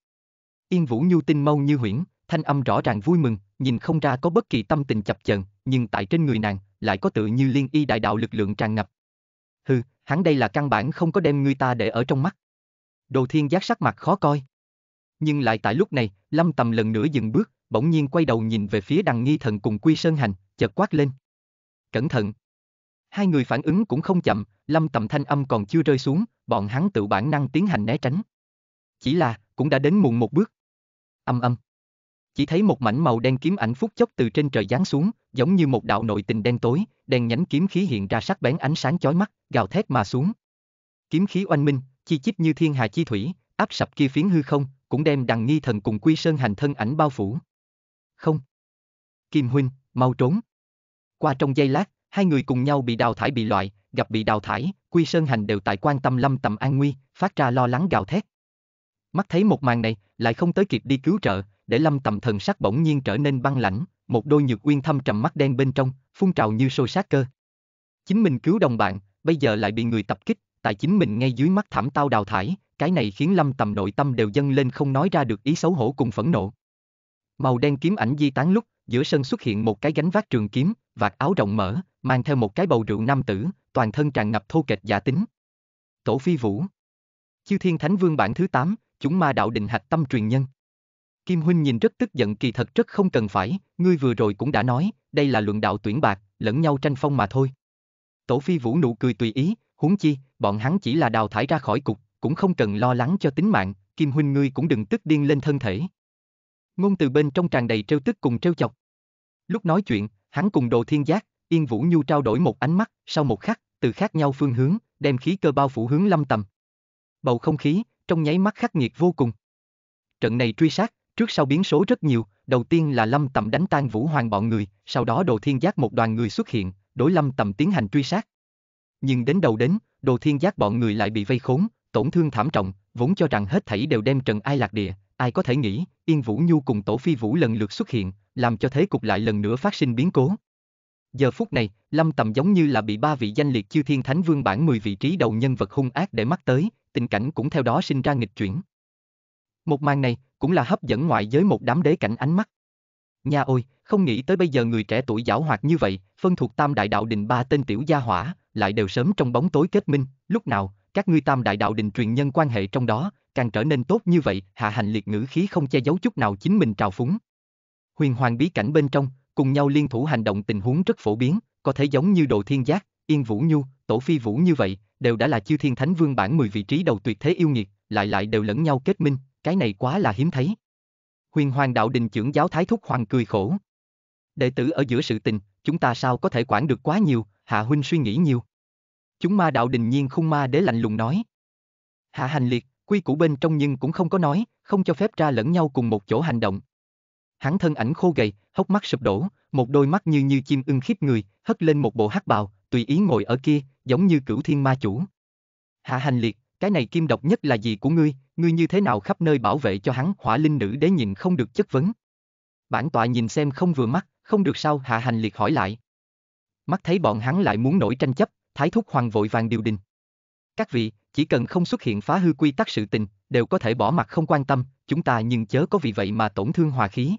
Yên Vũ Nhu tin mau như huyễn, thanh âm rõ ràng vui mừng, nhìn không ra có bất kỳ tâm tình chập chờn, nhưng tại trên người nàng, lại có tự như liên y đại đạo lực lượng tràn ngập. Hừ, hắn đây là căn bản không có đem người ta để ở trong mắt. Đồ thiên giác sắc mặt khó coi. Nhưng lại tại lúc này, lâm tầm lần nữa dừng bước, bỗng nhiên quay đầu nhìn về phía đằng nghi thần cùng quy sơn hành, chợt quát lên. Cẩn thận! Hai người phản ứng cũng không chậm, lâm tầm thanh âm còn chưa rơi xuống, bọn hắn tự bản năng tiến hành né tránh. Chỉ là, cũng đã đến muộn một bước. Âm âm! Chỉ thấy một mảnh màu đen kiếm ảnh phút chốc từ trên trời giáng xuống, giống như một đạo nội tình đen tối, đèn nhánh kiếm khí hiện ra sắc bén ánh sáng chói mắt, gào thét mà xuống. Kiếm khí oanh minh, chi chít như thiên hà chi thủy, áp sập kia phiến hư không, cũng đem đằng nghi thần cùng quy sơn hành thân ảnh bao phủ. Không. Kim Huynh, mau trốn. Qua trong giây lát, hai người cùng nhau bị đào thải bị loại, gặp bị đào thải, quy sơn hành đều tại quan tâm lâm tầm an nguy, phát ra lo lắng gào thét. Mắt thấy một màn này, lại không tới kịp đi cứu trợ, để lâm tầm thần sắc bỗng nhiên trở nên băng lãnh, một đôi nhược uyên thâm trầm mắt đen bên trong, phun trào như sôi sát cơ. Chính mình cứu đồng bạn, bây giờ lại bị người tập kích, tại chính mình ngay dưới mắt thảm tao đào thải, cái này khiến lâm tầm nội tâm đều dâng lên không nói ra được ý xấu hổ cùng phẫn nộ. Màu đen kiếm ảnh di tán lúc, giữa sân xuất hiện một cái gánh vác trường kiếm, vạt áo rộng mở, mang theo một cái bầu rượu nam tử, toàn thân tràn ngập thô kệch giả tính. Tổ phi vũ. Chiêu thiên thánh vương bản thứ 8, chúng ma đạo định hạch tâm truyền nhân. Kim Huynh nhìn rất tức giận kỳ thật rất không cần phải, ngươi vừa rồi cũng đã nói, đây là luận đạo tuyển bạc, lẫn nhau tranh phong mà thôi. Tổ phi vũ nụ cười tùy ý, huống chi, bọn hắn chỉ là đào thải ra khỏi cục, cũng không cần lo lắng cho tính mạng, Kim huynh ngươi cũng đừng tức điên lên thân thể. Ngôn từ bên trong tràn đầy trêu tức cùng trêu chọc. Lúc nói chuyện, hắn cùng Đồ Thiên Giác, Yên Vũ Nhu trao đổi một ánh mắt, sau một khắc, từ khác nhau phương hướng, đem khí cơ bao phủ hướng Lâm Tầm. Bầu không khí trong nháy mắt khắc nghiệt vô cùng. Trận này truy sát, trước sau biến số rất nhiều, đầu tiên là Lâm Tầm đánh tan Vũ Hoàng bọn người, sau đó Đồ Thiên Giác một đoàn người xuất hiện, đối Lâm Tầm tiến hành truy sát. Nhưng đến đầu đến, đồ thiên giác bọn người lại bị vây khốn, tổn thương thảm trọng, vốn cho rằng hết thảy đều đem trần ai lạc địa, ai có thể nghĩ, Yên Vũ Nhu cùng Tổ Phi Vũ lần lượt xuất hiện, làm cho thế cục lại lần nữa phát sinh biến cố. Giờ phút này, Lâm Tầm giống như là bị ba vị danh liệt chư thiên thánh vương bản 10 vị trí đầu nhân vật hung ác để mắt tới, tình cảnh cũng theo đó sinh ra nghịch chuyển. Một màn này cũng là hấp dẫn ngoại giới một đám đế cảnh ánh mắt. Nha ôi, không nghĩ tới bây giờ người trẻ tuổi giảo hoạt như vậy, phân thuộc tam đại đạo đình ba tên tiểu gia hỏa, lại đều sớm trong bóng tối kết minh, lúc nào, các ngươi tam đại đạo đình truyền nhân quan hệ trong đó, càng trở nên tốt như vậy, hạ hành liệt ngữ khí không che giấu chút nào chính mình trào phúng. Huyền hoàng bí cảnh bên trong, cùng nhau liên thủ hành động tình huống rất phổ biến, có thể giống như đồ thiên giác, yên vũ nhu, tổ phi vũ như vậy, đều đã là chiêu thiên thánh vương bản 10 vị trí đầu tuyệt thế yêu nghiệt, lại lại đều lẫn nhau kết minh, cái này quá là hiếm thấy. Huyền hoàng đạo đình trưởng giáo thái thúc hoàng cười khổ. Đệ tử ở giữa sự tình, chúng ta sao có thể quản được quá nhiều, Hạ huynh suy nghĩ nhiều. Chúng ma đạo đình nhiên khung ma đế lạnh lùng nói. Hạ hành liệt, quy củ bên trong nhưng cũng không có nói, không cho phép ra lẫn nhau cùng một chỗ hành động. Hắn thân ảnh khô gầy, hốc mắt sụp đổ, một đôi mắt như như chim ưng khiếp người, hất lên một bộ hắc bào, tùy ý ngồi ở kia, giống như cửu thiên ma chủ. Hạ hành liệt, cái này kim độc nhất là gì của ngươi, ngươi như thế nào khắp nơi bảo vệ cho hắn hỏa linh nữ đế nhìn không được chất vấn. Bản tọa nhìn xem không vừa mắt, không được sao hạ hành liệt hỏi lại mắt thấy bọn hắn lại muốn nổi tranh chấp, thái thúc hoàng vội vàng điều đình. Các vị, chỉ cần không xuất hiện phá hư quy tắc sự tình, đều có thể bỏ mặt không quan tâm, chúng ta nhưng chớ có vì vậy mà tổn thương hòa khí.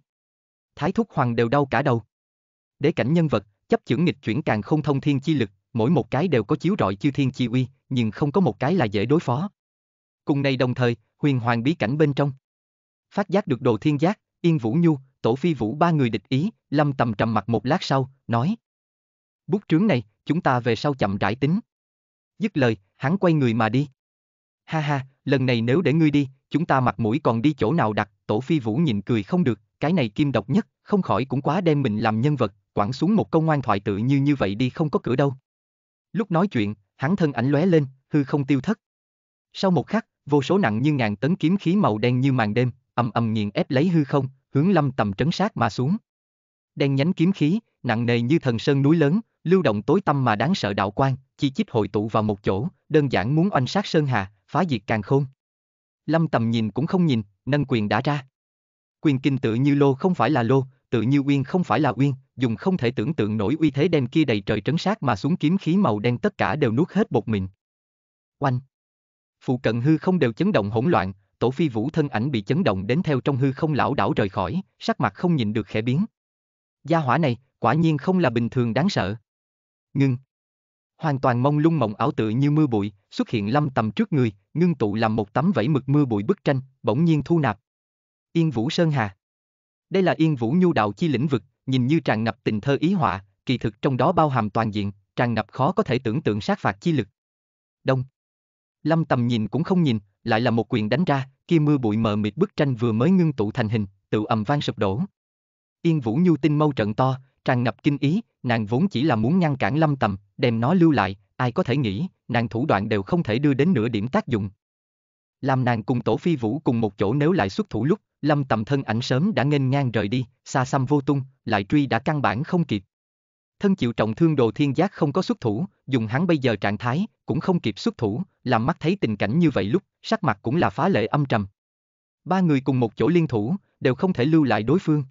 Thái thúc hoàng đều đau cả đầu. Đế cảnh nhân vật, chấp chưởng nghịch chuyển càng không thông thiên chi lực, mỗi một cái đều có chiếu rọi chư thiên chi uy, nhưng không có một cái là dễ đối phó. Cùng này đồng thời, huyền hoàng bí cảnh bên trong. Phát giác được đồ thiên giác, yên vũ nhu, tổ phi vũ ba người địch ý, lâm tầm trầm mặt một lát sau, nói bút trướng này, chúng ta về sau chậm rãi tính. Dứt lời, hắn quay người mà đi. Ha ha, lần này nếu để ngươi đi, chúng ta mặt mũi còn đi chỗ nào đặt, tổ phi vũ nhìn cười không được, cái này kim độc nhất, không khỏi cũng quá đem mình làm nhân vật, quẳng xuống một câu ngoan thoại tự như như vậy đi không có cửa đâu. Lúc nói chuyện, hắn thân ảnh lóe lên, hư không tiêu thất. Sau một khắc, vô số nặng như ngàn tấn kiếm khí màu đen như màn đêm, ầm ầm nghiền ép lấy hư không, hướng lâm tầm trấn sát mà xuống. Đen nhánh kiếm khí, nặng nề như thần sơn núi lớn, lưu động tối tâm mà đáng sợ đạo quan, chi chít hội tụ vào một chỗ, đơn giản muốn oanh sát Sơn Hà, phá diệt càng khôn. Lâm tầm nhìn cũng không nhìn, nâng quyền đã ra. Quyền kinh tự như lô không phải là lô, tự như uyên không phải là uyên, dùng không thể tưởng tượng nổi uy thế đem kia đầy trời trấn sát mà xuống kiếm khí màu đen tất cả đều nuốt hết bột mịn. Oanh! Phụ cận hư không đều chấn động hỗn loạn, tổ phi vũ thân ảnh bị chấn động đến theo trong hư không lão đảo rời khỏi, sắc mặt không nhìn được khẽ biến. Gia hỏa này, quả nhiên không là bình thường đáng sợ ngưng. Hoàn toàn mông lung mộng ảo tự như mưa bụi, xuất hiện lâm tầm trước người, ngưng tụ làm một tấm vẫy mực mưa bụi bức tranh, bỗng nhiên thu nạp. Yên Vũ Sơn Hà Đây là Yên Vũ nhu đạo chi lĩnh vực, nhìn như tràn ngập tình thơ ý họa, kỳ thực trong đó bao hàm toàn diện, tràn ngập khó có thể tưởng tượng sát phạt chi lực. Đông Lâm tầm nhìn cũng không nhìn, lại là một quyền đánh ra, kia mưa bụi mờ mịt bức tranh vừa mới ngưng tụ thành hình, tự ầm vang sụp đổ. Yên Vũ Nhu tinh mâu trận to, tràn ngập kinh ý, nàng vốn chỉ là muốn ngăn cản lâm tầm, đem nó lưu lại, ai có thể nghĩ, nàng thủ đoạn đều không thể đưa đến nửa điểm tác dụng. Làm nàng cùng tổ phi vũ cùng một chỗ nếu lại xuất thủ lúc, lâm tầm thân ảnh sớm đã nghênh ngang rời đi, xa xăm vô tung, lại truy đã căn bản không kịp. Thân chịu trọng thương đồ thiên giác không có xuất thủ, dùng hắn bây giờ trạng thái, cũng không kịp xuất thủ, làm mắt thấy tình cảnh như vậy lúc, sắc mặt cũng là phá lệ âm trầm. Ba người cùng một chỗ liên thủ, đều không thể lưu lại đối phương.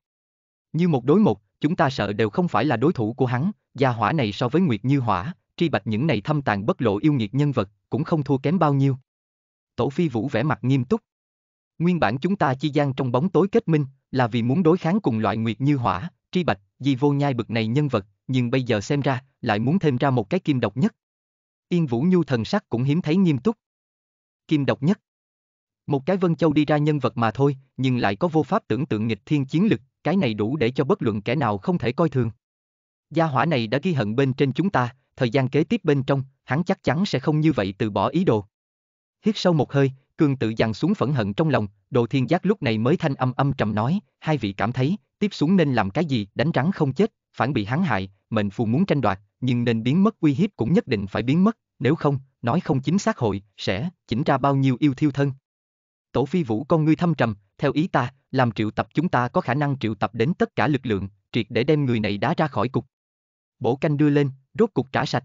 Như một đối một, chúng ta sợ đều không phải là đối thủ của hắn, gia hỏa này so với Nguyệt Như Hỏa, tri bạch những này thâm tàn bất lộ yêu nghiệt nhân vật, cũng không thua kém bao nhiêu. Tổ phi vũ vẻ mặt nghiêm túc. Nguyên bản chúng ta chi gian trong bóng tối kết minh, là vì muốn đối kháng cùng loại Nguyệt Như Hỏa, tri bạch, di vô nhai bực này nhân vật, nhưng bây giờ xem ra, lại muốn thêm ra một cái kim độc nhất. Yên Vũ Nhu thần sắc cũng hiếm thấy nghiêm túc. Kim độc nhất. Một cái Vân Châu đi ra nhân vật mà thôi, nhưng lại có vô pháp tưởng tượng nghịch thiên chiến lực, cái này đủ để cho bất luận kẻ nào không thể coi thường. Gia hỏa này đã ghi hận bên trên chúng ta, thời gian kế tiếp bên trong, hắn chắc chắn sẽ không như vậy từ bỏ ý đồ. Hít sâu một hơi, Cương tự dằn xuống phẫn hận trong lòng, Đồ Thiên Giác lúc này mới thanh âm âm trầm nói, hai vị cảm thấy, tiếp xuống nên làm cái gì, đánh rắn không chết, phản bị hắn hại, mệnh phù muốn tranh đoạt, nhưng nên biến mất uy hiếp cũng nhất định phải biến mất, nếu không, nói không chính xác hội, sẽ, chỉnh ra bao nhiêu yêu thiêu thân. Tổ phi vũ con ngươi thâm trầm, theo ý ta, làm triệu tập chúng ta có khả năng triệu tập đến tất cả lực lượng, triệt để đem người này đá ra khỏi cục. Bổ canh đưa lên, rốt cục trả sạch.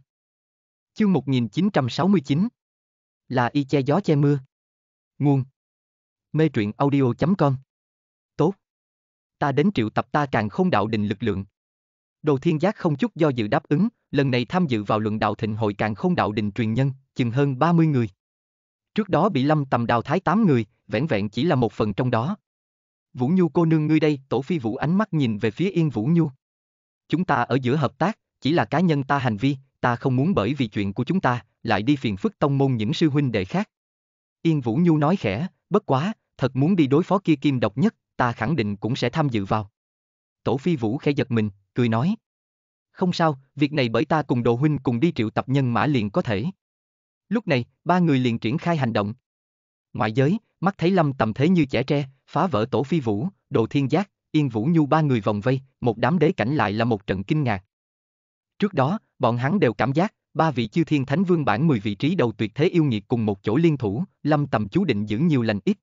Chương 1969 Là y che gió che mưa. Nguồn Mê truyện audio.com Tốt. Ta đến triệu tập ta càng không đạo định lực lượng. Đồ thiên giác không chút do dự đáp ứng, lần này tham dự vào luận đạo thịnh hội càng không đạo định truyền nhân, chừng hơn 30 người. Trước đó bị lâm tầm đào thái 8 người, vẻn vẹn chỉ là một phần trong đó. Vũ Nhu cô nương ngươi đây, Tổ Phi Vũ ánh mắt nhìn về phía Yên Vũ Nhu. Chúng ta ở giữa hợp tác, chỉ là cá nhân ta hành vi, ta không muốn bởi vì chuyện của chúng ta, lại đi phiền phức tông môn những sư huynh đệ khác. Yên Vũ Nhu nói khẽ, bất quá, thật muốn đi đối phó kia kim độc nhất, ta khẳng định cũng sẽ tham dự vào. Tổ Phi Vũ khẽ giật mình, cười nói. Không sao, việc này bởi ta cùng đồ huynh cùng đi triệu tập nhân mã liền có thể. Lúc này, ba người liền triển khai hành động. Ngoại giới, mắt thấy lâm tầm thế như trẻ tre, phá vỡ tổ phi vũ, đồ thiên giác, yên vũ nhu ba người vòng vây, một đám đế cảnh lại là một trận kinh ngạc. Trước đó, bọn hắn đều cảm giác, ba vị chư thiên thánh vương bản 10 vị trí đầu tuyệt thế yêu nghiệt cùng một chỗ liên thủ, lâm tầm chú định giữ nhiều lành ít.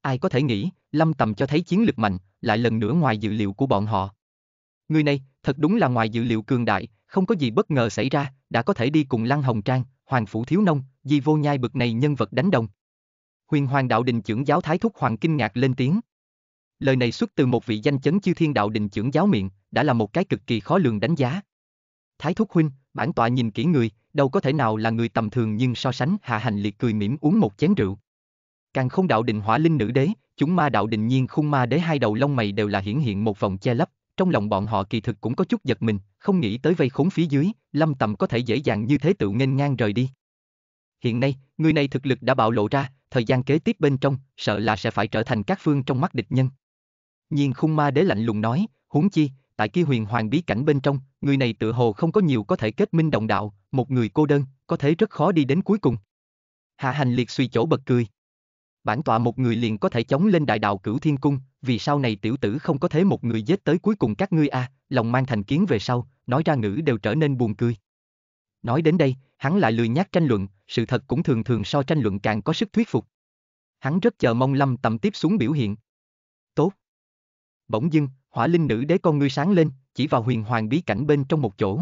Ai có thể nghĩ, lâm tầm cho thấy chiến lực mạnh, lại lần nữa ngoài dự liệu của bọn họ. Người này, thật đúng là ngoài dự liệu cường đại, không có gì bất ngờ xảy ra, đã có thể đi cùng Lăng Hồng Trang, Hoàng Phủ Thiếu Nông, Di Vô Nhai bực này nhân vật đánh đồng huyền hoàng đạo đình trưởng giáo Thái Thúc Hoàng kinh ngạc lên tiếng. Lời này xuất từ một vị danh chấn chư thiên đạo đình trưởng giáo miệng, đã là một cái cực kỳ khó lường đánh giá. Thái Thúc Huynh, bản tọa nhìn kỹ người, đâu có thể nào là người tầm thường nhưng so sánh hạ hành liệt cười mỉm uống một chén rượu. Càng không đạo đình hỏa linh nữ đế, chúng ma đạo đình nhiên khung ma đế hai đầu lông mày đều là hiển hiện một vòng che lấp, trong lòng bọn họ kỳ thực cũng có chút giật mình, không nghĩ tới vây khốn phía dưới, lâm tầm có thể dễ dàng như thế tự nghênh ngang rời đi. Hiện nay, người này thực lực đã bạo lộ ra, thời gian kế tiếp bên trong, sợ là sẽ phải trở thành các phương trong mắt địch nhân. Nhiên khung ma đế lạnh lùng nói, huống chi, tại kia huyền hoàng bí cảnh bên trong, người này tự hồ không có nhiều có thể kết minh động đạo, một người cô đơn, có thể rất khó đi đến cuối cùng. Hạ hành liệt suy chỗ bật cười. Bản tọa một người liền có thể chống lên đại đạo cửu thiên cung, vì sao này tiểu tử không có thế một người giết tới cuối cùng các ngươi a à, lòng mang thành kiến về sau, nói ra ngữ đều trở nên buồn cười. Nói đến đây, hắn lại lười nhác tranh luận, sự thật cũng thường thường so tranh luận càng có sức thuyết phục. Hắn rất chờ mong Lâm Tầm tiếp xuống biểu hiện. Tốt. Bỗng dưng, hỏa linh nữ đế con ngươi sáng lên, chỉ vào huyền hoàng bí cảnh bên trong một chỗ.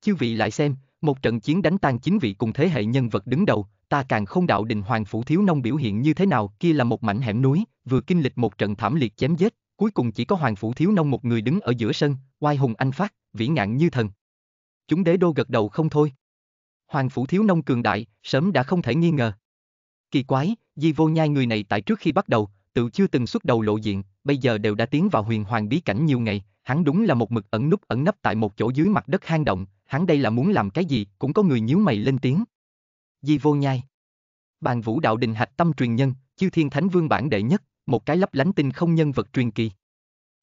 Chư vị lại xem, một trận chiến đánh tan chính vị cùng thế hệ nhân vật đứng đầu, ta càng không đạo đình hoàng phủ thiếu nông biểu hiện như thế nào, kia là một mảnh hẻm núi, vừa kinh lịch một trận thảm liệt chém giết, cuối cùng chỉ có hoàng phủ thiếu nông một người đứng ở giữa sân, oai hùng anh phát, vĩ ngạn như thần chúng đế đô gật đầu không thôi. Hoàng phủ thiếu nông cường đại, sớm đã không thể nghi ngờ. Kỳ quái, Di Vô Nhai người này tại trước khi bắt đầu, tự chưa từng xuất đầu lộ diện, bây giờ đều đã tiến vào huyền hoàng bí cảnh nhiều ngày, hắn đúng là một mực ẩn núp ẩn nấp tại một chỗ dưới mặt đất hang động, hắn đây là muốn làm cái gì, cũng có người nhíu mày lên tiếng. Di Vô Nhai Bàn vũ đạo đình hạch tâm truyền nhân, chư thiên thánh vương bản đệ nhất, một cái lấp lánh tinh không nhân vật truyền kỳ.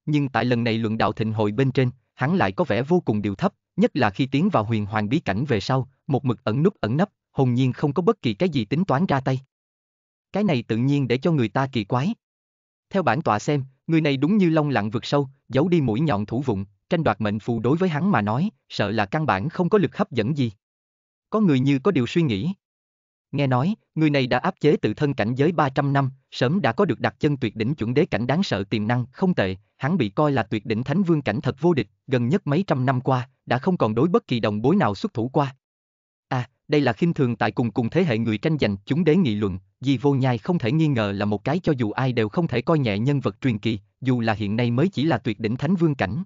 Nhưng tại lần này luận đạo thịnh hội bên trên, hắn lại có vẻ vô cùng điều thấp, nhất là khi tiến vào huyền hoàng bí cảnh về sau, một mực ẩn nút ẩn nấp, hồn nhiên không có bất kỳ cái gì tính toán ra tay. Cái này tự nhiên để cho người ta kỳ quái. Theo bản tọa xem, người này đúng như long lặng vượt sâu, giấu đi mũi nhọn thủ vụng, tranh đoạt mệnh phù đối với hắn mà nói, sợ là căn bản không có lực hấp dẫn gì. Có người như có điều suy nghĩ. Nghe nói, người này đã áp chế tự thân cảnh giới 300 năm, sớm đã có được đặt chân tuyệt đỉnh chuẩn đế cảnh đáng sợ tiềm năng, không tệ, hắn bị coi là tuyệt đỉnh thánh vương cảnh thật vô địch, gần nhất mấy trăm năm qua, đã không còn đối bất kỳ đồng bối nào xuất thủ qua. À, đây là khinh thường tại cùng cùng thế hệ người tranh giành chúng đế nghị luận, vì Vô Nhai không thể nghi ngờ là một cái cho dù ai đều không thể coi nhẹ nhân vật truyền kỳ, dù là hiện nay mới chỉ là tuyệt đỉnh thánh vương cảnh.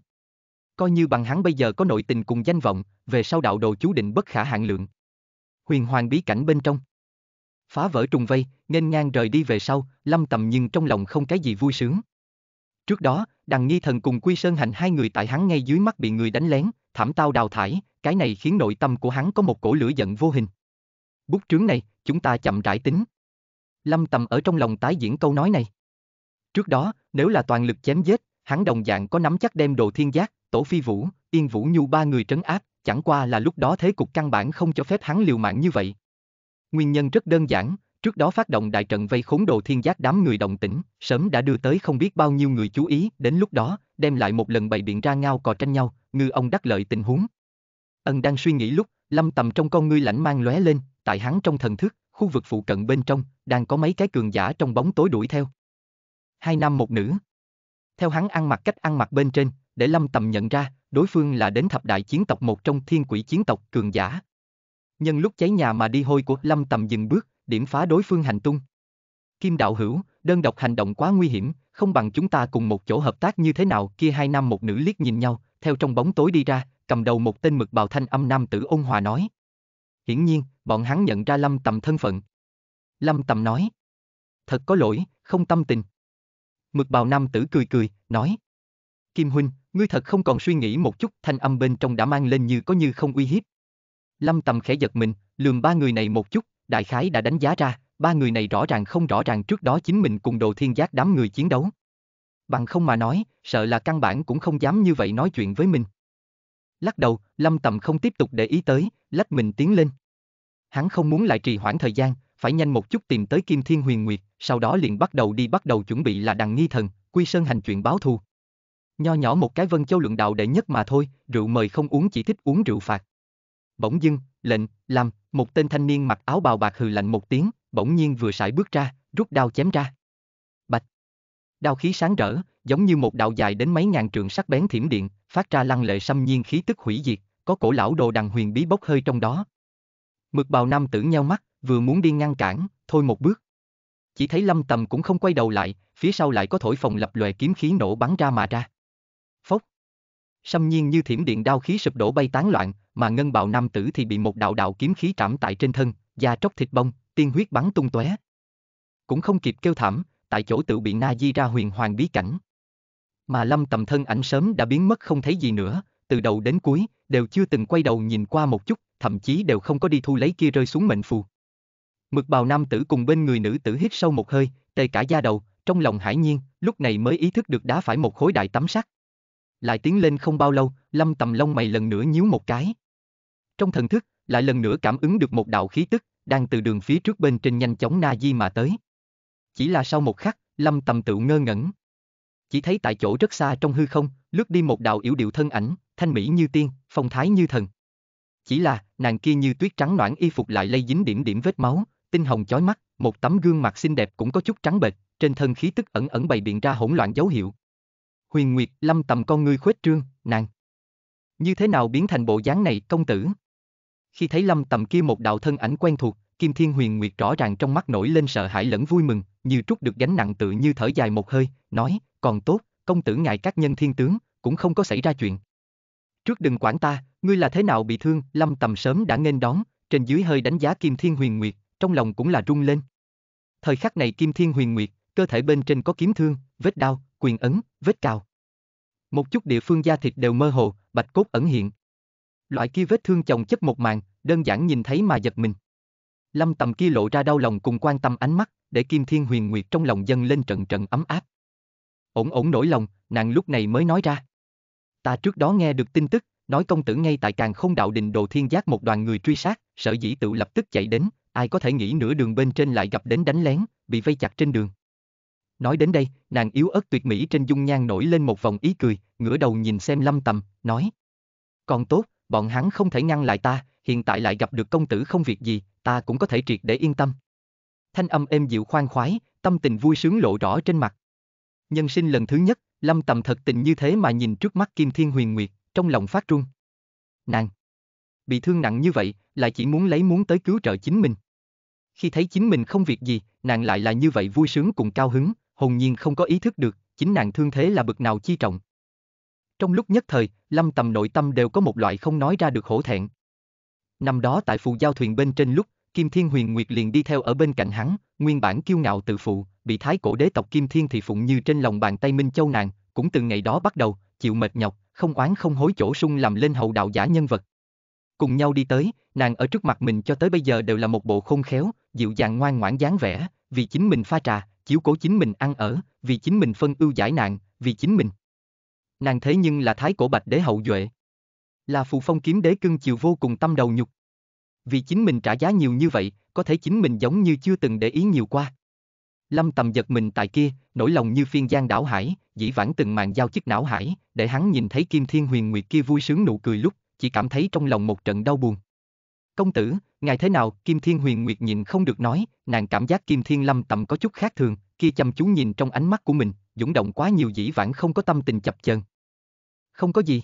Coi như bằng hắn bây giờ có nội tình cùng danh vọng, về sau đạo đồ chú định bất khả hạn lượng. Huyền hoàng bí cảnh bên trong. Phá vỡ trùng vây, nên ngang rời đi về sau, lâm tầm nhưng trong lòng không cái gì vui sướng. Trước đó, đằng nghi thần cùng Quy Sơn Hành hai người tại hắn ngay dưới mắt bị người đánh lén, thảm tao đào thải, cái này khiến nội tâm của hắn có một cổ lửa giận vô hình. Bút trướng này, chúng ta chậm rãi tính. Lâm Tầm ở trong lòng tái diễn câu nói này. Trước đó, nếu là toàn lực chém giết, hắn đồng dạng có nắm chắc đem đồ thiên giác, tổ phi vũ, yên vũ nhu ba người trấn áp, chẳng qua là lúc đó thế cục căn bản không cho phép hắn liều mạng như vậy. Nguyên nhân rất đơn giản, trước đó phát động đại trận vây khốn đồ thiên giác đám người đồng tỉnh, sớm đã đưa tới không biết bao nhiêu người chú ý, đến lúc đó, đem lại một lần bày biện ra ngao cò tranh nhau, ngư ông đắc lợi tình huống. Ân đang suy nghĩ lúc, lâm tầm trong con ngươi lãnh mang lóe lên, tại hắn trong thần thức, khu vực phụ cận bên trong, đang có mấy cái cường giả trong bóng tối đuổi theo. Hai nam một nữ. Theo hắn ăn mặc cách ăn mặc bên trên, để lâm tầm nhận ra, đối phương là đến thập đại chiến tộc một trong thiên quỷ chiến tộc cường giả. Nhân lúc cháy nhà mà đi hôi của lâm tầm dừng bước, điểm phá đối phương hành tung. Kim đạo hữu, đơn độc hành động quá nguy hiểm, không bằng chúng ta cùng một chỗ hợp tác như thế nào kia hai nam một nữ liếc nhìn nhau, theo trong bóng tối đi ra, cầm đầu một tên mực bào thanh âm nam tử ôn hòa nói. Hiển nhiên, bọn hắn nhận ra Lâm Tầm thân phận. Lâm Tầm nói. Thật có lỗi, không tâm tình. Mực bào nam tử cười cười, nói. Kim Huynh, ngươi thật không còn suy nghĩ một chút, thanh âm bên trong đã mang lên như có như không uy hiếp. Lâm Tầm khẽ giật mình, lườm ba người này một chút, đại khái đã đánh giá ra, ba người này rõ ràng không rõ ràng trước đó chính mình cùng đồ thiên giác đám người chiến đấu. Bằng không mà nói, sợ là căn bản cũng không dám như vậy nói chuyện với mình. Lắc đầu, Lâm Tầm không tiếp tục để ý tới, lách mình tiến lên. Hắn không muốn lại trì hoãn thời gian, phải nhanh một chút tìm tới Kim Thiên Huyền Nguyệt, sau đó liền bắt đầu đi bắt đầu chuẩn bị là đằng nghi thần, quy sơn hành chuyện báo thù. Nho nhỏ một cái vân châu luận đạo đệ nhất mà thôi, rượu mời không uống chỉ thích uống rượu phạt. Bỗng dưng, lệnh, làm, một tên thanh niên mặc áo bào bạc hừ lạnh một tiếng, bỗng nhiên vừa sải bước ra, rút đao chém ra. Bạch. Đao khí sáng rỡ, giống như một đạo dài đến mấy ngàn trường sắc bén thiểm điện, phát ra lăng lệ xâm nhiên khí tức hủy diệt, có cổ lão đồ đằng huyền bí bốc hơi trong đó. Mực bào nam tử nheo mắt, vừa muốn đi ngăn cản, thôi một bước. Chỉ thấy lâm tầm cũng không quay đầu lại, phía sau lại có thổi phòng lập lòe kiếm khí nổ bắn ra mà ra. Phốc. Xâm nhiên như thiểm điện đao khí sụp đổ bay tán loạn, mà ngân bào nam tử thì bị một đạo đạo kiếm khí trảm tại trên thân, da tróc thịt bông, tiên huyết bắn tung tóe. Cũng không kịp kêu thảm, tại chỗ tự bị Na Di ra huyền hoàng bí cảnh. Mà Lâm Tầm thân ảnh sớm đã biến mất không thấy gì nữa, từ đầu đến cuối, đều chưa từng quay đầu nhìn qua một chút, thậm chí đều không có đi thu lấy kia rơi xuống mệnh phù. Mực bào nam tử cùng bên người nữ tử hít sâu một hơi, tê cả da đầu, trong lòng hải nhiên, lúc này mới ý thức được đá phải một khối đại tấm sắt. Lại tiến lên không bao lâu, lâm tầm lông mày lần nữa nhíu một cái. Trong thần thức, lại lần nữa cảm ứng được một đạo khí tức, đang từ đường phía trước bên trên nhanh chóng na di mà tới. Chỉ là sau một khắc, Lâm Tầm tựu ngơ ngẩn. Chỉ thấy tại chỗ rất xa trong hư không, lướt đi một đạo yếu điệu thân ảnh, thanh mỹ như tiên, phong thái như thần. Chỉ là, nàng kia như tuyết trắng noãn y phục lại lây dính điểm điểm vết máu, tinh hồng chói mắt, một tấm gương mặt xinh đẹp cũng có chút trắng bệch, trên thân khí tức ẩn ẩn bày biện ra hỗn loạn dấu hiệu. Huyền Nguyệt, Lâm Tầm con ngươi khuếch trương, nàng như thế nào biến thành bộ dáng này, công tử? khi thấy lâm tầm kia một đạo thân ảnh quen thuộc, Kim Thiên Huyền Nguyệt rõ ràng trong mắt nổi lên sợ hãi lẫn vui mừng, như trút được gánh nặng tự như thở dài một hơi, nói, còn tốt, công tử ngại các nhân thiên tướng, cũng không có xảy ra chuyện. Trước đừng quản ta, ngươi là thế nào bị thương, lâm tầm sớm đã nghênh đón, trên dưới hơi đánh giá Kim Thiên Huyền Nguyệt, trong lòng cũng là rung lên. Thời khắc này Kim Thiên Huyền Nguyệt, cơ thể bên trên có kiếm thương, vết đau, quyền ấn, vết cào. Một chút địa phương da thịt đều mơ hồ, bạch cốt ẩn hiện. Loại kia vết thương chồng chất một màn, đơn giản nhìn thấy mà giật mình. Lâm tầm kia lộ ra đau lòng cùng quan tâm ánh mắt, để Kim Thiên Huyền Nguyệt trong lòng dâng lên trận trận ấm áp. Ổn ổn nổi lòng, nàng lúc này mới nói ra. Ta trước đó nghe được tin tức, nói công tử ngay tại càng không đạo đình đồ thiên giác một đoàn người truy sát, sở dĩ tự lập tức chạy đến, ai có thể nghĩ nửa đường bên trên lại gặp đến đánh lén, bị vây chặt trên đường. Nói đến đây, nàng yếu ớt tuyệt mỹ trên dung nhan nổi lên một vòng ý cười, ngửa đầu nhìn xem lâm tầm, nói. Còn tốt, bọn hắn không thể ngăn lại ta, hiện tại lại gặp được công tử không việc gì, ta cũng có thể triệt để yên tâm. Thanh âm êm dịu khoan khoái, tâm tình vui sướng lộ rõ trên mặt. Nhân sinh lần thứ nhất, Lâm Tầm thật tình như thế mà nhìn trước mắt Kim Thiên Huyền Nguyệt, trong lòng phát trung. Nàng! Bị thương nặng như vậy, lại chỉ muốn lấy muốn tới cứu trợ chính mình. Khi thấy chính mình không việc gì, nàng lại là như vậy vui sướng cùng cao hứng, hồn nhiên không có ý thức được, chính nàng thương thế là bực nào chi trọng. Trong lúc nhất thời, lâm tầm nội tâm đều có một loại không nói ra được hổ thẹn. Năm đó tại phù giao thuyền bên trên lúc, Kim Thiên Huyền Nguyệt liền đi theo ở bên cạnh hắn, nguyên bản kiêu ngạo tự phụ, bị thái cổ đế tộc Kim Thiên thì phụng như trên lòng bàn tay Minh Châu nàng, cũng từ ngày đó bắt đầu, chịu mệt nhọc, không oán không hối chỗ sung làm lên hậu đạo giả nhân vật. Cùng nhau đi tới, nàng ở trước mặt mình cho tới bây giờ đều là một bộ khôn khéo, dịu dàng ngoan ngoãn dáng vẻ, vì chính mình pha trà, chiếu cố chính mình ăn ở, vì chính mình phân ưu giải nạn, vì chính mình nàng thế nhưng là thái cổ bạch đế hậu duệ. Là phù phong kiếm đế cưng chiều vô cùng tâm đầu nhục. Vì chính mình trả giá nhiều như vậy, có thể chính mình giống như chưa từng để ý nhiều qua. Lâm tầm giật mình tại kia, nỗi lòng như phiên giang đảo hải, dĩ vãng từng màn giao chức não hải, để hắn nhìn thấy kim thiên huyền nguyệt kia vui sướng nụ cười lúc, chỉ cảm thấy trong lòng một trận đau buồn. Công tử, ngài thế nào? Kim Thiên Huyền Nguyệt nhìn không được nói, nàng cảm giác Kim Thiên Lâm tầm có chút khác thường, kia chăm chú nhìn trong ánh mắt của mình, dũng động quá nhiều dĩ vãng không có tâm tình chập chờn không có gì.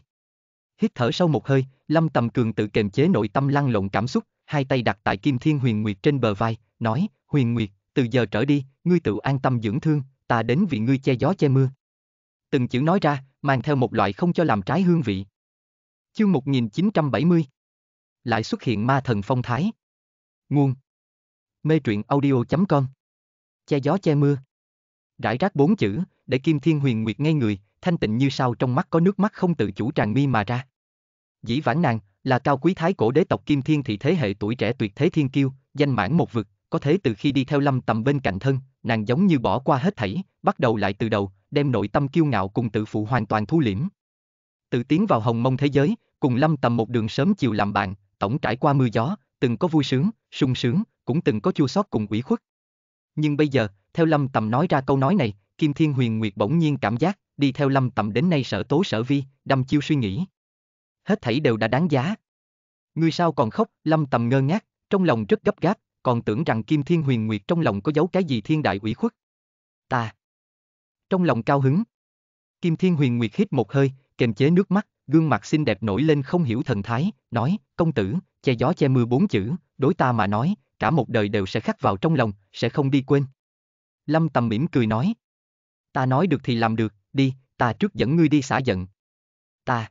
Hít thở sâu một hơi, Lâm Tầm Cường tự kềm chế nội tâm lăn lộn cảm xúc, hai tay đặt tại Kim Thiên Huyền Nguyệt trên bờ vai, nói, Huyền Nguyệt, từ giờ trở đi, ngươi tự an tâm dưỡng thương, ta đến vì ngươi che gió che mưa. Từng chữ nói ra, mang theo một loại không cho làm trái hương vị. Chương 1970 Lại xuất hiện ma thần phong thái. Nguồn Mê truyện audio.com Che gió che mưa Rải rác bốn chữ, để Kim Thiên Huyền Nguyệt ngay người, thanh tịnh như sao trong mắt có nước mắt không tự chủ tràn mi mà ra. Dĩ vãng nàng, là cao quý thái cổ đế tộc kim thiên thị thế hệ tuổi trẻ tuyệt thế thiên kiêu, danh mãn một vực, có thế từ khi đi theo lâm tầm bên cạnh thân, nàng giống như bỏ qua hết thảy, bắt đầu lại từ đầu, đem nội tâm kiêu ngạo cùng tự phụ hoàn toàn thu liễm. Tự tiến vào hồng mông thế giới, cùng lâm tầm một đường sớm chiều làm bạn, tổng trải qua mưa gió, từng có vui sướng, sung sướng, cũng từng có chua xót cùng ủy khuất. Nhưng bây giờ, theo lâm tầm nói ra câu nói này, Kim Thiên Huyền Nguyệt bỗng nhiên cảm giác đi theo lâm tầm đến nay sở tố sở vi, đâm chiêu suy nghĩ. Hết thảy đều đã đáng giá. Ngươi sao còn khóc, lâm tầm ngơ ngác, trong lòng rất gấp gáp, còn tưởng rằng Kim Thiên Huyền Nguyệt trong lòng có giấu cái gì thiên đại ủy khuất. Ta. Trong lòng cao hứng. Kim Thiên Huyền Nguyệt hít một hơi, kềm chế nước mắt, gương mặt xinh đẹp nổi lên không hiểu thần thái, nói, công tử, che gió che mưa bốn chữ, đối ta mà nói, cả một đời đều sẽ khắc vào trong lòng, sẽ không đi quên. Lâm Tầm mỉm cười nói, ta nói được thì làm được, đi, ta trước dẫn ngươi đi xả giận. Ta.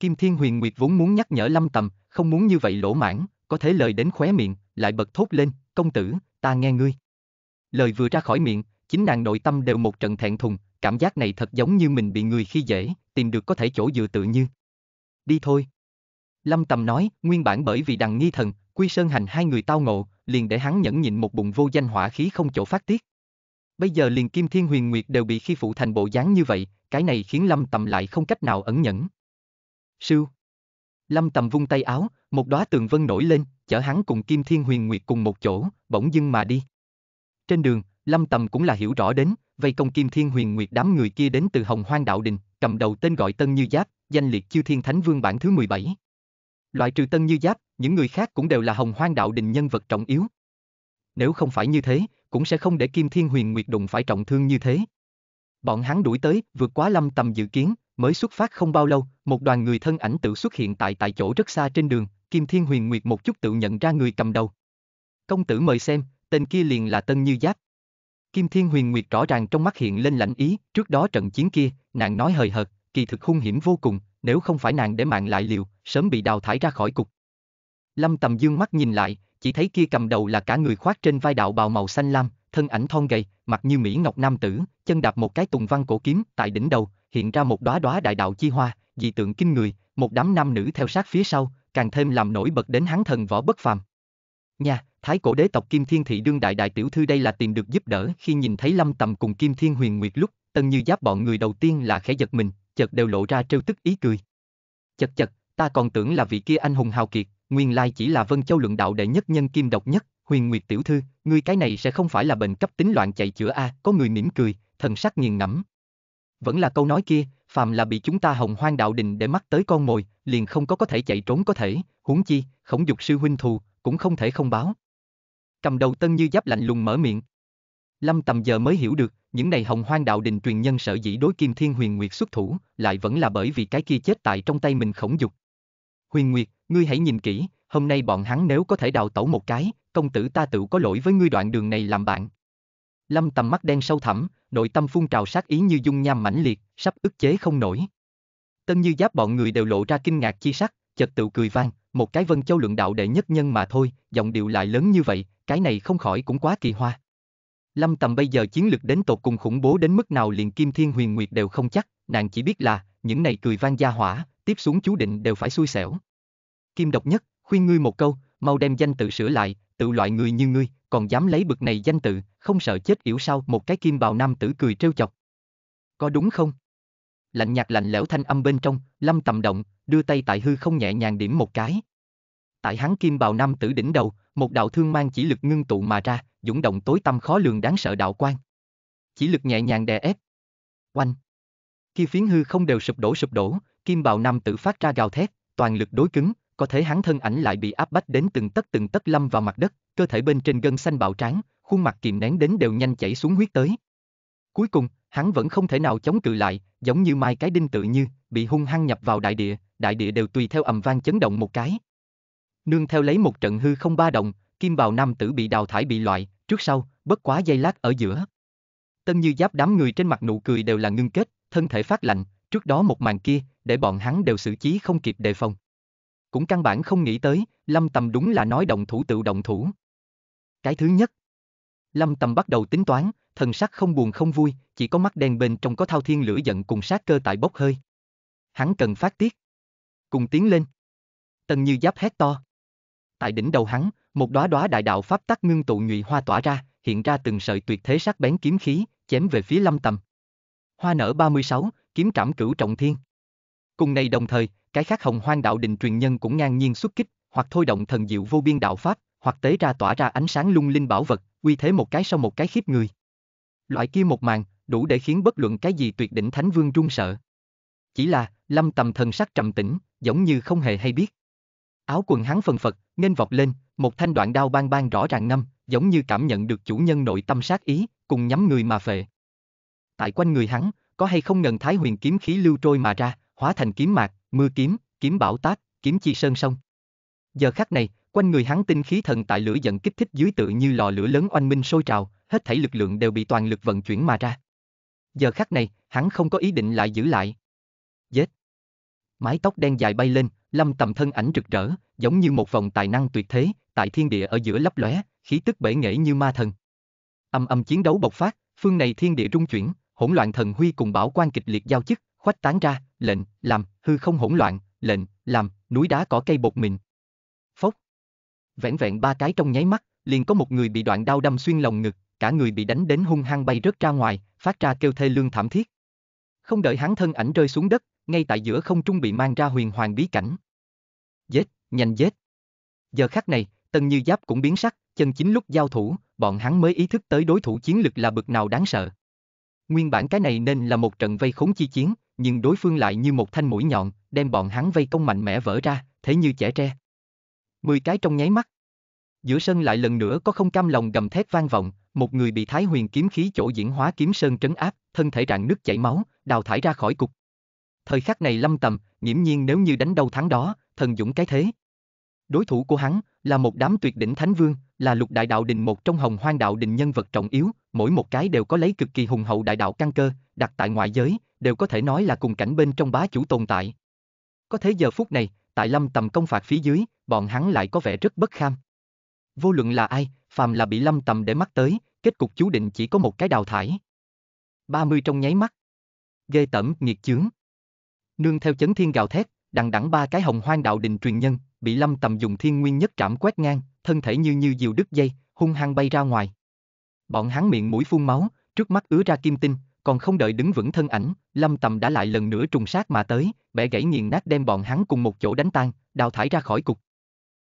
Kim Thiên Huyền Nguyệt vốn muốn nhắc nhở Lâm Tầm, không muốn như vậy lỗ mãn, có thế lời đến khóe miệng, lại bật thốt lên, công tử, ta nghe ngươi. Lời vừa ra khỏi miệng, chính nàng nội tâm đều một trận thẹn thùng, cảm giác này thật giống như mình bị người khi dễ, tìm được có thể chỗ dựa tự như. Đi thôi. Lâm Tầm nói, nguyên bản bởi vì đằng nghi thần, Quy Sơn Hành hai người tao ngộ, liền để hắn nhẫn nhịn một bụng vô danh hỏa khí không chỗ phát tiết. Bây giờ liền Kim Thiên Huyền Nguyệt đều bị khi phụ thành bộ dáng như vậy, cái này khiến Lâm Tầm lại không cách nào ẩn nhẫn. Sưu. Lâm Tầm vung tay áo, một đóa tường vân nổi lên, chở hắn cùng Kim Thiên Huyền Nguyệt cùng một chỗ, bỗng dưng mà đi. Trên đường, Lâm Tầm cũng là hiểu rõ đến, vây công Kim Thiên Huyền Nguyệt đám người kia đến từ Hồng Hoang Đạo Đình, cầm đầu tên gọi Tân Như Giáp, danh liệt Chư Thiên Thánh Vương bản thứ 17. Loại trừ Tân Như Giáp, những người khác cũng đều là Hồng Hoang Đạo Đình nhân vật trọng yếu, nếu không phải như thế, cũng sẽ không để Kim Thiên Huyền Nguyệt đụng phải trọng thương như thế. Bọn hắn đuổi tới, vượt quá lâm tầm dự kiến, mới xuất phát không bao lâu, một đoàn người thân ảnh tự xuất hiện tại tại chỗ rất xa trên đường, Kim Thiên Huyền Nguyệt một chút tự nhận ra người cầm đầu. Công tử mời xem, tên kia liền là Tân Như Giáp. Kim Thiên Huyền Nguyệt rõ ràng trong mắt hiện lên lạnh ý, trước đó trận chiến kia, nàng nói hời hợt, kỳ thực hung hiểm vô cùng, nếu không phải nàng để mạng lại liều, sớm bị đào thải ra khỏi cục. Lâm Tầm Dương mắt nhìn lại, chỉ thấy kia cầm đầu là cả người khoác trên vai đạo bào màu xanh lam, thân ảnh thon gầy, mặt như mỹ ngọc nam tử, chân đạp một cái tùng văn cổ kiếm, tại đỉnh đầu, hiện ra một đóa đóa đại đạo chi hoa, dị tượng kinh người, một đám nam nữ theo sát phía sau, càng thêm làm nổi bật đến hắn thần võ bất phàm. Nha, thái cổ đế tộc Kim Thiên thị đương đại đại tiểu thư đây là tìm được giúp đỡ, khi nhìn thấy Lâm Tầm cùng Kim Thiên Huyền Nguyệt lúc, Tân Như Giáp bọn người đầu tiên là khẽ giật mình, chợt đều lộ ra trêu tức ý cười. Chật chật, ta còn tưởng là vị kia anh hùng hào kiệt, nguyên lai chỉ là Vân Châu luận đạo đệ nhất nhân kim độc nhất, Huyền Nguyệt tiểu thư, ngươi cái này sẽ không phải là bệnh cấp tính loạn chạy chữa a, à, có người mỉm cười, thần sắc nghiền ngẫm. Vẫn là câu nói kia, phàm là bị chúng ta Hồng Hoang đạo đình để mắt tới con mồi, liền không có có thể chạy trốn có thể, huống chi, khổng dục sư huynh thù, cũng không thể không báo. Cầm đầu Tân Như Giáp lạnh lùng mở miệng. Lâm Tầm giờ mới hiểu được, những này Hồng Hoang đạo đình truyền nhân sở dĩ đối Kim Thiên Huyền Nguyệt xuất thủ, lại vẫn là bởi vì cái kia chết tại trong tay mình khổng dục. Huyền Nguyệt, ngươi hãy nhìn kỹ, hôm nay bọn hắn nếu có thể đào tẩu một cái, công tử ta tự có lỗi với ngươi đoạn đường này làm bạn. Lâm tầm mắt đen sâu thẳm, nội tâm phun trào sát ý như dung nham mãnh liệt, sắp ức chế không nổi. Tân như giáp bọn người đều lộ ra kinh ngạc chi sắc, chợt tự cười vang, một cái vân châu lượng đạo đệ nhất nhân mà thôi, giọng điệu lại lớn như vậy, cái này không khỏi cũng quá kỳ hoa. Lâm tầm bây giờ chiến lực đến tột cùng khủng bố đến mức nào liền kim thiên huyền nguyệt đều không chắc, nàng chỉ biết là, những này cười vang gia hỏa, tiếp xuống chú định đều phải xui xẻo. Kim độc nhất, khuyên ngươi một câu, mau đem danh tự sửa lại, tự loại người như ngươi, còn dám lấy bực này danh tự, không sợ chết yểu sao một cái kim bào nam tử cười trêu chọc. Có đúng không? Lạnh nhạt lạnh lẽo thanh âm bên trong, lâm tầm động, đưa tay tại hư không nhẹ nhàng điểm một cái. Tại hắn kim bào nam tử đỉnh đầu, một đạo thương mang chỉ lực ngưng tụ mà ra, dũng động tối tâm khó lường đáng sợ đạo quan. Chỉ lực nhẹ nhàng đè ép. Oanh! Khi phiến hư không đều sụp đổ sụp đổ, kim bào nam tử phát ra gào thét, toàn lực đối cứng, có thể hắn thân ảnh lại bị áp bách đến từng tấc từng tấc lâm vào mặt đất, cơ thể bên trên gân xanh bạo tráng, khuôn mặt kìm nén đến đều nhanh chảy xuống huyết tới. Cuối cùng, hắn vẫn không thể nào chống cự lại, giống như mai cái đinh tự như, bị hung hăng nhập vào đại địa, đại địa đều tùy theo ầm vang chấn động một cái. Nương theo lấy một trận hư không ba động, kim bào nam tử bị đào thải bị loại, trước sau, bất quá dây lát ở giữa. Tân như giáp đám người trên mặt nụ cười đều là ngưng kết, thân thể phát lạnh, trước đó một màn kia, để bọn hắn đều xử trí không kịp đề phòng cũng căn bản không nghĩ tới, Lâm Tầm đúng là nói động thủ tự động thủ. Cái thứ nhất, Lâm Tầm bắt đầu tính toán, thần sắc không buồn không vui, chỉ có mắt đen bên trong có thao thiên lửa giận cùng sát cơ tại bốc hơi. Hắn cần phát tiết. Cùng tiến lên. Tần như giáp hét to. Tại đỉnh đầu hắn, một đóa đóa đại đạo pháp tắc ngưng tụ nhụy hoa tỏa ra, hiện ra từng sợi tuyệt thế sắc bén kiếm khí, chém về phía Lâm Tầm. Hoa nở 36, kiếm trảm cửu trọng thiên. Cùng này đồng thời, cái khác hồng hoang đạo đình truyền nhân cũng ngang nhiên xuất kích, hoặc thôi động thần diệu vô biên đạo pháp, hoặc tế ra tỏa ra ánh sáng lung linh bảo vật, uy thế một cái sau một cái khiếp người. Loại kia một màn, đủ để khiến bất luận cái gì tuyệt đỉnh thánh vương run sợ. Chỉ là, lâm tầm thần sắc trầm tĩnh, giống như không hề hay biết. Áo quần hắn phần phật, nên vọt lên, một thanh đoạn đao bang bang rõ ràng ngâm, giống như cảm nhận được chủ nhân nội tâm sát ý, cùng nhắm người mà về. Tại quanh người hắn, có hay không ngần thái huyền kiếm khí lưu trôi mà ra, hóa thành kiếm mạc, mưa kiếm, kiếm bảo tát, kiếm chi sơn sông. Giờ khắc này, quanh người hắn tinh khí thần tại lửa giận kích thích dưới tự như lò lửa lớn oanh minh sôi trào, hết thảy lực lượng đều bị toàn lực vận chuyển mà ra. Giờ khắc này, hắn không có ý định lại giữ lại. Giết. Mái tóc đen dài bay lên, lâm tầm thân ảnh rực rỡ, giống như một vòng tài năng tuyệt thế, tại thiên địa ở giữa lấp lóe, khí tức bể nghệ như ma thần. Âm âm chiến đấu bộc phát, phương này thiên địa rung chuyển, hỗn loạn thần huy cùng bảo quan kịch liệt giao chức, khoách tán ra, lệnh, làm, hư không hỗn loạn, lệnh, làm, núi đá cỏ cây bột mình, Phốc. Vẹn vẹn ba cái trong nháy mắt, liền có một người bị đoạn đao đâm xuyên lồng ngực, cả người bị đánh đến hung hăng bay rớt ra ngoài, phát ra kêu thê lương thảm thiết. Không đợi hắn thân ảnh rơi xuống đất, ngay tại giữa không trung bị mang ra huyền hoàng bí cảnh. Giết, nhanh giết. Giờ khắc này, Tần Như Giáp cũng biến sắc, chân chính lúc giao thủ, bọn hắn mới ý thức tới đối thủ chiến lực là bực nào đáng sợ. Nguyên bản cái này nên là một trận vây khốn chi chiến, nhưng đối phương lại như một thanh mũi nhọn, đem bọn hắn vây công mạnh mẽ vỡ ra, thế như trẻ tre. Mười cái trong nháy mắt. Giữa sân lại lần nữa có không cam lòng gầm thét vang vọng, một người bị Thái Huyền kiếm khí chỗ diễn hóa kiếm sơn trấn áp, thân thể rạn nứt chảy máu, đào thải ra khỏi cục. Thời khắc này Lâm Tầm, nghiễm nhiên nếu như đánh đầu thắng đó, thần dũng cái thế. Đối thủ của hắn là một đám tuyệt đỉnh thánh vương, là lục đại đạo đình một trong hồng hoang đạo đình nhân vật trọng yếu, mỗi một cái đều có lấy cực kỳ hùng hậu đại đạo căn cơ, đặt tại ngoại giới, đều có thể nói là cùng cảnh bên trong bá chủ tồn tại. Có thế giờ phút này, tại lâm tầm công phạt phía dưới, bọn hắn lại có vẻ rất bất kham. Vô luận là ai, phàm là bị lâm tầm để mắt tới, kết cục chú định chỉ có một cái đào thải. 30 trong nháy mắt. Ghê tẩm, nghiệt chướng. Nương theo chấn thiên gào thét, đằng đẳng ba cái hồng hoang đạo đình truyền nhân, bị lâm tầm dùng thiên nguyên nhất trảm quét ngang, thân thể như như diều đứt dây, hung hăng bay ra ngoài. Bọn hắn miệng mũi phun máu, trước mắt ứa ra kim tinh, còn không đợi đứng vững thân ảnh, Lâm Tầm đã lại lần nữa trùng sát mà tới, bẻ gãy nghiền nát đem bọn hắn cùng một chỗ đánh tan, đào thải ra khỏi cục.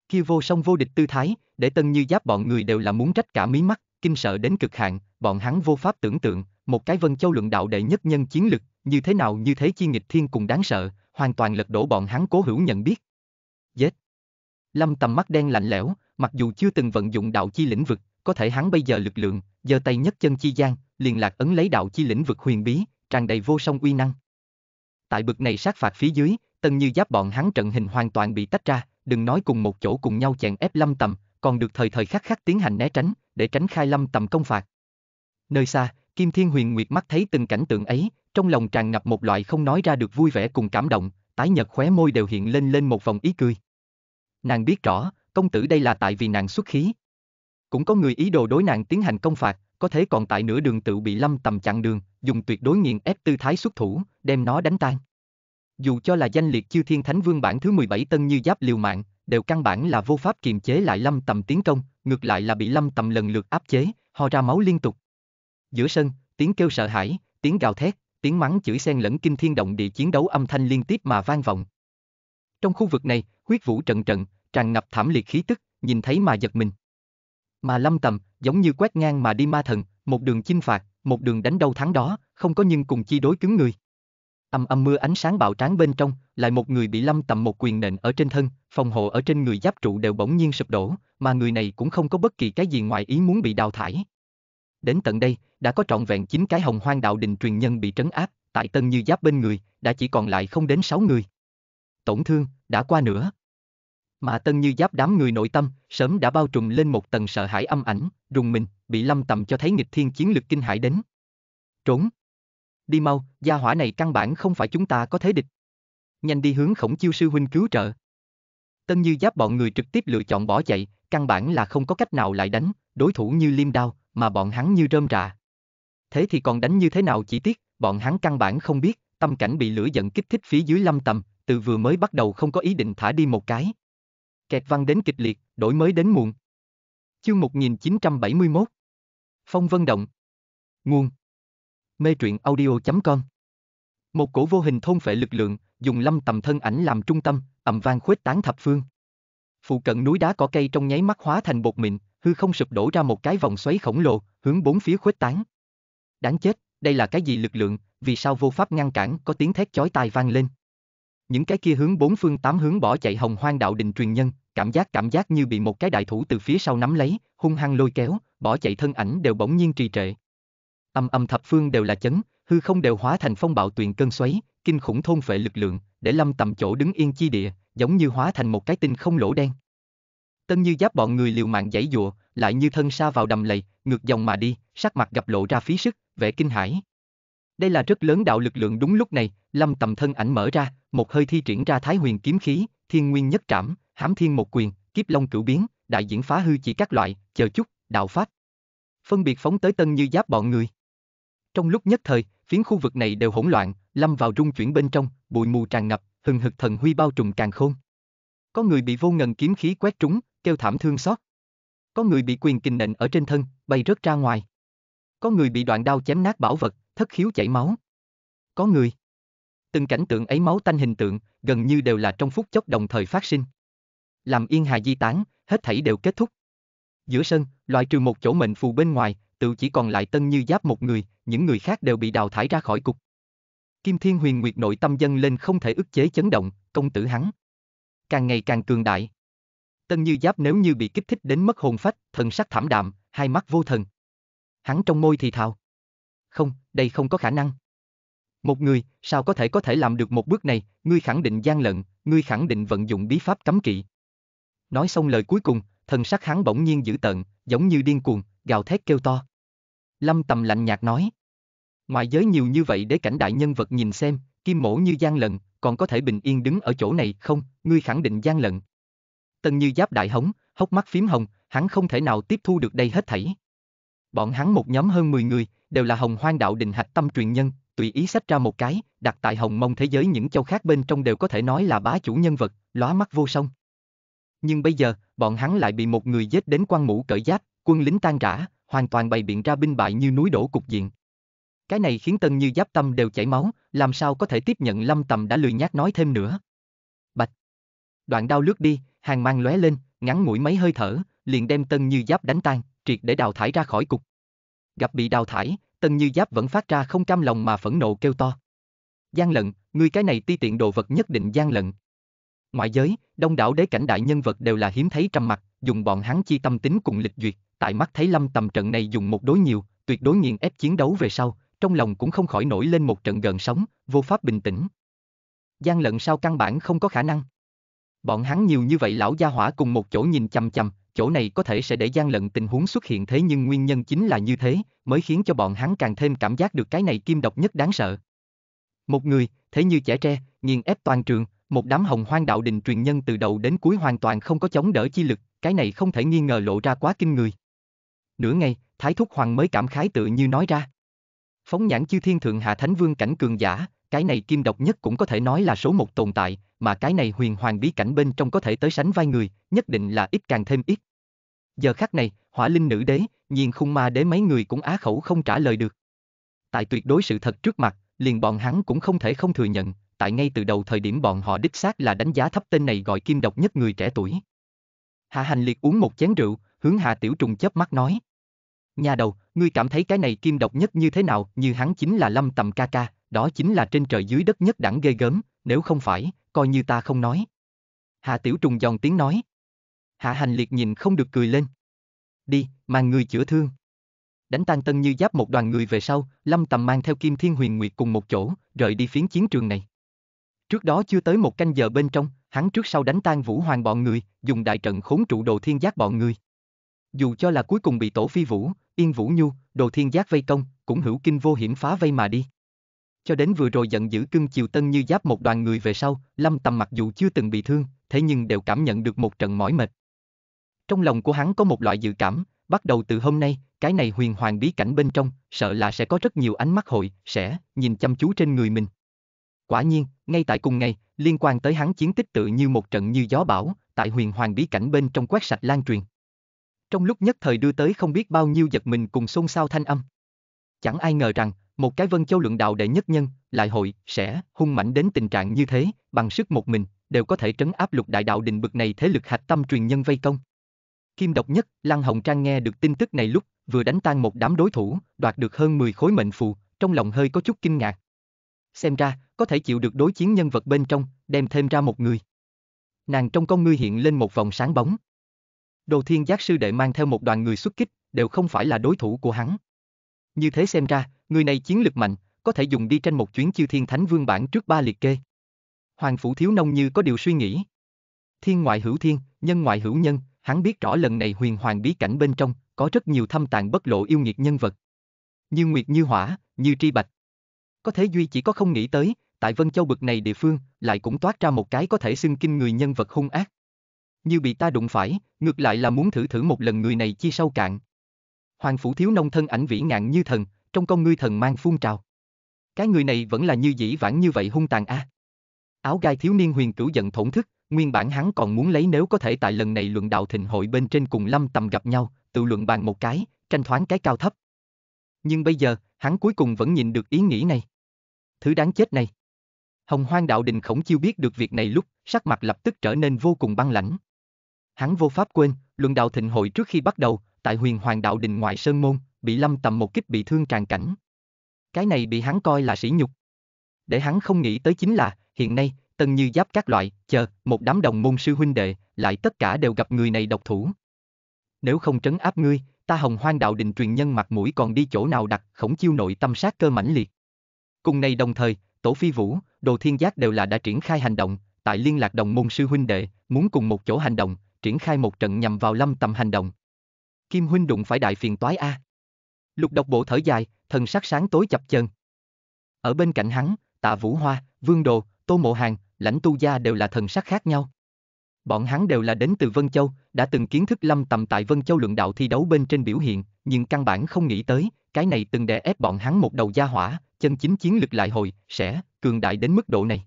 Kia vô song vô địch tư thái, để tân như giáp bọn người đều là muốn trách cả mí mắt, kinh sợ đến cực hạn, bọn hắn vô pháp tưởng tượng, một cái vân châu luận đạo đệ nhất nhân chiến lực, như thế nào như thế chi nghịch thiên cùng đáng sợ, hoàn toàn lật đổ bọn hắn cố hữu nhận biết. Giết! Lâm tầm mắt đen lạnh lẽo, mặc dù chưa từng vận dụng đạo chi lĩnh vực, có thể hắn bây giờ lực lượng, giờ tay nhất chân chi gian, liền lạc ấn lấy đạo chi lĩnh vực huyền bí, tràn đầy vô song uy năng. Tại bực này sát phạt phía dưới, tân như giáp bọn hắn trận hình hoàn toàn bị tách ra, đừng nói cùng một chỗ cùng nhau chèn ép lâm tầm, còn được thời thời khắc khắc tiến hành né tránh, để tránh khai lâm tầm công phạt. Nơi xa, Kim Thiên Huyền Nguyệt mắt thấy từng cảnh tượng ấy, trong lòng tràn ngập một loại không nói ra được vui vẻ cùng cảm động, tái nhật khóe môi đều hiện lên lên một vòng ý cười. Nàng biết rõ, công tử đây là tại vì nàng xuất khí. Cũng có người ý đồ đối nàng tiến hành công phạt, có thế còn tại nửa đường tự bị lâm tầm chặn đường, dùng tuyệt đối nghiền ép tư thái xuất thủ, đem nó đánh tan. Dù cho là danh liệt chư thiên thánh vương bản thứ 17 tân như giáp liều mạng, đều căn bản là vô pháp kiềm chế lại lâm tầm tiến công, ngược lại là bị lâm tầm lần lượt áp chế, ho ra máu liên tục. Giữa sân, tiếng kêu sợ hãi, tiếng gào thét, tiếng mắng chửi xen lẫn kinh thiên động địa chiến đấu âm thanh liên tiếp mà vang vọng. Trong khu vực này, huyết vũ trận trận, tràn ngập thảm liệt khí tức, nhìn thấy mà giật mình. Mà Lâm Tầm, giống như quét ngang mà đi ma thần, một đường chinh phạt, một đường đánh đâu thắng đó, không có nhưng cùng chi đối cứng người. Âm âm mưa ánh sáng bạo tráng bên trong, lại một người bị Lâm Tầm một quyền nện ở trên thân, phòng hộ ở trên người giáp trụ đều bỗng nhiên sụp đổ, mà người này cũng không có bất kỳ cái gì ngoài ý muốn bị đào thải. Đến tận đây, đã có trọn vẹn chín cái hồng hoang đạo đình truyền nhân bị trấn áp, tại tân như giáp bên người, đã chỉ còn lại không đến sáu người. Tổn thương, đã qua nữa mà Tân như giáp đám người nội tâm, sớm đã bao trùm lên một tầng sợ hãi âm ảnh, rùng mình, bị lâm tầm cho thấy nghịch thiên chiến lực kinh hãi đến. Trốn! Đi mau, gia hỏa này căn bản không phải chúng ta có thế địch. Nhanh đi hướng khổng chiêu sư huynh cứu trợ. Tân như giáp bọn người trực tiếp lựa chọn bỏ chạy, căn bản là không có cách nào lại đánh, đối thủ như liêm đao, mà bọn hắn như rơm rạ. Thế thì còn đánh như thế nào chỉ tiếc, bọn hắn căn bản không biết, tâm cảnh bị lửa giận kích thích phía dưới lâm tầm, từ vừa mới bắt đầu không có ý định thả đi một cái. Kẹt văn đến kịch liệt, đổi mới đến muộn. Chương 1971 Phong Vân Động Nguồn Mê truyện audio.com Một cổ vô hình thôn phệ lực lượng, dùng lâm tầm thân ảnh làm trung tâm, ầm vang khuếch tán thập phương. Phụ cận núi đá có cây trong nháy mắt hóa thành bột mịn, hư không sụp đổ ra một cái vòng xoáy khổng lồ, hướng bốn phía khuếch tán. Đáng chết, đây là cái gì lực lượng, vì sao vô pháp ngăn cản có tiếng thét chói tai vang lên những cái kia hướng bốn phương tám hướng bỏ chạy hồng hoang đạo đình truyền nhân, cảm giác cảm giác như bị một cái đại thủ từ phía sau nắm lấy, hung hăng lôi kéo, bỏ chạy thân ảnh đều bỗng nhiên trì trệ. Âm âm thập phương đều là chấn, hư không đều hóa thành phong bạo tuyền cơn xoáy, kinh khủng thôn phệ lực lượng, để lâm tầm chỗ đứng yên chi địa, giống như hóa thành một cái tinh không lỗ đen. Tân như giáp bọn người liều mạng giãy dụa, lại như thân xa vào đầm lầy, ngược dòng mà đi, sắc mặt gặp lộ ra phí sức, vẻ kinh hãi. Đây là rất lớn đạo lực lượng đúng lúc này, lâm tầm thân ảnh mở ra, một hơi thi triển ra thái huyền kiếm khí, thiên nguyên nhất trảm, Hám thiên một quyền, kiếp long cửu biến, đại diễn phá hư chỉ các loại, chờ chút, đạo pháp. Phân biệt phóng tới tân như giáp bọn người. Trong lúc nhất thời, phiến khu vực này đều hỗn loạn, lâm vào rung chuyển bên trong, bụi mù tràn ngập, hừng hực thần huy bao trùm càng khôn. Có người bị vô ngần kiếm khí quét trúng, kêu thảm thương xót. Có người bị quyền kình nện ở trên thân, bay rớt ra ngoài. Có người bị đoạn đao chém nát bảo vật, thất khiếu chảy máu. Có người. Từng cảnh tượng ấy máu tanh hình tượng, gần như đều là trong phút chốc đồng thời phát sinh. Làm yên hà di tán, hết thảy đều kết thúc. Giữa sân, loại trừ một chỗ mệnh phù bên ngoài, tự chỉ còn lại tân như giáp một người, những người khác đều bị đào thải ra khỏi cục. Kim Thiên Huyền Nguyệt nội tâm dân lên không thể ức chế chấn động, công tử hắn. Càng ngày càng cường đại. Tân Như Giáp nếu như bị kích thích đến mất hồn phách, thần sắc thảm đạm, hai mắt vô thần. Hắn trong môi thì thào không, đây không có khả năng. Một người, sao có thể có thể làm được một bước này, ngươi khẳng định gian lận, ngươi khẳng định vận dụng bí pháp cấm kỵ. Nói xong lời cuối cùng, thần sắc hắn bỗng nhiên dữ tợn, giống như điên cuồng, gào thét kêu to. Lâm tầm lạnh nhạt nói. ngoài giới nhiều như vậy để cảnh đại nhân vật nhìn xem, kim mổ như gian lận, còn có thể bình yên đứng ở chỗ này không, ngươi khẳng định gian lận. Tần như giáp đại hống, hốc mắt phím hồng, hắn không thể nào tiếp thu được đây hết thảy. Bọn hắn một nhóm hơn 10 người, đều là hồng hoang đạo đình hạch tâm truyền nhân, tùy ý sách ra một cái, đặt tại hồng mông thế giới những châu khác bên trong đều có thể nói là bá chủ nhân vật, lóa mắt vô song. Nhưng bây giờ, bọn hắn lại bị một người giết đến quan mũ cởi giáp, quân lính tan rã, hoàn toàn bày biện ra binh bại như núi đổ cục diện. Cái này khiến tân như giáp tâm đều chảy máu, làm sao có thể tiếp nhận lâm tầm đã lười nhát nói thêm nữa. Bạch. Đoạn đao lướt đi, hàng mang lóe lên, ngắn mũi mấy hơi thở, liền đem tân như giáp đánh tan, triệt để đào thải ra khỏi cục gặp bị đào thải, tần Như Giáp vẫn phát ra không cam lòng mà phẫn nộ kêu to. Gian lận, ngươi cái này ti tiện đồ vật nhất định gian lận. Ngoại giới, đông đảo đế cảnh đại nhân vật đều là hiếm thấy trầm mặt, dùng bọn hắn chi tâm tính cùng lịch duyệt, tại mắt thấy lâm tầm trận này dùng một đối nhiều, tuyệt đối nghiền ép chiến đấu về sau, trong lòng cũng không khỏi nổi lên một trận gần sóng, vô pháp bình tĩnh. Gian lận sao căn bản không có khả năng. Bọn hắn nhiều như vậy lão gia hỏa cùng một chỗ nhìn chằm chằm, chỗ này có thể sẽ để gian lận tình huống xuất hiện thế nhưng nguyên nhân chính là như thế, mới khiến cho bọn hắn càng thêm cảm giác được cái này kim độc nhất đáng sợ. Một người, thế như trẻ tre, nghiền ép toàn trường, một đám hồng hoang đạo đình truyền nhân từ đầu đến cuối hoàn toàn không có chống đỡ chi lực, cái này không thể nghi ngờ lộ ra quá kinh người. Nửa ngày, Thái Thúc Hoàng mới cảm khái tự như nói ra. Phóng nhãn chư thiên thượng hạ thánh vương cảnh cường giả, cái này kim độc nhất cũng có thể nói là số một tồn tại, mà cái này huyền hoàng bí cảnh bên trong có thể tới sánh vai người, nhất định là ít càng thêm ít. Giờ khắc này, hỏa linh nữ đế, nhiên khung ma đế mấy người cũng á khẩu không trả lời được. Tại tuyệt đối sự thật trước mặt, liền bọn hắn cũng không thể không thừa nhận, tại ngay từ đầu thời điểm bọn họ đích xác là đánh giá thấp tên này gọi kim độc nhất người trẻ tuổi. Hạ hành liệt uống một chén rượu, hướng hạ tiểu trùng chớp mắt nói. Nhà đầu, ngươi cảm thấy cái này kim độc nhất như thế nào, như hắn chính là lâm tầm ca ca, đó chính là trên trời dưới đất nhất đẳng ghê gớm, nếu không phải, coi như ta không nói. Hạ tiểu trùng giòn tiếng nói hạ hành liệt nhìn không được cười lên. Đi, mang người chữa thương. Đánh tan tân như giáp một đoàn người về sau, Lâm Tầm mang theo Kim Thiên Huyền Nguyệt cùng một chỗ, rời đi phiến chiến trường này. Trước đó chưa tới một canh giờ bên trong, hắn trước sau đánh tan Vũ Hoàng bọn người, dùng đại trận khốn trụ đồ thiên giác bọn người. Dù cho là cuối cùng bị tổ phi vũ, yên vũ nhu, đồ thiên giác vây công, cũng hữu kinh vô hiểm phá vây mà đi. Cho đến vừa rồi giận dữ cưng chiều tân như giáp một đoàn người về sau, lâm tầm mặc dù chưa từng bị thương, thế nhưng đều cảm nhận được một trận mỏi mệt, trong lòng của hắn có một loại dự cảm, bắt đầu từ hôm nay, cái này huyền hoàng bí cảnh bên trong, sợ là sẽ có rất nhiều ánh mắt hội, sẽ, nhìn chăm chú trên người mình. Quả nhiên, ngay tại cùng ngày, liên quan tới hắn chiến tích tự như một trận như gió bão, tại huyền hoàng bí cảnh bên trong quét sạch lan truyền. Trong lúc nhất thời đưa tới không biết bao nhiêu giật mình cùng xôn xao thanh âm. Chẳng ai ngờ rằng, một cái vân châu luận đạo đệ nhất nhân, lại hội, sẽ, hung mãnh đến tình trạng như thế, bằng sức một mình, đều có thể trấn áp lục đại đạo định bực này thế lực hạch tâm truyền nhân vây công. Kim độc nhất, Lăng Hồng Trang nghe được tin tức này lúc, vừa đánh tan một đám đối thủ, đoạt được hơn 10 khối mệnh phù, trong lòng hơi có chút kinh ngạc. Xem ra, có thể chịu được đối chiến nhân vật bên trong, đem thêm ra một người. Nàng trong con ngươi hiện lên một vòng sáng bóng. Đồ thiên giác sư đệ mang theo một đoàn người xuất kích, đều không phải là đối thủ của hắn. Như thế xem ra, người này chiến lực mạnh, có thể dùng đi tranh một chuyến chiêu thiên thánh vương bản trước ba liệt kê. Hoàng phủ thiếu nông như có điều suy nghĩ. Thiên ngoại hữu thiên, nhân ngoại hữu nhân, Hắn biết rõ lần này huyền hoàng bí cảnh bên trong, có rất nhiều thâm tàn bất lộ yêu nghiệt nhân vật. Như Nguyệt Như Hỏa, như Tri Bạch. Có thể Duy chỉ có không nghĩ tới, tại Vân Châu bực này địa phương, lại cũng toát ra một cái có thể xưng kinh người nhân vật hung ác. Như bị ta đụng phải, ngược lại là muốn thử thử một lần người này chi sâu cạn. Hoàng phủ thiếu nông thân ảnh vĩ ngạn như thần, trong con ngươi thần mang phun trào. Cái người này vẫn là như dĩ vãng như vậy hung tàn a. À. Áo gai thiếu niên huyền cửu giận thổn thức, nguyên bản hắn còn muốn lấy nếu có thể tại lần này luận đạo thịnh hội bên trên cùng lâm tầm gặp nhau, tự luận bàn một cái, tranh thoáng cái cao thấp. Nhưng bây giờ, hắn cuối cùng vẫn nhìn được ý nghĩ này. Thứ đáng chết này. Hồng hoang đạo đình khổng chiêu biết được việc này lúc, sắc mặt lập tức trở nên vô cùng băng lãnh. Hắn vô pháp quên, luận đạo thịnh hội trước khi bắt đầu, tại huyền hoàng đạo đình ngoại Sơn Môn, bị lâm tầm một kích bị thương tràn cảnh. Cái này bị hắn coi là sỉ nhục. Để hắn không nghĩ tới chính là, hiện nay, tân như giáp các loại, chờ, một đám đồng môn sư huynh đệ, lại tất cả đều gặp người này độc thủ. Nếu không trấn áp ngươi, ta hồng hoang đạo đình truyền nhân mặt mũi còn đi chỗ nào đặt khổng chiêu nội tâm sát cơ mãnh liệt. Cùng này đồng thời, Tổ Phi Vũ, Đồ Thiên Giác đều là đã triển khai hành động, tại liên lạc đồng môn sư huynh đệ, muốn cùng một chỗ hành động, triển khai một trận nhằm vào lâm tầm hành động. Kim huynh đụng phải đại phiền toái A. Lục độc bộ thở dài, thần sắc sáng tối chập chân Ở bên cạnh hắn, tạ Vũ Hoa, Vương Đồ, Tô Mộ Hàng, lãnh tu gia đều là thần sắc khác nhau. Bọn hắn đều là đến từ Vân Châu, đã từng kiến thức lâm tầm tại Vân Châu luận đạo thi đấu bên trên biểu hiện, nhưng căn bản không nghĩ tới, cái này từng đè ép bọn hắn một đầu gia hỏa, chân chính chiến lực lại hồi, sẽ, cường đại đến mức độ này.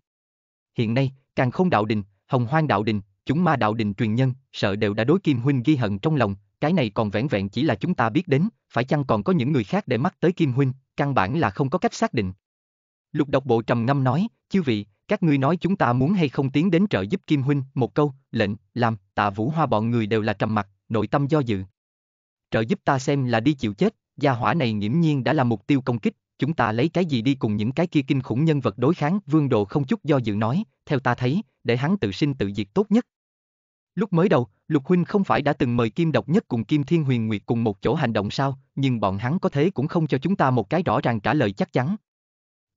Hiện nay, càng không đạo đình, hồng hoang đạo đình, chúng ma đạo đình truyền nhân, sợ đều đã đối Kim Huynh ghi hận trong lòng, cái này còn vẹn vẹn chỉ là chúng ta biết đến, phải chăng còn có những người khác để mắt tới Kim Huynh, căn bản là không có cách xác định. Lục độc bộ trầm ngâm nói, chư vị, các ngươi nói chúng ta muốn hay không tiến đến trợ giúp Kim Huynh, một câu, lệnh, làm, tạ vũ hoa bọn người đều là trầm mặc, nội tâm do dự. Trợ giúp ta xem là đi chịu chết, gia hỏa này nghiễm nhiên đã là mục tiêu công kích, chúng ta lấy cái gì đi cùng những cái kia kinh khủng nhân vật đối kháng, vương đồ không chút do dự nói, theo ta thấy, để hắn tự sinh tự diệt tốt nhất. Lúc mới đầu, Lục Huynh không phải đã từng mời Kim Độc Nhất cùng Kim Thiên Huyền Nguyệt cùng một chỗ hành động sao, nhưng bọn hắn có thế cũng không cho chúng ta một cái rõ ràng trả lời chắc chắn.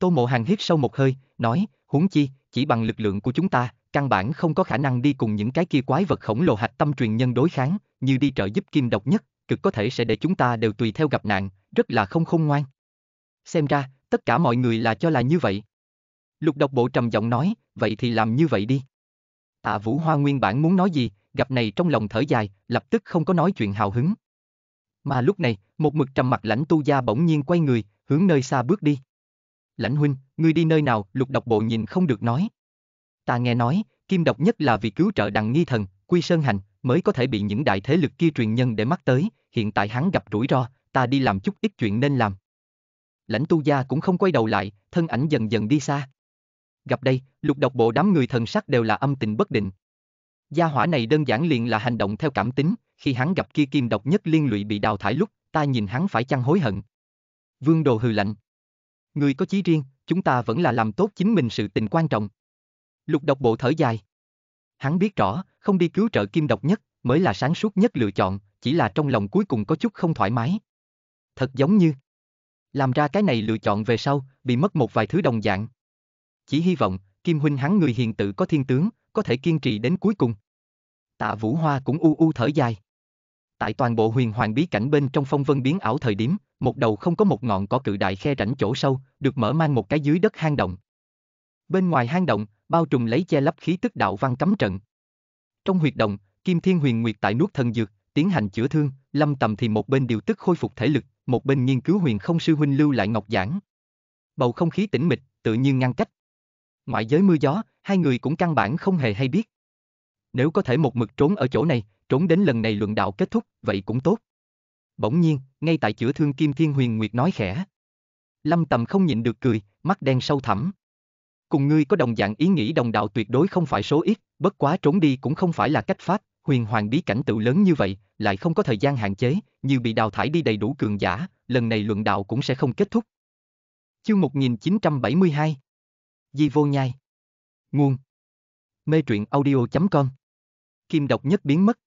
Tô Mộ Hàng hít sâu một hơi, nói, huống chi, chỉ bằng lực lượng của chúng ta, căn bản không có khả năng đi cùng những cái kia quái vật khổng lồ hạch tâm truyền nhân đối kháng, như đi trợ giúp kim độc nhất, cực có thể sẽ để chúng ta đều tùy theo gặp nạn, rất là không khôn ngoan. Xem ra, tất cả mọi người là cho là như vậy. Lục độc bộ trầm giọng nói, vậy thì làm như vậy đi. Tạ Vũ Hoa nguyên bản muốn nói gì, gặp này trong lòng thở dài, lập tức không có nói chuyện hào hứng. Mà lúc này, một mực trầm mặt lãnh tu gia bỗng nhiên quay người, hướng nơi xa bước đi lãnh huynh, ngươi đi nơi nào, lục độc bộ nhìn không được nói. Ta nghe nói, kim độc nhất là vì cứu trợ đằng nghi thần, quy sơn hành, mới có thể bị những đại thế lực kia truyền nhân để mắt tới, hiện tại hắn gặp rủi ro, ta đi làm chút ít chuyện nên làm. Lãnh tu gia cũng không quay đầu lại, thân ảnh dần dần đi xa. Gặp đây, lục độc bộ đám người thần sắc đều là âm tình bất định. Gia hỏa này đơn giản liền là hành động theo cảm tính, khi hắn gặp kia kim độc nhất liên lụy bị đào thải lúc, ta nhìn hắn phải chăng hối hận. Vương đồ hừ lạnh, Người có chí riêng, chúng ta vẫn là làm tốt chính mình sự tình quan trọng. Lục độc bộ thở dài. Hắn biết rõ, không đi cứu trợ kim độc nhất, mới là sáng suốt nhất lựa chọn, chỉ là trong lòng cuối cùng có chút không thoải mái. Thật giống như làm ra cái này lựa chọn về sau, bị mất một vài thứ đồng dạng. Chỉ hy vọng, Kim huynh hắn người hiền tự có thiên tướng, có thể kiên trì đến cuối cùng. Tạ Vũ Hoa cũng u u thở dài. Tại toàn bộ huyền hoàng bí cảnh bên trong phong vân biến ảo thời điểm, một đầu không có một ngọn cỏ cự đại khe rảnh chỗ sâu, được mở mang một cái dưới đất hang động. Bên ngoài hang động, bao trùm lấy che lấp khí tức đạo văn cấm trận. Trong huyệt động, Kim Thiên Huyền Nguyệt tại nuốt thần dược, tiến hành chữa thương, Lâm Tầm thì một bên điều tức khôi phục thể lực, một bên nghiên cứu huyền không sư huynh lưu lại ngọc giảng. Bầu không khí tĩnh mịch, tự nhiên ngăn cách. Ngoại giới mưa gió, hai người cũng căn bản không hề hay biết. Nếu có thể một mực trốn ở chỗ này, trốn đến lần này luận đạo kết thúc, vậy cũng tốt bỗng nhiên, ngay tại chữa thương Kim Thiên Huyền Nguyệt nói khẽ. Lâm Tầm không nhịn được cười, mắt đen sâu thẳm. Cùng ngươi có đồng dạng ý nghĩ đồng đạo tuyệt đối không phải số ít, bất quá trốn đi cũng không phải là cách pháp, huyền hoàng bí cảnh tự lớn như vậy, lại không có thời gian hạn chế, như bị đào thải đi đầy đủ cường giả, lần này luận đạo cũng sẽ không kết thúc. Chương 1972 Di vô nhai Nguồn Mê truyện audio.com Kim độc nhất biến mất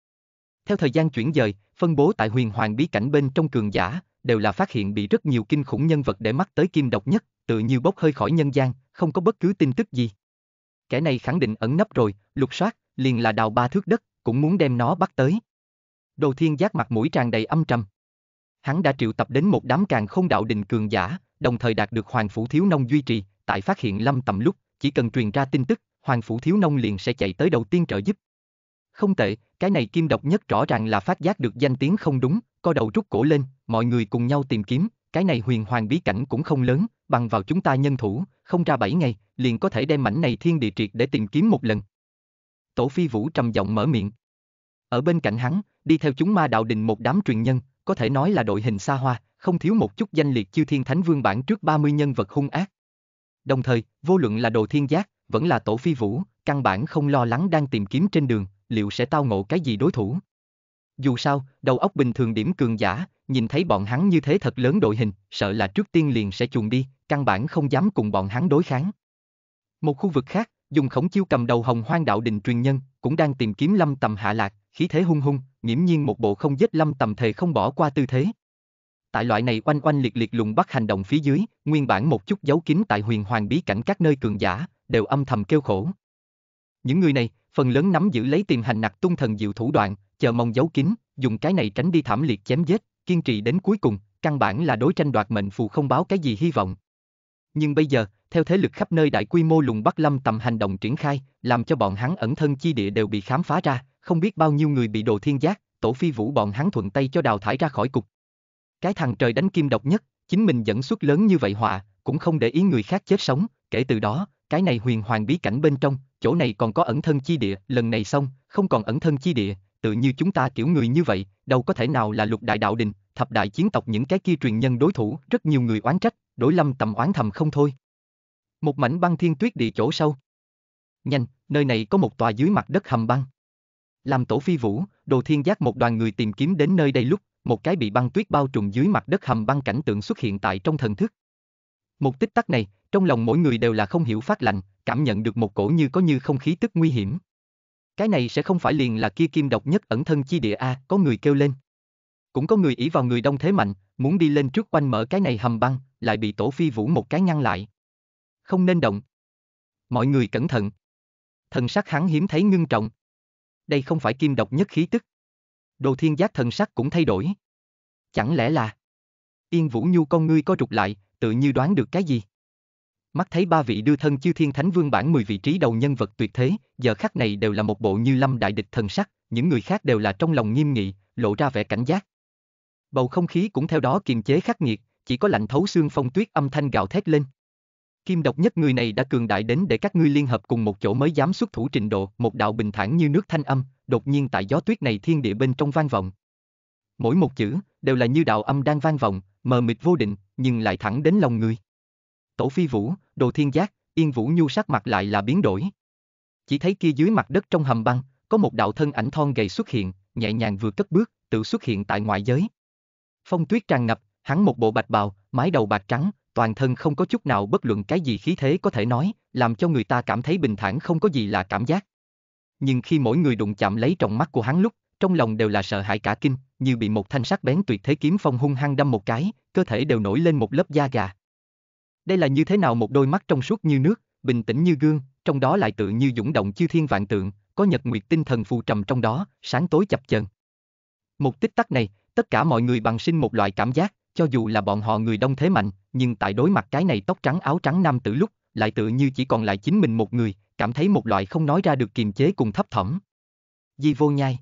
theo thời gian chuyển dời, phân bố tại huyền hoàng bí cảnh bên trong cường giả, đều là phát hiện bị rất nhiều kinh khủng nhân vật để mắt tới kim độc nhất, tự như bốc hơi khỏi nhân gian, không có bất cứ tin tức gì. Kẻ này khẳng định ẩn nấp rồi, lục soát, liền là đào ba thước đất, cũng muốn đem nó bắt tới. Đồ thiên giác mặt mũi tràn đầy âm trầm. Hắn đã triệu tập đến một đám càng không đạo đình cường giả, đồng thời đạt được Hoàng Phủ Thiếu Nông duy trì, tại phát hiện lâm tầm lúc, chỉ cần truyền ra tin tức, Hoàng Phủ Thiếu Nông liền sẽ chạy tới đầu tiên trợ giúp. Không tệ, cái này kim độc nhất rõ ràng là phát giác được danh tiếng không đúng, co đầu rút cổ lên, mọi người cùng nhau tìm kiếm, cái này huyền hoàng bí cảnh cũng không lớn, bằng vào chúng ta nhân thủ, không ra 7 ngày, liền có thể đem mảnh này thiên địa triệt để tìm kiếm một lần. Tổ phi vũ trầm giọng mở miệng. Ở bên cạnh hắn, đi theo chúng ma đạo đình một đám truyền nhân, có thể nói là đội hình xa hoa, không thiếu một chút danh liệt chiêu thiên thánh vương bản trước 30 nhân vật hung ác. Đồng thời, vô luận là đồ thiên giác, vẫn là tổ phi vũ, căn bản không lo lắng đang tìm kiếm trên đường, liệu sẽ tao ngộ cái gì đối thủ? Dù sao, đầu óc bình thường điểm cường giả, nhìn thấy bọn hắn như thế thật lớn đội hình, sợ là trước tiên liền sẽ chuồn đi, căn bản không dám cùng bọn hắn đối kháng. Một khu vực khác, dùng khổng chiêu cầm đầu hồng hoang đạo đình truyền nhân, cũng đang tìm kiếm lâm tầm hạ lạc, khí thế hung hung, nghiễm nhiên một bộ không giết lâm tầm thề không bỏ qua tư thế. Tại loại này oanh oanh liệt liệt lùng bắt hành động phía dưới, nguyên bản một chút dấu kín tại huyền hoàng bí cảnh các nơi cường giả, đều âm thầm kêu khổ. Những người này, phần lớn nắm giữ lấy tiềm hành nặc tung thần diệu thủ đoạn, chờ mong giấu kín, dùng cái này tránh đi thảm liệt chém giết, kiên trì đến cuối cùng, căn bản là đối tranh đoạt mệnh phù không báo cái gì hy vọng. Nhưng bây giờ, theo thế lực khắp nơi đại quy mô lùng bắt lâm tầm hành động triển khai, làm cho bọn hắn ẩn thân chi địa đều bị khám phá ra, không biết bao nhiêu người bị đồ thiên giác, tổ phi vũ bọn hắn thuận tay cho đào thải ra khỏi cục. Cái thằng trời đánh kim độc nhất, chính mình dẫn xuất lớn như vậy họa, cũng không để ý người khác chết sống, kể từ đó, cái này huyền hoàng bí cảnh bên trong, chỗ này còn có ẩn thân chi địa, lần này xong, không còn ẩn thân chi địa, tự như chúng ta kiểu người như vậy, đâu có thể nào là lục đại đạo đình, thập đại chiến tộc những cái kia truyền nhân đối thủ, rất nhiều người oán trách, đối lâm tầm oán thầm không thôi. Một mảnh băng thiên tuyết địa chỗ sâu. Nhanh, nơi này có một tòa dưới mặt đất hầm băng. Làm tổ phi vũ, đồ thiên giác một đoàn người tìm kiếm đến nơi đây lúc, một cái bị băng tuyết bao trùm dưới mặt đất hầm băng cảnh tượng xuất hiện tại trong thần thức. Một tích tắc này, trong lòng mỗi người đều là không hiểu phát lạnh, cảm nhận được một cổ như có như không khí tức nguy hiểm. Cái này sẽ không phải liền là kia kim độc nhất ẩn thân chi địa A, có người kêu lên. Cũng có người ý vào người đông thế mạnh, muốn đi lên trước quanh mở cái này hầm băng, lại bị tổ phi vũ một cái ngăn lại. Không nên động. Mọi người cẩn thận. Thần sắc hắn hiếm thấy ngưng trọng. Đây không phải kim độc nhất khí tức. Đồ thiên giác thần sắc cũng thay đổi. Chẳng lẽ là... Yên Vũ Nhu con ngươi có trục lại, tự như đoán được cái gì mắt thấy ba vị đưa thân chư thiên thánh vương bản 10 vị trí đầu nhân vật tuyệt thế, giờ khắc này đều là một bộ như lâm đại địch thần sắc, những người khác đều là trong lòng nghiêm nghị, lộ ra vẻ cảnh giác. Bầu không khí cũng theo đó kiềm chế khắc nghiệt, chỉ có lạnh thấu xương phong tuyết âm thanh gào thét lên. Kim độc nhất người này đã cường đại đến để các ngươi liên hợp cùng một chỗ mới dám xuất thủ trình độ, một đạo bình thản như nước thanh âm, đột nhiên tại gió tuyết này thiên địa bên trong vang vọng. Mỗi một chữ đều là như đạo âm đang vang vọng, mờ mịt vô định, nhưng lại thẳng đến lòng người. Tổ Phi Vũ, Đồ Thiên Giác, Yên Vũ Nhu sắc mặt lại là biến đổi. Chỉ thấy kia dưới mặt đất trong hầm băng, có một đạo thân ảnh thon gầy xuất hiện, nhẹ nhàng vừa cất bước, tự xuất hiện tại ngoại giới. Phong tuyết tràn ngập, hắn một bộ bạch bào, mái đầu bạc trắng, toàn thân không có chút nào bất luận cái gì khí thế có thể nói, làm cho người ta cảm thấy bình thản không có gì là cảm giác. Nhưng khi mỗi người đụng chạm lấy trong mắt của hắn lúc, trong lòng đều là sợ hãi cả kinh, như bị một thanh sắc bén tuyệt thế kiếm phong hung hăng đâm một cái, cơ thể đều nổi lên một lớp da gà. Đây là như thế nào một đôi mắt trong suốt như nước, bình tĩnh như gương, trong đó lại tự như dũng động chư thiên vạn tượng, có nhật nguyệt tinh thần phù trầm trong đó, sáng tối chập chờn. Một tích tắc này, tất cả mọi người bằng sinh một loại cảm giác, cho dù là bọn họ người đông thế mạnh, nhưng tại đối mặt cái này tóc trắng áo trắng nam tử lúc, lại tự như chỉ còn lại chính mình một người, cảm thấy một loại không nói ra được kiềm chế cùng thấp thỏm. Di vô nhai.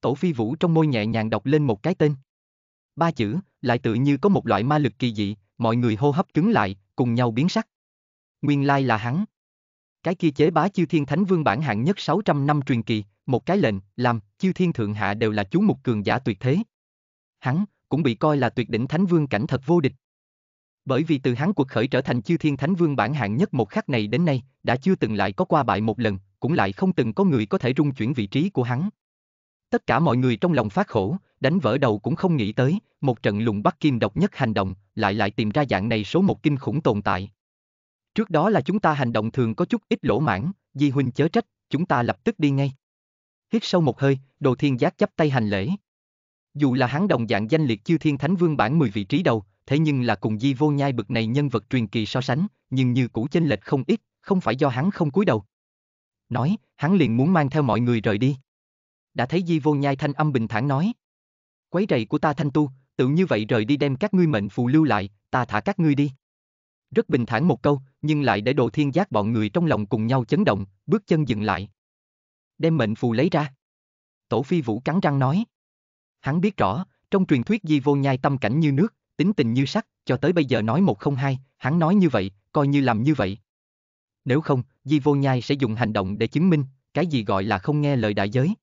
Tổ phi vũ trong môi nhẹ nhàng đọc lên một cái tên. Ba chữ, lại tự như có một loại ma lực kỳ dị, mọi người hô hấp cứng lại, cùng nhau biến sắc. Nguyên lai là hắn. Cái kia chế bá chiêu thiên thánh vương bản hạng nhất 600 năm truyền kỳ, một cái lệnh, làm, chiêu thiên thượng hạ đều là chú mục cường giả tuyệt thế. Hắn, cũng bị coi là tuyệt đỉnh thánh vương cảnh thật vô địch. Bởi vì từ hắn cuộc khởi trở thành chiêu thiên thánh vương bản hạng nhất một khắc này đến nay, đã chưa từng lại có qua bại một lần, cũng lại không từng có người có thể rung chuyển vị trí của hắn. Tất cả mọi người trong lòng phát khổ, đánh vỡ đầu cũng không nghĩ tới, một trận lùng bắt kim độc nhất hành động, lại lại tìm ra dạng này số một kinh khủng tồn tại. Trước đó là chúng ta hành động thường có chút ít lỗ mãn, Di Huynh chớ trách, chúng ta lập tức đi ngay. Hít sâu một hơi, đồ thiên giác chấp tay hành lễ. Dù là hắn đồng dạng danh liệt chiêu thiên thánh vương bản 10 vị trí đầu, thế nhưng là cùng Di Vô Nhai bực này nhân vật truyền kỳ so sánh, nhưng như cũ chênh lệch không ít, không phải do hắn không cúi đầu. Nói, hắn liền muốn mang theo mọi người rời đi đã thấy Di Vô Nhai thanh âm bình thản nói. Quấy rầy của ta thanh tu, tự như vậy rời đi đem các ngươi mệnh phù lưu lại, ta thả các ngươi đi. Rất bình thản một câu, nhưng lại để độ thiên giác bọn người trong lòng cùng nhau chấn động, bước chân dừng lại. Đem mệnh phù lấy ra. Tổ phi vũ cắn răng nói. Hắn biết rõ, trong truyền thuyết Di Vô Nhai tâm cảnh như nước, tính tình như sắt, cho tới bây giờ nói một không hai, hắn nói như vậy, coi như làm như vậy. Nếu không, Di Vô Nhai sẽ dùng hành động để chứng minh, cái gì gọi là không nghe lời đại giới.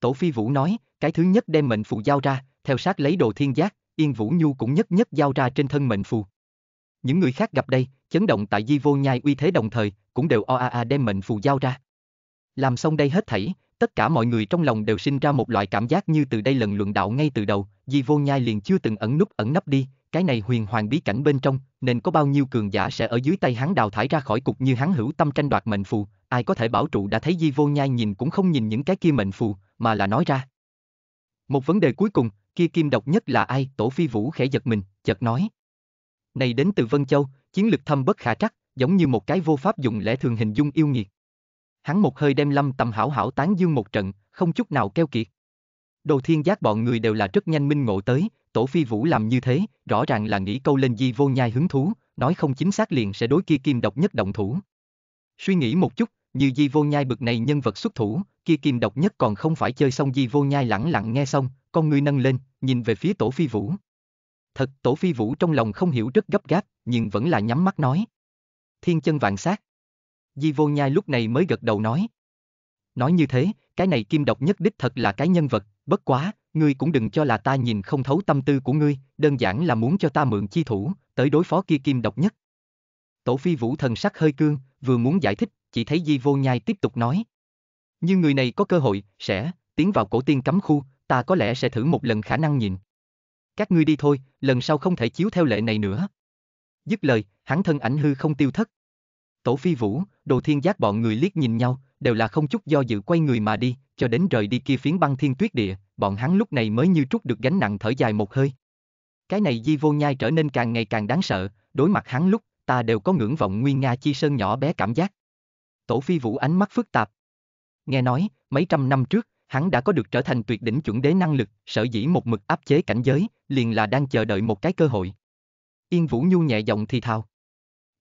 Tổ Phi Vũ nói, cái thứ nhất đem mệnh phù giao ra, theo sát lấy đồ thiên giác, Yên Vũ Nhu cũng nhất nhất giao ra trên thân mệnh phù. Những người khác gặp đây, chấn động tại di vô nhai uy thế đồng thời, cũng đều o a a đem mệnh phù giao ra. Làm xong đây hết thảy, tất cả mọi người trong lòng đều sinh ra một loại cảm giác như từ đây lần luận đạo ngay từ đầu, di vô nhai liền chưa từng ẩn núp ẩn nấp đi, cái này huyền hoàng bí cảnh bên trong, nên có bao nhiêu cường giả sẽ ở dưới tay hắn đào thải ra khỏi cục như hắn hữu tâm tranh đoạt mệnh phù, ai có thể bảo trụ đã thấy di vô nhai nhìn cũng không nhìn những cái kia mệnh phù, mà là nói ra. Một vấn đề cuối cùng, kia kim độc nhất là ai? Tổ phi vũ khẽ giật mình, chợt nói. Này đến từ Vân Châu, chiến lực thâm bất khả trắc, giống như một cái vô pháp dùng lẽ thường hình dung yêu nghiệt. Hắn một hơi đem lâm tầm hảo hảo tán dương một trận, không chút nào keo kiệt. Đồ thiên giác bọn người đều là rất nhanh minh ngộ tới, tổ phi vũ làm như thế, rõ ràng là nghĩ câu lên di vô nhai hứng thú, nói không chính xác liền sẽ đối kia kim độc nhất động thủ. Suy nghĩ một chút, như di vô nhai bực này nhân vật xuất thủ, kia kim độc nhất còn không phải chơi xong di vô nhai lẳng lặng nghe xong, con ngươi nâng lên, nhìn về phía tổ phi vũ. Thật tổ phi vũ trong lòng không hiểu rất gấp gáp, nhưng vẫn là nhắm mắt nói. Thiên chân vạn sát. Di vô nhai lúc này mới gật đầu nói. Nói như thế, cái này kim độc nhất đích thật là cái nhân vật, bất quá, ngươi cũng đừng cho là ta nhìn không thấu tâm tư của ngươi, đơn giản là muốn cho ta mượn chi thủ, tới đối phó kia kim độc nhất. Tổ phi vũ thần sắc hơi cương, vừa muốn giải thích, chỉ thấy di vô nhai tiếp tục nói như người này có cơ hội, sẽ, tiến vào cổ tiên cấm khu, ta có lẽ sẽ thử một lần khả năng nhìn. Các ngươi đi thôi, lần sau không thể chiếu theo lệ này nữa. Dứt lời, hắn thân ảnh hư không tiêu thất. Tổ phi vũ, đồ thiên giác bọn người liếc nhìn nhau, đều là không chút do dự quay người mà đi, cho đến rời đi kia phiến băng thiên tuyết địa, bọn hắn lúc này mới như trút được gánh nặng thở dài một hơi. Cái này di vô nhai trở nên càng ngày càng đáng sợ, đối mặt hắn lúc, ta đều có ngưỡng vọng nguyên Nga chi sơn nhỏ bé cảm giác. Tổ phi vũ ánh mắt phức tạp, Nghe nói, mấy trăm năm trước, hắn đã có được trở thành tuyệt đỉnh chuẩn đế năng lực, sở dĩ một mực áp chế cảnh giới, liền là đang chờ đợi một cái cơ hội. Yên Vũ Nhu nhẹ giọng thì thào.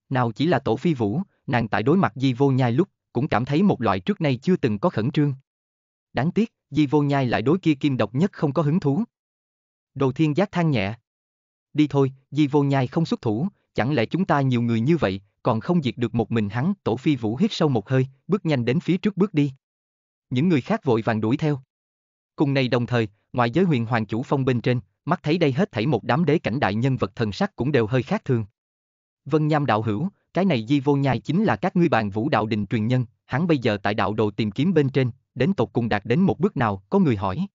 Nào chỉ là tổ phi vũ, nàng tại đối mặt Di Vô Nhai lúc, cũng cảm thấy một loại trước nay chưa từng có khẩn trương. Đáng tiếc, Di Vô Nhai lại đối kia kim độc nhất không có hứng thú. Đồ Thiên Giác than nhẹ. Đi thôi, Di Vô Nhai không xuất thủ, chẳng lẽ chúng ta nhiều người như vậy, còn không diệt được một mình hắn, tổ phi vũ hít sâu một hơi, bước nhanh đến phía trước bước đi những người khác vội vàng đuổi theo. Cùng này đồng thời, ngoài giới huyền hoàng chủ phong bên trên, mắt thấy đây hết thảy một đám đế cảnh đại nhân vật thần sắc cũng đều hơi khác thường. Vân Nham đạo hữu, cái này Di Vô Nhai chính là các ngươi bàn vũ đạo đình truyền nhân, hắn bây giờ tại đạo đồ tìm kiếm bên trên, đến tột cùng đạt đến một bước nào, có người hỏi.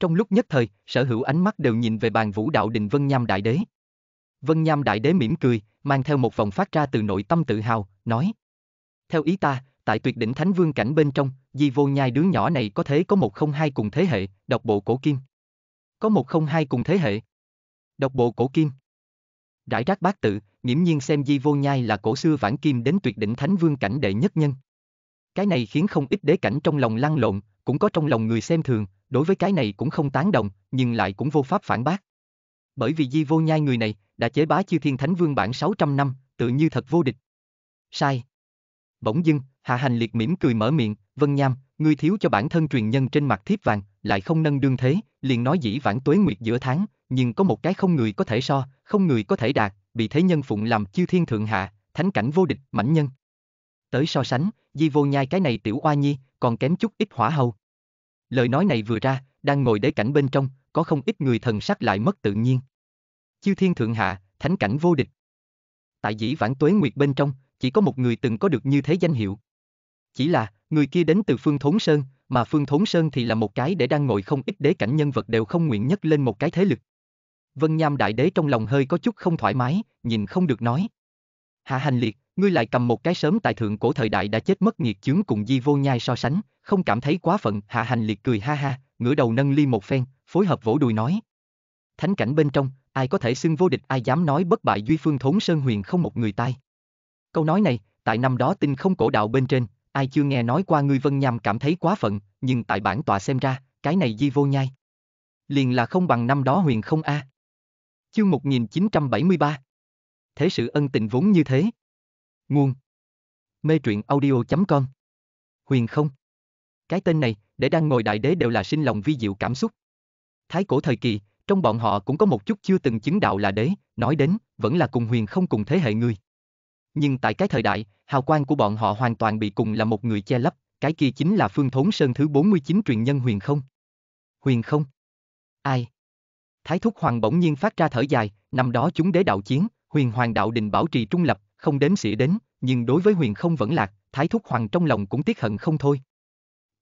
Trong lúc nhất thời, sở hữu ánh mắt đều nhìn về bàn vũ đạo đình Vân Nham đại đế. Vân Nham đại đế mỉm cười, mang theo một vòng phát ra từ nội tâm tự hào, nói: Theo ý ta, tại tuyệt đỉnh thánh vương cảnh bên trong, Di Vô Nhai đứa nhỏ này có thế có một không hai cùng thế hệ, độc bộ cổ kim. Có một không hai cùng thế hệ. Độc bộ cổ kim. Rải rác bác tự, nghiễm nhiên xem Di Vô Nhai là cổ xưa vãn kim đến tuyệt đỉnh thánh vương cảnh đệ nhất nhân. Cái này khiến không ít đế cảnh trong lòng lăn lộn, cũng có trong lòng người xem thường, đối với cái này cũng không tán đồng, nhưng lại cũng vô pháp phản bác. Bởi vì Di Vô Nhai người này đã chế bá chư thiên thánh vương bản 600 năm, tự như thật vô địch. Sai. Bỗng dưng, Hạ hành liệt mỉm cười mở miệng, Vân Nham, ngươi thiếu cho bản thân truyền nhân trên mặt thiếp vàng, lại không nâng đương thế, liền nói dĩ vãn tuế nguyệt giữa tháng, nhưng có một cái không người có thể so, không người có thể đạt, bị thế nhân phụng làm chiêu thiên thượng hạ, thánh cảnh vô địch, mãnh nhân. Tới so sánh, di vô nhai cái này tiểu oa nhi, còn kém chút ít hỏa hầu. Lời nói này vừa ra, đang ngồi đế cảnh bên trong, có không ít người thần sắc lại mất tự nhiên. Chiêu thiên thượng hạ, thánh cảnh vô địch. Tại dĩ vãn tuế nguyệt bên trong, chỉ có một người từng có được như thế danh hiệu, chỉ là, người kia đến từ Phương Thốn Sơn, mà Phương Thốn Sơn thì là một cái để đang ngồi không ít đế cảnh nhân vật đều không nguyện nhất lên một cái thế lực. Vân Nham Đại Đế trong lòng hơi có chút không thoải mái, nhìn không được nói. Hạ hành liệt, ngươi lại cầm một cái sớm tại thượng cổ thời đại đã chết mất nghiệt chướng cùng di vô nhai so sánh, không cảm thấy quá phận, hạ hành liệt cười ha ha, ngửa đầu nâng ly một phen, phối hợp vỗ đùi nói. Thánh cảnh bên trong, ai có thể xưng vô địch ai dám nói bất bại duy phương thốn sơn huyền không một người tai. Câu nói này, tại năm đó tinh không cổ đạo bên trên, ai chưa nghe nói qua ngươi Vân Nham cảm thấy quá phận, nhưng tại bản tòa xem ra, cái này di vô nhai. Liền là không bằng năm đó huyền không a. À. Chương 1973 Thế sự ân tình vốn như thế. Nguồn Mê truyện audio.com Huyền không Cái tên này, để đang ngồi đại đế đều là sinh lòng vi diệu cảm xúc. Thái cổ thời kỳ, trong bọn họ cũng có một chút chưa từng chứng đạo là đế, nói đến, vẫn là cùng huyền không cùng thế hệ người. Nhưng tại cái thời đại, hào quang của bọn họ hoàn toàn bị cùng là một người che lấp, cái kia chính là Phương Thốn Sơn thứ 49 truyền nhân huyền không. Huyền không? Ai? Thái Thúc Hoàng bỗng nhiên phát ra thở dài, năm đó chúng đế đạo chiến, huyền hoàng đạo đình bảo trì trung lập, không đến xỉa đến, nhưng đối với huyền không vẫn lạc, Thái Thúc Hoàng trong lòng cũng tiếc hận không thôi.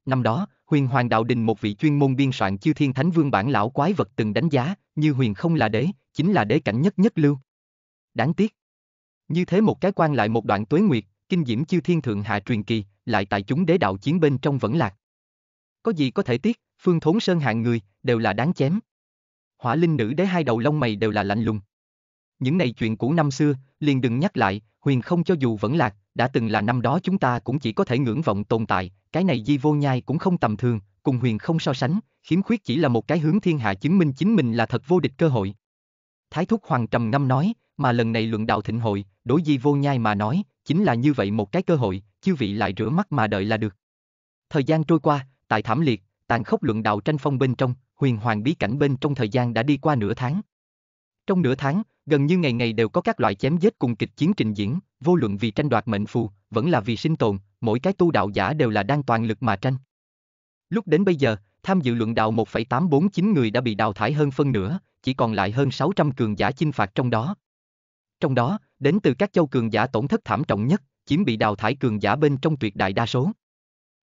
Năm đó, huyền hoàng đạo đình một vị chuyên môn biên soạn chư thiên thánh vương bản lão quái vật từng đánh giá, như huyền không là đế, chính là đế cảnh nhất nhất lưu. Đáng tiếc. Như thế một cái quan lại một đoạn tuế nguyệt, kinh diễm chiêu thiên thượng hạ truyền kỳ, lại tại chúng đế đạo chiến bên trong vẫn lạc. Có gì có thể tiếc, phương thốn sơn hạng người, đều là đáng chém. Hỏa linh nữ đế hai đầu lông mày đều là lạnh lùng. Những này chuyện cũ năm xưa, liền đừng nhắc lại, huyền không cho dù vẫn lạc, đã từng là năm đó chúng ta cũng chỉ có thể ngưỡng vọng tồn tại, cái này di vô nhai cũng không tầm thường, cùng huyền không so sánh, khiếm khuyết chỉ là một cái hướng thiên hạ chứng minh chính mình là thật vô địch cơ hội. Thái thúc hoàng trầm ngâm nói, mà lần này luận đạo thịnh hội, đối di vô nhai mà nói, chính là như vậy một cái cơ hội, chư vị lại rửa mắt mà đợi là được. Thời gian trôi qua, tại thảm liệt, tàn khốc luận đạo tranh phong bên trong, huyền hoàng bí cảnh bên trong thời gian đã đi qua nửa tháng. Trong nửa tháng, gần như ngày ngày đều có các loại chém giết cùng kịch chiến trình diễn, vô luận vì tranh đoạt mệnh phù, vẫn là vì sinh tồn, mỗi cái tu đạo giả đều là đang toàn lực mà tranh. Lúc đến bây giờ, tham dự luận đạo 1,849 người đã bị đào thải hơn phân nửa, chỉ còn lại hơn 600 cường giả chinh phạt trong đó trong đó, đến từ các châu cường giả tổn thất thảm trọng nhất, chiếm bị đào thải cường giả bên trong tuyệt đại đa số.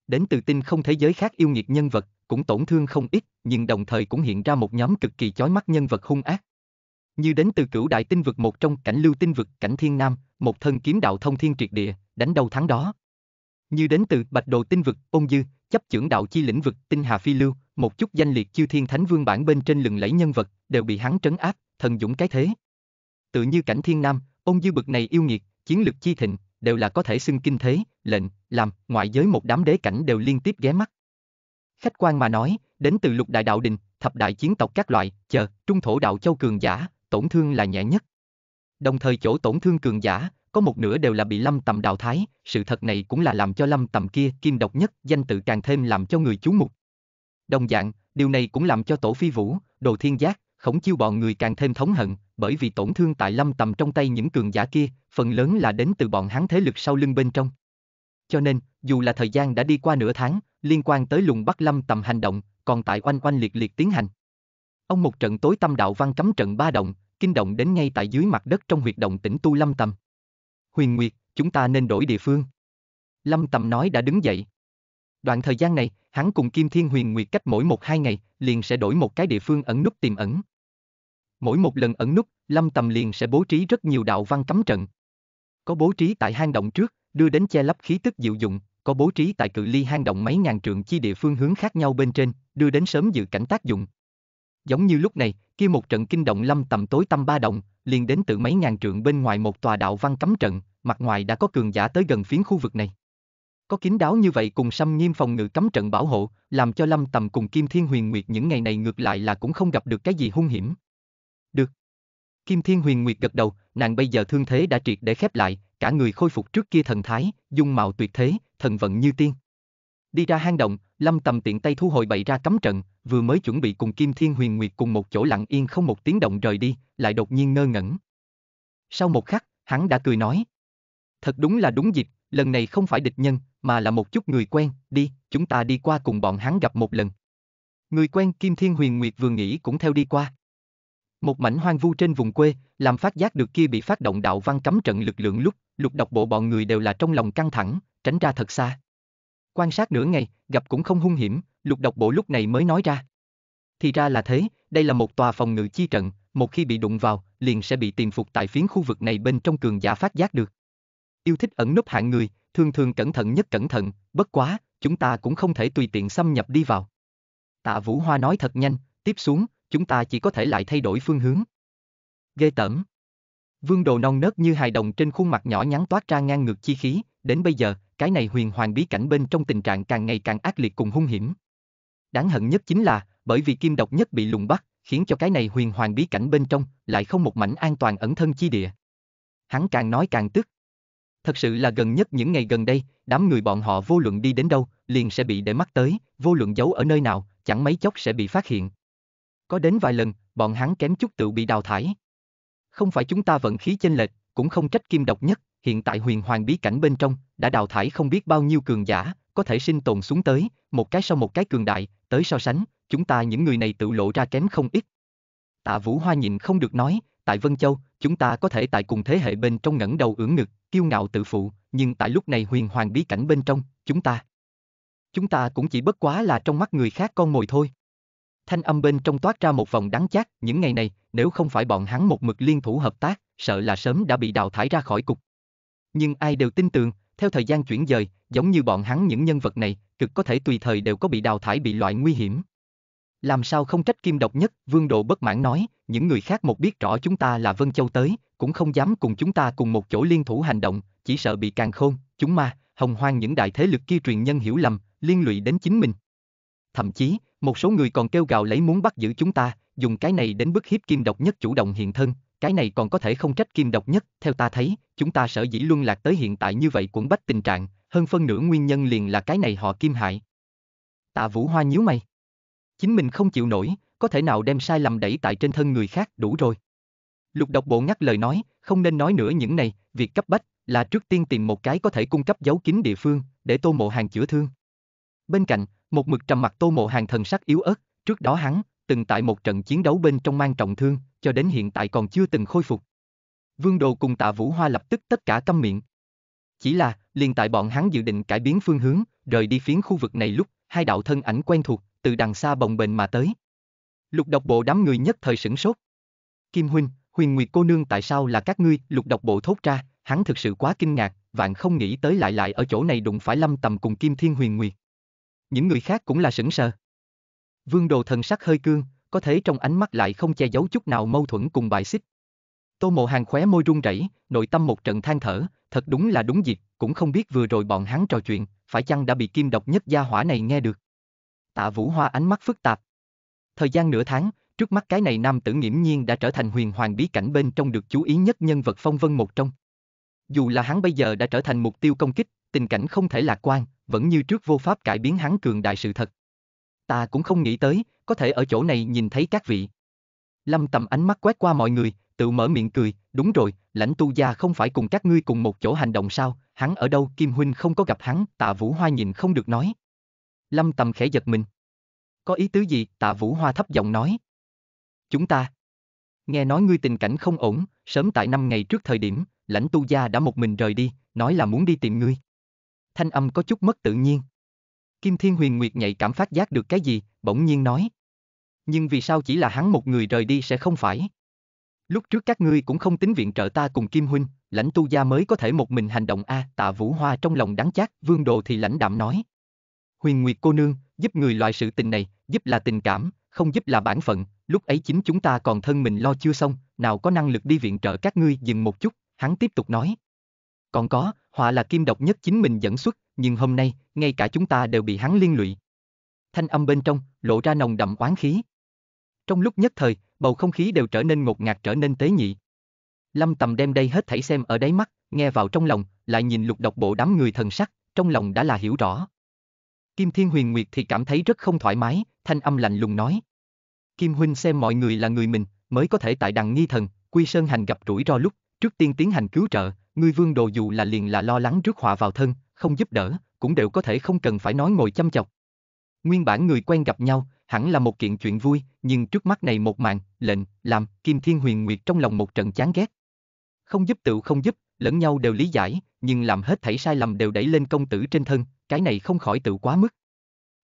Đến từ tinh không thế giới khác yêu nghiệt nhân vật, cũng tổn thương không ít, nhưng đồng thời cũng hiện ra một nhóm cực kỳ chói mắt nhân vật hung ác. Như đến từ cửu đại tinh vực một trong cảnh lưu tinh vực cảnh thiên nam, một thân kiếm đạo thông thiên triệt địa, đánh đầu thắng đó. Như đến từ bạch đồ tinh vực, ôn dư, chấp trưởng đạo chi lĩnh vực tinh hà phi lưu, một chút danh liệt chiêu thiên thánh vương bản bên trên lừng lẫy nhân vật, đều bị hắn trấn áp, thần dũng cái thế tự như cảnh thiên nam, ông dư bực này yêu nghiệt, chiến lực chi thịnh, đều là có thể xưng kinh thế, lệnh, làm, ngoại giới một đám đế cảnh đều liên tiếp ghé mắt. Khách quan mà nói, đến từ lục đại đạo đình, thập đại chiến tộc các loại, chờ, trung thổ đạo châu cường giả, tổn thương là nhẹ nhất. Đồng thời chỗ tổn thương cường giả, có một nửa đều là bị lâm tầm đào thái, sự thật này cũng là làm cho lâm tầm kia kim độc nhất, danh tự càng thêm làm cho người chú mục. Đồng dạng, điều này cũng làm cho tổ phi vũ, đồ thiên giác, khổng chiêu bọn người càng thêm thống hận, bởi vì tổn thương tại lâm tầm trong tay những cường giả kia, phần lớn là đến từ bọn hắn thế lực sau lưng bên trong. Cho nên, dù là thời gian đã đi qua nửa tháng, liên quan tới lùng bắt lâm tầm hành động, còn tại oanh oanh liệt liệt tiến hành. Ông một trận tối tâm đạo văn cấm trận ba động, kinh động đến ngay tại dưới mặt đất trong huyệt động tỉnh Tu Lâm Tầm. Huyền Nguyệt, chúng ta nên đổi địa phương. Lâm Tầm nói đã đứng dậy. Đoạn thời gian này, hắn cùng Kim Thiên Huyền Nguyệt cách mỗi một hai ngày, liền sẽ đổi một cái địa phương ẩn núp tiềm ẩn. Mỗi một lần ẩn nút, Lâm Tầm liền sẽ bố trí rất nhiều đạo văn cấm trận. Có bố trí tại hang động trước, đưa đến che lấp khí tức dịu dụng, có bố trí tại cự ly hang động mấy ngàn trượng chi địa phương hướng khác nhau bên trên, đưa đến sớm dự cảnh tác dụng. Giống như lúc này, kia một trận kinh động lâm tầm tối tâm ba động, liền đến từ mấy ngàn trượng bên ngoài một tòa đạo văn cấm trận, mặt ngoài đã có cường giả tới gần phiến khu vực này. Có kín đáo như vậy cùng xâm nghiêm phòng ngự cấm trận bảo hộ, làm cho lâm tầm cùng Kim Thiên Huyền Nguyệt những ngày này ngược lại là cũng không gặp được cái gì hung hiểm. Được. Kim Thiên Huyền Nguyệt gật đầu, nàng bây giờ thương thế đã triệt để khép lại, cả người khôi phục trước kia thần thái, dung mạo tuyệt thế, thần vận như tiên. Đi ra hang động, Lâm Tầm tiện tay thu hồi bậy ra cấm trận, vừa mới chuẩn bị cùng Kim Thiên Huyền Nguyệt cùng một chỗ lặng yên không một tiếng động rời đi, lại đột nhiên ngơ ngẩn. Sau một khắc, hắn đã cười nói. Thật đúng là đúng dịp, lần này không phải địch nhân, mà là một chút người quen, đi, chúng ta đi qua cùng bọn hắn gặp một lần. Người quen Kim Thiên Huyền Nguyệt vừa nghĩ cũng theo đi qua. Một mảnh hoang vu trên vùng quê, làm phát giác được kia bị phát động đạo văn cấm trận lực lượng lúc, lục độc bộ bọn người đều là trong lòng căng thẳng, tránh ra thật xa. Quan sát nửa ngày, gặp cũng không hung hiểm, lục độc bộ lúc này mới nói ra. Thì ra là thế, đây là một tòa phòng ngự chi trận, một khi bị đụng vào, liền sẽ bị tiềm phục tại phiến khu vực này bên trong cường giả phát giác được. Yêu thích ẩn nấp hạng người, thường thường cẩn thận nhất cẩn thận, bất quá, chúng ta cũng không thể tùy tiện xâm nhập đi vào. Tạ Vũ Hoa nói thật nhanh, tiếp xuống, chúng ta chỉ có thể lại thay đổi phương hướng. Ghê tởm. Vương Đồ non nớt như hài đồng trên khuôn mặt nhỏ nhắn toát ra ngang ngược chi khí, đến bây giờ, cái này huyền hoàng bí cảnh bên trong tình trạng càng ngày càng ác liệt cùng hung hiểm. Đáng hận nhất chính là, bởi vì kim độc nhất bị lùng bắt, khiến cho cái này huyền hoàng bí cảnh bên trong lại không một mảnh an toàn ẩn thân chi địa. Hắn càng nói càng tức. Thật sự là gần nhất những ngày gần đây, đám người bọn họ vô luận đi đến đâu, liền sẽ bị để mắt tới, vô luận giấu ở nơi nào, chẳng mấy chốc sẽ bị phát hiện có đến vài lần, bọn hắn kém chút tự bị đào thải. Không phải chúng ta vận khí chênh lệch, cũng không trách kim độc nhất, hiện tại huyền hoàng bí cảnh bên trong, đã đào thải không biết bao nhiêu cường giả, có thể sinh tồn xuống tới, một cái sau một cái cường đại, tới so sánh, chúng ta những người này tự lộ ra kém không ít. Tạ Vũ Hoa nhìn không được nói, tại Vân Châu, chúng ta có thể tại cùng thế hệ bên trong ngẩng đầu ưỡn ngực, kiêu ngạo tự phụ, nhưng tại lúc này huyền hoàng bí cảnh bên trong, chúng ta. Chúng ta cũng chỉ bất quá là trong mắt người khác con mồi thôi. Thanh âm bên trong toát ra một vòng đáng chát, những ngày này, nếu không phải bọn hắn một mực liên thủ hợp tác, sợ là sớm đã bị đào thải ra khỏi cục. Nhưng ai đều tin tưởng, theo thời gian chuyển dời, giống như bọn hắn những nhân vật này, cực có thể tùy thời đều có bị đào thải bị loại nguy hiểm. Làm sao không trách kim độc nhất, vương độ bất mãn nói, những người khác một biết rõ chúng ta là Vân Châu tới, cũng không dám cùng chúng ta cùng một chỗ liên thủ hành động, chỉ sợ bị càng khôn, chúng ma, hồng hoang những đại thế lực kia truyền nhân hiểu lầm, liên lụy đến chính mình. Thậm chí, một số người còn kêu gào lấy muốn bắt giữ chúng ta, dùng cái này đến bức hiếp kim độc nhất chủ động hiện thân, cái này còn có thể không trách kim độc nhất, theo ta thấy, chúng ta sở dĩ luân lạc tới hiện tại như vậy cũng bách tình trạng, hơn phân nửa nguyên nhân liền là cái này họ kim hại. Tạ Vũ Hoa nhíu mày. Chính mình không chịu nổi, có thể nào đem sai lầm đẩy tại trên thân người khác đủ rồi. Lục độc bộ ngắt lời nói, không nên nói nữa những này, việc cấp bách là trước tiên tìm một cái có thể cung cấp dấu kín địa phương, để tô mộ hàng chữa thương. Bên cạnh, một mực trầm mặt tô mộ hàng thần sắc yếu ớt, trước đó hắn, từng tại một trận chiến đấu bên trong mang trọng thương, cho đến hiện tại còn chưa từng khôi phục. Vương Đồ cùng tạ Vũ Hoa lập tức tất cả câm miệng. Chỉ là, liền tại bọn hắn dự định cải biến phương hướng, rời đi phiến khu vực này lúc, hai đạo thân ảnh quen thuộc, từ đằng xa bồng bềnh mà tới. Lục độc bộ đám người nhất thời sửng sốt. Kim Huynh, Huyền Nguyệt cô nương tại sao là các ngươi, lục độc bộ thốt ra, hắn thực sự quá kinh ngạc, vạn không nghĩ tới lại lại ở chỗ này đụng phải lâm tầm cùng Kim Thiên Huyền Nguyệt những người khác cũng là sững sờ. Vương Đồ thần sắc hơi cương, có thế trong ánh mắt lại không che giấu chút nào mâu thuẫn cùng bài xích. Tô Mộ Hàng khóe môi run rẩy, nội tâm một trận than thở, thật đúng là đúng dịp, cũng không biết vừa rồi bọn hắn trò chuyện, phải chăng đã bị kim độc nhất gia hỏa này nghe được. Tạ Vũ Hoa ánh mắt phức tạp. Thời gian nửa tháng, trước mắt cái này nam tử nghiễm nhiên đã trở thành huyền hoàng bí cảnh bên trong được chú ý nhất nhân vật phong vân một trong. Dù là hắn bây giờ đã trở thành mục tiêu công kích, tình cảnh không thể lạc quan, vẫn như trước vô pháp cải biến hắn cường đại sự thật. Ta cũng không nghĩ tới, có thể ở chỗ này nhìn thấy các vị. Lâm tầm ánh mắt quét qua mọi người, tự mở miệng cười, đúng rồi, lãnh tu gia không phải cùng các ngươi cùng một chỗ hành động sao, hắn ở đâu Kim Huynh không có gặp hắn, tạ Vũ Hoa nhìn không được nói. Lâm tầm khẽ giật mình. Có ý tứ gì, tạ Vũ Hoa thấp giọng nói. Chúng ta. Nghe nói ngươi tình cảnh không ổn, sớm tại năm ngày trước thời điểm, lãnh tu gia đã một mình rời đi, nói là muốn đi tìm ngươi thanh âm có chút mất tự nhiên. Kim Thiên Huyền Nguyệt nhạy cảm phát giác được cái gì, bỗng nhiên nói. Nhưng vì sao chỉ là hắn một người rời đi sẽ không phải? Lúc trước các ngươi cũng không tính viện trợ ta cùng Kim Huynh, lãnh tu gia mới có thể một mình hành động a tạ vũ hoa trong lòng đáng chát, vương đồ thì lãnh đạm nói. Huyền Nguyệt cô nương, giúp người loại sự tình này, giúp là tình cảm, không giúp là bản phận, lúc ấy chính chúng ta còn thân mình lo chưa xong, nào có năng lực đi viện trợ các ngươi dừng một chút, hắn tiếp tục nói. Còn có, họa là kim độc nhất chính mình dẫn xuất, nhưng hôm nay, ngay cả chúng ta đều bị hắn liên lụy. Thanh âm bên trong, lộ ra nồng đậm oán khí. Trong lúc nhất thời, bầu không khí đều trở nên ngột ngạt trở nên tế nhị. Lâm Tầm đem đây hết thảy xem ở đáy mắt, nghe vào trong lòng, lại nhìn lục độc bộ đám người thần sắc, trong lòng đã là hiểu rõ. Kim Thiên Huyền Nguyệt thì cảm thấy rất không thoải mái, thanh âm lạnh lùng nói. Kim Huynh xem mọi người là người mình, mới có thể tại đằng nghi thần, quy sơn hành gặp rủi ro lúc, trước tiên tiến hành cứu trợ, Người vương đồ dù là liền là lo lắng trước họa vào thân, không giúp đỡ, cũng đều có thể không cần phải nói ngồi chăm chọc. Nguyên bản người quen gặp nhau, hẳn là một kiện chuyện vui, nhưng trước mắt này một màn, lệnh, làm, Kim Thiên Huyền Nguyệt trong lòng một trận chán ghét. Không giúp tự không giúp, lẫn nhau đều lý giải, nhưng làm hết thảy sai lầm đều đẩy lên công tử trên thân, cái này không khỏi tự quá mức.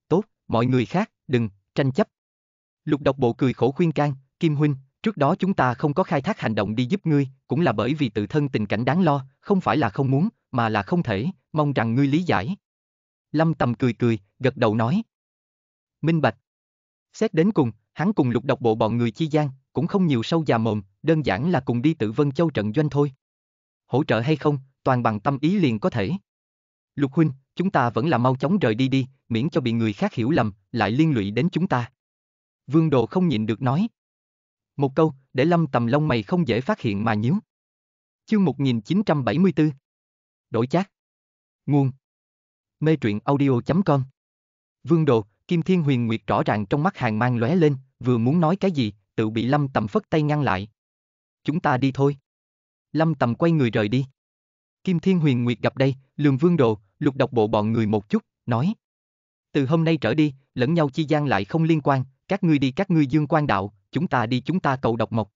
Tốt, mọi người khác, đừng, tranh chấp. Lục độc bộ cười khổ khuyên can, Kim Huynh, Trước đó chúng ta không có khai thác hành động đi giúp ngươi, cũng là bởi vì tự thân tình cảnh đáng lo, không phải là không muốn, mà là không thể, mong rằng ngươi lý giải. Lâm Tầm cười cười, gật đầu nói. Minh Bạch. Xét đến cùng, hắn cùng lục độc bộ bọn người chi gian, cũng không nhiều sâu già mồm, đơn giản là cùng đi tự Vân Châu trận doanh thôi. Hỗ trợ hay không, toàn bằng tâm ý liền có thể. Lục huynh, chúng ta vẫn là mau chóng rời đi đi, miễn cho bị người khác hiểu lầm, lại liên lụy đến chúng ta. Vương Đồ không nhịn được nói. Một câu, để lâm tầm lông mày không dễ phát hiện mà nhíu. Chương 1974 Đổi chát Nguồn Mê truyện audio.com Vương Đồ, Kim Thiên Huyền Nguyệt rõ ràng trong mắt hàng mang lóe lên, vừa muốn nói cái gì, tự bị lâm tầm phất tay ngăn lại. Chúng ta đi thôi. Lâm tầm quay người rời đi. Kim Thiên Huyền Nguyệt gặp đây, lường Vương Đồ, lục độc bộ bọn người một chút, nói. Từ hôm nay trở đi, lẫn nhau chi gian lại không liên quan, các ngươi đi các ngươi dương quan đạo, chúng ta đi chúng ta cầu độc mộc.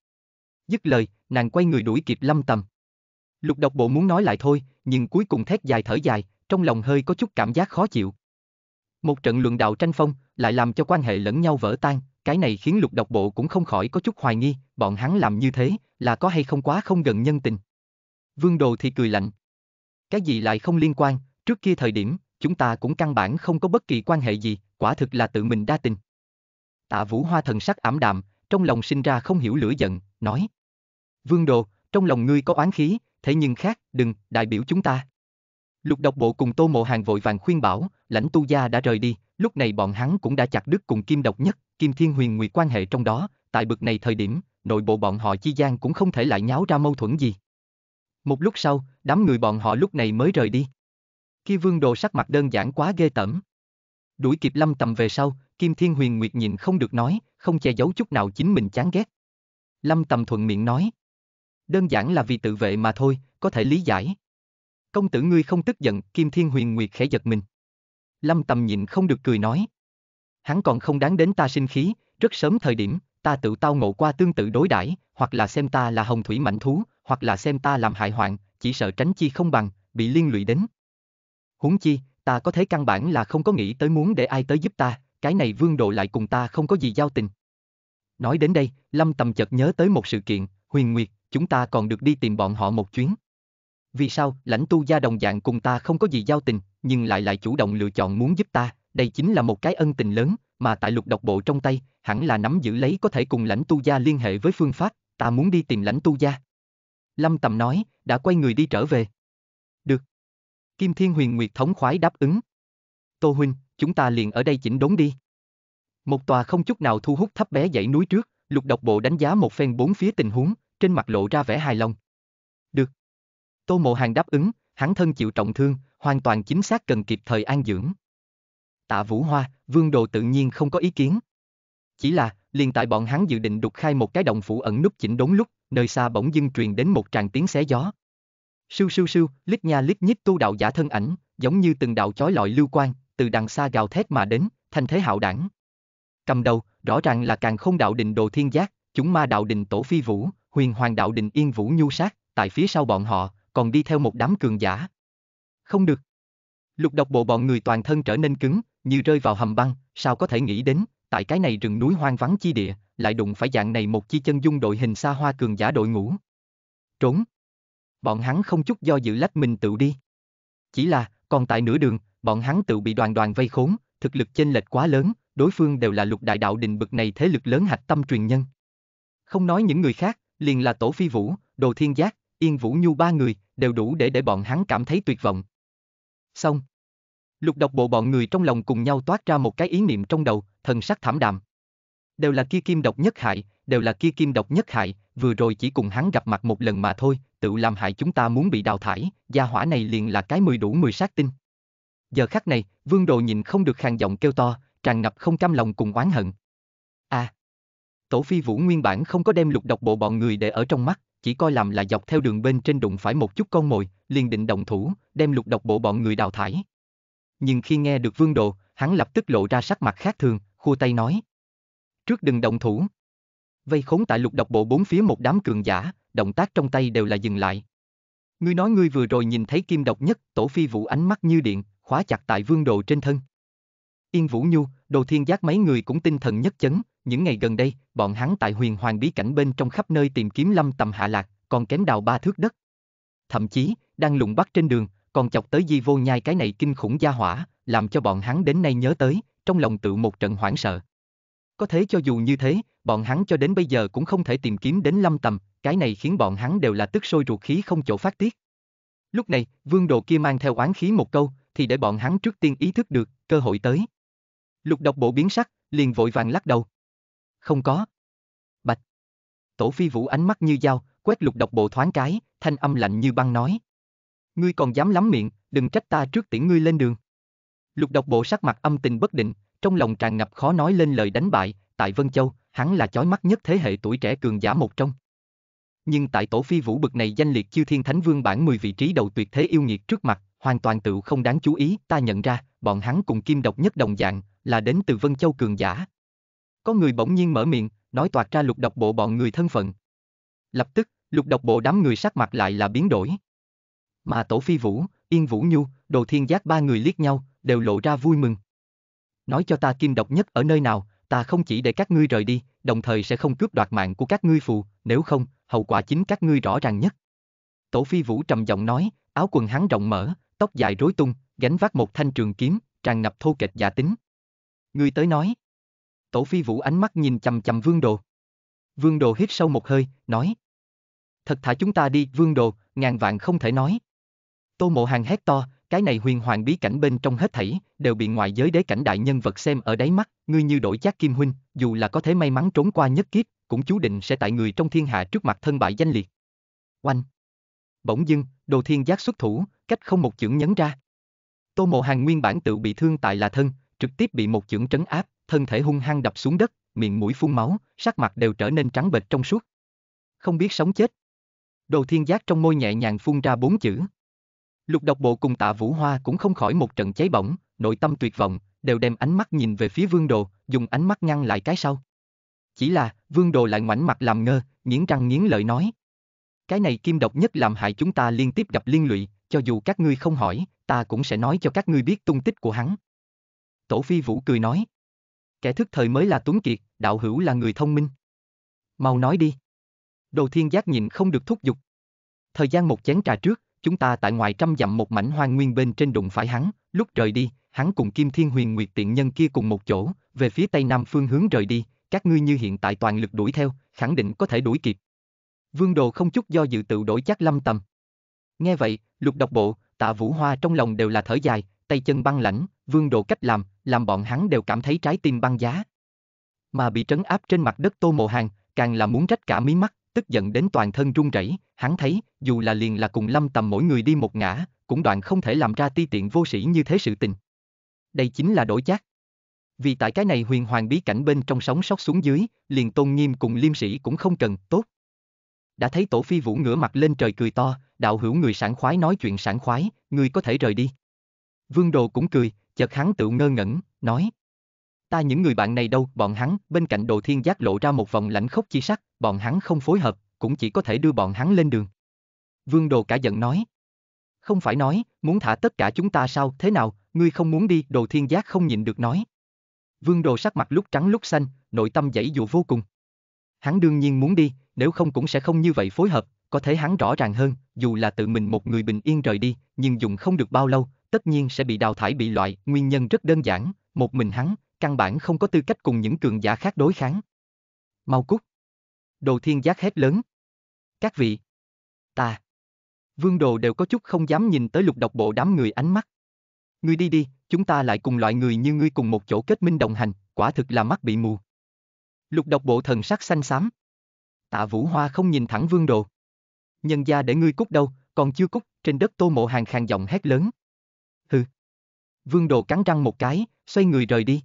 Dứt lời, nàng quay người đuổi kịp lâm tầm. Lục độc bộ muốn nói lại thôi, nhưng cuối cùng thét dài thở dài, trong lòng hơi có chút cảm giác khó chịu. Một trận luận đạo tranh phong, lại làm cho quan hệ lẫn nhau vỡ tan, cái này khiến lục độc bộ cũng không khỏi có chút hoài nghi, bọn hắn làm như thế, là có hay không quá không gần nhân tình. Vương Đồ thì cười lạnh. Cái gì lại không liên quan, trước kia thời điểm, chúng ta cũng căn bản không có bất kỳ quan hệ gì, quả thực là tự mình đa tình. Tạ Vũ Hoa thần sắc ảm đạm, trong lòng sinh ra không hiểu lửa giận, nói. Vương Đồ, trong lòng ngươi có oán khí, thế nhưng khác, đừng, đại biểu chúng ta. Lục độc bộ cùng Tô Mộ Hàng vội vàng khuyên bảo, lãnh tu gia đã rời đi, lúc này bọn hắn cũng đã chặt đứt cùng kim độc nhất, kim thiên huyền nguyệt quan hệ trong đó, tại bực này thời điểm, nội bộ bọn họ chi gian cũng không thể lại nháo ra mâu thuẫn gì. Một lúc sau, đám người bọn họ lúc này mới rời đi. Khi vương đồ sắc mặt đơn giản quá ghê tởm. Đuổi kịp lâm tầm về sau, Kim Thiên Huyền Nguyệt nhìn không được nói, không che giấu chút nào chính mình chán ghét. Lâm Tầm thuận miệng nói. Đơn giản là vì tự vệ mà thôi, có thể lý giải. Công tử ngươi không tức giận, Kim Thiên Huyền Nguyệt khẽ giật mình. Lâm Tầm nhịn không được cười nói. Hắn còn không đáng đến ta sinh khí, rất sớm thời điểm, ta tự tao ngộ qua tương tự đối đãi, hoặc là xem ta là hồng thủy mạnh thú, hoặc là xem ta làm hại hoạn, chỉ sợ tránh chi không bằng, bị liên lụy đến. Huống chi, ta có thể căn bản là không có nghĩ tới muốn để ai tới giúp ta, cái này vương độ lại cùng ta không có gì giao tình. Nói đến đây, Lâm Tầm chợt nhớ tới một sự kiện, huyền nguyệt, chúng ta còn được đi tìm bọn họ một chuyến. Vì sao, lãnh tu gia đồng dạng cùng ta không có gì giao tình, nhưng lại lại chủ động lựa chọn muốn giúp ta, đây chính là một cái ân tình lớn, mà tại lục độc bộ trong tay, hẳn là nắm giữ lấy có thể cùng lãnh tu gia liên hệ với phương pháp, ta muốn đi tìm lãnh tu gia. Lâm Tầm nói, đã quay người đi trở về. Được. Kim Thiên Huyền Nguyệt thống khoái đáp ứng. Tô Huynh, chúng ta liền ở đây chỉnh đốn đi. Một tòa không chút nào thu hút thấp bé dãy núi trước, lục độc bộ đánh giá một phen bốn phía tình huống, trên mặt lộ ra vẻ hài lòng. Được. Tô Mộ Hàng đáp ứng, hắn thân chịu trọng thương, hoàn toàn chính xác cần kịp thời an dưỡng. Tạ Vũ Hoa, Vương Đồ tự nhiên không có ý kiến. Chỉ là, liền tại bọn hắn dự định đục khai một cái động phủ ẩn nút chỉnh đốn lúc, nơi xa bỗng dưng truyền đến một tràng tiếng xé gió. Sưu sưu sưu, lít nha lít nhít tu đạo giả thân ảnh, giống như từng đạo chói lọi lưu quang từ đằng xa gào thét mà đến, thanh thế hạo đẳng, Cầm đầu, rõ ràng là càng không đạo định đồ thiên giác, chúng ma đạo định tổ phi vũ, huyền hoàng đạo định yên vũ nhu sát, tại phía sau bọn họ, còn đi theo một đám cường giả. Không được. Lục độc bộ bọn người toàn thân trở nên cứng, như rơi vào hầm băng, sao có thể nghĩ đến, tại cái này rừng núi hoang vắng chi địa, lại đụng phải dạng này một chi chân dung đội hình xa hoa cường giả đội ngũ. Trốn. Bọn hắn không chút do dự lách mình tự đi. Chỉ là, còn tại nửa đường, bọn hắn tự bị đoàn đoàn vây khốn, thực lực chênh lệch quá lớn, đối phương đều là lục đại đạo đình bực này thế lực lớn hạch tâm truyền nhân. Không nói những người khác, liền là Tổ Phi Vũ, Đồ Thiên Giác, Yên Vũ Nhu ba người, đều đủ để để bọn hắn cảm thấy tuyệt vọng. Xong. Lục độc bộ bọn người trong lòng cùng nhau toát ra một cái ý niệm trong đầu, thần sắc thảm đạm. Đều là kia kim độc nhất hại, đều là kia kim độc nhất hại, vừa rồi chỉ cùng hắn gặp mặt một lần mà thôi, tự làm hại chúng ta muốn bị đào thải, gia hỏa này liền là cái mười đủ mười sát tinh. Giờ khắc này, vương đồ nhìn không được khàn giọng kêu to, tràn ngập không cam lòng cùng oán hận. À! Tổ phi vũ nguyên bản không có đem lục độc bộ bọn người để ở trong mắt, chỉ coi làm là dọc theo đường bên trên đụng phải một chút con mồi, liền định động thủ, đem lục độc bộ bọn người đào thải. Nhưng khi nghe được vương đồ, hắn lập tức lộ ra sắc mặt khác thường, khua tay nói. Trước đừng động thủ. Vây khốn tại lục độc bộ bốn phía một đám cường giả, động tác trong tay đều là dừng lại. Ngươi nói ngươi vừa rồi nhìn thấy kim độc nhất, tổ phi vũ ánh mắt như điện, khóa chặt tại vương đồ trên thân. Yên Vũ Nhu, Đồ Thiên Giác mấy người cũng tinh thần nhất chấn, những ngày gần đây, bọn hắn tại huyền hoàng bí cảnh bên trong khắp nơi tìm kiếm lâm tầm hạ lạc, còn kém đào ba thước đất. Thậm chí, đang lùng bắt trên đường, còn chọc tới di vô nhai cái này kinh khủng gia hỏa, làm cho bọn hắn đến nay nhớ tới, trong lòng tự một trận hoảng sợ. Có thế cho dù như thế, bọn hắn cho đến bây giờ cũng không thể tìm kiếm đến lâm tầm, cái này khiến bọn hắn đều là tức sôi ruột khí không chỗ phát tiết. Lúc này, vương đồ kia mang theo oán khí một câu, thì để bọn hắn trước tiên ý thức được, cơ hội tới. Lục độc bộ biến sắc, liền vội vàng lắc đầu. Không có. Bạch. Tổ phi vũ ánh mắt như dao, quét lục độc bộ thoáng cái, thanh âm lạnh như băng nói. Ngươi còn dám lắm miệng, đừng trách ta trước tiễn ngươi lên đường. Lục độc bộ sắc mặt âm tình bất định, trong lòng tràn ngập khó nói lên lời đánh bại, tại Vân Châu, hắn là chói mắt nhất thế hệ tuổi trẻ cường giả một trong. Nhưng tại tổ phi vũ bực này danh liệt chiêu thiên thánh vương bản 10 vị trí đầu tuyệt thế yêu nghiệt trước mặt, hoàn toàn tựu không đáng chú ý, ta nhận ra, bọn hắn cùng kim độc nhất đồng dạng, là đến từ Vân Châu Cường Giả. Có người bỗng nhiên mở miệng, nói toạc ra lục độc bộ bọn người thân phận. Lập tức, lục độc bộ đám người sắc mặt lại là biến đổi. Mà Tổ Phi Vũ, Yên Vũ Nhu, Đồ Thiên Giác ba người liếc nhau, đều lộ ra vui mừng. Nói cho ta kim độc nhất ở nơi nào, ta không chỉ để các ngươi rời đi, đồng thời sẽ không cướp đoạt mạng của các ngươi phù, nếu không, hậu quả chính các ngươi rõ ràng nhất. Tổ Phi Vũ trầm giọng nói, áo quần hắn rộng mở, tóc dài rối tung, gánh vác một thanh trường kiếm, tràn ngập thô kệch giả tính. Người tới nói. Tổ phi vũ ánh mắt nhìn chầm chầm vương đồ. Vương đồ hít sâu một hơi, nói. Thật thả chúng ta đi, vương đồ, ngàn vạn không thể nói. Tô mộ hàng hét to, cái này huyền hoàng bí cảnh bên trong hết thảy, đều bị ngoại giới đế cảnh đại nhân vật xem ở đáy mắt, ngươi như đổi chát kim huynh, dù là có thể may mắn trốn qua nhất kiếp, cũng chú định sẽ tại người trong thiên hạ trước mặt thân bại danh liệt. Oanh! Bỗng dưng, Đồ Thiên Giác xuất thủ, cách không một chưởng nhấn ra. Tô Mộ Hàng nguyên bản tự bị thương tại là thân, trực tiếp bị một chưởng trấn áp, thân thể hung hăng đập xuống đất, miệng mũi phun máu, sắc mặt đều trở nên trắng bệch trong suốt. Không biết sống chết. Đồ Thiên Giác trong môi nhẹ nhàng phun ra bốn chữ. Lục Độc Bộ cùng Tạ Vũ Hoa cũng không khỏi một trận cháy bỏng, nội tâm tuyệt vọng, đều đem ánh mắt nhìn về phía Vương Đồ, dùng ánh mắt ngăn lại cái sau. Chỉ là, Vương Đồ lại ngoảnh mặt làm ngơ, nghiến răng nghiến lợi nói. Cái này kim độc nhất làm hại chúng ta liên tiếp gặp liên lụy, cho dù các ngươi không hỏi, ta cũng sẽ nói cho các ngươi biết tung tích của hắn. Tổ Phi Vũ cười nói. Kẻ thức thời mới là Tuấn Kiệt, đạo hữu là người thông minh. Mau nói đi. Đồ thiên giác nhìn không được thúc giục. Thời gian một chén trà trước, chúng ta tại ngoài trăm dặm một mảnh hoang nguyên bên trên đụng phải hắn, lúc rời đi, hắn cùng Kim Thiên Huyền Nguyệt tiện nhân kia cùng một chỗ, về phía tây nam phương hướng rời đi, các ngươi như hiện tại toàn lực đuổi theo, khẳng định có thể đuổi kịp, Vương Đồ không chút do dự tự đổi chắc lâm tầm. Nghe vậy, lục độc bộ, tạ vũ hoa trong lòng đều là thở dài, tay chân băng lãnh, vương đồ cách làm, làm bọn hắn đều cảm thấy trái tim băng giá. Mà bị trấn áp trên mặt đất tô mộ hàng, càng là muốn trách cả mí mắt, tức giận đến toàn thân run rẩy, hắn thấy, dù là liền là cùng lâm tầm mỗi người đi một ngã, cũng đoạn không thể làm ra ti tiện vô sĩ như thế sự tình. Đây chính là đổi chắc. Vì tại cái này huyền hoàng bí cảnh bên trong sóng sóc xuống dưới, liền tôn nghiêm cùng liêm sĩ cũng không cần, tốt đã thấy tổ phi vũ ngửa mặt lên trời cười to, đạo hữu người sảng khoái nói chuyện sảng khoái, người có thể rời đi. Vương Đồ cũng cười, chợt hắn tự ngơ ngẩn, nói. Ta những người bạn này đâu, bọn hắn, bên cạnh đồ thiên giác lộ ra một vòng lãnh khốc chi sắc, bọn hắn không phối hợp, cũng chỉ có thể đưa bọn hắn lên đường. Vương Đồ cả giận nói. Không phải nói, muốn thả tất cả chúng ta sao, thế nào, ngươi không muốn đi, đồ thiên giác không nhịn được nói. Vương Đồ sắc mặt lúc trắng lúc xanh, nội tâm dãy dụ vô cùng. Hắn đương nhiên muốn đi, nếu không cũng sẽ không như vậy phối hợp, có thể hắn rõ ràng hơn, dù là tự mình một người bình yên rời đi, nhưng dùng không được bao lâu, tất nhiên sẽ bị đào thải bị loại, nguyên nhân rất đơn giản, một mình hắn, căn bản không có tư cách cùng những cường giả khác đối kháng. Mau cút. Đồ thiên giác hét lớn. Các vị. Ta. Vương đồ đều có chút không dám nhìn tới lục độc bộ đám người ánh mắt. Ngươi đi đi, chúng ta lại cùng loại người như ngươi cùng một chỗ kết minh đồng hành, quả thực là mắt bị mù. Lục độc bộ thần sắc xanh xám. Tạ Vũ Hoa không nhìn thẳng Vương Đồ. Nhân gia để ngươi cút đâu, còn chưa cút, trên đất Tô Mộ Hàng khàn giọng hét lớn. Hừ. Vương Đồ cắn răng một cái, xoay người rời đi.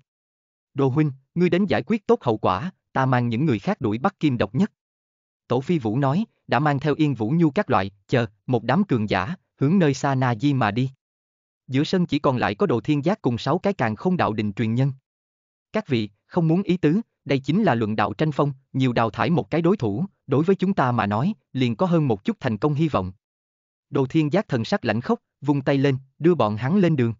Đồ huynh, ngươi đến giải quyết tốt hậu quả, ta mang những người khác đuổi bắt kim độc nhất. Tổ Phi Vũ nói, đã mang theo Yên Vũ Nhu các loại, chờ, một đám cường giả, hướng nơi xa Na Di mà đi. Giữa sân chỉ còn lại có đồ thiên giác cùng sáu cái càng không đạo đình truyền nhân. Các vị, không muốn ý tứ, đây chính là luận đạo tranh phong, nhiều đào thải một cái đối thủ, đối với chúng ta mà nói, liền có hơn một chút thành công hy vọng. Đồ thiên giác thần sắc lạnh khốc, vung tay lên, đưa bọn hắn lên đường.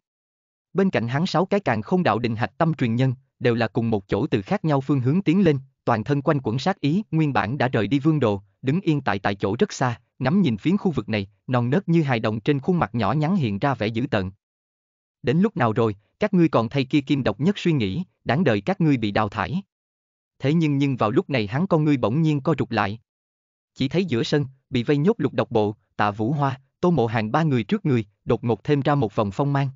Bên cạnh hắn sáu cái càng không đạo định hạch tâm truyền nhân, đều là cùng một chỗ từ khác nhau phương hướng tiến lên, toàn thân quanh quẩn sát ý, nguyên bản đã rời đi vương đồ, đứng yên tại tại chỗ rất xa, ngắm nhìn phiến khu vực này, non nớt như hài đồng trên khuôn mặt nhỏ nhắn hiện ra vẻ dữ tợn. Đến lúc nào rồi, các ngươi còn thay kia kim độc nhất suy nghĩ, đáng đời các ngươi bị đào thải thế nhưng nhưng vào lúc này hắn con ngươi bỗng nhiên co rụt lại. Chỉ thấy giữa sân, bị vây nhốt lục độc bộ, tạ vũ hoa, tô mộ hàng ba người trước người, đột ngột thêm ra một vòng phong mang.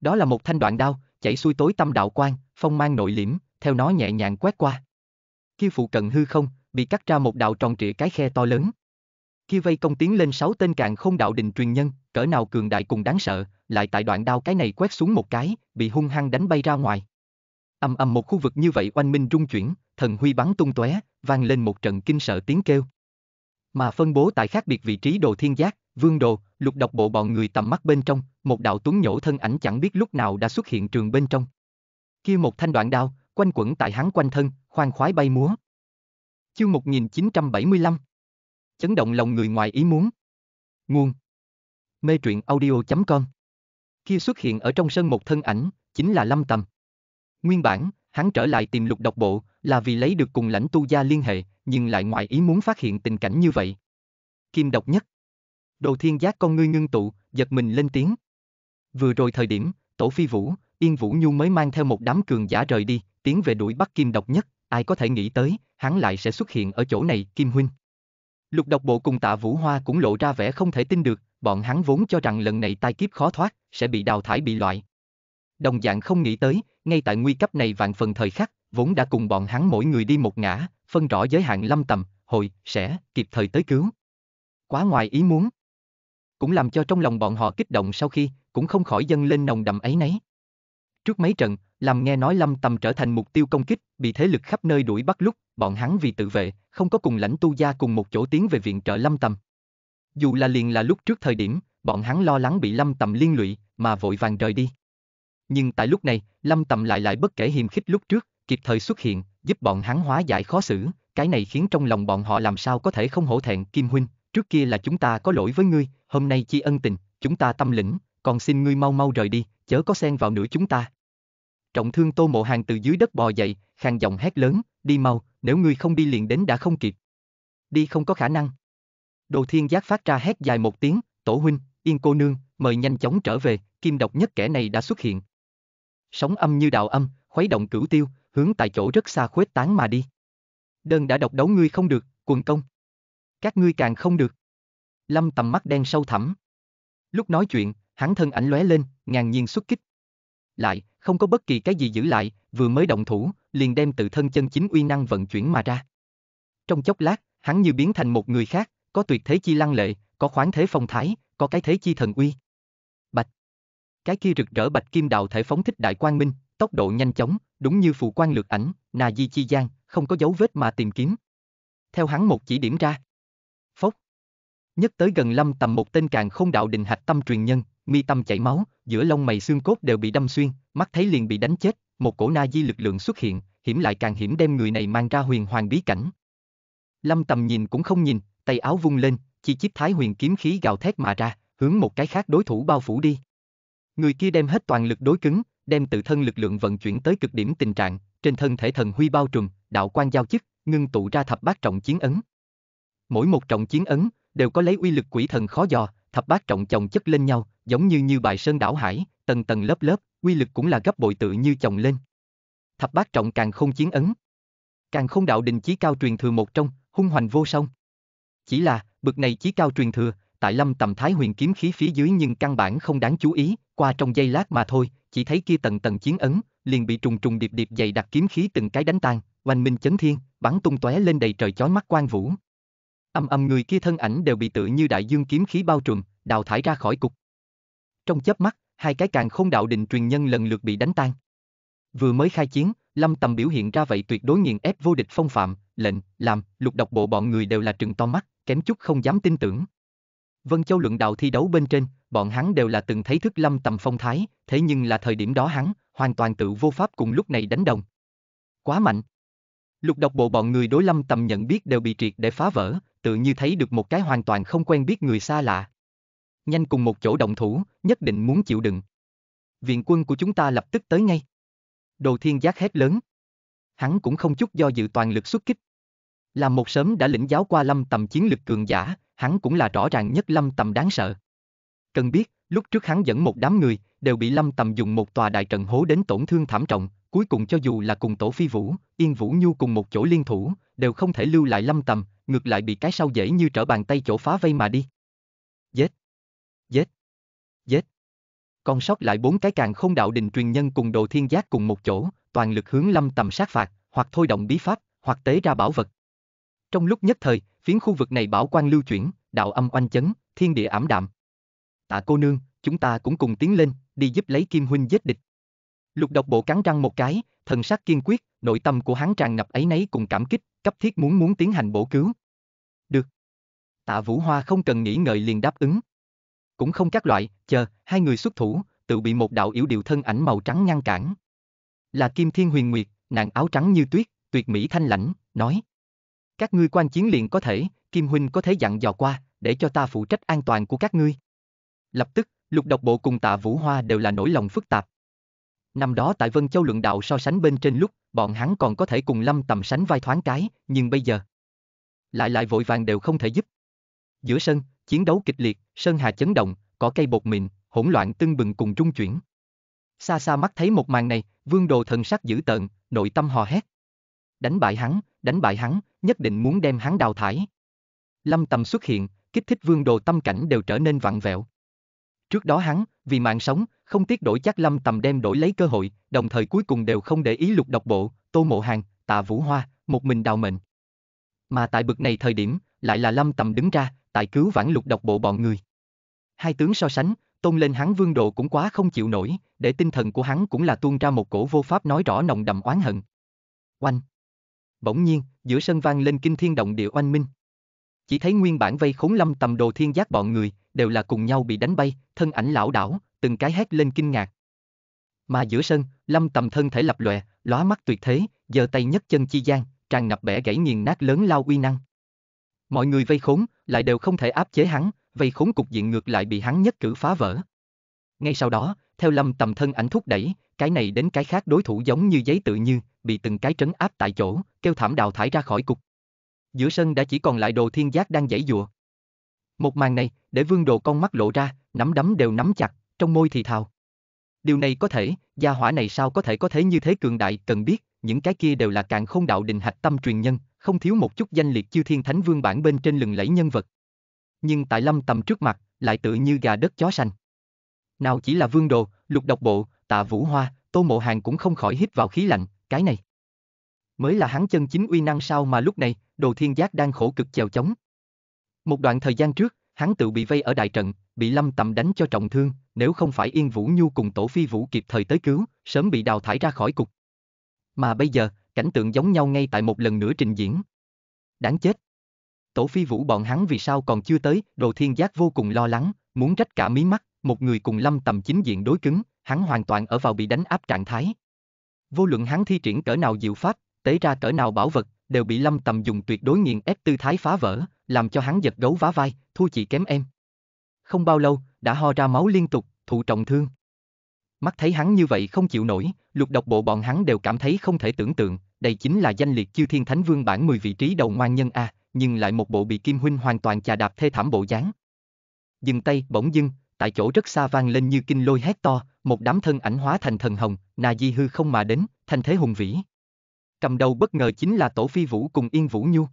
Đó là một thanh đoạn đao, chảy xuôi tối tâm đạo quan, phong mang nội liễm, theo nó nhẹ nhàng quét qua. kia phụ cận hư không, bị cắt ra một đạo tròn trịa cái khe to lớn. kia vây công tiến lên sáu tên càng không đạo đình truyền nhân, cỡ nào cường đại cùng đáng sợ, lại tại đoạn đao cái này quét xuống một cái, bị hung hăng đánh bay ra ngoài. Âm âm một khu vực như vậy oanh minh rung chuyển, thần huy bắn tung tóe, vang lên một trận kinh sợ tiếng kêu. Mà phân bố tại khác biệt vị trí đồ thiên giác, vương đồ, lục độc bộ bọn người tầm mắt bên trong, một đạo tuấn nhổ thân ảnh chẳng biết lúc nào đã xuất hiện trường bên trong. Kia một thanh đoạn đao, quanh quẩn tại hắn quanh thân, khoan khoái bay múa. Chương 1975 Chấn động lòng người ngoài ý muốn. Nguồn Mê truyện audio.com Kia xuất hiện ở trong sân một thân ảnh, chính là Lâm Tầm. Nguyên bản, hắn trở lại tìm lục độc bộ, là vì lấy được cùng lãnh tu gia liên hệ, nhưng lại ngoại ý muốn phát hiện tình cảnh như vậy. Kim độc nhất. Đồ thiên giác con ngươi ngưng tụ, giật mình lên tiếng. Vừa rồi thời điểm, tổ phi vũ, yên vũ nhu mới mang theo một đám cường giả rời đi, tiến về đuổi bắt kim độc nhất, ai có thể nghĩ tới, hắn lại sẽ xuất hiện ở chỗ này, kim huynh. Lục độc bộ cùng tạ vũ hoa cũng lộ ra vẻ không thể tin được, bọn hắn vốn cho rằng lần này tai kiếp khó thoát, sẽ bị đào thải bị loại, đồng dạng không nghĩ tới, ngay tại nguy cấp này vạn phần thời khắc, vốn đã cùng bọn hắn mỗi người đi một ngã, phân rõ giới hạn lâm tầm, hội, sẽ, kịp thời tới cứu. Quá ngoài ý muốn. Cũng làm cho trong lòng bọn họ kích động sau khi, cũng không khỏi dâng lên nồng đậm ấy nấy. Trước mấy trận, làm nghe nói lâm tầm trở thành mục tiêu công kích, bị thế lực khắp nơi đuổi bắt lúc, bọn hắn vì tự vệ, không có cùng lãnh tu gia cùng một chỗ tiến về viện trợ lâm tầm. Dù là liền là lúc trước thời điểm, bọn hắn lo lắng bị lâm tầm liên lụy, mà vội vàng rời đi. Nhưng tại lúc này, Lâm Tầm lại lại bất kể hiềm khích lúc trước, kịp thời xuất hiện, giúp bọn hắn hóa giải khó xử, cái này khiến trong lòng bọn họ làm sao có thể không hổ thẹn Kim Huynh, trước kia là chúng ta có lỗi với ngươi, hôm nay chi ân tình, chúng ta tâm lĩnh, còn xin ngươi mau mau rời đi, chớ có xen vào nữa chúng ta. Trọng thương Tô Mộ Hàng từ dưới đất bò dậy, khàn giọng hét lớn, đi mau, nếu ngươi không đi liền đến đã không kịp. Đi không có khả năng. Đồ thiên giác phát ra hét dài một tiếng, tổ huynh, yên cô nương, mời nhanh chóng trở về, kim độc nhất kẻ này đã xuất hiện, sóng âm như đạo âm, khuấy động cửu tiêu, hướng tại chỗ rất xa khuếch tán mà đi. Đơn đã độc đấu ngươi không được, quần công. Các ngươi càng không được. Lâm tầm mắt đen sâu thẳm. Lúc nói chuyện, hắn thân ảnh lóe lên, ngàn nhiên xuất kích. Lại, không có bất kỳ cái gì giữ lại, vừa mới động thủ, liền đem tự thân chân chính uy năng vận chuyển mà ra. Trong chốc lát, hắn như biến thành một người khác, có tuyệt thế chi lăng lệ, có khoáng thế phong thái, có cái thế chi thần uy cái kia rực rỡ bạch kim đạo thể phóng thích đại quang minh, tốc độ nhanh chóng, đúng như phù quang lược ảnh, nà di chi gian, không có dấu vết mà tìm kiếm. Theo hắn một chỉ điểm ra. Phốc. Nhất tới gần lâm tầm một tên càng không đạo đình hạch tâm truyền nhân, mi tâm chảy máu, giữa lông mày xương cốt đều bị đâm xuyên, mắt thấy liền bị đánh chết, một cổ na di lực lượng xuất hiện, hiểm lại càng hiểm đem người này mang ra huyền hoàng bí cảnh. Lâm tầm nhìn cũng không nhìn, tay áo vung lên, chi chiếc thái huyền kiếm khí gào thét mà ra, hướng một cái khác đối thủ bao phủ đi. Người kia đem hết toàn lực đối cứng, đem tự thân lực lượng vận chuyển tới cực điểm tình trạng, trên thân thể thần huy bao trùm, đạo quan giao chức, ngưng tụ ra thập bát trọng chiến ấn. Mỗi một trọng chiến ấn đều có lấy uy lực quỷ thần khó dò, thập bát trọng chồng chất lên nhau, giống như như bài sơn đảo hải, tầng tầng lớp lớp, uy lực cũng là gấp bội tự như chồng lên. Thập bát trọng càng không chiến ấn. Càng không đạo đình chí cao truyền thừa một trong, hung hoành vô song. Chỉ là, bực này chí cao truyền thừa, tại lâm tầm thái huyền kiếm khí phía dưới nhưng căn bản không đáng chú ý, qua trong giây lát mà thôi, chỉ thấy kia tầng tầng chiến ấn, liền bị trùng trùng điệp điệp dày đặc kiếm khí từng cái đánh tan, oanh minh chấn thiên, bắn tung tóe lên đầy trời chói mắt quan vũ. Âm âm người kia thân ảnh đều bị tự như đại dương kiếm khí bao trùm, đào thải ra khỏi cục. Trong chớp mắt, hai cái càng không đạo định truyền nhân lần lượt bị đánh tan. Vừa mới khai chiến, Lâm Tầm biểu hiện ra vậy tuyệt đối nghiền ép vô địch phong phạm, lệnh, làm, lục độc bộ bọn người đều là trừng to mắt, kém chút không dám tin tưởng. Vân Châu luận đạo thi đấu bên trên, bọn hắn đều là từng thấy thức lâm tầm phong thái, thế nhưng là thời điểm đó hắn, hoàn toàn tự vô pháp cùng lúc này đánh đồng. Quá mạnh. Lục độc bộ bọn người đối lâm tầm nhận biết đều bị triệt để phá vỡ, tự như thấy được một cái hoàn toàn không quen biết người xa lạ. Nhanh cùng một chỗ động thủ, nhất định muốn chịu đựng. Viện quân của chúng ta lập tức tới ngay. Đồ thiên giác hét lớn. Hắn cũng không chút do dự toàn lực xuất kích. Là một sớm đã lĩnh giáo qua lâm tầm chiến lực cường giả, hắn cũng là rõ ràng nhất lâm tầm đáng sợ. Cần biết, lúc trước hắn dẫn một đám người, đều bị lâm tầm dùng một tòa đại trận hố đến tổn thương thảm trọng, cuối cùng cho dù là cùng tổ phi vũ, yên vũ nhu cùng một chỗ liên thủ, đều không thể lưu lại lâm tầm, ngược lại bị cái sau dễ như trở bàn tay chỗ phá vây mà đi. Giết! Giết! Giết! con sót lại bốn cái càng không đạo đình truyền nhân cùng đồ thiên giác cùng một chỗ, toàn lực hướng lâm tầm sát phạt, hoặc thôi động bí pháp, hoặc tế ra bảo vật. Trong lúc nhất thời, phiến khu vực này bảo quan lưu chuyển, đạo âm oanh chấn, thiên địa ảm đạm. Tạ cô nương, chúng ta cũng cùng tiến lên, đi giúp lấy Kim huynh giết địch. Lục độc bộ cắn răng một cái, thần sắc kiên quyết, nội tâm của hắn tràn ngập ấy nấy cùng cảm kích, cấp thiết muốn muốn tiến hành bổ cứu. Được. Tạ Vũ Hoa không cần nghĩ ngợi liền đáp ứng. Cũng không các loại, chờ, hai người xuất thủ, tự bị một đạo yếu điệu thân ảnh màu trắng ngăn cản. Là Kim Thiên Huyền Nguyệt, nàng áo trắng như tuyết, tuyệt mỹ thanh lãnh, nói. Các ngươi quan chiến liền có thể, Kim Huynh có thể dặn dò qua, để cho ta phụ trách an toàn của các ngươi. Lập tức, lục độc bộ cùng tạ Vũ Hoa đều là nỗi lòng phức tạp. Năm đó tại Vân Châu luận đạo so sánh bên trên lúc, bọn hắn còn có thể cùng lâm tầm sánh vai thoáng cái, nhưng bây giờ... Lại lại vội vàng đều không thể giúp. Giữa sân, chiến đấu kịch liệt, sơn hà chấn động, có cây bột mịn, hỗn loạn tưng bừng cùng trung chuyển. Xa xa mắt thấy một màn này, vương đồ thần sắc dữ tợn, nội tâm hò hét. Đánh bại hắn, đánh bại hắn, nhất định muốn đem hắn đào thải. Lâm Tầm xuất hiện, kích thích vương đồ tâm cảnh đều trở nên vặn vẹo. Trước đó hắn, vì mạng sống, không tiếc đổi chắc Lâm Tầm đem đổi lấy cơ hội, đồng thời cuối cùng đều không để ý lục độc bộ, tô mộ hàng, tạ vũ hoa, một mình đào mệnh. Mà tại bực này thời điểm, lại là Lâm Tầm đứng ra, tại cứu vãn lục độc bộ bọn người. Hai tướng so sánh, tôn lên hắn vương đồ cũng quá không chịu nổi, để tinh thần của hắn cũng là tuôn ra một cổ vô pháp nói rõ nồng đầm oán hận. Oanh! bỗng nhiên, giữa sân vang lên kinh thiên động địa oanh minh. Chỉ thấy nguyên bản vây khốn lâm tầm đồ thiên giác bọn người, đều là cùng nhau bị đánh bay, thân ảnh lão đảo, từng cái hét lên kinh ngạc. Mà giữa sân, lâm tầm thân thể lập lòe, lóa mắt tuyệt thế, giơ tay nhấc chân chi gian, tràn ngập bẻ gãy nghiền nát lớn lao uy năng. Mọi người vây khốn, lại đều không thể áp chế hắn, vây khốn cục diện ngược lại bị hắn nhất cử phá vỡ. Ngay sau đó, theo lâm tầm thân ảnh thúc đẩy, cái này đến cái khác đối thủ giống như giấy tự như, bị từng cái trấn áp tại chỗ, kêu thảm đào thải ra khỏi cục. Giữa sân đã chỉ còn lại đồ thiên giác đang dãy dùa Một màn này, để vương đồ con mắt lộ ra, nắm đấm đều nắm chặt, trong môi thì thào. Điều này có thể, gia hỏa này sao có thể có thể như thế cường đại, cần biết, những cái kia đều là càng không đạo định hạch tâm truyền nhân, không thiếu một chút danh liệt chư thiên thánh vương bản bên trên lừng lẫy nhân vật. Nhưng tại lâm tầm trước mặt, lại tự như gà đất chó sành. Nào chỉ là vương đồ, lục độc bộ, tạ vũ hoa, tô mộ hàng cũng không khỏi hít vào khí lạnh, cái này. Mới là hắn chân chính uy năng sao mà lúc này, đồ thiên giác đang khổ cực chèo chống. Một đoạn thời gian trước, hắn tự bị vây ở đại trận, bị lâm tầm đánh cho trọng thương, nếu không phải Yên Vũ Nhu cùng Tổ Phi Vũ kịp thời tới cứu, sớm bị đào thải ra khỏi cục. Mà bây giờ, cảnh tượng giống nhau ngay tại một lần nữa trình diễn. Đáng chết. Tổ Phi Vũ bọn hắn vì sao còn chưa tới, Đồ Thiên Giác vô cùng lo lắng, muốn trách cả mí mắt, một người cùng lâm tầm chính diện đối cứng, hắn hoàn toàn ở vào bị đánh áp trạng thái. Vô luận hắn thi triển cỡ nào diệu pháp, tế ra cỡ nào bảo vật, đều bị lâm tầm dùng tuyệt đối nghiền ép tư thái phá vỡ, làm cho hắn giật gấu vá vai, thua chỉ kém em. Không bao lâu, đã ho ra máu liên tục, thụ trọng thương. Mắt thấy hắn như vậy không chịu nổi, lục độc bộ bọn hắn đều cảm thấy không thể tưởng tượng, đây chính là danh liệt chiêu thiên thánh vương bản 10 vị trí đầu ngoan nhân A, nhưng lại một bộ bị Kim Huynh hoàn toàn chà đạp thê thảm bộ dáng. Dừng tay, bỗng dưng, tại chỗ rất xa vang lên như kinh lôi hét to, một đám thân ảnh hóa thành thần hồng, nà di hư không mà đến, thành thế hùng vĩ. Cầm đầu bất ngờ chính là Tổ Phi Vũ cùng Yên Vũ Nhu.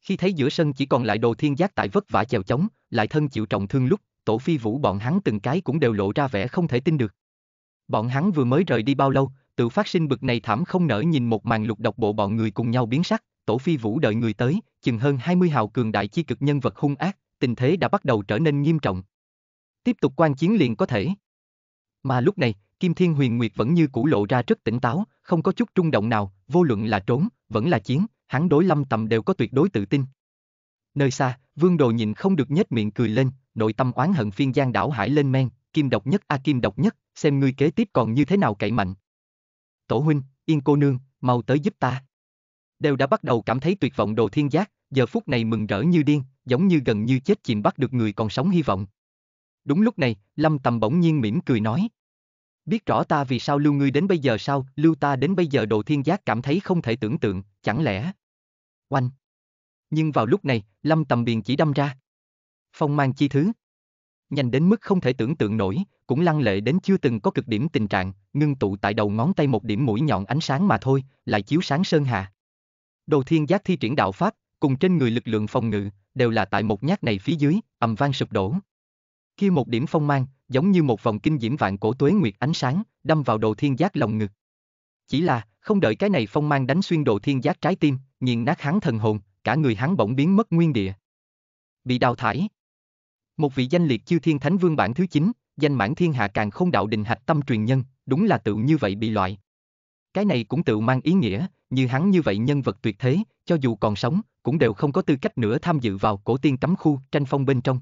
Khi thấy giữa sân chỉ còn lại đồ thiên giác tại vất vả chèo chống, lại thân chịu trọng thương lúc, Tổ Phi Vũ bọn hắn từng cái cũng đều lộ ra vẻ không thể tin được. Bọn hắn vừa mới rời đi bao lâu, tự phát sinh bực này thảm không nỡ nhìn một màn lục độc bộ bọn người cùng nhau biến sắc, Tổ Phi Vũ đợi người tới, chừng hơn 20 hào cường đại chi cực nhân vật hung ác, tình thế đã bắt đầu trở nên nghiêm trọng. Tiếp tục quan chiến liền có thể. Mà lúc này, Kim Thiên Huyền Nguyệt vẫn như cũ lộ ra rất tỉnh táo, không có chút trung động nào, vô luận là trốn, vẫn là chiến, hắn đối lâm tầm đều có tuyệt đối tự tin. Nơi xa, vương đồ nhìn không được nhếch miệng cười lên, nội tâm oán hận phiên gian đảo hải lên men, kim độc nhất a à kim độc nhất, xem ngươi kế tiếp còn như thế nào cậy mạnh. Tổ huynh, yên cô nương, mau tới giúp ta. Đều đã bắt đầu cảm thấy tuyệt vọng đồ thiên giác, giờ phút này mừng rỡ như điên, giống như gần như chết chìm bắt được người còn sống hy vọng. Đúng lúc này, Lâm Tầm bỗng nhiên mỉm cười nói. Biết rõ ta vì sao lưu ngươi đến bây giờ sao, lưu ta đến bây giờ đồ thiên giác cảm thấy không thể tưởng tượng, chẳng lẽ... Oanh! Nhưng vào lúc này, Lâm Tầm biền chỉ đâm ra. Phong mang chi thứ. Nhanh đến mức không thể tưởng tượng nổi, cũng lăng lệ đến chưa từng có cực điểm tình trạng, ngưng tụ tại đầu ngón tay một điểm mũi nhọn ánh sáng mà thôi, lại chiếu sáng sơn hà. Đồ thiên giác thi triển đạo pháp, cùng trên người lực lượng phòng ngự, đều là tại một nhát này phía dưới, ầm vang sụp đổ. Kia một điểm phong mang, giống như một vòng kinh diễm vạn cổ tuế nguyệt ánh sáng, đâm vào đồ thiên giác lòng ngực. Chỉ là, không đợi cái này phong mang đánh xuyên đồ thiên giác trái tim, nghiền nát hắn thần hồn, cả người hắn bỗng biến mất nguyên địa. Bị đào thải. Một vị danh liệt chiêu thiên thánh vương bản thứ 9, danh mãn thiên hạ càng không đạo đình hạch tâm truyền nhân, đúng là tự như vậy bị loại. Cái này cũng tự mang ý nghĩa, như hắn như vậy nhân vật tuyệt thế, cho dù còn sống, cũng đều không có tư cách nữa tham dự vào cổ tiên cấm khu tranh phong bên trong.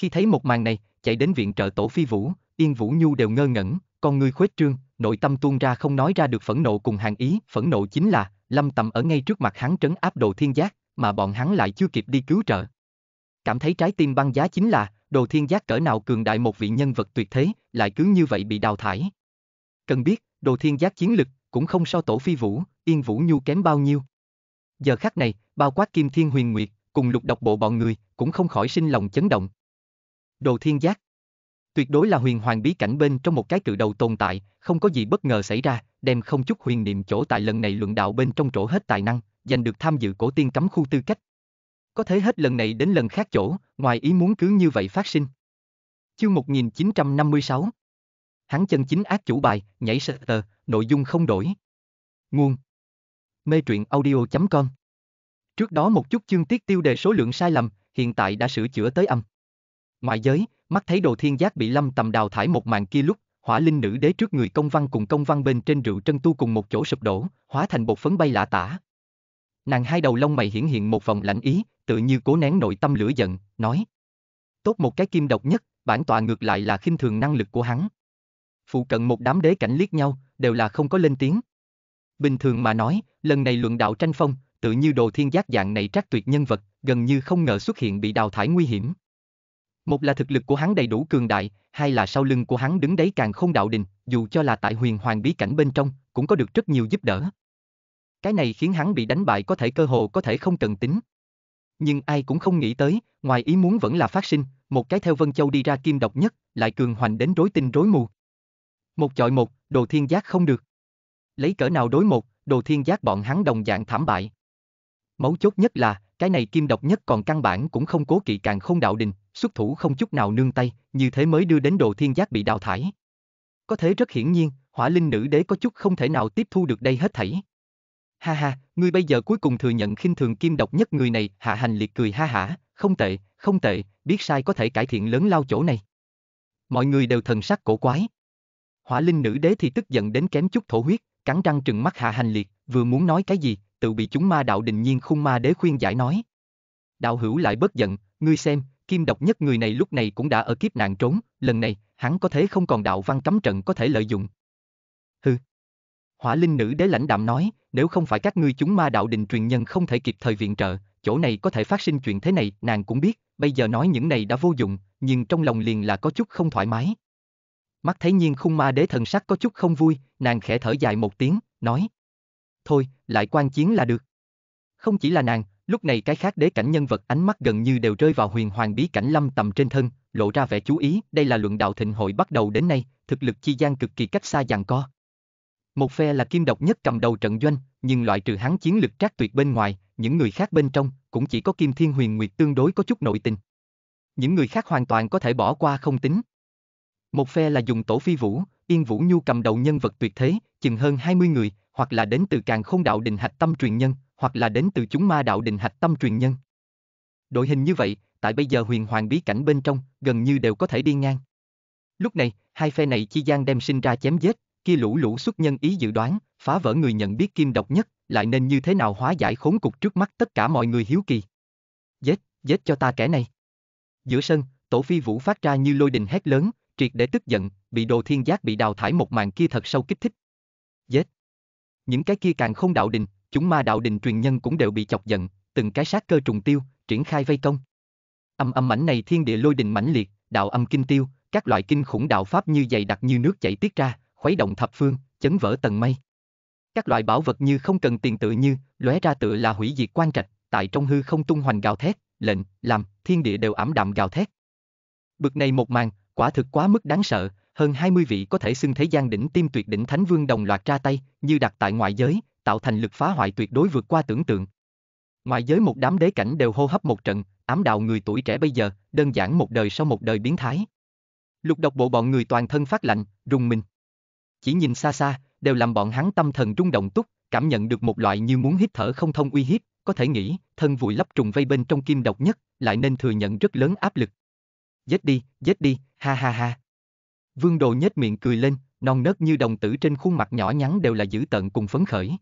Khi thấy một màn này, chạy đến viện trợ tổ phi vũ, Yên Vũ Nhu đều ngơ ngẩn, con ngươi khuếch trương, nội tâm tuôn ra không nói ra được phẫn nộ cùng hàng ý, phẫn nộ chính là, Lâm Tầm ở ngay trước mặt hắn trấn áp đồ thiên giác, mà bọn hắn lại chưa kịp đi cứu trợ. Cảm thấy trái tim băng giá chính là, đồ thiên giác cỡ nào cường đại một vị nhân vật tuyệt thế, lại cứ như vậy bị đào thải. Cần biết, đồ thiên giác chiến lực, cũng không so tổ phi vũ, Yên Vũ Nhu kém bao nhiêu. Giờ khắc này, bao quát Kim Thiên Huyền Nguyệt, cùng lục độc bộ bọn người, cũng không khỏi sinh lòng chấn động. Đồ thiên giác. Tuyệt đối là huyền hoàng bí cảnh bên trong một cái cự đầu tồn tại, không có gì bất ngờ xảy ra, đem không chút huyền niệm chỗ tại lần này luận đạo bên trong chỗ hết tài năng, giành được tham dự cổ tiên cấm khu tư cách. Có thể hết lần này đến lần khác chỗ, ngoài ý muốn cứ như vậy phát sinh. Chương 1956 Hắn chân chính ác chủ bài, nhảy sợ tờ, nội dung không đổi. Nguồn Mê truyện audio.com Trước đó một chút chương tiết tiêu đề số lượng sai lầm, hiện tại đã sửa chữa tới âm. Ngoại giới, mắt thấy đồ thiên giác bị lâm tầm đào thải một màn kia lúc, hỏa linh nữ đế trước người công văn cùng công văn bên trên rượu trân tu cùng một chỗ sụp đổ, hóa thành bột phấn bay lạ tả. Nàng hai đầu lông mày hiển hiện một vòng lạnh ý, tự như cố nén nội tâm lửa giận, nói. Tốt một cái kim độc nhất, bản tọa ngược lại là khinh thường năng lực của hắn. Phụ cận một đám đế cảnh liếc nhau, đều là không có lên tiếng. Bình thường mà nói, lần này luận đạo tranh phong, tự như đồ thiên giác dạng này trác tuyệt nhân vật, gần như không ngờ xuất hiện bị đào thải nguy hiểm. Một là thực lực của hắn đầy đủ cường đại, hai là sau lưng của hắn đứng đấy càng không đạo đình, dù cho là tại huyền hoàng bí cảnh bên trong, cũng có được rất nhiều giúp đỡ. Cái này khiến hắn bị đánh bại có thể cơ hồ có thể không cần tính. Nhưng ai cũng không nghĩ tới, ngoài ý muốn vẫn là phát sinh, một cái theo Vân Châu đi ra kim độc nhất, lại cường hoành đến rối tinh rối mù. Một chọi một, đồ thiên giác không được. Lấy cỡ nào đối một, đồ thiên giác bọn hắn đồng dạng thảm bại. Mấu chốt nhất là, cái này kim độc nhất còn căn bản cũng không cố kỵ càng không đạo đình, xuất thủ không chút nào nương tay, như thế mới đưa đến đồ thiên giác bị đào thải. Có thế rất hiển nhiên, hỏa linh nữ đế có chút không thể nào tiếp thu được đây hết thảy. Ha ha, ngươi bây giờ cuối cùng thừa nhận khinh thường kim độc nhất người này, hạ hành liệt cười ha hả, không tệ, không tệ, biết sai có thể cải thiện lớn lao chỗ này. Mọi người đều thần sắc cổ quái. Hỏa linh nữ đế thì tức giận đến kém chút thổ huyết, cắn răng trừng mắt hạ hành liệt, vừa muốn nói cái gì, tự bị chúng ma đạo định nhiên khung ma đế khuyên giải nói. Đạo hữu lại bất giận, ngươi xem, kim độc nhất người này lúc này cũng đã ở kiếp nạn trốn, lần này, hắn có thế không còn đạo văn cấm trận có thể lợi dụng. Hừ. Hỏa linh nữ đế lãnh đạm nói, nếu không phải các ngươi chúng ma đạo đình truyền nhân không thể kịp thời viện trợ, chỗ này có thể phát sinh chuyện thế này, nàng cũng biết, bây giờ nói những này đã vô dụng, nhưng trong lòng liền là có chút không thoải mái. Mắt thấy nhiên khung ma đế thần sắc có chút không vui, nàng khẽ thở dài một tiếng, nói thôi, lại quan chiến là được. Không chỉ là nàng, lúc này cái khác đế cảnh nhân vật ánh mắt gần như đều rơi vào huyền hoàng bí cảnh lâm tầm trên thân, lộ ra vẻ chú ý, đây là luận đạo thịnh hội bắt đầu đến nay, thực lực chi gian cực kỳ cách xa dàn co. Một phe là kim độc nhất cầm đầu trận doanh, nhưng loại trừ hắn chiến lực trác tuyệt bên ngoài, những người khác bên trong cũng chỉ có Kim Thiên Huyền Nguyệt tương đối có chút nội tình. Những người khác hoàn toàn có thể bỏ qua không tính. Một phe là dùng tổ phi vũ, Yên Vũ Nhu cầm đầu nhân vật tuyệt thế, chừng hơn 20 người, hoặc là đến từ càng không đạo định hạch tâm truyền nhân, hoặc là đến từ chúng ma đạo định hạch tâm truyền nhân. Đội hình như vậy, tại bây giờ huyền hoàng bí cảnh bên trong, gần như đều có thể đi ngang. Lúc này, hai phe này chi gian đem sinh ra chém giết, kia lũ lũ xuất nhân ý dự đoán, phá vỡ người nhận biết kim độc nhất, lại nên như thế nào hóa giải khốn cục trước mắt tất cả mọi người hiếu kỳ. Giết, giết cho ta kẻ này. Giữa sân, tổ phi vũ phát ra như lôi đình hét lớn, triệt để tức giận, bị đồ thiên giác bị đào thải một màn kia thật sâu kích thích. Giết những cái kia càng không đạo đình, chúng ma đạo đình truyền nhân cũng đều bị chọc giận, từng cái sát cơ trùng tiêu, triển khai vây công. Âm âm mảnh này thiên địa lôi đình mãnh liệt, đạo âm kinh tiêu, các loại kinh khủng đạo pháp như dày đặc như nước chảy tiết ra, khuấy động thập phương, chấn vỡ tầng mây. Các loại bảo vật như không cần tiền tự như, lóe ra tựa là hủy diệt quan trạch, tại trong hư không tung hoành gào thét, lệnh, làm, thiên địa đều ảm đạm gào thét. Bực này một màn, quả thực quá mức đáng sợ, hơn 20 vị có thể xưng thế gian đỉnh tiêm tuyệt đỉnh thánh vương đồng loạt ra tay, như đặt tại ngoại giới, tạo thành lực phá hoại tuyệt đối vượt qua tưởng tượng. Ngoại giới một đám đế cảnh đều hô hấp một trận, ám đạo người tuổi trẻ bây giờ, đơn giản một đời sau một đời biến thái. Lục độc bộ bọn người toàn thân phát lạnh, rùng mình. Chỉ nhìn xa xa, đều làm bọn hắn tâm thần rung động túc, cảm nhận được một loại như muốn hít thở không thông uy hiếp, có thể nghĩ, thân vùi lấp trùng vây bên trong kim độc nhất, lại nên thừa nhận rất lớn áp lực. Giết đi, giết đi, ha ha ha. Vương Đồ nhếch miệng cười lên, non nớt như đồng tử trên khuôn mặt nhỏ nhắn đều là dữ tợn cùng phấn khởi.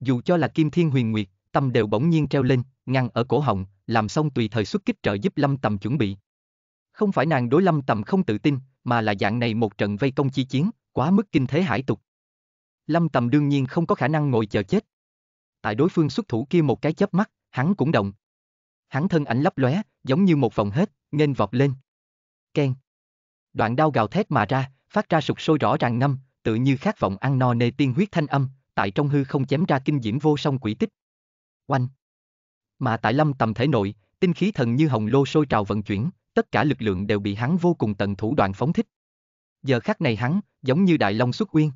Dù cho là Kim Thiên Huyền Nguyệt, tâm đều bỗng nhiên treo lên, ngăn ở cổ họng, làm xong tùy thời xuất kích trợ giúp Lâm Tầm chuẩn bị. Không phải nàng đối Lâm Tầm không tự tin, mà là dạng này một trận vây công chi chiến, quá mức kinh thế hải tục. Lâm Tầm đương nhiên không có khả năng ngồi chờ chết. Tại đối phương xuất thủ kia một cái chớp mắt, hắn cũng động. Hắn thân ảnh lấp lóe, giống như một vòng hết, nên vọt lên. Ken đoạn đao gào thét mà ra, phát ra sục sôi rõ ràng năm, tự như khát vọng ăn no nê tiên huyết thanh âm, tại trong hư không chém ra kinh diễm vô song quỷ tích. Oanh! Mà tại lâm tầm thể nội, tinh khí thần như hồng lô sôi trào vận chuyển, tất cả lực lượng đều bị hắn vô cùng tận thủ đoạn phóng thích. Giờ khắc này hắn, giống như đại long xuất uyên.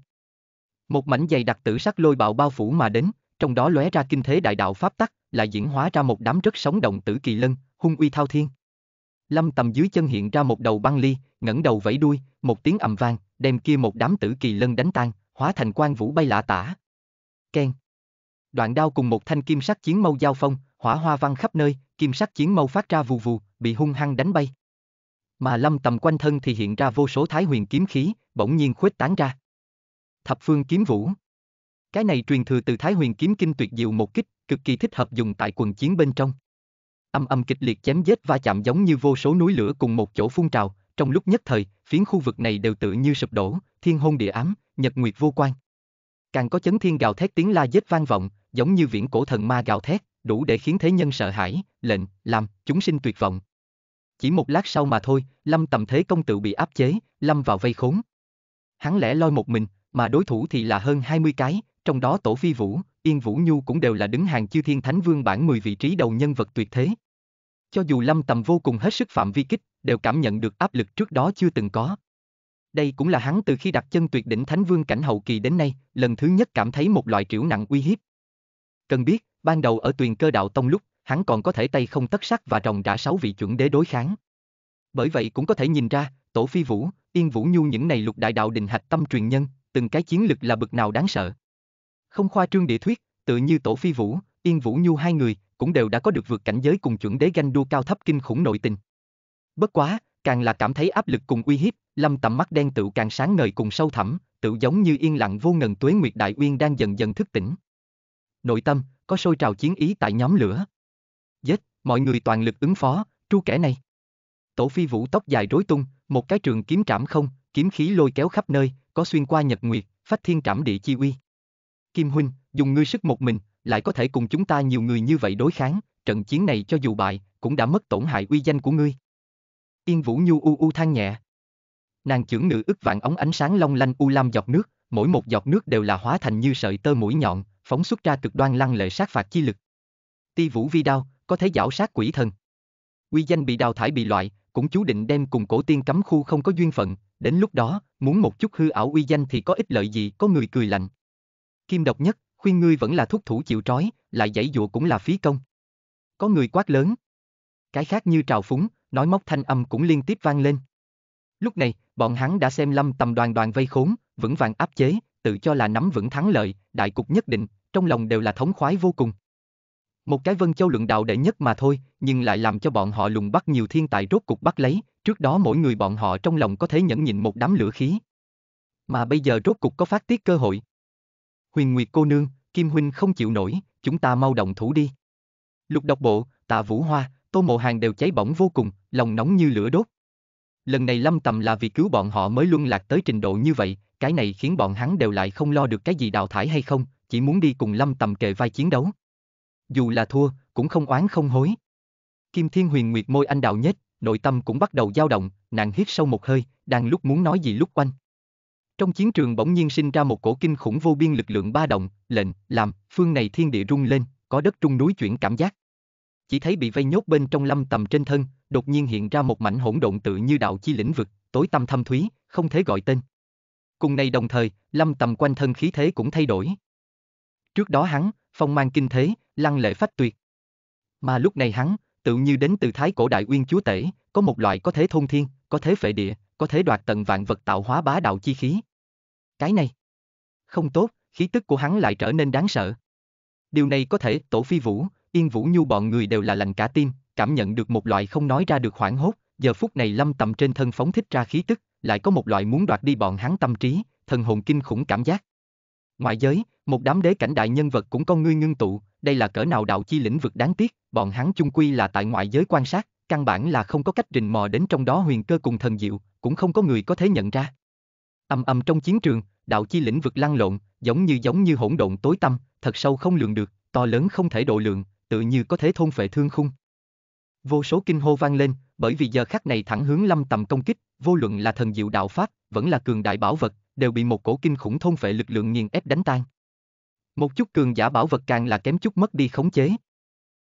Một mảnh dày đặc tử sắc lôi bạo bao phủ mà đến, trong đó lóe ra kinh thế đại đạo pháp tắc, lại diễn hóa ra một đám rất sống động tử kỳ lân, hung uy thao thiên. Lâm tầm dưới chân hiện ra một đầu băng ly, ngẩng đầu vẫy đuôi, một tiếng ầm vang, đem kia một đám tử kỳ lân đánh tan, hóa thành quan vũ bay lạ tả. Ken. Đoạn đao cùng một thanh kim sắc chiến mâu giao phong, hỏa hoa văng khắp nơi, kim sắc chiến mâu phát ra vù vù, bị hung hăng đánh bay. Mà lâm tầm quanh thân thì hiện ra vô số thái huyền kiếm khí, bỗng nhiên khuếch tán ra. Thập phương kiếm vũ. Cái này truyền thừa từ thái huyền kiếm kinh tuyệt diệu một kích, cực kỳ thích hợp dùng tại quần chiến bên trong. Âm âm kịch liệt chém giết va chạm giống như vô số núi lửa cùng một chỗ phun trào, trong lúc nhất thời, phiến khu vực này đều tự như sụp đổ, thiên hôn địa ám, nhật nguyệt vô quan. Càng có chấn thiên gào thét tiếng la dết vang vọng, giống như viễn cổ thần ma gào thét, đủ để khiến thế nhân sợ hãi, lệnh, làm, chúng sinh tuyệt vọng. Chỉ một lát sau mà thôi, Lâm tầm thế công tự bị áp chế, Lâm vào vây khốn. Hắn lẽ loi một mình, mà đối thủ thì là hơn 20 cái, trong đó Tổ Phi Vũ, Yên Vũ Nhu cũng đều là đứng hàng chư thiên thánh vương bản 10 vị trí đầu nhân vật tuyệt thế. Cho dù lâm tầm vô cùng hết sức phạm vi kích, đều cảm nhận được áp lực trước đó chưa từng có. Đây cũng là hắn từ khi đặt chân tuyệt đỉnh Thánh Vương cảnh hậu kỳ đến nay, lần thứ nhất cảm thấy một loại triểu nặng uy hiếp. Cần biết, ban đầu ở tuyền cơ đạo tông lúc, hắn còn có thể tay không tất sắc và rồng đã sáu vị chuẩn đế đối kháng. Bởi vậy cũng có thể nhìn ra, Tổ Phi Vũ, Yên Vũ Nhu những này lục đại đạo đình hạch tâm truyền nhân, từng cái chiến lực là bực nào đáng sợ. Không khoa trương địa thuyết, tự như Tổ Phi Vũ, Yên Vũ Nhu hai người, cũng đều đã có được vượt cảnh giới cùng chuẩn đế ganh đua cao thấp kinh khủng nội tình. Bất quá, càng là cảm thấy áp lực cùng uy hiếp, lâm tầm mắt đen tựu càng sáng ngời cùng sâu thẳm, tựu giống như yên lặng vô ngần tuế nguyệt đại uyên đang dần dần thức tỉnh. Nội tâm, có sôi trào chiến ý tại nhóm lửa. Dết, mọi người toàn lực ứng phó, tru kẻ này. Tổ phi vũ tóc dài rối tung, một cái trường kiếm trảm không, kiếm khí lôi kéo khắp nơi, có xuyên qua nhật nguyệt, phách thiên trảm địa chi uy. Kim huynh, dùng ngươi sức một mình, lại có thể cùng chúng ta nhiều người như vậy đối kháng, trận chiến này cho dù bại, cũng đã mất tổn hại uy danh của ngươi. Yên Vũ Nhu u u than nhẹ. Nàng chưởng nữ ức vạn ống ánh sáng long lanh u lam giọt nước, mỗi một giọt nước đều là hóa thành như sợi tơ mũi nhọn, phóng xuất ra cực đoan lăng lệ sát phạt chi lực. Ti Vũ Vi Đao, có thể giảo sát quỷ thần. Uy danh bị đào thải bị loại, cũng chú định đem cùng cổ tiên cấm khu không có duyên phận, đến lúc đó, muốn một chút hư ảo uy danh thì có ích lợi gì, có người cười lạnh. Kim độc nhất, khuyên ngươi vẫn là thúc thủ chịu trói, lại dãy dụa cũng là phí công. Có người quát lớn. Cái khác như trào phúng, nói móc thanh âm cũng liên tiếp vang lên. Lúc này, bọn hắn đã xem lâm tầm đoàn đoàn vây khốn, vững vàng áp chế, tự cho là nắm vững thắng lợi, đại cục nhất định, trong lòng đều là thống khoái vô cùng. Một cái vân châu luận đạo đệ nhất mà thôi, nhưng lại làm cho bọn họ lùng bắt nhiều thiên tài rốt cục bắt lấy, trước đó mỗi người bọn họ trong lòng có thể nhẫn nhịn một đám lửa khí. Mà bây giờ rốt cục có phát tiết cơ hội. Huyền Nguyệt cô nương, Kim Huynh không chịu nổi, chúng ta mau động thủ đi. Lục độc bộ, tạ vũ hoa, tô mộ hàng đều cháy bỏng vô cùng, lòng nóng như lửa đốt. Lần này lâm tầm là vì cứu bọn họ mới luân lạc tới trình độ như vậy, cái này khiến bọn hắn đều lại không lo được cái gì đào thải hay không, chỉ muốn đi cùng lâm tầm kề vai chiến đấu. Dù là thua, cũng không oán không hối. Kim Thiên Huyền Nguyệt môi anh đạo nhất, nội tâm cũng bắt đầu dao động, nàng hít sâu một hơi, đang lúc muốn nói gì lúc quanh, trong chiến trường bỗng nhiên sinh ra một cổ kinh khủng vô biên lực lượng ba động, lệnh, làm, phương này thiên địa rung lên, có đất trung núi chuyển cảm giác. Chỉ thấy bị vây nhốt bên trong lâm tầm trên thân, đột nhiên hiện ra một mảnh hỗn độn tự như đạo chi lĩnh vực, tối tăm thâm thúy, không thể gọi tên. Cùng này đồng thời, lâm tầm quanh thân khí thế cũng thay đổi. Trước đó hắn, phong mang kinh thế, lăng lệ phách tuyệt. Mà lúc này hắn, tự như đến từ thái cổ đại uyên chúa tể, có một loại có thế thôn thiên, có thế phệ địa, có thế đoạt tận vạn vật tạo hóa bá đạo chi khí. Cái này. Không tốt, khí tức của hắn lại trở nên đáng sợ. Điều này có thể, tổ phi vũ, yên vũ nhu bọn người đều là lành cả tim, cảm nhận được một loại không nói ra được hoảng hốt, giờ phút này lâm tầm trên thân phóng thích ra khí tức, lại có một loại muốn đoạt đi bọn hắn tâm trí, thần hồn kinh khủng cảm giác. Ngoại giới, một đám đế cảnh đại nhân vật cũng con ngươi ngưng tụ, đây là cỡ nào đạo chi lĩnh vực đáng tiếc, bọn hắn chung quy là tại ngoại giới quan sát, căn bản là không có cách rình mò đến trong đó huyền cơ cùng thần diệu, cũng không có người có thể nhận ra. Âm âm trong chiến trường, đạo chi lĩnh vực lăn lộn, giống như giống như hỗn độn tối tăm, thật sâu không lường được, to lớn không thể độ lượng, tự như có thể thôn phệ thương khung. Vô số kinh hô vang lên, bởi vì giờ khắc này thẳng hướng Lâm Tầm công kích, vô luận là thần diệu đạo pháp, vẫn là cường đại bảo vật, đều bị một cổ kinh khủng thôn phệ lực lượng nghiền ép đánh tan. Một chút cường giả bảo vật càng là kém chút mất đi khống chế.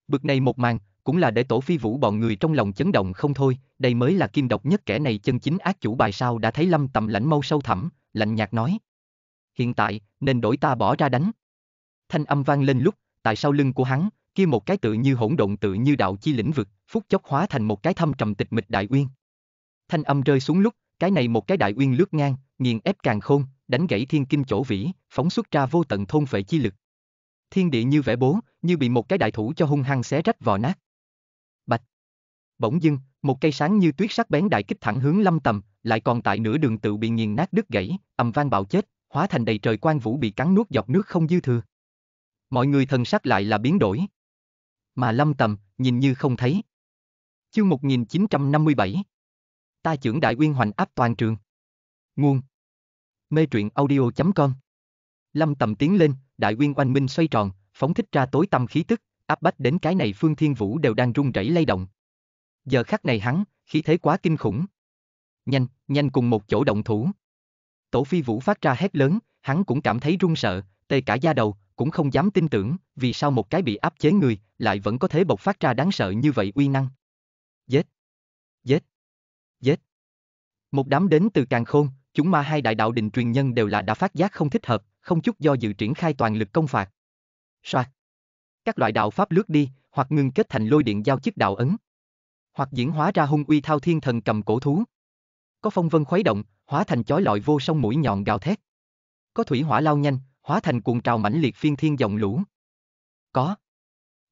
Bực này một màn, cũng là để tổ phi vũ bọn người trong lòng chấn động không thôi, đây mới là kim độc nhất kẻ này chân chính ác chủ bài sao đã thấy lâm tầm lãnh mâu sâu thẳm, lạnh nhạt nói. Hiện tại, nên đổi ta bỏ ra đánh. Thanh âm vang lên lúc, tại sau lưng của hắn, kia một cái tự như hỗn độn tự như đạo chi lĩnh vực, phút chốc hóa thành một cái thâm trầm tịch mịch đại uyên. Thanh âm rơi xuống lúc, cái này một cái đại uyên lướt ngang, nghiền ép càng khôn, đánh gãy thiên kinh chỗ vĩ, phóng xuất ra vô tận thôn phệ chi lực. Thiên địa như vẽ bố, như bị một cái đại thủ cho hung hăng xé rách vò nát. Bạch. Bỗng dưng, một cây sáng như tuyết sắc bén đại kích thẳng hướng lâm tầm, lại còn tại nửa đường tự bị nghiền nát đứt gãy, ầm vang bạo chết, hóa thành đầy trời quan vũ bị cắn nuốt dọc nước không dư thừa. Mọi người thần sắc lại là biến đổi. Mà lâm tầm, nhìn như không thấy. Chương 1957 Ta trưởng đại uyên hoành áp toàn trường. Nguồn Mê truyện audio.com Lâm tầm tiến lên, đại uyên oanh minh xoay tròn, phóng thích ra tối tâm khí tức, áp bách đến cái này phương thiên vũ đều đang run rẩy lay động, giờ khắc này hắn, khí thế quá kinh khủng. Nhanh, nhanh cùng một chỗ động thủ. Tổ phi vũ phát ra hét lớn, hắn cũng cảm thấy run sợ, tê cả da đầu, cũng không dám tin tưởng, vì sao một cái bị áp chế người, lại vẫn có thế bộc phát ra đáng sợ như vậy uy năng. Giết! Giết! Giết! Một đám đến từ càng khôn, chúng ma hai đại đạo đình truyền nhân đều là đã phát giác không thích hợp, không chút do dự triển khai toàn lực công phạt. Soạt! Các loại đạo pháp lướt đi, hoặc ngừng kết thành lôi điện giao chức đạo ấn hoặc diễn hóa ra hung uy thao thiên thần cầm cổ thú. Có phong vân khuấy động, hóa thành chói lọi vô song mũi nhọn gào thét. Có thủy hỏa lao nhanh, hóa thành cuồng trào mãnh liệt phiên thiên dòng lũ. Có.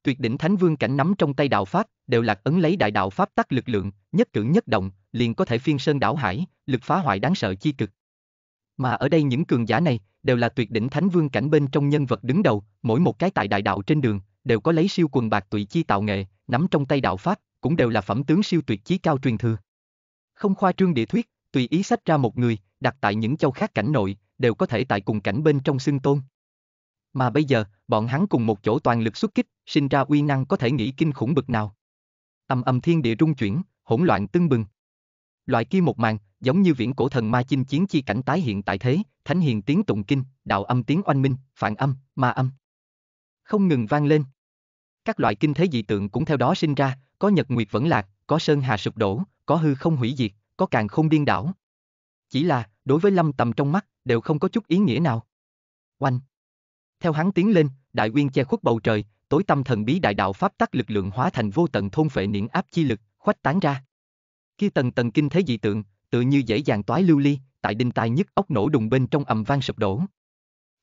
Tuyệt đỉnh Thánh Vương cảnh nắm trong tay đạo pháp, đều lạc ấn lấy đại đạo pháp tắc lực lượng, nhất cử nhất động, liền có thể phiên sơn đảo hải, lực phá hoại đáng sợ chi cực. Mà ở đây những cường giả này, đều là tuyệt đỉnh Thánh Vương cảnh bên trong nhân vật đứng đầu, mỗi một cái tại đại đạo trên đường, đều có lấy siêu quần bạc tụy chi tạo nghệ, nắm trong tay đạo pháp, cũng đều là phẩm tướng siêu tuyệt chí cao truyền thừa. Không khoa trương địa thuyết, tùy ý sách ra một người, đặt tại những châu khác cảnh nội, đều có thể tại cùng cảnh bên trong xưng tôn. Mà bây giờ, bọn hắn cùng một chỗ toàn lực xuất kích, sinh ra uy năng có thể nghĩ kinh khủng bực nào. Âm âm thiên địa rung chuyển, hỗn loạn tưng bừng. Loại kia một màn, giống như viễn cổ thần ma chinh chiến chi cảnh tái hiện tại thế, thánh hiền tiếng tụng kinh, đạo âm tiếng oanh minh, phản âm, ma âm. Không ngừng vang lên. Các loại kinh thế dị tượng cũng theo đó sinh ra, có nhật nguyệt vẫn lạc, có sơn hà sụp đổ, có hư không hủy diệt, có càng không điên đảo. Chỉ là, đối với lâm tầm trong mắt, đều không có chút ý nghĩa nào. Oanh! Theo hắn tiến lên, đại quyên che khuất bầu trời, tối tâm thần bí đại đạo pháp tắc lực lượng hóa thành vô tận thôn phệ niễn áp chi lực, khoách tán ra. Khi tầng tầng kinh thế dị tượng, tự như dễ dàng toái lưu ly, tại đinh tai nhất ốc nổ đùng bên trong ầm vang sụp đổ.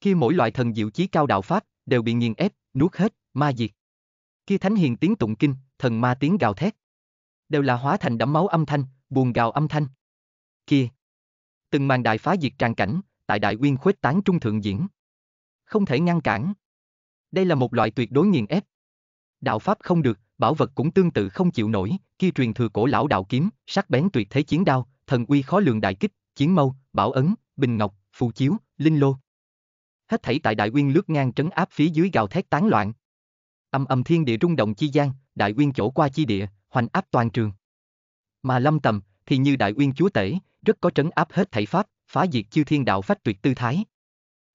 Khi mỗi loại thần diệu chí cao đạo pháp đều bị nghiền ép, nuốt hết, ma diệt kia thánh hiền tiếng tụng kinh, thần ma tiếng gào thét. Đều là hóa thành đẫm máu âm thanh, buồn gào âm thanh. Kia! Từng màn đại phá diệt tràn cảnh, tại đại nguyên khuếch tán trung thượng diễn. Không thể ngăn cản. Đây là một loại tuyệt đối nghiền ép. Đạo Pháp không được, bảo vật cũng tương tự không chịu nổi, kia truyền thừa cổ lão đạo kiếm, sắc bén tuyệt thế chiến đao, thần uy khó lường đại kích, chiến mâu, bảo ấn, bình ngọc, phù chiếu, linh lô. Hết thảy tại đại nguyên lướt ngang trấn áp phía dưới gào thét tán loạn, Âm âm thiên địa rung động chi gian, đại uyên chỗ qua chi địa, hoành áp toàn trường. Mà lâm tầm, thì như đại uyên chúa tể, rất có trấn áp hết thảy pháp, phá diệt chư thiên đạo phách tuyệt tư thái.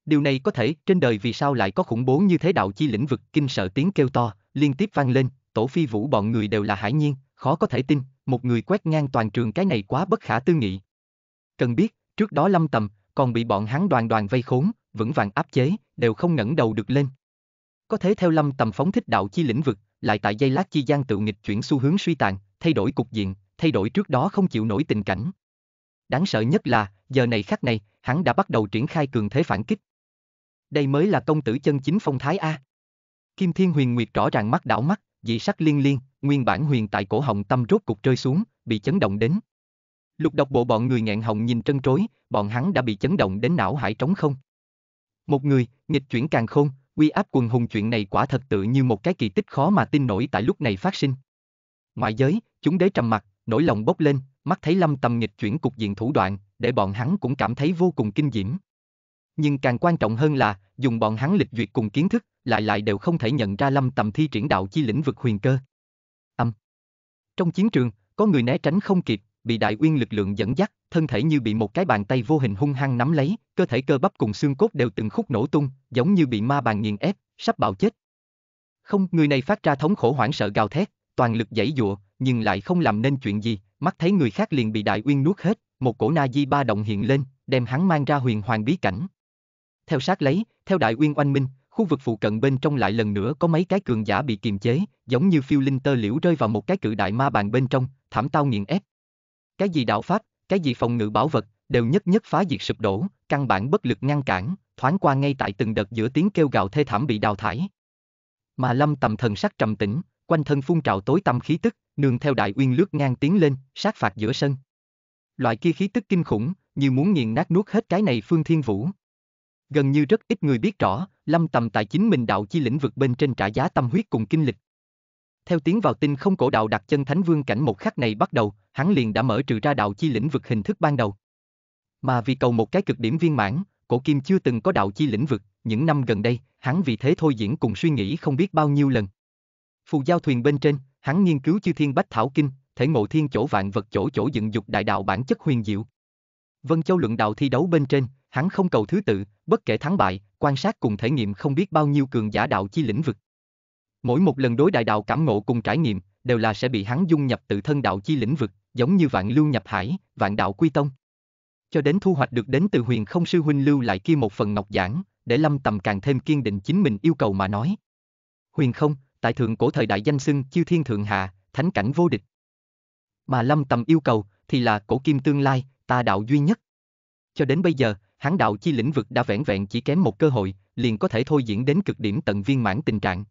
Điều này có thể, trên đời vì sao lại có khủng bố như thế đạo chi lĩnh vực kinh sợ tiếng kêu to, liên tiếp vang lên, tổ phi vũ bọn người đều là hải nhiên, khó có thể tin, một người quét ngang toàn trường cái này quá bất khả tư nghị. Cần biết, trước đó lâm tầm, còn bị bọn hắn đoàn đoàn vây khốn, vững vàng áp chế, đều không ngẩng đầu được lên, có thế theo lâm tầm phóng thích đạo chi lĩnh vực, lại tại dây lát chi gian tự nghịch chuyển xu hướng suy tàn, thay đổi cục diện, thay đổi trước đó không chịu nổi tình cảnh. Đáng sợ nhất là, giờ này khắc này, hắn đã bắt đầu triển khai cường thế phản kích. Đây mới là công tử chân chính phong thái A. Kim Thiên Huyền Nguyệt rõ ràng mắt đảo mắt, dị sắc liên liên, nguyên bản huyền tại cổ hồng tâm rốt cục rơi xuống, bị chấn động đến. Lục độc bộ bọn người nghẹn hồng nhìn trân trối, bọn hắn đã bị chấn động đến não hải trống không. Một người, nghịch chuyển càng khôn, uy áp quần hùng chuyện này quả thật tự như một cái kỳ tích khó mà tin nổi tại lúc này phát sinh. Ngoại giới, chúng đế trầm mặt, nỗi lòng bốc lên, mắt thấy lâm tầm nghịch chuyển cục diện thủ đoạn, để bọn hắn cũng cảm thấy vô cùng kinh diễm. Nhưng càng quan trọng hơn là, dùng bọn hắn lịch duyệt cùng kiến thức, lại lại đều không thể nhận ra lâm tầm thi triển đạo chi lĩnh vực huyền cơ. Âm. Trong chiến trường, có người né tránh không kịp, bị đại uyên lực lượng dẫn dắt, thân thể như bị một cái bàn tay vô hình hung hăng nắm lấy, cơ thể cơ bắp cùng xương cốt đều từng khúc nổ tung, giống như bị ma bàn nghiền ép, sắp bạo chết. Không, người này phát ra thống khổ hoảng sợ gào thét, toàn lực giãy dụa, nhưng lại không làm nên chuyện gì, mắt thấy người khác liền bị đại uyên nuốt hết, một cổ na di ba động hiện lên, đem hắn mang ra huyền hoàng bí cảnh. Theo sát lấy, theo đại uyên oanh minh, khu vực phụ cận bên trong lại lần nữa có mấy cái cường giả bị kiềm chế, giống như phiêu linh tơ liễu rơi vào một cái cự đại ma bàn bên trong, thảm tao nghiền ép. Cái gì đạo pháp, cái gì phòng ngự bảo vật, đều nhất nhất phá diệt sụp đổ, căn bản bất lực ngăn cản, thoáng qua ngay tại từng đợt giữa tiếng kêu gào thê thảm bị đào thải. Mà Lâm Tầm thần sắc trầm tĩnh, quanh thân phun trào tối tâm khí tức, nương theo đại uyên lướt ngang tiến lên, sát phạt giữa sân. Loại kia khí tức kinh khủng, như muốn nghiền nát nuốt hết cái này Phương Thiên Vũ. Gần như rất ít người biết rõ, Lâm Tầm tại chính mình đạo chi lĩnh vực bên trên trả giá tâm huyết cùng kinh lịch, theo tiến vào tinh không cổ đạo đặt chân thánh vương cảnh một khắc này bắt đầu, hắn liền đã mở trừ ra đạo chi lĩnh vực hình thức ban đầu. Mà vì cầu một cái cực điểm viên mãn, cổ kim chưa từng có đạo chi lĩnh vực, những năm gần đây, hắn vì thế thôi diễn cùng suy nghĩ không biết bao nhiêu lần. Phù giao thuyền bên trên, hắn nghiên cứu chư thiên bách thảo kinh, thể ngộ thiên chỗ vạn vật chỗ chỗ dựng dục đại đạo bản chất huyền diệu. Vân Châu luận đạo thi đấu bên trên, hắn không cầu thứ tự, bất kể thắng bại, quan sát cùng thể nghiệm không biết bao nhiêu cường giả đạo chi lĩnh vực. Mỗi một lần đối đại đạo cảm ngộ cùng trải nghiệm, đều là sẽ bị hắn dung nhập tự thân đạo chi lĩnh vực, giống như vạn lưu nhập hải, vạn đạo quy tông. Cho đến thu hoạch được đến từ huyền không sư huynh lưu lại kia một phần ngọc giảng, để lâm tầm càng thêm kiên định chính mình yêu cầu mà nói. Huyền không, tại thượng cổ thời đại danh xưng chiêu thiên thượng hạ, thánh cảnh vô địch. Mà lâm tầm yêu cầu thì là cổ kim tương lai, ta đạo duy nhất. Cho đến bây giờ, hắn đạo chi lĩnh vực đã vẹn vẹn chỉ kém một cơ hội, liền có thể thôi diễn đến cực điểm tận viên mãn tình trạng.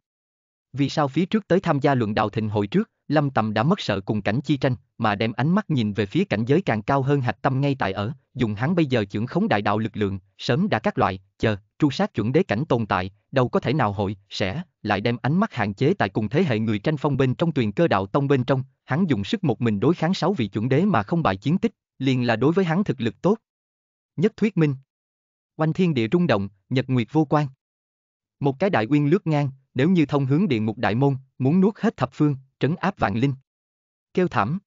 Vì sao phía trước tới tham gia luận đạo thịnh hội trước, Lâm Tầm đã mất sợ cùng cảnh chi tranh, mà đem ánh mắt nhìn về phía cảnh giới càng cao hơn hạch tâm ngay tại ở, dùng hắn bây giờ trưởng khống đại đạo lực lượng, sớm đã các loại, chờ, tru sát chuẩn đế cảnh tồn tại, đâu có thể nào hội, sẽ, lại đem ánh mắt hạn chế tại cùng thế hệ người tranh phong bên trong tuyền cơ đạo tông bên trong, hắn dùng sức một mình đối kháng sáu vị chuẩn đế mà không bại chiến tích, liền là đối với hắn thực lực tốt. Nhất thuyết minh. quanh thiên địa rung động, nhật nguyệt vô quan. Một cái đại uyên lướt ngang, nếu như thông hướng địa ngục đại môn, muốn nuốt hết thập phương, trấn áp vạn linh. Kêu thảm.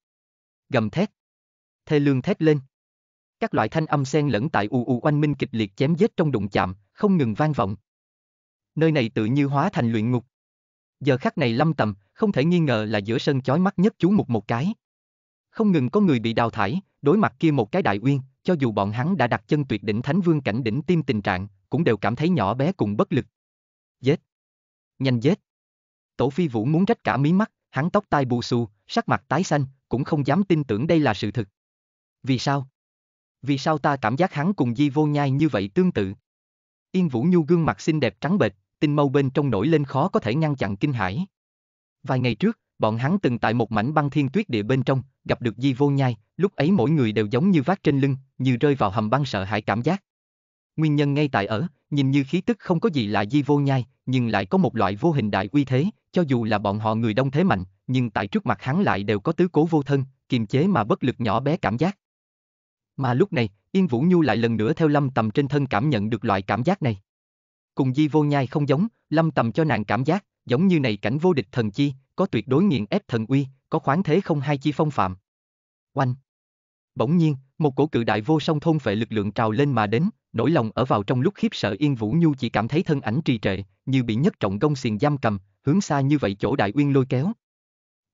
Gầm thét. Thê lương thét lên. Các loại thanh âm xen lẫn tại ù ù oanh minh kịch liệt chém giết trong đụng chạm, không ngừng vang vọng. Nơi này tự như hóa thành luyện ngục. Giờ khắc này lâm tầm, không thể nghi ngờ là giữa sân chói mắt nhất chú mục một cái. Không ngừng có người bị đào thải, đối mặt kia một cái đại uyên, cho dù bọn hắn đã đặt chân tuyệt đỉnh thánh vương cảnh đỉnh tim tình trạng, cũng đều cảm thấy nhỏ bé cùng bất lực. Giết! nhanh dết. Tổ phi vũ muốn rách cả mí mắt, hắn tóc tai bù xù, sắc mặt tái xanh, cũng không dám tin tưởng đây là sự thực. Vì sao? Vì sao ta cảm giác hắn cùng Di Vô Nhai như vậy tương tự? Yên Vũ Nhu gương mặt xinh đẹp trắng bệch, tinh mâu bên trong nổi lên khó có thể ngăn chặn kinh hãi. Vài ngày trước, bọn hắn từng tại một mảnh băng thiên tuyết địa bên trong, gặp được Di Vô Nhai, lúc ấy mỗi người đều giống như vác trên lưng, như rơi vào hầm băng sợ hãi cảm giác. Nguyên nhân ngay tại ở, nhìn như khí tức không có gì lạ di vô nhai, nhưng lại có một loại vô hình đại uy thế, cho dù là bọn họ người đông thế mạnh, nhưng tại trước mặt hắn lại đều có tứ cố vô thân, kiềm chế mà bất lực nhỏ bé cảm giác. Mà lúc này, Yên Vũ Nhu lại lần nữa theo Lâm Tầm trên thân cảm nhận được loại cảm giác này. Cùng Di Vô Nhai không giống, Lâm Tầm cho nàng cảm giác, giống như này cảnh vô địch thần chi, có tuyệt đối nghiện ép thần uy, có khoáng thế không hai chi phong phạm. Oanh! Bỗng nhiên, một cổ cự đại vô song thôn phệ lực lượng trào lên mà đến, nỗi lòng ở vào trong lúc khiếp sợ Yên Vũ Nhu chỉ cảm thấy thân ảnh trì trệ, như bị nhất trọng gông xiềng giam cầm, hướng xa như vậy chỗ đại uyên lôi kéo.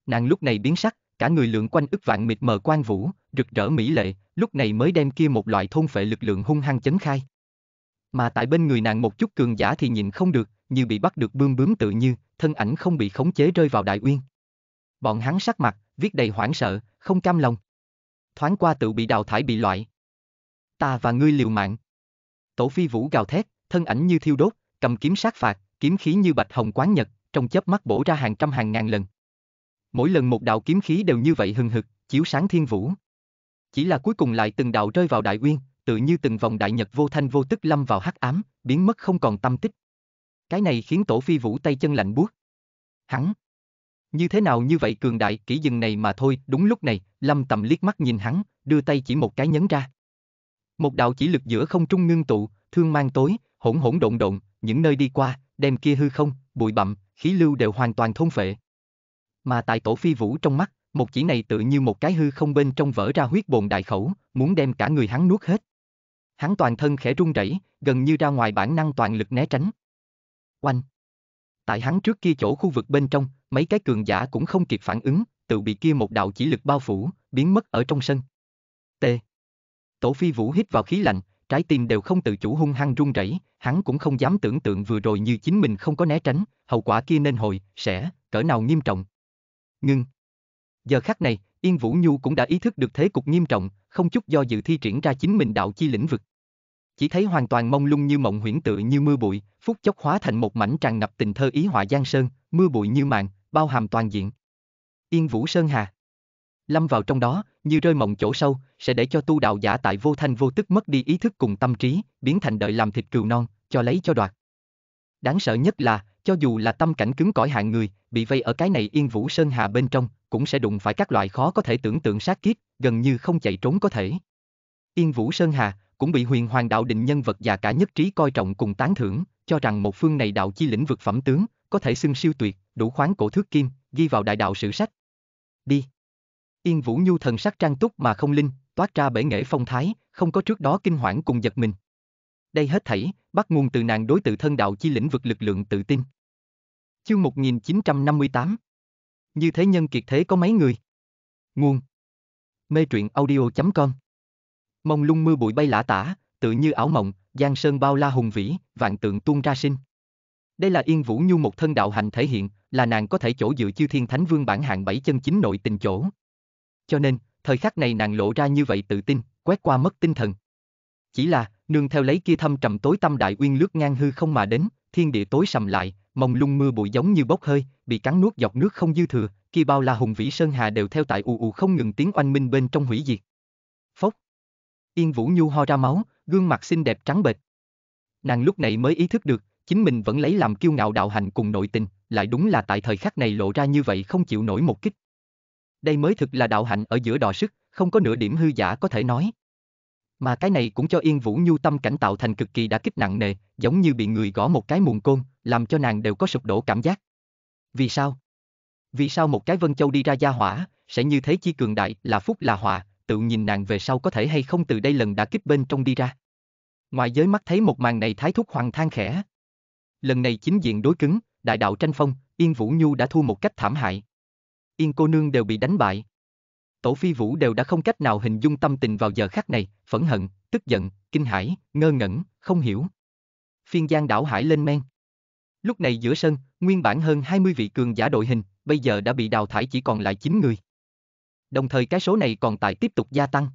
Nàng lúc này biến sắc, cả người lượn quanh ức vạn mịt mờ quan vũ, rực rỡ mỹ lệ, lúc này mới đem kia một loại thôn phệ lực lượng hung hăng chấn khai. Mà tại bên người nàng một chút cường giả thì nhìn không được, như bị bắt được bươm bướm tự như, thân ảnh không bị khống chế rơi vào đại uyên. Bọn hắn sắc mặt, viết đầy hoảng sợ, không cam lòng. Thoáng qua tự bị đào thải bị loại. Ta và ngươi liều mạng. Tổ phi vũ gào thét, thân ảnh như thiêu đốt, cầm kiếm sát phạt, kiếm khí như bạch hồng quán nhật, trong chớp mắt bổ ra hàng trăm hàng ngàn lần. Mỗi lần một đạo kiếm khí đều như vậy hừng hực, chiếu sáng thiên vũ. Chỉ là cuối cùng lại từng đạo rơi vào đại uyên, tự như từng vòng đại nhật vô thanh vô tức lâm vào hắc ám, biến mất không còn tâm tích. Cái này khiến tổ phi vũ tay chân lạnh buốt. Hắn như thế nào như vậy cường đại, kỹ dừng này mà thôi, đúng lúc này, Lâm Tầm liếc mắt nhìn hắn, đưa tay chỉ một cái nhấn ra. Một đạo chỉ lực giữa không trung ngưng tụ, thương mang tối, hỗn hỗn độn độn, những nơi đi qua, đem kia hư không, bụi bặm, khí lưu đều hoàn toàn thôn phệ. Mà tại tổ phi vũ trong mắt, một chỉ này tự như một cái hư không bên trong vỡ ra huyết bồn đại khẩu, muốn đem cả người hắn nuốt hết. Hắn toàn thân khẽ run rẩy, gần như ra ngoài bản năng toàn lực né tránh. Oanh! Tại hắn trước kia chỗ khu vực bên trong, mấy cái cường giả cũng không kịp phản ứng, tự bị kia một đạo chỉ lực bao phủ, biến mất ở trong sân. T. Tổ phi vũ hít vào khí lạnh, trái tim đều không tự chủ hung hăng run rẩy, hắn cũng không dám tưởng tượng vừa rồi như chính mình không có né tránh, hậu quả kia nên hồi, sẽ, cỡ nào nghiêm trọng. Ngưng. Giờ khắc này, Yên Vũ Nhu cũng đã ý thức được thế cục nghiêm trọng, không chút do dự thi triển ra chính mình đạo chi lĩnh vực. Chỉ thấy hoàn toàn mông lung như mộng huyễn tự như mưa bụi, phút chốc hóa thành một mảnh tràn ngập tình thơ ý họa giang sơn, mưa bụi như màn, bao hàm toàn diện. Yên Vũ Sơn Hà lâm vào trong đó, như rơi mộng chỗ sâu, sẽ để cho tu đạo giả tại vô thanh vô tức mất đi ý thức cùng tâm trí, biến thành đợi làm thịt cừu non, cho lấy cho đoạt. Đáng sợ nhất là, cho dù là tâm cảnh cứng cỏi hạng người, bị vây ở cái này yên vũ sơn hà bên trong, cũng sẽ đụng phải các loại khó có thể tưởng tượng sát kiếp, gần như không chạy trốn có thể. Yên vũ sơn hà cũng bị huyền hoàng đạo định nhân vật già cả nhất trí coi trọng cùng tán thưởng, cho rằng một phương này đạo chi lĩnh vực phẩm tướng, có thể xưng siêu tuyệt, đủ khoáng cổ thước kim, ghi vào đại đạo sử sách. Đi. Yên Vũ Nhu thần sắc trang túc mà không linh, toát ra bể nghệ phong thái, không có trước đó kinh hoảng cùng giật mình. Đây hết thảy, bắt nguồn từ nàng đối tự thân đạo chi lĩnh vực lực lượng tự tin. Chương 1958 Như thế nhân kiệt thế có mấy người? Nguồn Mê truyện audio.com Mông lung mưa bụi bay lả tả, tự như ảo mộng, giang sơn bao la hùng vĩ, vạn tượng tuôn ra sinh. Đây là Yên Vũ Nhu một thân đạo hành thể hiện, là nàng có thể chỗ dựa chư thiên thánh vương bản hạng bảy chân chính nội tình chỗ cho nên, thời khắc này nàng lộ ra như vậy tự tin, quét qua mất tinh thần. Chỉ là, nương theo lấy kia thâm trầm tối tâm đại uyên lướt ngang hư không mà đến, thiên địa tối sầm lại, mông lung mưa bụi giống như bốc hơi, bị cắn nuốt dọc nước không dư thừa, kia bao la hùng vĩ sơn hà đều theo tại ù ù không ngừng tiếng oanh minh bên trong hủy diệt. Phốc. Yên Vũ Nhu ho ra máu, gương mặt xinh đẹp trắng bệch. Nàng lúc này mới ý thức được, chính mình vẫn lấy làm kiêu ngạo đạo hành cùng nội tình, lại đúng là tại thời khắc này lộ ra như vậy không chịu nổi một kích đây mới thực là đạo hạnh ở giữa đọ sức, không có nửa điểm hư giả có thể nói. Mà cái này cũng cho Yên Vũ Nhu tâm cảnh tạo thành cực kỳ đã kích nặng nề, giống như bị người gõ một cái mùn côn, làm cho nàng đều có sụp đổ cảm giác. Vì sao? Vì sao một cái Vân Châu đi ra gia hỏa, sẽ như thế chi cường đại là phúc là họa, tự nhìn nàng về sau có thể hay không từ đây lần đã kích bên trong đi ra. Ngoài giới mắt thấy một màn này thái thúc hoàng than khẽ. Lần này chính diện đối cứng, đại đạo tranh phong, Yên Vũ Nhu đã thua một cách thảm hại. Yên cô nương đều bị đánh bại. Tổ phi vũ đều đã không cách nào hình dung tâm tình vào giờ khắc này, phẫn hận, tức giận, kinh hãi, ngơ ngẩn, không hiểu. Phiên giang đảo hải lên men. Lúc này giữa sân, nguyên bản hơn 20 vị cường giả đội hình, bây giờ đã bị đào thải chỉ còn lại 9 người. Đồng thời cái số này còn tại tiếp tục gia tăng.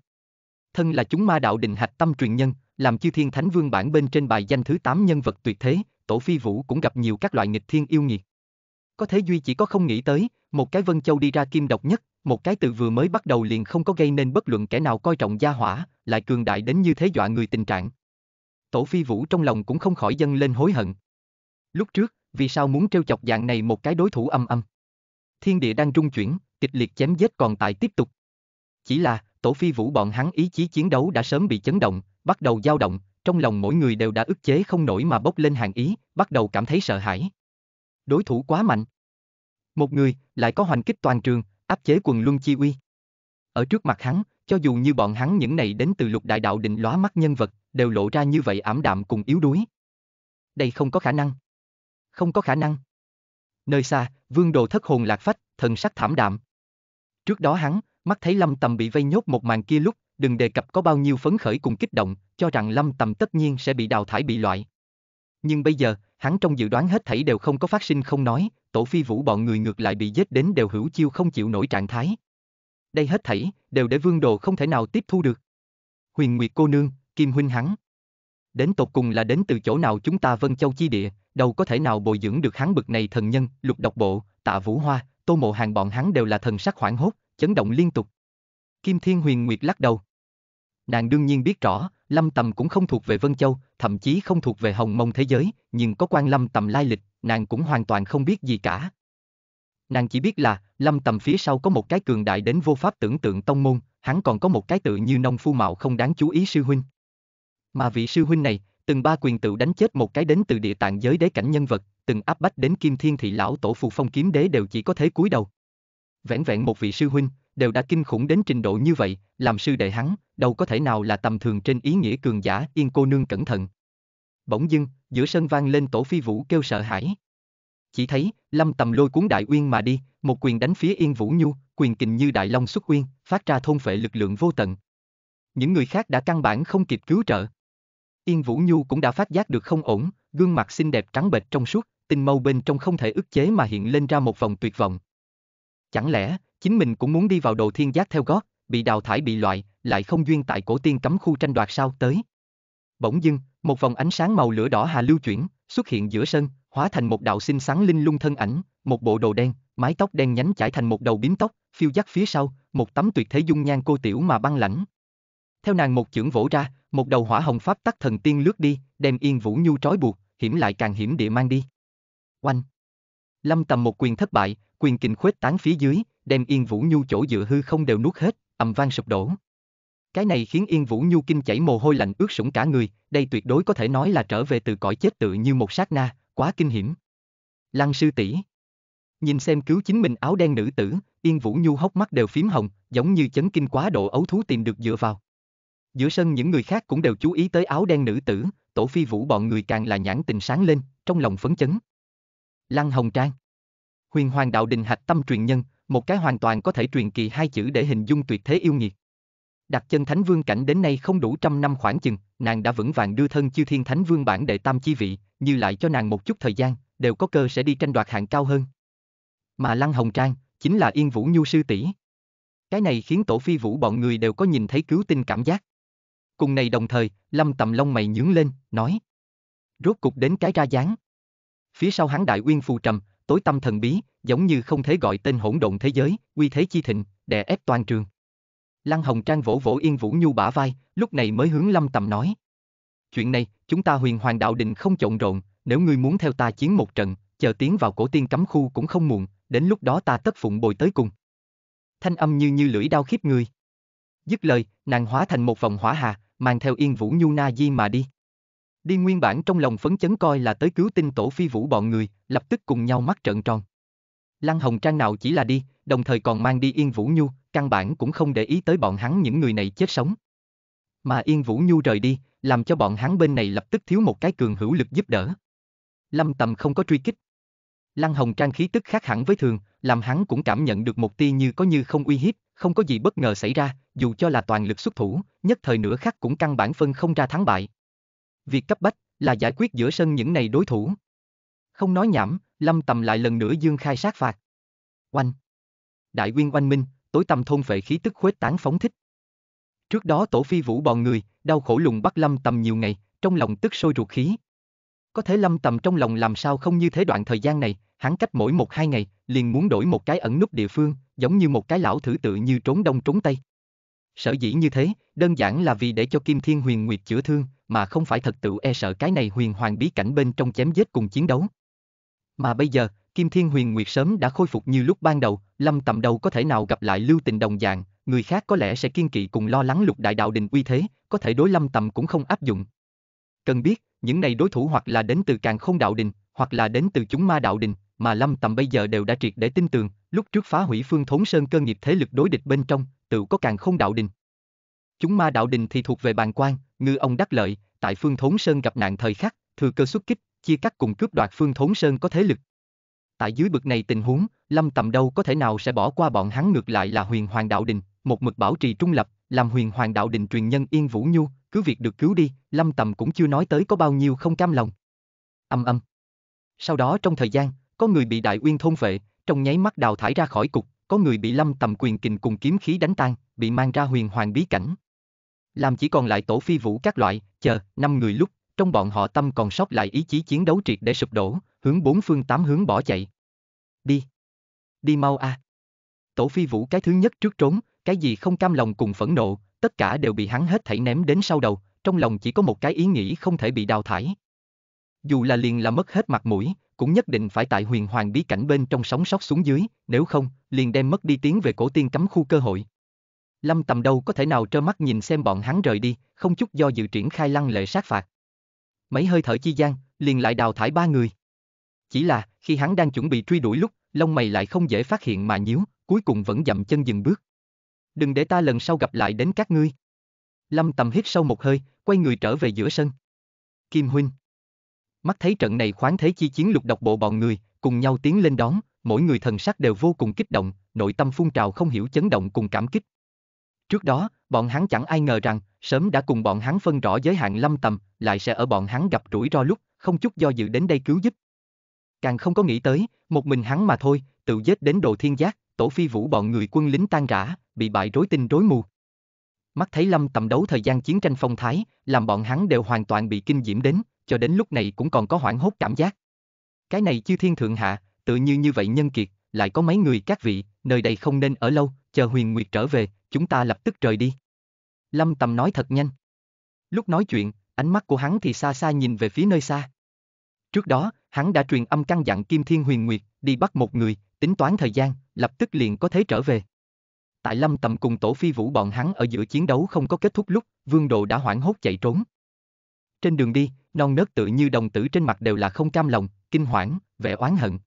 Thân là chúng ma đạo định hạch tâm truyền nhân, làm chư thiên thánh vương bản bên trên bài danh thứ 8 nhân vật tuyệt thế, tổ phi vũ cũng gặp nhiều các loại nghịch thiên yêu nghiệt có thế duy chỉ có không nghĩ tới, một cái Vân Châu đi ra kim độc nhất, một cái từ vừa mới bắt đầu liền không có gây nên bất luận kẻ nào coi trọng gia hỏa, lại cường đại đến như thế dọa người tình trạng. Tổ Phi Vũ trong lòng cũng không khỏi dâng lên hối hận. Lúc trước, vì sao muốn trêu chọc dạng này một cái đối thủ âm âm? Thiên địa đang trung chuyển, kịch liệt chém giết còn tại tiếp tục. Chỉ là, Tổ Phi Vũ bọn hắn ý chí chiến đấu đã sớm bị chấn động, bắt đầu dao động, trong lòng mỗi người đều đã ức chế không nổi mà bốc lên hàng ý, bắt đầu cảm thấy sợ hãi đối thủ quá mạnh. Một người, lại có hoành kích toàn trường, áp chế quần luân chi uy. Ở trước mặt hắn, cho dù như bọn hắn những này đến từ lục đại đạo định lóa mắt nhân vật, đều lộ ra như vậy ảm đạm cùng yếu đuối. Đây không có khả năng. Không có khả năng. Nơi xa, vương đồ thất hồn lạc phách, thần sắc thảm đạm. Trước đó hắn, mắt thấy lâm tầm bị vây nhốt một màn kia lúc, đừng đề cập có bao nhiêu phấn khởi cùng kích động, cho rằng lâm tầm tất nhiên sẽ bị đào thải bị loại nhưng bây giờ, hắn trong dự đoán hết thảy đều không có phát sinh không nói, tổ phi vũ bọn người ngược lại bị giết đến đều hữu chiêu không chịu nổi trạng thái. Đây hết thảy, đều để vương đồ không thể nào tiếp thu được. Huyền Nguyệt cô nương, Kim huynh hắn. Đến tột cùng là đến từ chỗ nào chúng ta Vân Châu chi địa, đâu có thể nào bồi dưỡng được hắn bực này thần nhân, lục độc bộ, tạ vũ hoa, tô mộ hàng bọn hắn đều là thần sắc hoảng hốt, chấn động liên tục. Kim Thiên Huyền Nguyệt lắc đầu. Nàng đương nhiên biết rõ, Lâm Tầm cũng không thuộc về Vân Châu, thậm chí không thuộc về Hồng Mông thế giới, nhưng có quan Lâm Tầm lai lịch, nàng cũng hoàn toàn không biết gì cả. Nàng chỉ biết là, Lâm Tầm phía sau có một cái cường đại đến vô pháp tưởng tượng tông môn, hắn còn có một cái tự như nông phu mạo không đáng chú ý sư huynh. Mà vị sư huynh này, từng ba quyền tự đánh chết một cái đến từ địa tạng giới đế cảnh nhân vật, từng áp bách đến kim thiên thị lão tổ phù phong kiếm đế đều chỉ có thế cúi đầu. Vẹn vẹn một vị sư huynh, đều đã kinh khủng đến trình độ như vậy, làm sư đệ hắn, đâu có thể nào là tầm thường trên ý nghĩa cường giả yên cô nương cẩn thận. Bỗng dưng, giữa sân vang lên tổ phi vũ kêu sợ hãi. Chỉ thấy, lâm tầm lôi cuốn đại uyên mà đi, một quyền đánh phía yên vũ nhu, quyền kình như đại long xuất uyên, phát ra thôn phệ lực lượng vô tận. Những người khác đã căn bản không kịp cứu trợ. Yên vũ nhu cũng đã phát giác được không ổn, gương mặt xinh đẹp trắng bệch trong suốt, tinh mâu bên trong không thể ức chế mà hiện lên ra một vòng tuyệt vọng. Chẳng lẽ, chính mình cũng muốn đi vào đồ thiên giác theo gót, bị đào thải bị loại, lại không duyên tại cổ tiên cấm khu tranh đoạt sao tới. Bỗng dưng, một vòng ánh sáng màu lửa đỏ hà lưu chuyển, xuất hiện giữa sân, hóa thành một đạo xinh xắn linh lung thân ảnh, một bộ đồ đen, mái tóc đen nhánh trải thành một đầu bím tóc, phiêu dắt phía sau, một tấm tuyệt thế dung nhan cô tiểu mà băng lãnh. Theo nàng một chưởng vỗ ra, một đầu hỏa hồng pháp tắc thần tiên lướt đi, đem Yên Vũ Nhu trói buộc, hiểm lại càng hiểm địa mang đi. Oanh! Lâm Tầm một quyền thất bại, quyền kình khuếch tán phía dưới, đem Yên Vũ Nhu chỗ dựa hư không đều nuốt hết, ầm vang sụp đổ. Cái này khiến Yên Vũ Nhu kinh chảy mồ hôi lạnh ướt sũng cả người, đây tuyệt đối có thể nói là trở về từ cõi chết tự như một sát na, quá kinh hiểm. Lăng sư tỷ Nhìn xem cứu chính mình áo đen nữ tử, Yên Vũ Nhu hốc mắt đều phím hồng, giống như chấn kinh quá độ ấu thú tìm được dựa vào. Giữa sân những người khác cũng đều chú ý tới áo đen nữ tử, tổ phi vũ bọn người càng là nhãn tình sáng lên, trong lòng phấn chấn. Lăng Hồng Trang Huyền Hoàng Đạo Đình Hạch Tâm truyền nhân, một cái hoàn toàn có thể truyền kỳ hai chữ để hình dung tuyệt thế yêu nghiệt. Đặt chân Thánh Vương cảnh đến nay không đủ trăm năm khoảng chừng, nàng đã vững vàng đưa thân chư thiên Thánh Vương bản đệ tam chi vị, như lại cho nàng một chút thời gian, đều có cơ sẽ đi tranh đoạt hạng cao hơn. Mà Lăng Hồng Trang, chính là Yên Vũ Nhu sư tỷ. Cái này khiến Tổ Phi Vũ bọn người đều có nhìn thấy cứu tinh cảm giác. Cùng này đồng thời, Lâm Tầm Long mày nhướng lên, nói. Rốt cục đến cái ra dáng. Phía sau hắn đại uyên phù trầm, tối tâm thần bí, giống như không thể gọi tên hỗn độn thế giới, uy thế chi thịnh, đè ép toàn trường. Lăng Hồng Trang vỗ vỗ Yên Vũ Nhu bả vai, lúc này mới hướng Lâm Tầm nói. Chuyện này, chúng ta huyền hoàng đạo định không trộn rộn, nếu ngươi muốn theo ta chiến một trận, chờ tiến vào cổ tiên cấm khu cũng không muộn, đến lúc đó ta tất phụng bồi tới cùng. Thanh âm như như lưỡi đao khiếp người. Dứt lời, nàng hóa thành một vòng hỏa hà, mang theo Yên Vũ Nhu Na Di mà đi. Đi nguyên bản trong lòng phấn chấn coi là tới cứu tinh tổ phi vũ bọn người, lập tức cùng nhau mắt trợn tròn. Lăng Hồng Trang nào chỉ là đi, đồng thời còn mang đi Yên Vũ Nhu, căn bản cũng không để ý tới bọn hắn những người này chết sống. Mà Yên Vũ Nhu rời đi, làm cho bọn hắn bên này lập tức thiếu một cái cường hữu lực giúp đỡ. Lâm Tầm không có truy kích. Lăng Hồng Trang khí tức khác hẳn với thường, làm hắn cũng cảm nhận được một tia như có như không uy hiếp, không có gì bất ngờ xảy ra, dù cho là toàn lực xuất thủ, nhất thời nửa khắc cũng căn bản phân không ra thắng bại. Việc cấp bách là giải quyết giữa sân những này đối thủ. Không nói nhảm, Lâm Tầm lại lần nữa dương khai sát phạt. Oanh. Đại quyên oanh minh, tối tầm thôn phệ khí tức khuếch tán phóng thích. Trước đó tổ phi vũ bọn người, đau khổ lùng bắt Lâm Tầm nhiều ngày, trong lòng tức sôi ruột khí. Có thể Lâm Tầm trong lòng làm sao không như thế đoạn thời gian này, hắn cách mỗi một hai ngày, liền muốn đổi một cái ẩn nút địa phương, giống như một cái lão thử tự như trốn đông trốn tây. Sở dĩ như thế, đơn giản là vì để cho Kim Thiên Huyền Nguyệt chữa thương, mà không phải thật tự e sợ cái này huyền hoàng bí cảnh bên trong chém giết cùng chiến đấu. Mà bây giờ, Kim Thiên Huyền Nguyệt sớm đã khôi phục như lúc ban đầu, Lâm Tầm Đầu có thể nào gặp lại Lưu Tình đồng dạng, người khác có lẽ sẽ kiên kỵ cùng lo lắng lục đại đạo đình uy thế, có thể đối Lâm Tầm cũng không áp dụng. Cần biết, những này đối thủ hoặc là đến từ càng không đạo đình, hoặc là đến từ chúng ma đạo đình, mà Lâm Tầm bây giờ đều đã triệt để tin tưởng, lúc trước phá hủy phương thốn sơn cơ nghiệp thế lực đối địch bên trong, tự có càng không đạo đình, Chúng ma đạo đình thì thuộc về bàn quan, ngư ông đắc lợi, tại phương thốn sơn gặp nạn thời khắc, thừa cơ xuất kích, chia cắt cùng cướp đoạt phương thốn sơn có thế lực. Tại dưới bực này tình huống, Lâm Tầm đâu có thể nào sẽ bỏ qua bọn hắn ngược lại là huyền hoàng đạo đình, một mực bảo trì trung lập, làm huyền hoàng đạo đình truyền nhân Yên Vũ Nhu, cứ việc được cứu đi, Lâm Tầm cũng chưa nói tới có bao nhiêu không cam lòng. Âm âm. Sau đó trong thời gian, có người bị đại uyên thôn vệ, trong nháy mắt đào thải ra khỏi cục, có người bị Lâm Tầm quyền kình cùng kiếm khí đánh tan, bị mang ra huyền hoàng bí cảnh làm chỉ còn lại tổ phi vũ các loại, chờ, năm người lúc, trong bọn họ tâm còn sót lại ý chí chiến đấu triệt để sụp đổ, hướng bốn phương tám hướng bỏ chạy. Đi! Đi mau a! À. Tổ phi vũ cái thứ nhất trước trốn, cái gì không cam lòng cùng phẫn nộ, tất cả đều bị hắn hết thảy ném đến sau đầu, trong lòng chỉ có một cái ý nghĩ không thể bị đào thải. Dù là liền là mất hết mặt mũi, cũng nhất định phải tại huyền hoàng bí cảnh bên trong sóng sót xuống dưới, nếu không, liền đem mất đi tiếng về cổ tiên cấm khu cơ hội. Lâm Tầm đâu có thể nào trơ mắt nhìn xem bọn hắn rời đi, không chút do dự triển khai lăng lệ sát phạt. Mấy hơi thở chi gian, liền lại đào thải ba người. Chỉ là, khi hắn đang chuẩn bị truy đuổi lúc, lông mày lại không dễ phát hiện mà nhíu, cuối cùng vẫn dậm chân dừng bước. Đừng để ta lần sau gặp lại đến các ngươi. Lâm Tầm hít sâu một hơi, quay người trở về giữa sân. Kim Huynh. Mắt thấy trận này khoáng thế chi chiến lục độc bộ bọn người, cùng nhau tiến lên đón, mỗi người thần sắc đều vô cùng kích động, nội tâm phun trào không hiểu chấn động cùng cảm kích. Trước đó, bọn hắn chẳng ai ngờ rằng, sớm đã cùng bọn hắn phân rõ giới hạn lâm tầm, lại sẽ ở bọn hắn gặp rủi ro lúc, không chút do dự đến đây cứu giúp. Càng không có nghĩ tới, một mình hắn mà thôi, tự giết đến đồ thiên giác, tổ phi vũ bọn người quân lính tan rã, bị bại rối tinh rối mù. Mắt thấy lâm tầm đấu thời gian chiến tranh phong thái, làm bọn hắn đều hoàn toàn bị kinh diễm đến, cho đến lúc này cũng còn có hoảng hốt cảm giác. Cái này chư thiên thượng hạ, tự như như vậy nhân kiệt, lại có mấy người các vị, nơi đây không nên ở lâu, chờ Huyền Nguyệt trở về, chúng ta lập tức rời đi. Lâm Tầm nói thật nhanh. Lúc nói chuyện, ánh mắt của hắn thì xa xa nhìn về phía nơi xa. Trước đó, hắn đã truyền âm căn dặn Kim Thiên Huyền Nguyệt, đi bắt một người, tính toán thời gian, lập tức liền có thể trở về. Tại Lâm Tầm cùng Tổ Phi Vũ bọn hắn ở giữa chiến đấu không có kết thúc lúc, Vương Độ đã hoảng hốt chạy trốn. Trên đường đi, non nớt tự như đồng tử trên mặt đều là không cam lòng, kinh hoảng, vẻ oán hận.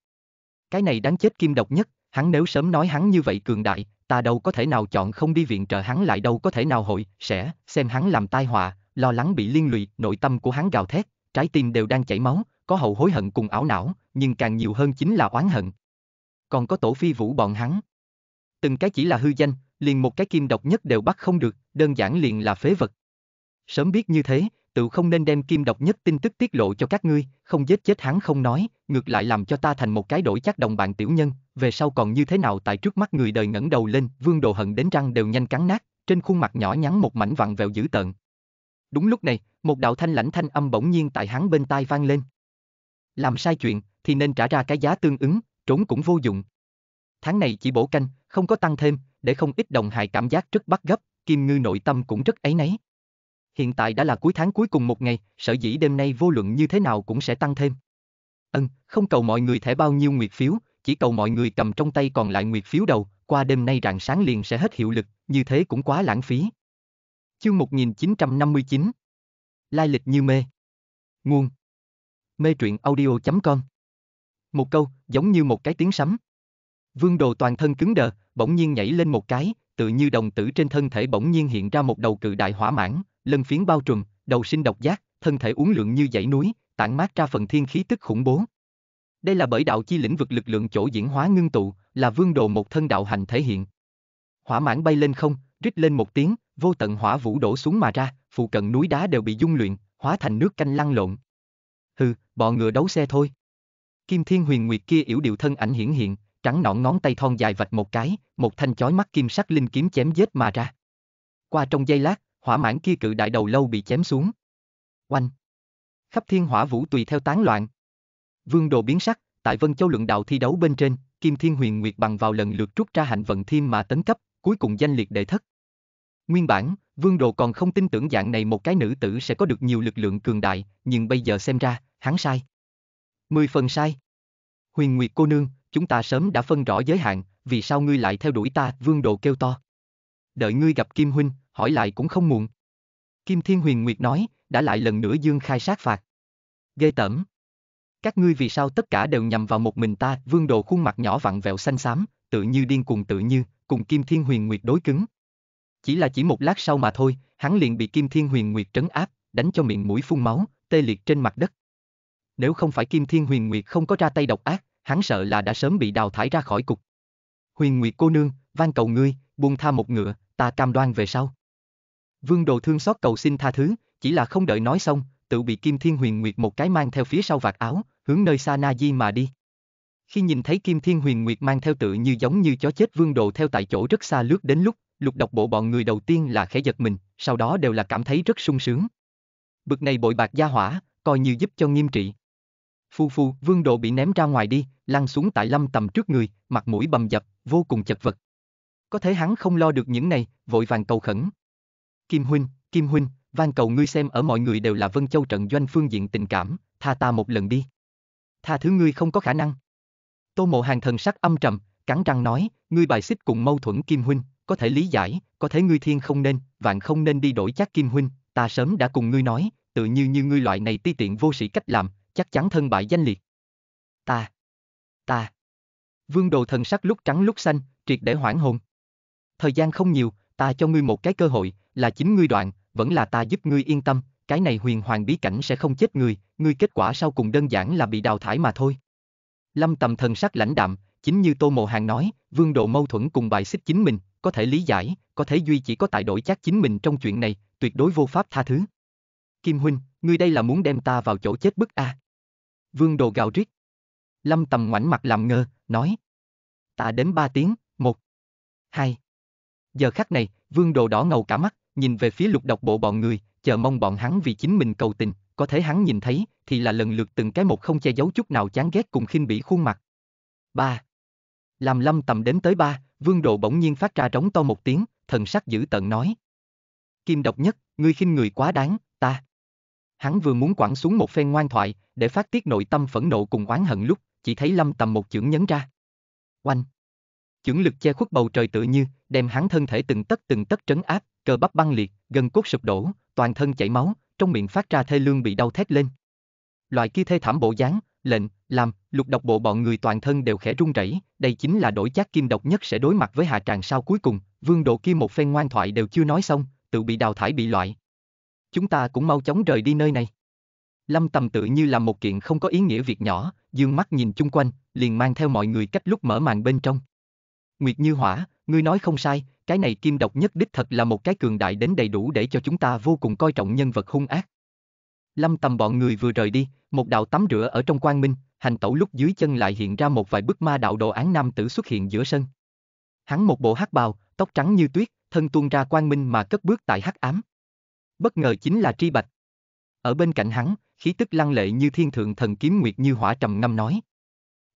Cái này đáng chết kim độc nhất, hắn nếu sớm nói hắn như vậy cường đại, ta đâu có thể nào chọn không đi viện trợ hắn lại đâu có thể nào hội, sẽ, xem hắn làm tai họa, lo lắng bị liên lụy, nội tâm của hắn gào thét, trái tim đều đang chảy máu, có hậu hối hận cùng ảo não, nhưng càng nhiều hơn chính là oán hận. Còn có tổ phi vũ bọn hắn. Từng cái chỉ là hư danh, liền một cái kim độc nhất đều bắt không được, đơn giản liền là phế vật. Sớm biết như thế, tự không nên đem kim độc nhất tin tức tiết lộ cho các ngươi, không giết chết hắn không nói, ngược lại làm cho ta thành một cái đổi chắc đồng bạn tiểu nhân, về sau còn như thế nào tại trước mắt người đời ngẩng đầu lên, vương đồ hận đến răng đều nhanh cắn nát, trên khuôn mặt nhỏ nhắn một mảnh vặn vẹo dữ tợn. Đúng lúc này, một đạo thanh lãnh thanh âm bỗng nhiên tại hắn bên tai vang lên. Làm sai chuyện, thì nên trả ra cái giá tương ứng, trốn cũng vô dụng. Tháng này chỉ bổ canh, không có tăng thêm, để không ít đồng hại cảm giác rất bắt gấp, Kim Ngư nội tâm cũng rất ấy nấy. Hiện tại đã là cuối tháng cuối cùng một ngày, sở dĩ đêm nay vô luận như thế nào cũng sẽ tăng thêm. Ân, ừ, không cầu mọi người thẻ bao nhiêu nguyệt phiếu, chỉ cầu mọi người cầm trong tay còn lại nguyệt phiếu đầu, qua đêm nay rạng sáng liền sẽ hết hiệu lực, như thế cũng quá lãng phí. Chương 1959 Lai lịch như mê Nguồn Mê truyện audio.com Một câu, giống như một cái tiếng sấm. Vương đồ toàn thân cứng đờ, bỗng nhiên nhảy lên một cái, tự như đồng tử trên thân thể bỗng nhiên hiện ra một đầu cự đại hỏa mãn, lân phiến bao trùm, đầu sinh độc giác, thân thể uốn lượn như dãy núi, tản mát ra phần thiên khí tức khủng bố. Đây là bởi đạo chi lĩnh vực lực lượng chỗ diễn hóa ngưng tụ, là vương đồ một thân đạo hành thể hiện. Hỏa mãn bay lên không, rít lên một tiếng, vô tận hỏa vũ đổ xuống mà ra, phụ cận núi đá đều bị dung luyện, hóa thành nước canh lăn lộn. Hừ, bọ ngựa đấu xe thôi. Kim Thiên Huyền Nguyệt kia yểu điệu thân ảnh hiển hiện, trắng nõn ngón tay thon dài vạch một cái, một thanh chói mắt kim sắc linh kiếm chém giết mà ra. Qua trong giây lát, hỏa mãn kia cự đại đầu lâu bị chém xuống. Oanh! Khắp thiên hỏa vũ tùy theo tán loạn. Vương đồ biến sắc, tại Vân Châu luận đạo thi đấu bên trên, Kim Thiên Huyền Nguyệt bằng vào lần lượt rút ra hạnh vận thiên mà tấn cấp, cuối cùng danh liệt đệ thất. Nguyên bản, Vương Đồ còn không tin tưởng dạng này một cái nữ tử sẽ có được nhiều lực lượng cường đại, nhưng bây giờ xem ra, hắn sai. Mười phần sai. Huyền Nguyệt cô nương, chúng ta sớm đã phân rõ giới hạn, vì sao ngươi lại theo đuổi ta, vương Đồ kêu to. Đợi ngươi gặp Kim Huynh, hỏi lại cũng không muộn. Kim Thiên Huyền Nguyệt nói, đã lại lần nữa dương khai sát phạt. Ghê tẩm. Các ngươi vì sao tất cả đều nhằm vào một mình ta, vương đồ khuôn mặt nhỏ vặn vẹo xanh xám, tự như điên cuồng tự như, cùng Kim Thiên Huyền Nguyệt đối cứng. Chỉ là chỉ một lát sau mà thôi, hắn liền bị Kim Thiên Huyền Nguyệt trấn áp, đánh cho miệng mũi phun máu, tê liệt trên mặt đất. Nếu không phải Kim Thiên Huyền Nguyệt không có ra tay độc ác, hắn sợ là đã sớm bị đào thải ra khỏi cục. Huyền Nguyệt cô nương, van cầu ngươi, buông tha một ngựa, ta cam đoan về sau. Vương Đồ thương xót cầu xin tha thứ, chỉ là không đợi nói xong, tự bị Kim Thiên Huyền Nguyệt một cái mang theo phía sau vạt áo, hướng nơi xa Na Di mà đi. Khi nhìn thấy Kim Thiên Huyền Nguyệt mang theo tự như giống như chó chết Vương Đồ theo tại chỗ rất xa lướt đến lúc, lục độc bộ bọn người đầu tiên là khẽ giật mình, sau đó đều là cảm thấy rất sung sướng. Bực này bội bạc gia hỏa, coi như giúp cho nghiêm trị, Phu phu, vương độ bị ném ra ngoài đi, lăn xuống tại lâm tầm trước người, mặt mũi bầm dập, vô cùng chật vật. Có thể hắn không lo được những này, vội vàng cầu khẩn. Kim huynh, Kim huynh, van cầu ngươi xem ở mọi người đều là Vân Châu trận doanh phương diện tình cảm, tha ta một lần đi. Tha thứ ngươi không có khả năng. Tô mộ hàng thần sắc âm trầm, cắn răng nói, ngươi bài xích cùng mâu thuẫn Kim huynh, có thể lý giải, có thể ngươi thiên không nên, vạn không nên đi đổi chắc Kim huynh, ta sớm đã cùng ngươi nói, tự như như ngươi loại này ti tiện vô sĩ cách làm, chắc chắn thân bại danh liệt. Ta. Ta. Vương đồ thần sắc lúc trắng lúc xanh, triệt để hoảng hồn. Thời gian không nhiều, ta cho ngươi một cái cơ hội, là chính ngươi đoạn, vẫn là ta giúp ngươi yên tâm, cái này huyền hoàng bí cảnh sẽ không chết người, ngươi kết quả sau cùng đơn giản là bị đào thải mà thôi. Lâm tầm thần sắc lãnh đạm, chính như Tô Mộ Hàng nói, vương độ mâu thuẫn cùng bài xích chính mình, có thể lý giải, có thể duy chỉ có tại đổi chắc chính mình trong chuyện này, tuyệt đối vô pháp tha thứ. Kim Huynh, ngươi đây là muốn đem ta vào chỗ chết bức a. À vương đồ gào rít. Lâm tầm ngoảnh mặt làm ngơ, nói. Ta đến ba tiếng, một, hai. Giờ khắc này, vương đồ đỏ ngầu cả mắt, nhìn về phía lục độc bộ bọn người, chờ mong bọn hắn vì chính mình cầu tình, có thể hắn nhìn thấy, thì là lần lượt từng cái một không che giấu chút nào chán ghét cùng khinh bỉ khuôn mặt. ba Làm lâm tầm đến tới ba, vương đồ bỗng nhiên phát ra trống to một tiếng, thần sắc dữ tận nói. Kim độc nhất, ngươi khinh người quá đáng, ta. Hắn vừa muốn quẳng xuống một phen ngoan thoại, để phát tiết nội tâm phẫn nộ cùng oán hận lúc, chỉ thấy lâm tầm một chưởng nhấn ra. Oanh! Chưởng lực che khuất bầu trời tự như, đem hắn thân thể từng tấc từng tấc trấn áp, cơ bắp băng liệt, gần cốt sụp đổ, toàn thân chảy máu, trong miệng phát ra thê lương bị đau thét lên. Loại kia thê thảm bộ dáng, lệnh, làm, lục độc bộ bọn người toàn thân đều khẽ run rẩy, đây chính là đổi giác kim độc nhất sẽ đối mặt với hạ tràng sao cuối cùng, vương độ kia một phen ngoan thoại đều chưa nói xong, tự bị đào thải bị loại, chúng ta cũng mau chóng rời đi nơi này. Lâm Tầm tự như là một kiện không có ý nghĩa việc nhỏ, dương mắt nhìn chung quanh, liền mang theo mọi người cách lúc mở màn bên trong. Nguyệt Như Hỏa, ngươi nói không sai, cái này kim độc nhất đích thật là một cái cường đại đến đầy đủ để cho chúng ta vô cùng coi trọng nhân vật hung ác. Lâm Tầm bọn người vừa rời đi, một đạo tắm rửa ở trong quang minh, hành tẩu lúc dưới chân lại hiện ra một vài bức ma đạo đồ án nam tử xuất hiện giữa sân. Hắn một bộ hắc bào, tóc trắng như tuyết, thân tuôn ra quang minh mà cất bước tại hắc ám bất ngờ chính là Tri Bạch. Ở bên cạnh hắn, khí tức lăng lệ như thiên thượng thần kiếm nguyệt như hỏa trầm ngâm nói.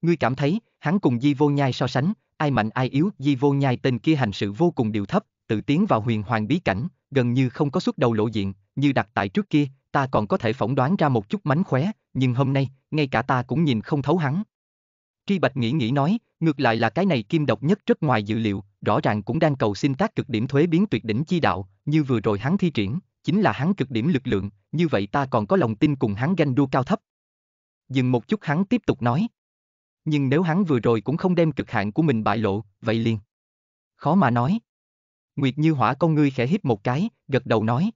Ngươi cảm thấy, hắn cùng Di Vô Nhai so sánh, ai mạnh ai yếu, Di Vô Nhai tên kia hành sự vô cùng điều thấp, tự tiến vào huyền hoàng bí cảnh, gần như không có xuất đầu lộ diện, như đặt tại trước kia, ta còn có thể phỏng đoán ra một chút mánh khóe, nhưng hôm nay, ngay cả ta cũng nhìn không thấu hắn. Tri Bạch nghĩ nghĩ nói, ngược lại là cái này kim độc nhất rất ngoài dự liệu, rõ ràng cũng đang cầu xin tác cực điểm thuế biến tuyệt đỉnh chi đạo, như vừa rồi hắn thi triển, chính là hắn cực điểm lực lượng, như vậy ta còn có lòng tin cùng hắn ganh đua cao thấp. Dừng một chút hắn tiếp tục nói. Nhưng nếu hắn vừa rồi cũng không đem cực hạn của mình bại lộ, vậy liền. Khó mà nói. Nguyệt Như Hỏa con ngươi khẽ híp một cái, gật đầu nói.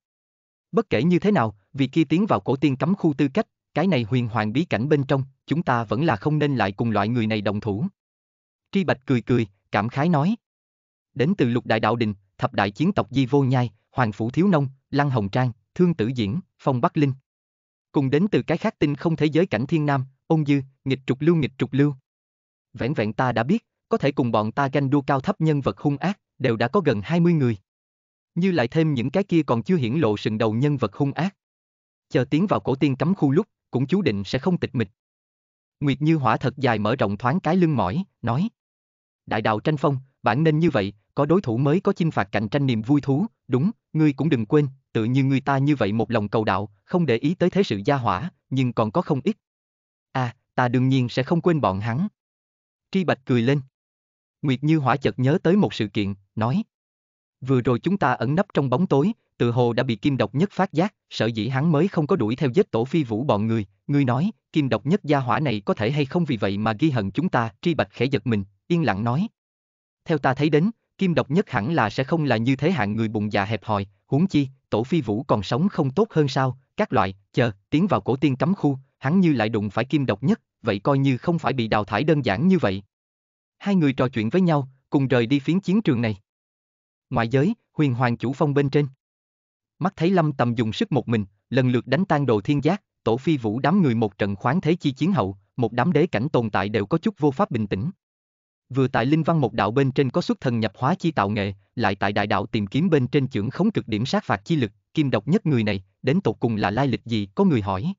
Bất kể như thế nào, vì kia tiến vào cổ tiên cấm khu tư cách, cái này huyền hoàng bí cảnh bên trong, chúng ta vẫn là không nên lại cùng loại người này đồng thủ. Tri Bạch cười cười, cảm khái nói. Đến từ lục đại đạo đình, thập đại chiến tộc di vô nhai, hoàng phủ thiếu nông, Lăng Hồng Trang, Thương Tử Diễn, Phong Bắc Linh. Cùng đến từ cái khác tinh không thế giới cảnh thiên nam, ôn dư, nghịch trục lưu nghịch trục lưu. Vẹn vẹn ta đã biết, có thể cùng bọn ta ganh đua cao thấp nhân vật hung ác, đều đã có gần 20 người. Như lại thêm những cái kia còn chưa hiển lộ sừng đầu nhân vật hung ác. Chờ tiến vào cổ tiên cấm khu lúc, cũng chú định sẽ không tịch mịch. Nguyệt Như Hỏa thật dài mở rộng thoáng cái lưng mỏi, nói. Đại đạo tranh phong, bản nên như vậy, có đối thủ mới có chinh phạt cạnh tranh niềm vui thú, đúng, ngươi cũng đừng quên, tự như ngươi ta như vậy một lòng cầu đạo, không để ý tới thế sự gia hỏa, nhưng còn có không ít. À, ta đương nhiên sẽ không quên bọn hắn. Tri Bạch cười lên. Nguyệt Như Hỏa chợt nhớ tới một sự kiện, nói. Vừa rồi chúng ta ẩn nấp trong bóng tối, tự hồ đã bị kim độc nhất phát giác, sợ dĩ hắn mới không có đuổi theo giết tổ phi vũ bọn người, ngươi nói, kim độc nhất gia hỏa này có thể hay không vì vậy mà ghi hận chúng ta, Tri Bạch khẽ giật mình, yên lặng nói. Theo ta thấy đến, Kim độc nhất hẳn là sẽ không là như thế hạng người bụng dạ hẹp hòi, huống chi, tổ phi vũ còn sống không tốt hơn sao, các loại, chờ, tiến vào cổ tiên cấm khu, hắn như lại đụng phải kim độc nhất, vậy coi như không phải bị đào thải đơn giản như vậy. Hai người trò chuyện với nhau, cùng rời đi phiến chiến trường này. Ngoại giới, huyền hoàng chủ phong bên trên. Mắt thấy lâm tầm dùng sức một mình, lần lượt đánh tan đồ thiên giác, tổ phi vũ đám người một trận khoáng thế chi chiến hậu, một đám đế cảnh tồn tại đều có chút vô pháp bình tĩnh. Vừa tại linh văn một đạo bên trên có xuất thần nhập hóa chi tạo nghệ, lại tại đại đạo tìm kiếm bên trên trưởng khống cực điểm sát phạt chi lực, kim độc nhất người này, đến tột cùng là lai lịch gì có người hỏi.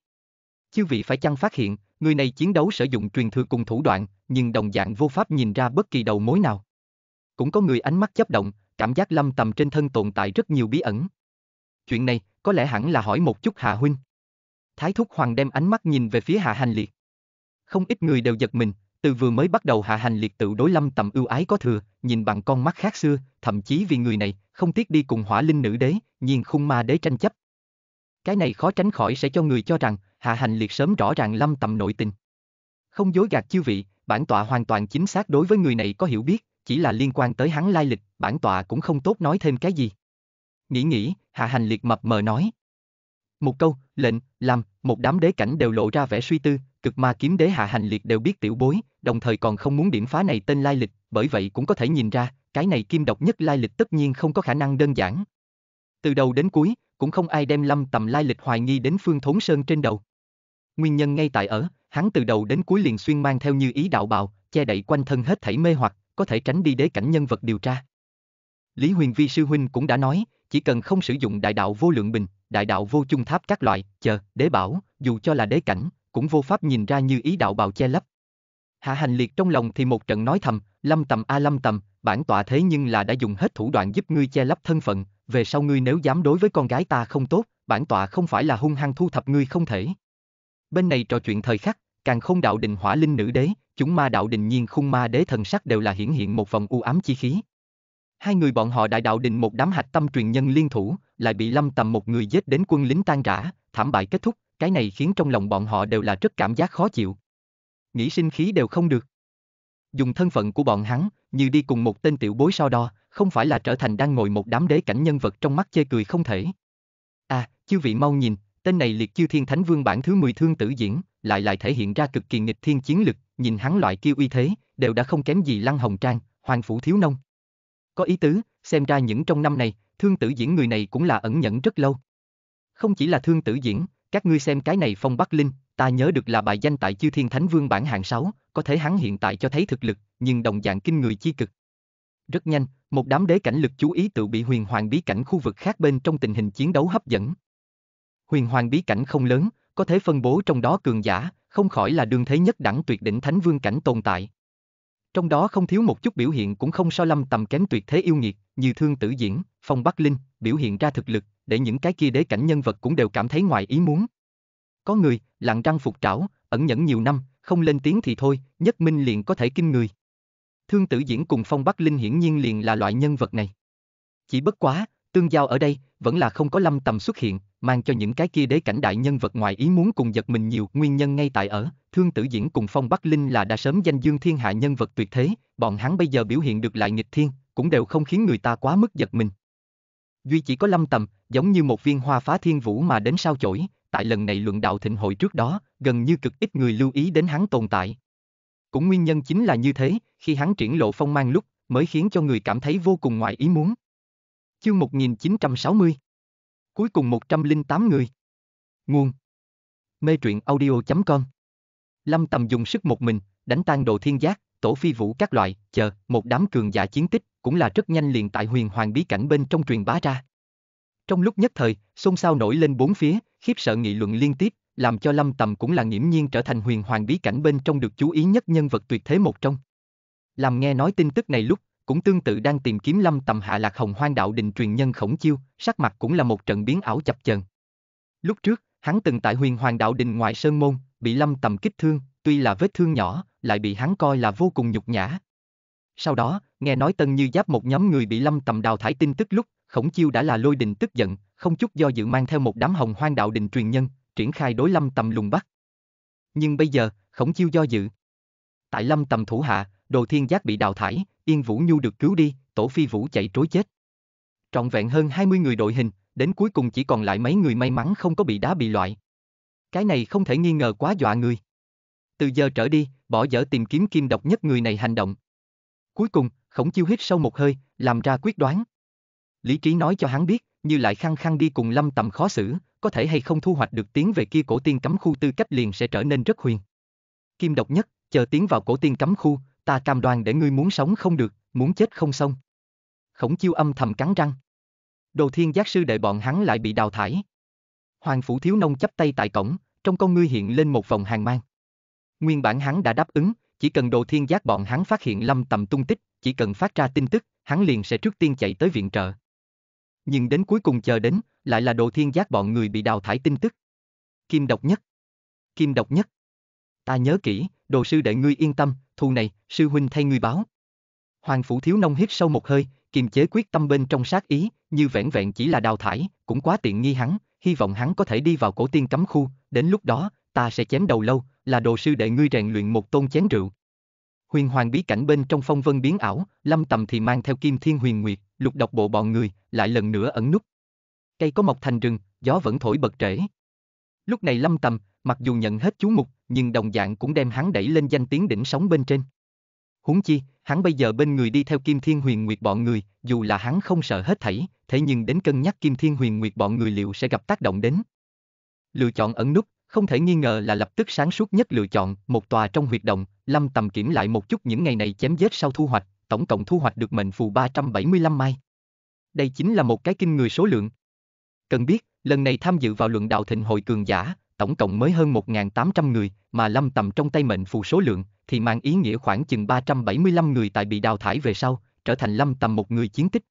Chư vị phải chăng phát hiện, người này chiến đấu sử dụng truyền thừa cùng thủ đoạn, nhưng đồng dạng vô pháp nhìn ra bất kỳ đầu mối nào. Cũng có người ánh mắt chấp động, cảm giác lâm tầm trên thân tồn tại rất nhiều bí ẩn. Chuyện này, có lẽ hẳn là hỏi một chút Hạ Huynh. Thái Thúc Hoàng đem ánh mắt nhìn về phía Hạ Hành Liệt. Không ít người đều giật mình, từ vừa mới bắt đầu hạ hành liệt tự đối lâm tầm ưu ái có thừa, nhìn bằng con mắt khác xưa, thậm chí vì người này, không tiếc đi cùng hỏa linh nữ đế, nhìn khung ma đế tranh chấp. Cái này khó tránh khỏi sẽ cho người cho rằng, hạ hành liệt sớm rõ ràng lâm tầm nội tình. Không dối gạt chư vị, bản tọa hoàn toàn chính xác đối với người này có hiểu biết, chỉ là liên quan tới hắn lai lịch, bản tọa cũng không tốt nói thêm cái gì. Nghĩ nghĩ, hạ hành liệt mập mờ nói. Một câu, lệnh, làm, một đám đế cảnh đều lộ ra vẻ suy tư, Cực ma kiếm đế hạ hành liệt đều biết tiểu bối, đồng thời còn không muốn điểm phá này tên lai lịch, bởi vậy cũng có thể nhìn ra, cái này kim độc nhất lai lịch tất nhiên không có khả năng đơn giản. Từ đầu đến cuối, cũng không ai đem lâm tầm lai lịch hoài nghi đến phương thốn sơn trên đầu. Nguyên nhân ngay tại ở, hắn từ đầu đến cuối liền xuyên mang theo như ý đạo bào, che đậy quanh thân hết thảy mê hoặc, có thể tránh đi đế cảnh nhân vật điều tra. Lý Huyền Vi sư huynh cũng đã nói, chỉ cần không sử dụng đại đạo vô lượng bình, đại đạo vô chung tháp các loại, chờ, đế bảo, dù cho là đế cảnh, cũng vô pháp nhìn ra như ý đạo bào che lấp. Hạ hành liệt trong lòng thì một trận nói thầm, lâm tầm a lâm tầm, bản tọa thế nhưng là đã dùng hết thủ đoạn giúp ngươi che lấp thân phận, về sau ngươi nếu dám đối với con gái ta không tốt, bản tọa không phải là hung hăng thu thập ngươi không thể. Bên này trò chuyện thời khắc, càng không đạo đình hỏa linh nữ đế, chúng ma đạo đình nhiên khung ma đế thần sắc đều là hiển hiện một vòng u ám chi khí. Hai người bọn họ đại đạo đình một đám hạch tâm truyền nhân liên thủ, lại bị lâm tầm một người giết đến quân lính tan rã, thảm bại kết thúc, cái này khiến trong lòng bọn họ đều là rất cảm giác khó chịu. Nghĩ sinh khí đều không được. Dùng thân phận của bọn hắn, như đi cùng một tên tiểu bối so đo, không phải là trở thành đang ngồi một đám đế cảnh nhân vật trong mắt chê cười không thể. À, chư vị mau nhìn, tên này liệt chiêu thiên thánh vương bản thứ 10 thương tử diễn, lại lại thể hiện ra cực kỳ nghịch thiên chiến lực, nhìn hắn loại kia uy thế, đều đã không kém gì lăng hồng trang, hoàng phủ thiếu nông. Có ý tứ, xem ra những trong năm này, thương tử diễn người này cũng là ẩn nhẫn rất lâu. Không chỉ là thương tử diễn, các ngươi xem cái này phong bắc linh, ta nhớ được là bài danh tại chư thiên thánh vương bản hạng 6, có thể hắn hiện tại cho thấy thực lực, nhưng đồng dạng kinh người chi cực. Rất nhanh, một đám đế cảnh lực chú ý tự bị huyền hoàng bí cảnh khu vực khác bên trong tình hình chiến đấu hấp dẫn. Huyền hoàng bí cảnh không lớn, có thể phân bố trong đó cường giả, không khỏi là đương thế nhất đẳng tuyệt đỉnh thánh vương cảnh tồn tại. Trong đó không thiếu một chút biểu hiện cũng không so lâm tầm kém tuyệt thế yêu nghiệt, như thương tử diễn, phong bắc linh, biểu hiện ra thực lực, để những cái kia đế cảnh nhân vật cũng đều cảm thấy ngoài ý muốn. Có người, lặng răng phục trảo, ẩn nhẫn nhiều năm, không lên tiếng thì thôi, nhất minh liền có thể kinh người. Thương tử diễn cùng Phong Bắc Linh hiển nhiên liền là loại nhân vật này. Chỉ bất quá, tương giao ở đây, vẫn là không có lâm tầm xuất hiện, mang cho những cái kia đế cảnh đại nhân vật ngoài ý muốn cùng giật mình nhiều nguyên nhân ngay tại ở, thương tử diễn cùng Phong Bắc Linh là đã sớm danh dương thiên hạ nhân vật tuyệt thế, bọn hắn bây giờ biểu hiện được lại nghịch thiên, cũng đều không khiến người ta quá mức giật mình duy chỉ có lâm tầm, giống như một viên hoa phá thiên vũ mà đến sao chổi, tại lần này luận đạo thịnh hội trước đó, gần như cực ít người lưu ý đến hắn tồn tại. Cũng nguyên nhân chính là như thế, khi hắn triển lộ phong mang lúc, mới khiến cho người cảm thấy vô cùng ngoài ý muốn. Chương 1960 Cuối cùng 108 người Nguồn Mê truyện audio.com Lâm Tầm dùng sức một mình, đánh tan đồ thiên giác, tổ phi vũ các loại, chờ, một đám cường giả chiến tích, cũng là rất nhanh liền tại huyền hoàng bí cảnh bên trong truyền bá ra. Trong lúc nhất thời, xôn xao nổi lên bốn phía, khiếp sợ nghị luận liên tiếp, làm cho Lâm Tầm cũng là nghiễm nhiên trở thành huyền hoàng bí cảnh bên trong được chú ý nhất nhân vật tuyệt thế một trong. Làm nghe nói tin tức này lúc, cũng tương tự đang tìm kiếm Lâm Tầm hạ lạc hồng hoang đạo đình truyền nhân khổng chiêu, sắc mặt cũng là một trận biến ảo chập chờn. Lúc trước, hắn từng tại huyền hoàng đạo đình ngoại sơn môn, bị Lâm Tầm kích thương, tuy là vết thương nhỏ, lại bị hắn coi là vô cùng nhục nhã. Sau đó, nghe nói Tân Như Giáp một nhóm người bị Lâm Tầm đào thải tin tức lúc, Khổng Chiêu đã là lôi đình tức giận, không chút do dự mang theo một đám hồng hoang đạo đình truyền nhân, triển khai đối Lâm Tầm lùng bắt. Nhưng bây giờ, Khổng Chiêu do dự. Tại Lâm Tầm thủ hạ, Đồ Thiên Giác bị đào thải, Yên Vũ Nhu được cứu đi, Tổ Phi Vũ chạy trối chết. Trọn vẹn hơn 20 người đội hình, đến cuối cùng chỉ còn lại mấy người may mắn không có bị đá bị loại. Cái này không thể nghi ngờ quá dọa người từ giờ trở đi, bỏ dở tìm kiếm kim độc nhất người này hành động. Cuối cùng, khổng chiêu hít sâu một hơi, làm ra quyết đoán. Lý trí nói cho hắn biết, như lại khăng khăng đi cùng lâm tầm khó xử, có thể hay không thu hoạch được tiếng về kia cổ tiên cấm khu tư cách liền sẽ trở nên rất huyền. Kim độc nhất, chờ tiến vào cổ tiên cấm khu, ta cam đoan để ngươi muốn sống không được, muốn chết không xong. Khổng chiêu âm thầm cắn răng. Đồ thiên giác sư đệ bọn hắn lại bị đào thải. Hoàng phủ thiếu nông chắp tay tại cổng, trong con ngươi hiện lên một vòng hàng mang. Nguyên bản hắn đã đáp ứng, chỉ cần đồ thiên giác bọn hắn phát hiện lâm tầm tung tích, chỉ cần phát ra tin tức, hắn liền sẽ trước tiên chạy tới viện trợ. Nhưng đến cuối cùng chờ đến, lại là đồ thiên giác bọn người bị đào thải tin tức. Kim độc nhất. Kim độc nhất. Ta nhớ kỹ, đồ sư đệ ngươi yên tâm, thù này, sư huynh thay ngươi báo. Hoàng phủ thiếu nông hít sâu một hơi, kiềm chế quyết tâm bên trong sát ý, như vẻn vẹn chỉ là đào thải, cũng quá tiện nghi hắn, hy vọng hắn có thể đi vào cổ tiên cấm khu, đến lúc đó, ta sẽ chém đầu lâu, là đồ sư đệ ngươi rèn luyện một tôn chén rượu. Huyền hoàng bí cảnh bên trong phong vân biến ảo, lâm tầm thì mang theo kim thiên huyền nguyệt, lục độc bộ bọn người, lại lần nữa ẩn nút. Cây có mọc thành rừng, gió vẫn thổi bật trễ. Lúc này lâm tầm, mặc dù nhận hết chú mục, nhưng đồng dạng cũng đem hắn đẩy lên danh tiếng đỉnh sóng bên trên. Huống chi, hắn bây giờ bên người đi theo Kim Thiên Huyền Nguyệt bọn người, dù là hắn không sợ hết thảy, thế nhưng đến cân nhắc Kim Thiên Huyền Nguyệt bọn người liệu sẽ gặp tác động đến. Lựa chọn ẩn nút, không thể nghi ngờ là lập tức sáng suốt nhất lựa chọn, một tòa trong huyệt động, Lâm Tầm kiểm lại một chút những ngày này chém giết sau thu hoạch, tổng cộng thu hoạch được mệnh phù 375 mai. Đây chính là một cái kinh người số lượng. Cần biết, lần này tham dự vào luận đạo thịnh hội cường giả, tổng cộng mới hơn 1.800 người, mà Lâm Tầm trong tay mệnh phù số lượng, thì mang ý nghĩa khoảng chừng 375 người tại bị đào thải về sau, trở thành Lâm Tầm một người chiến tích.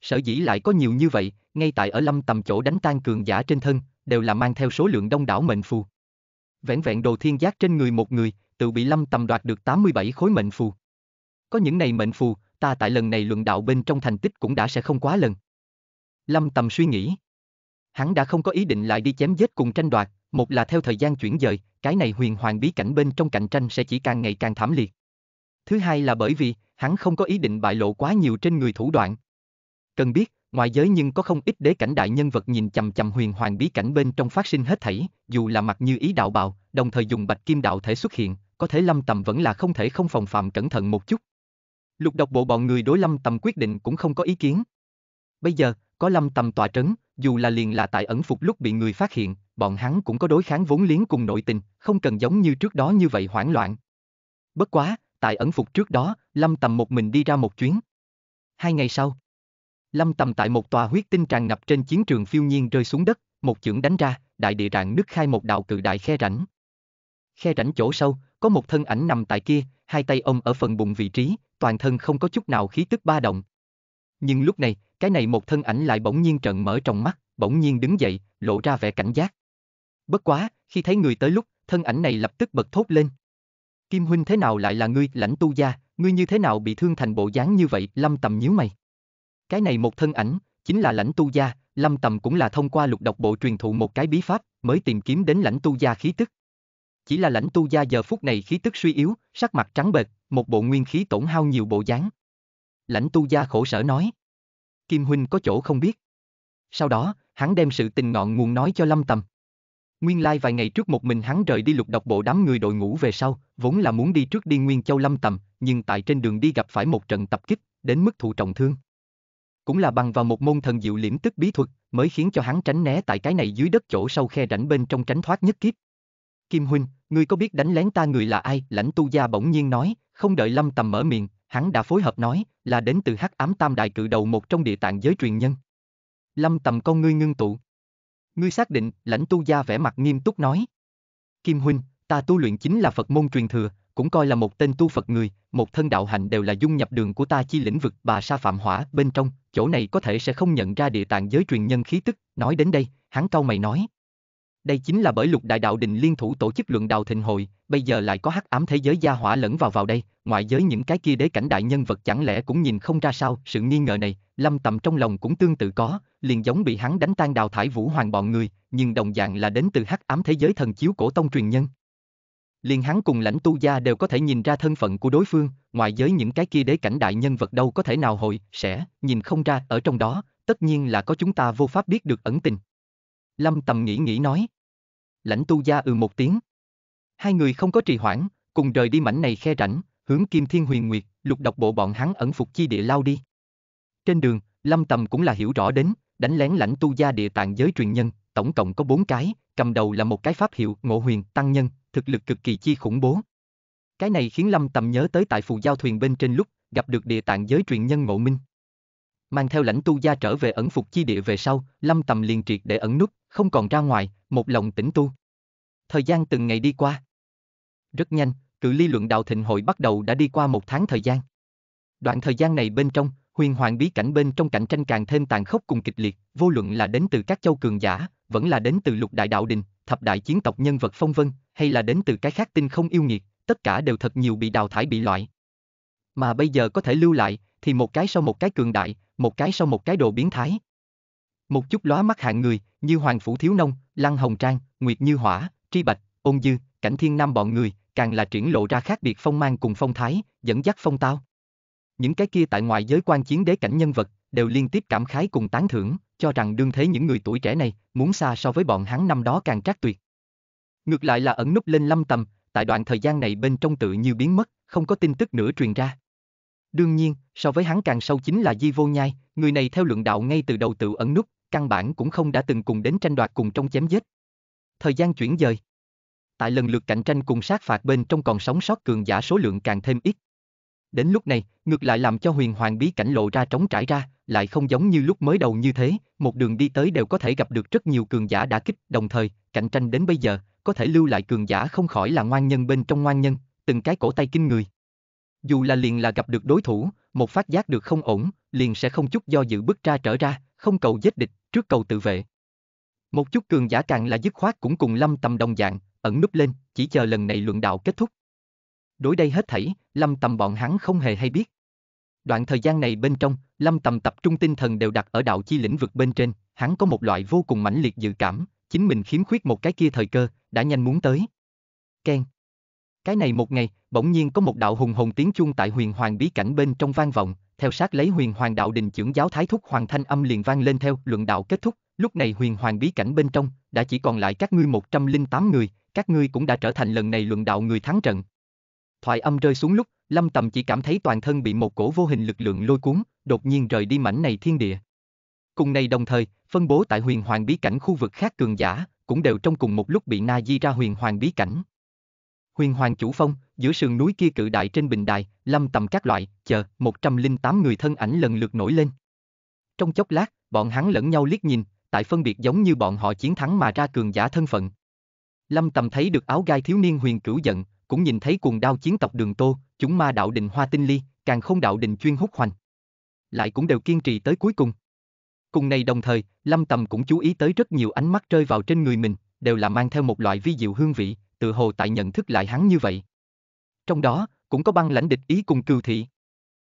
Sở dĩ lại có nhiều như vậy, ngay tại ở Lâm Tầm chỗ đánh tan cường giả trên thân, đều là mang theo số lượng đông đảo mệnh phù. Vẹn vẹn đồ thiên giác trên người một người, tự bị lâm tầm đoạt được 87 khối mệnh phù. Có những này mệnh phù, ta tại lần này luận đạo bên trong thành tích cũng đã sẽ không quá lần. Lâm tầm suy nghĩ. Hắn đã không có ý định lại đi chém giết cùng tranh đoạt, một là theo thời gian chuyển dời, cái này huyền hoàng bí cảnh bên trong cạnh tranh sẽ chỉ càng ngày càng thảm liệt. Thứ hai là bởi vì, hắn không có ý định bại lộ quá nhiều trên người thủ đoạn. Cần biết, ngoài giới nhưng có không ít đế cảnh đại nhân vật nhìn chằm chằm huyền hoàng bí cảnh bên trong phát sinh hết thảy, dù là mặt như ý đạo bào, đồng thời dùng bạch kim đạo thể xuất hiện, có thể lâm tầm vẫn là không thể không phòng phạm cẩn thận một chút. Lục độc bộ bọn người đối lâm tầm quyết định cũng không có ý kiến. Bây giờ, có lâm tầm tòa trấn, dù là liền là tại ẩn phục lúc bị người phát hiện, bọn hắn cũng có đối kháng vốn liếng cùng nội tình, không cần giống như trước đó như vậy hoảng loạn. Bất quá, tại ẩn phục trước đó, lâm tầm một mình đi ra một chuyến. Hai ngày sau, Lâm Tầm tại một tòa huyết tinh tràn ngập trên chiến trường phiêu nhiên rơi xuống đất, một chưởng đánh ra, đại địa rạn nứt khai một đạo cự đại khe rãnh. Khe rãnh chỗ sâu, có một thân ảnh nằm tại kia, hai tay ông ở phần bụng vị trí, toàn thân không có chút nào khí tức ba động. Nhưng lúc này, cái này một thân ảnh lại bỗng nhiên trận mở trong mắt, bỗng nhiên đứng dậy, lộ ra vẻ cảnh giác. Bất quá, khi thấy người tới lúc, thân ảnh này lập tức bật thốt lên. Kim huynh thế nào lại là ngươi, lãnh tu gia, ngươi như thế nào bị thương thành bộ dáng như vậy, lâm tầm nhíu mày. Cái này một thân ảnh, chính là lãnh tu gia, Lâm Tầm cũng là thông qua lục độc bộ truyền thụ một cái bí pháp, mới tìm kiếm đến lãnh tu gia khí tức. Chỉ là lãnh tu gia giờ phút này khí tức suy yếu, sắc mặt trắng bệch, một bộ nguyên khí tổn hao nhiều bộ dáng. Lãnh tu gia khổ sở nói. Kim Huynh có chỗ không biết. Sau đó, hắn đem sự tình ngọn nguồn nói cho Lâm Tầm. Nguyên lai like vài ngày trước một mình hắn rời đi lục độc bộ đám người đội ngũ về sau, vốn là muốn đi trước đi Nguyên Châu Lâm Tầm, nhưng tại trên đường đi gặp phải một trận tập kích, đến mức thụ trọng thương cũng là bằng vào một môn thần diệu liễm tức bí thuật, mới khiến cho hắn tránh né tại cái này dưới đất chỗ sâu khe rãnh bên trong tránh thoát nhất kiếp. Kim huynh, ngươi có biết đánh lén ta người là ai? Lãnh tu gia bỗng nhiên nói, không đợi Lâm Tầm mở miệng, hắn đã phối hợp nói, là đến từ Hắc Ám Tam Đại Cự Đầu một trong địa tạng giới truyền nhân. Lâm Tầm con ngươi ngưng tụ. Ngươi xác định, Lãnh tu gia vẻ mặt nghiêm túc nói. Kim huynh, ta tu luyện chính là Phật môn truyền thừa, cũng coi là một tên tu Phật người, một thân đạo hạnh đều là dung nhập đường của ta chi lĩnh vực bà sa phạm hỏa bên trong, chỗ này có thể sẽ không nhận ra địa tạng giới truyền nhân khí tức, nói đến đây, hắn cau mày nói. Đây chính là bởi lục đại đạo đình liên thủ tổ chức luận đạo thịnh hội, bây giờ lại có hắc ám thế giới gia hỏa lẫn vào vào đây, ngoại giới những cái kia đế cảnh đại nhân vật chẳng lẽ cũng nhìn không ra sao, sự nghi ngờ này, lâm tầm trong lòng cũng tương tự có, liền giống bị hắn đánh tan đào thải vũ hoàng bọn người, nhưng đồng dạng là đến từ hắc ám thế giới thần chiếu cổ tông truyền nhân liền hắn cùng lãnh tu gia đều có thể nhìn ra thân phận của đối phương, ngoài giới những cái kia đế cảnh đại nhân vật đâu có thể nào hội, sẽ, nhìn không ra, ở trong đó, tất nhiên là có chúng ta vô pháp biết được ẩn tình. Lâm Tầm nghĩ nghĩ nói. Lãnh tu gia ừ một tiếng. Hai người không có trì hoãn, cùng rời đi mảnh này khe rảnh, hướng Kim Thiên Huyền Nguyệt, lục độc bộ bọn hắn ẩn phục chi địa lao đi. Trên đường, Lâm Tầm cũng là hiểu rõ đến, đánh lén lãnh tu gia địa tạng giới truyền nhân, tổng cộng có bốn cái, cầm đầu là một cái pháp hiệu ngộ huyền tăng nhân, thực lực cực kỳ chi khủng bố. Cái này khiến Lâm Tầm nhớ tới tại phù giao thuyền bên trên lúc gặp được địa tạng giới truyền nhân Ngộ Minh. Mang theo lãnh tu gia trở về ẩn phục chi địa về sau, Lâm Tầm liền triệt để ẩn nút, không còn ra ngoài, một lòng tĩnh tu. Thời gian từng ngày đi qua. Rất nhanh, cự ly luận đạo thịnh hội bắt đầu đã đi qua một tháng thời gian. Đoạn thời gian này bên trong, huyền hoàng bí cảnh bên trong cạnh tranh càng thêm tàn khốc cùng kịch liệt, vô luận là đến từ các châu cường giả, vẫn là đến từ lục đại đạo đình, thập đại chiến tộc nhân vật phong vân, hay là đến từ cái khác tinh không yêu nghiệt, tất cả đều thật nhiều bị đào thải bị loại. Mà bây giờ có thể lưu lại, thì một cái sau một cái cường đại, một cái sau một cái đồ biến thái. Một chút lóa mắt hạng người, như Hoàng Phủ Thiếu Nông, Lăng Hồng Trang, Nguyệt Như Hỏa, Tri Bạch, Ôn Dư, Cảnh Thiên Nam bọn người, càng là triển lộ ra khác biệt phong mang cùng phong thái, dẫn dắt phong tao. Những cái kia tại ngoại giới quan chiến đế cảnh nhân vật, đều liên tiếp cảm khái cùng tán thưởng, cho rằng đương thế những người tuổi trẻ này, muốn xa so với bọn hắn năm đó càng trác tuyệt. Ngược lại là ẩn núp lên lâm tầm, tại đoạn thời gian này bên trong tự như biến mất, không có tin tức nữa truyền ra. Đương nhiên, so với hắn càng sâu chính là Di Vô Nhai, người này theo luận đạo ngay từ đầu tự ẩn núp, căn bản cũng không đã từng cùng đến tranh đoạt cùng trong chém giết. Thời gian chuyển dời. Tại lần lượt cạnh tranh cùng sát phạt bên trong còn sống sót cường giả số lượng càng thêm ít. Đến lúc này, ngược lại làm cho huyền hoàng bí cảnh lộ ra trống trải ra, lại không giống như lúc mới đầu như thế, một đường đi tới đều có thể gặp được rất nhiều cường giả đã kích, đồng thời, cạnh tranh đến bây giờ, có thể lưu lại cường giả không khỏi là ngoan nhân bên trong ngoan nhân, từng cái cổ tay kinh người. Dù là liền là gặp được đối thủ, một phát giác được không ổn, liền sẽ không chút do dự bước ra trở ra, không cầu giết địch, trước cầu tự vệ. Một chút cường giả càng là dứt khoát cũng cùng Lâm Tầm đồng dạng, ẩn núp lên, chỉ chờ lần này luận đạo kết thúc. Đối đây hết thảy, Lâm Tầm bọn hắn không hề hay biết. Đoạn thời gian này bên trong, Lâm Tầm tập trung tinh thần đều đặt ở đạo chi lĩnh vực bên trên, hắn có một loại vô cùng mãnh liệt dự cảm, chính mình khiếm khuyết một cái kia thời cơ, đã nhanh muốn tới. Ken. Cái này một ngày, bỗng nhiên có một đạo hùng hồn tiếng chuông tại huyền hoàng bí cảnh bên trong vang vọng, theo sát lấy huyền hoàng đạo đình trưởng giáo thái thúc hoàng thanh âm liền vang lên theo luận đạo kết thúc, lúc này huyền hoàng bí cảnh bên trong, đã chỉ còn lại các ngươi 108 người, các ngươi cũng đã trở thành lần này luận đạo người thắng trận. Thoại âm rơi xuống lúc, Lâm Tầm chỉ cảm thấy toàn thân bị một cổ vô hình lực lượng lôi cuốn, đột nhiên rời đi mảnh này thiên địa. Cùng này đồng thời, phân bố tại huyền hoàng bí cảnh khu vực khác cường giả, cũng đều trong cùng một lúc bị na di ra huyền hoàng bí cảnh. Huyền hoàng chủ phong, giữa sườn núi kia cự đại trên bình đài, lâm tầm các loại, chờ, 108 người thân ảnh lần lượt nổi lên. Trong chốc lát, bọn hắn lẫn nhau liếc nhìn, tại phân biệt giống như bọn họ chiến thắng mà ra cường giả thân phận. Lâm tầm thấy được áo gai thiếu niên huyền cửu giận, cũng nhìn thấy cuồng đao chiến tộc đường tô, chúng ma đạo đình hoa tinh ly, càng không đạo đình chuyên hút hoành. Lại cũng đều kiên trì tới cuối cùng. Cùng này đồng thời, Lâm Tầm cũng chú ý tới rất nhiều ánh mắt rơi vào trên người mình, đều là mang theo một loại vi diệu hương vị, tự hồ tại nhận thức lại hắn như vậy. Trong đó, cũng có băng lãnh địch ý cùng cừu thị.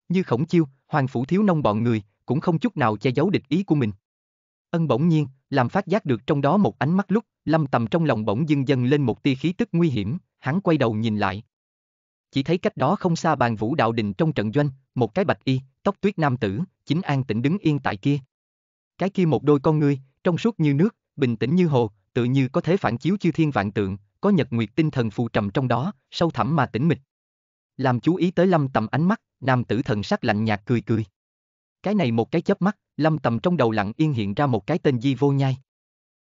Như khổng chiêu, hoàng phủ thiếu nông bọn người, cũng không chút nào che giấu địch ý của mình. Ân bỗng nhiên, làm phát giác được trong đó một ánh mắt lúc, Lâm Tầm trong lòng bỗng dưng dâng lên một tia khí tức nguy hiểm, hắn quay đầu nhìn lại. Chỉ thấy cách đó không xa bàn vũ đạo đình trong trận doanh, một cái bạch y, tóc tuyết nam tử, chính an tĩnh đứng yên tại kia. Cái kia một đôi con ngươi, trong suốt như nước, bình tĩnh như hồ, tự như có thể phản chiếu chư thiên vạn tượng, có nhật nguyệt tinh thần phù trầm trong đó, sâu thẳm mà tĩnh mịch. Làm chú ý tới Lâm Tầm ánh mắt, nam tử thần sắc lạnh nhạt cười cười. Cái này một cái chớp mắt, Lâm Tầm trong đầu lặng yên hiện ra một cái tên Di Vô Nhai.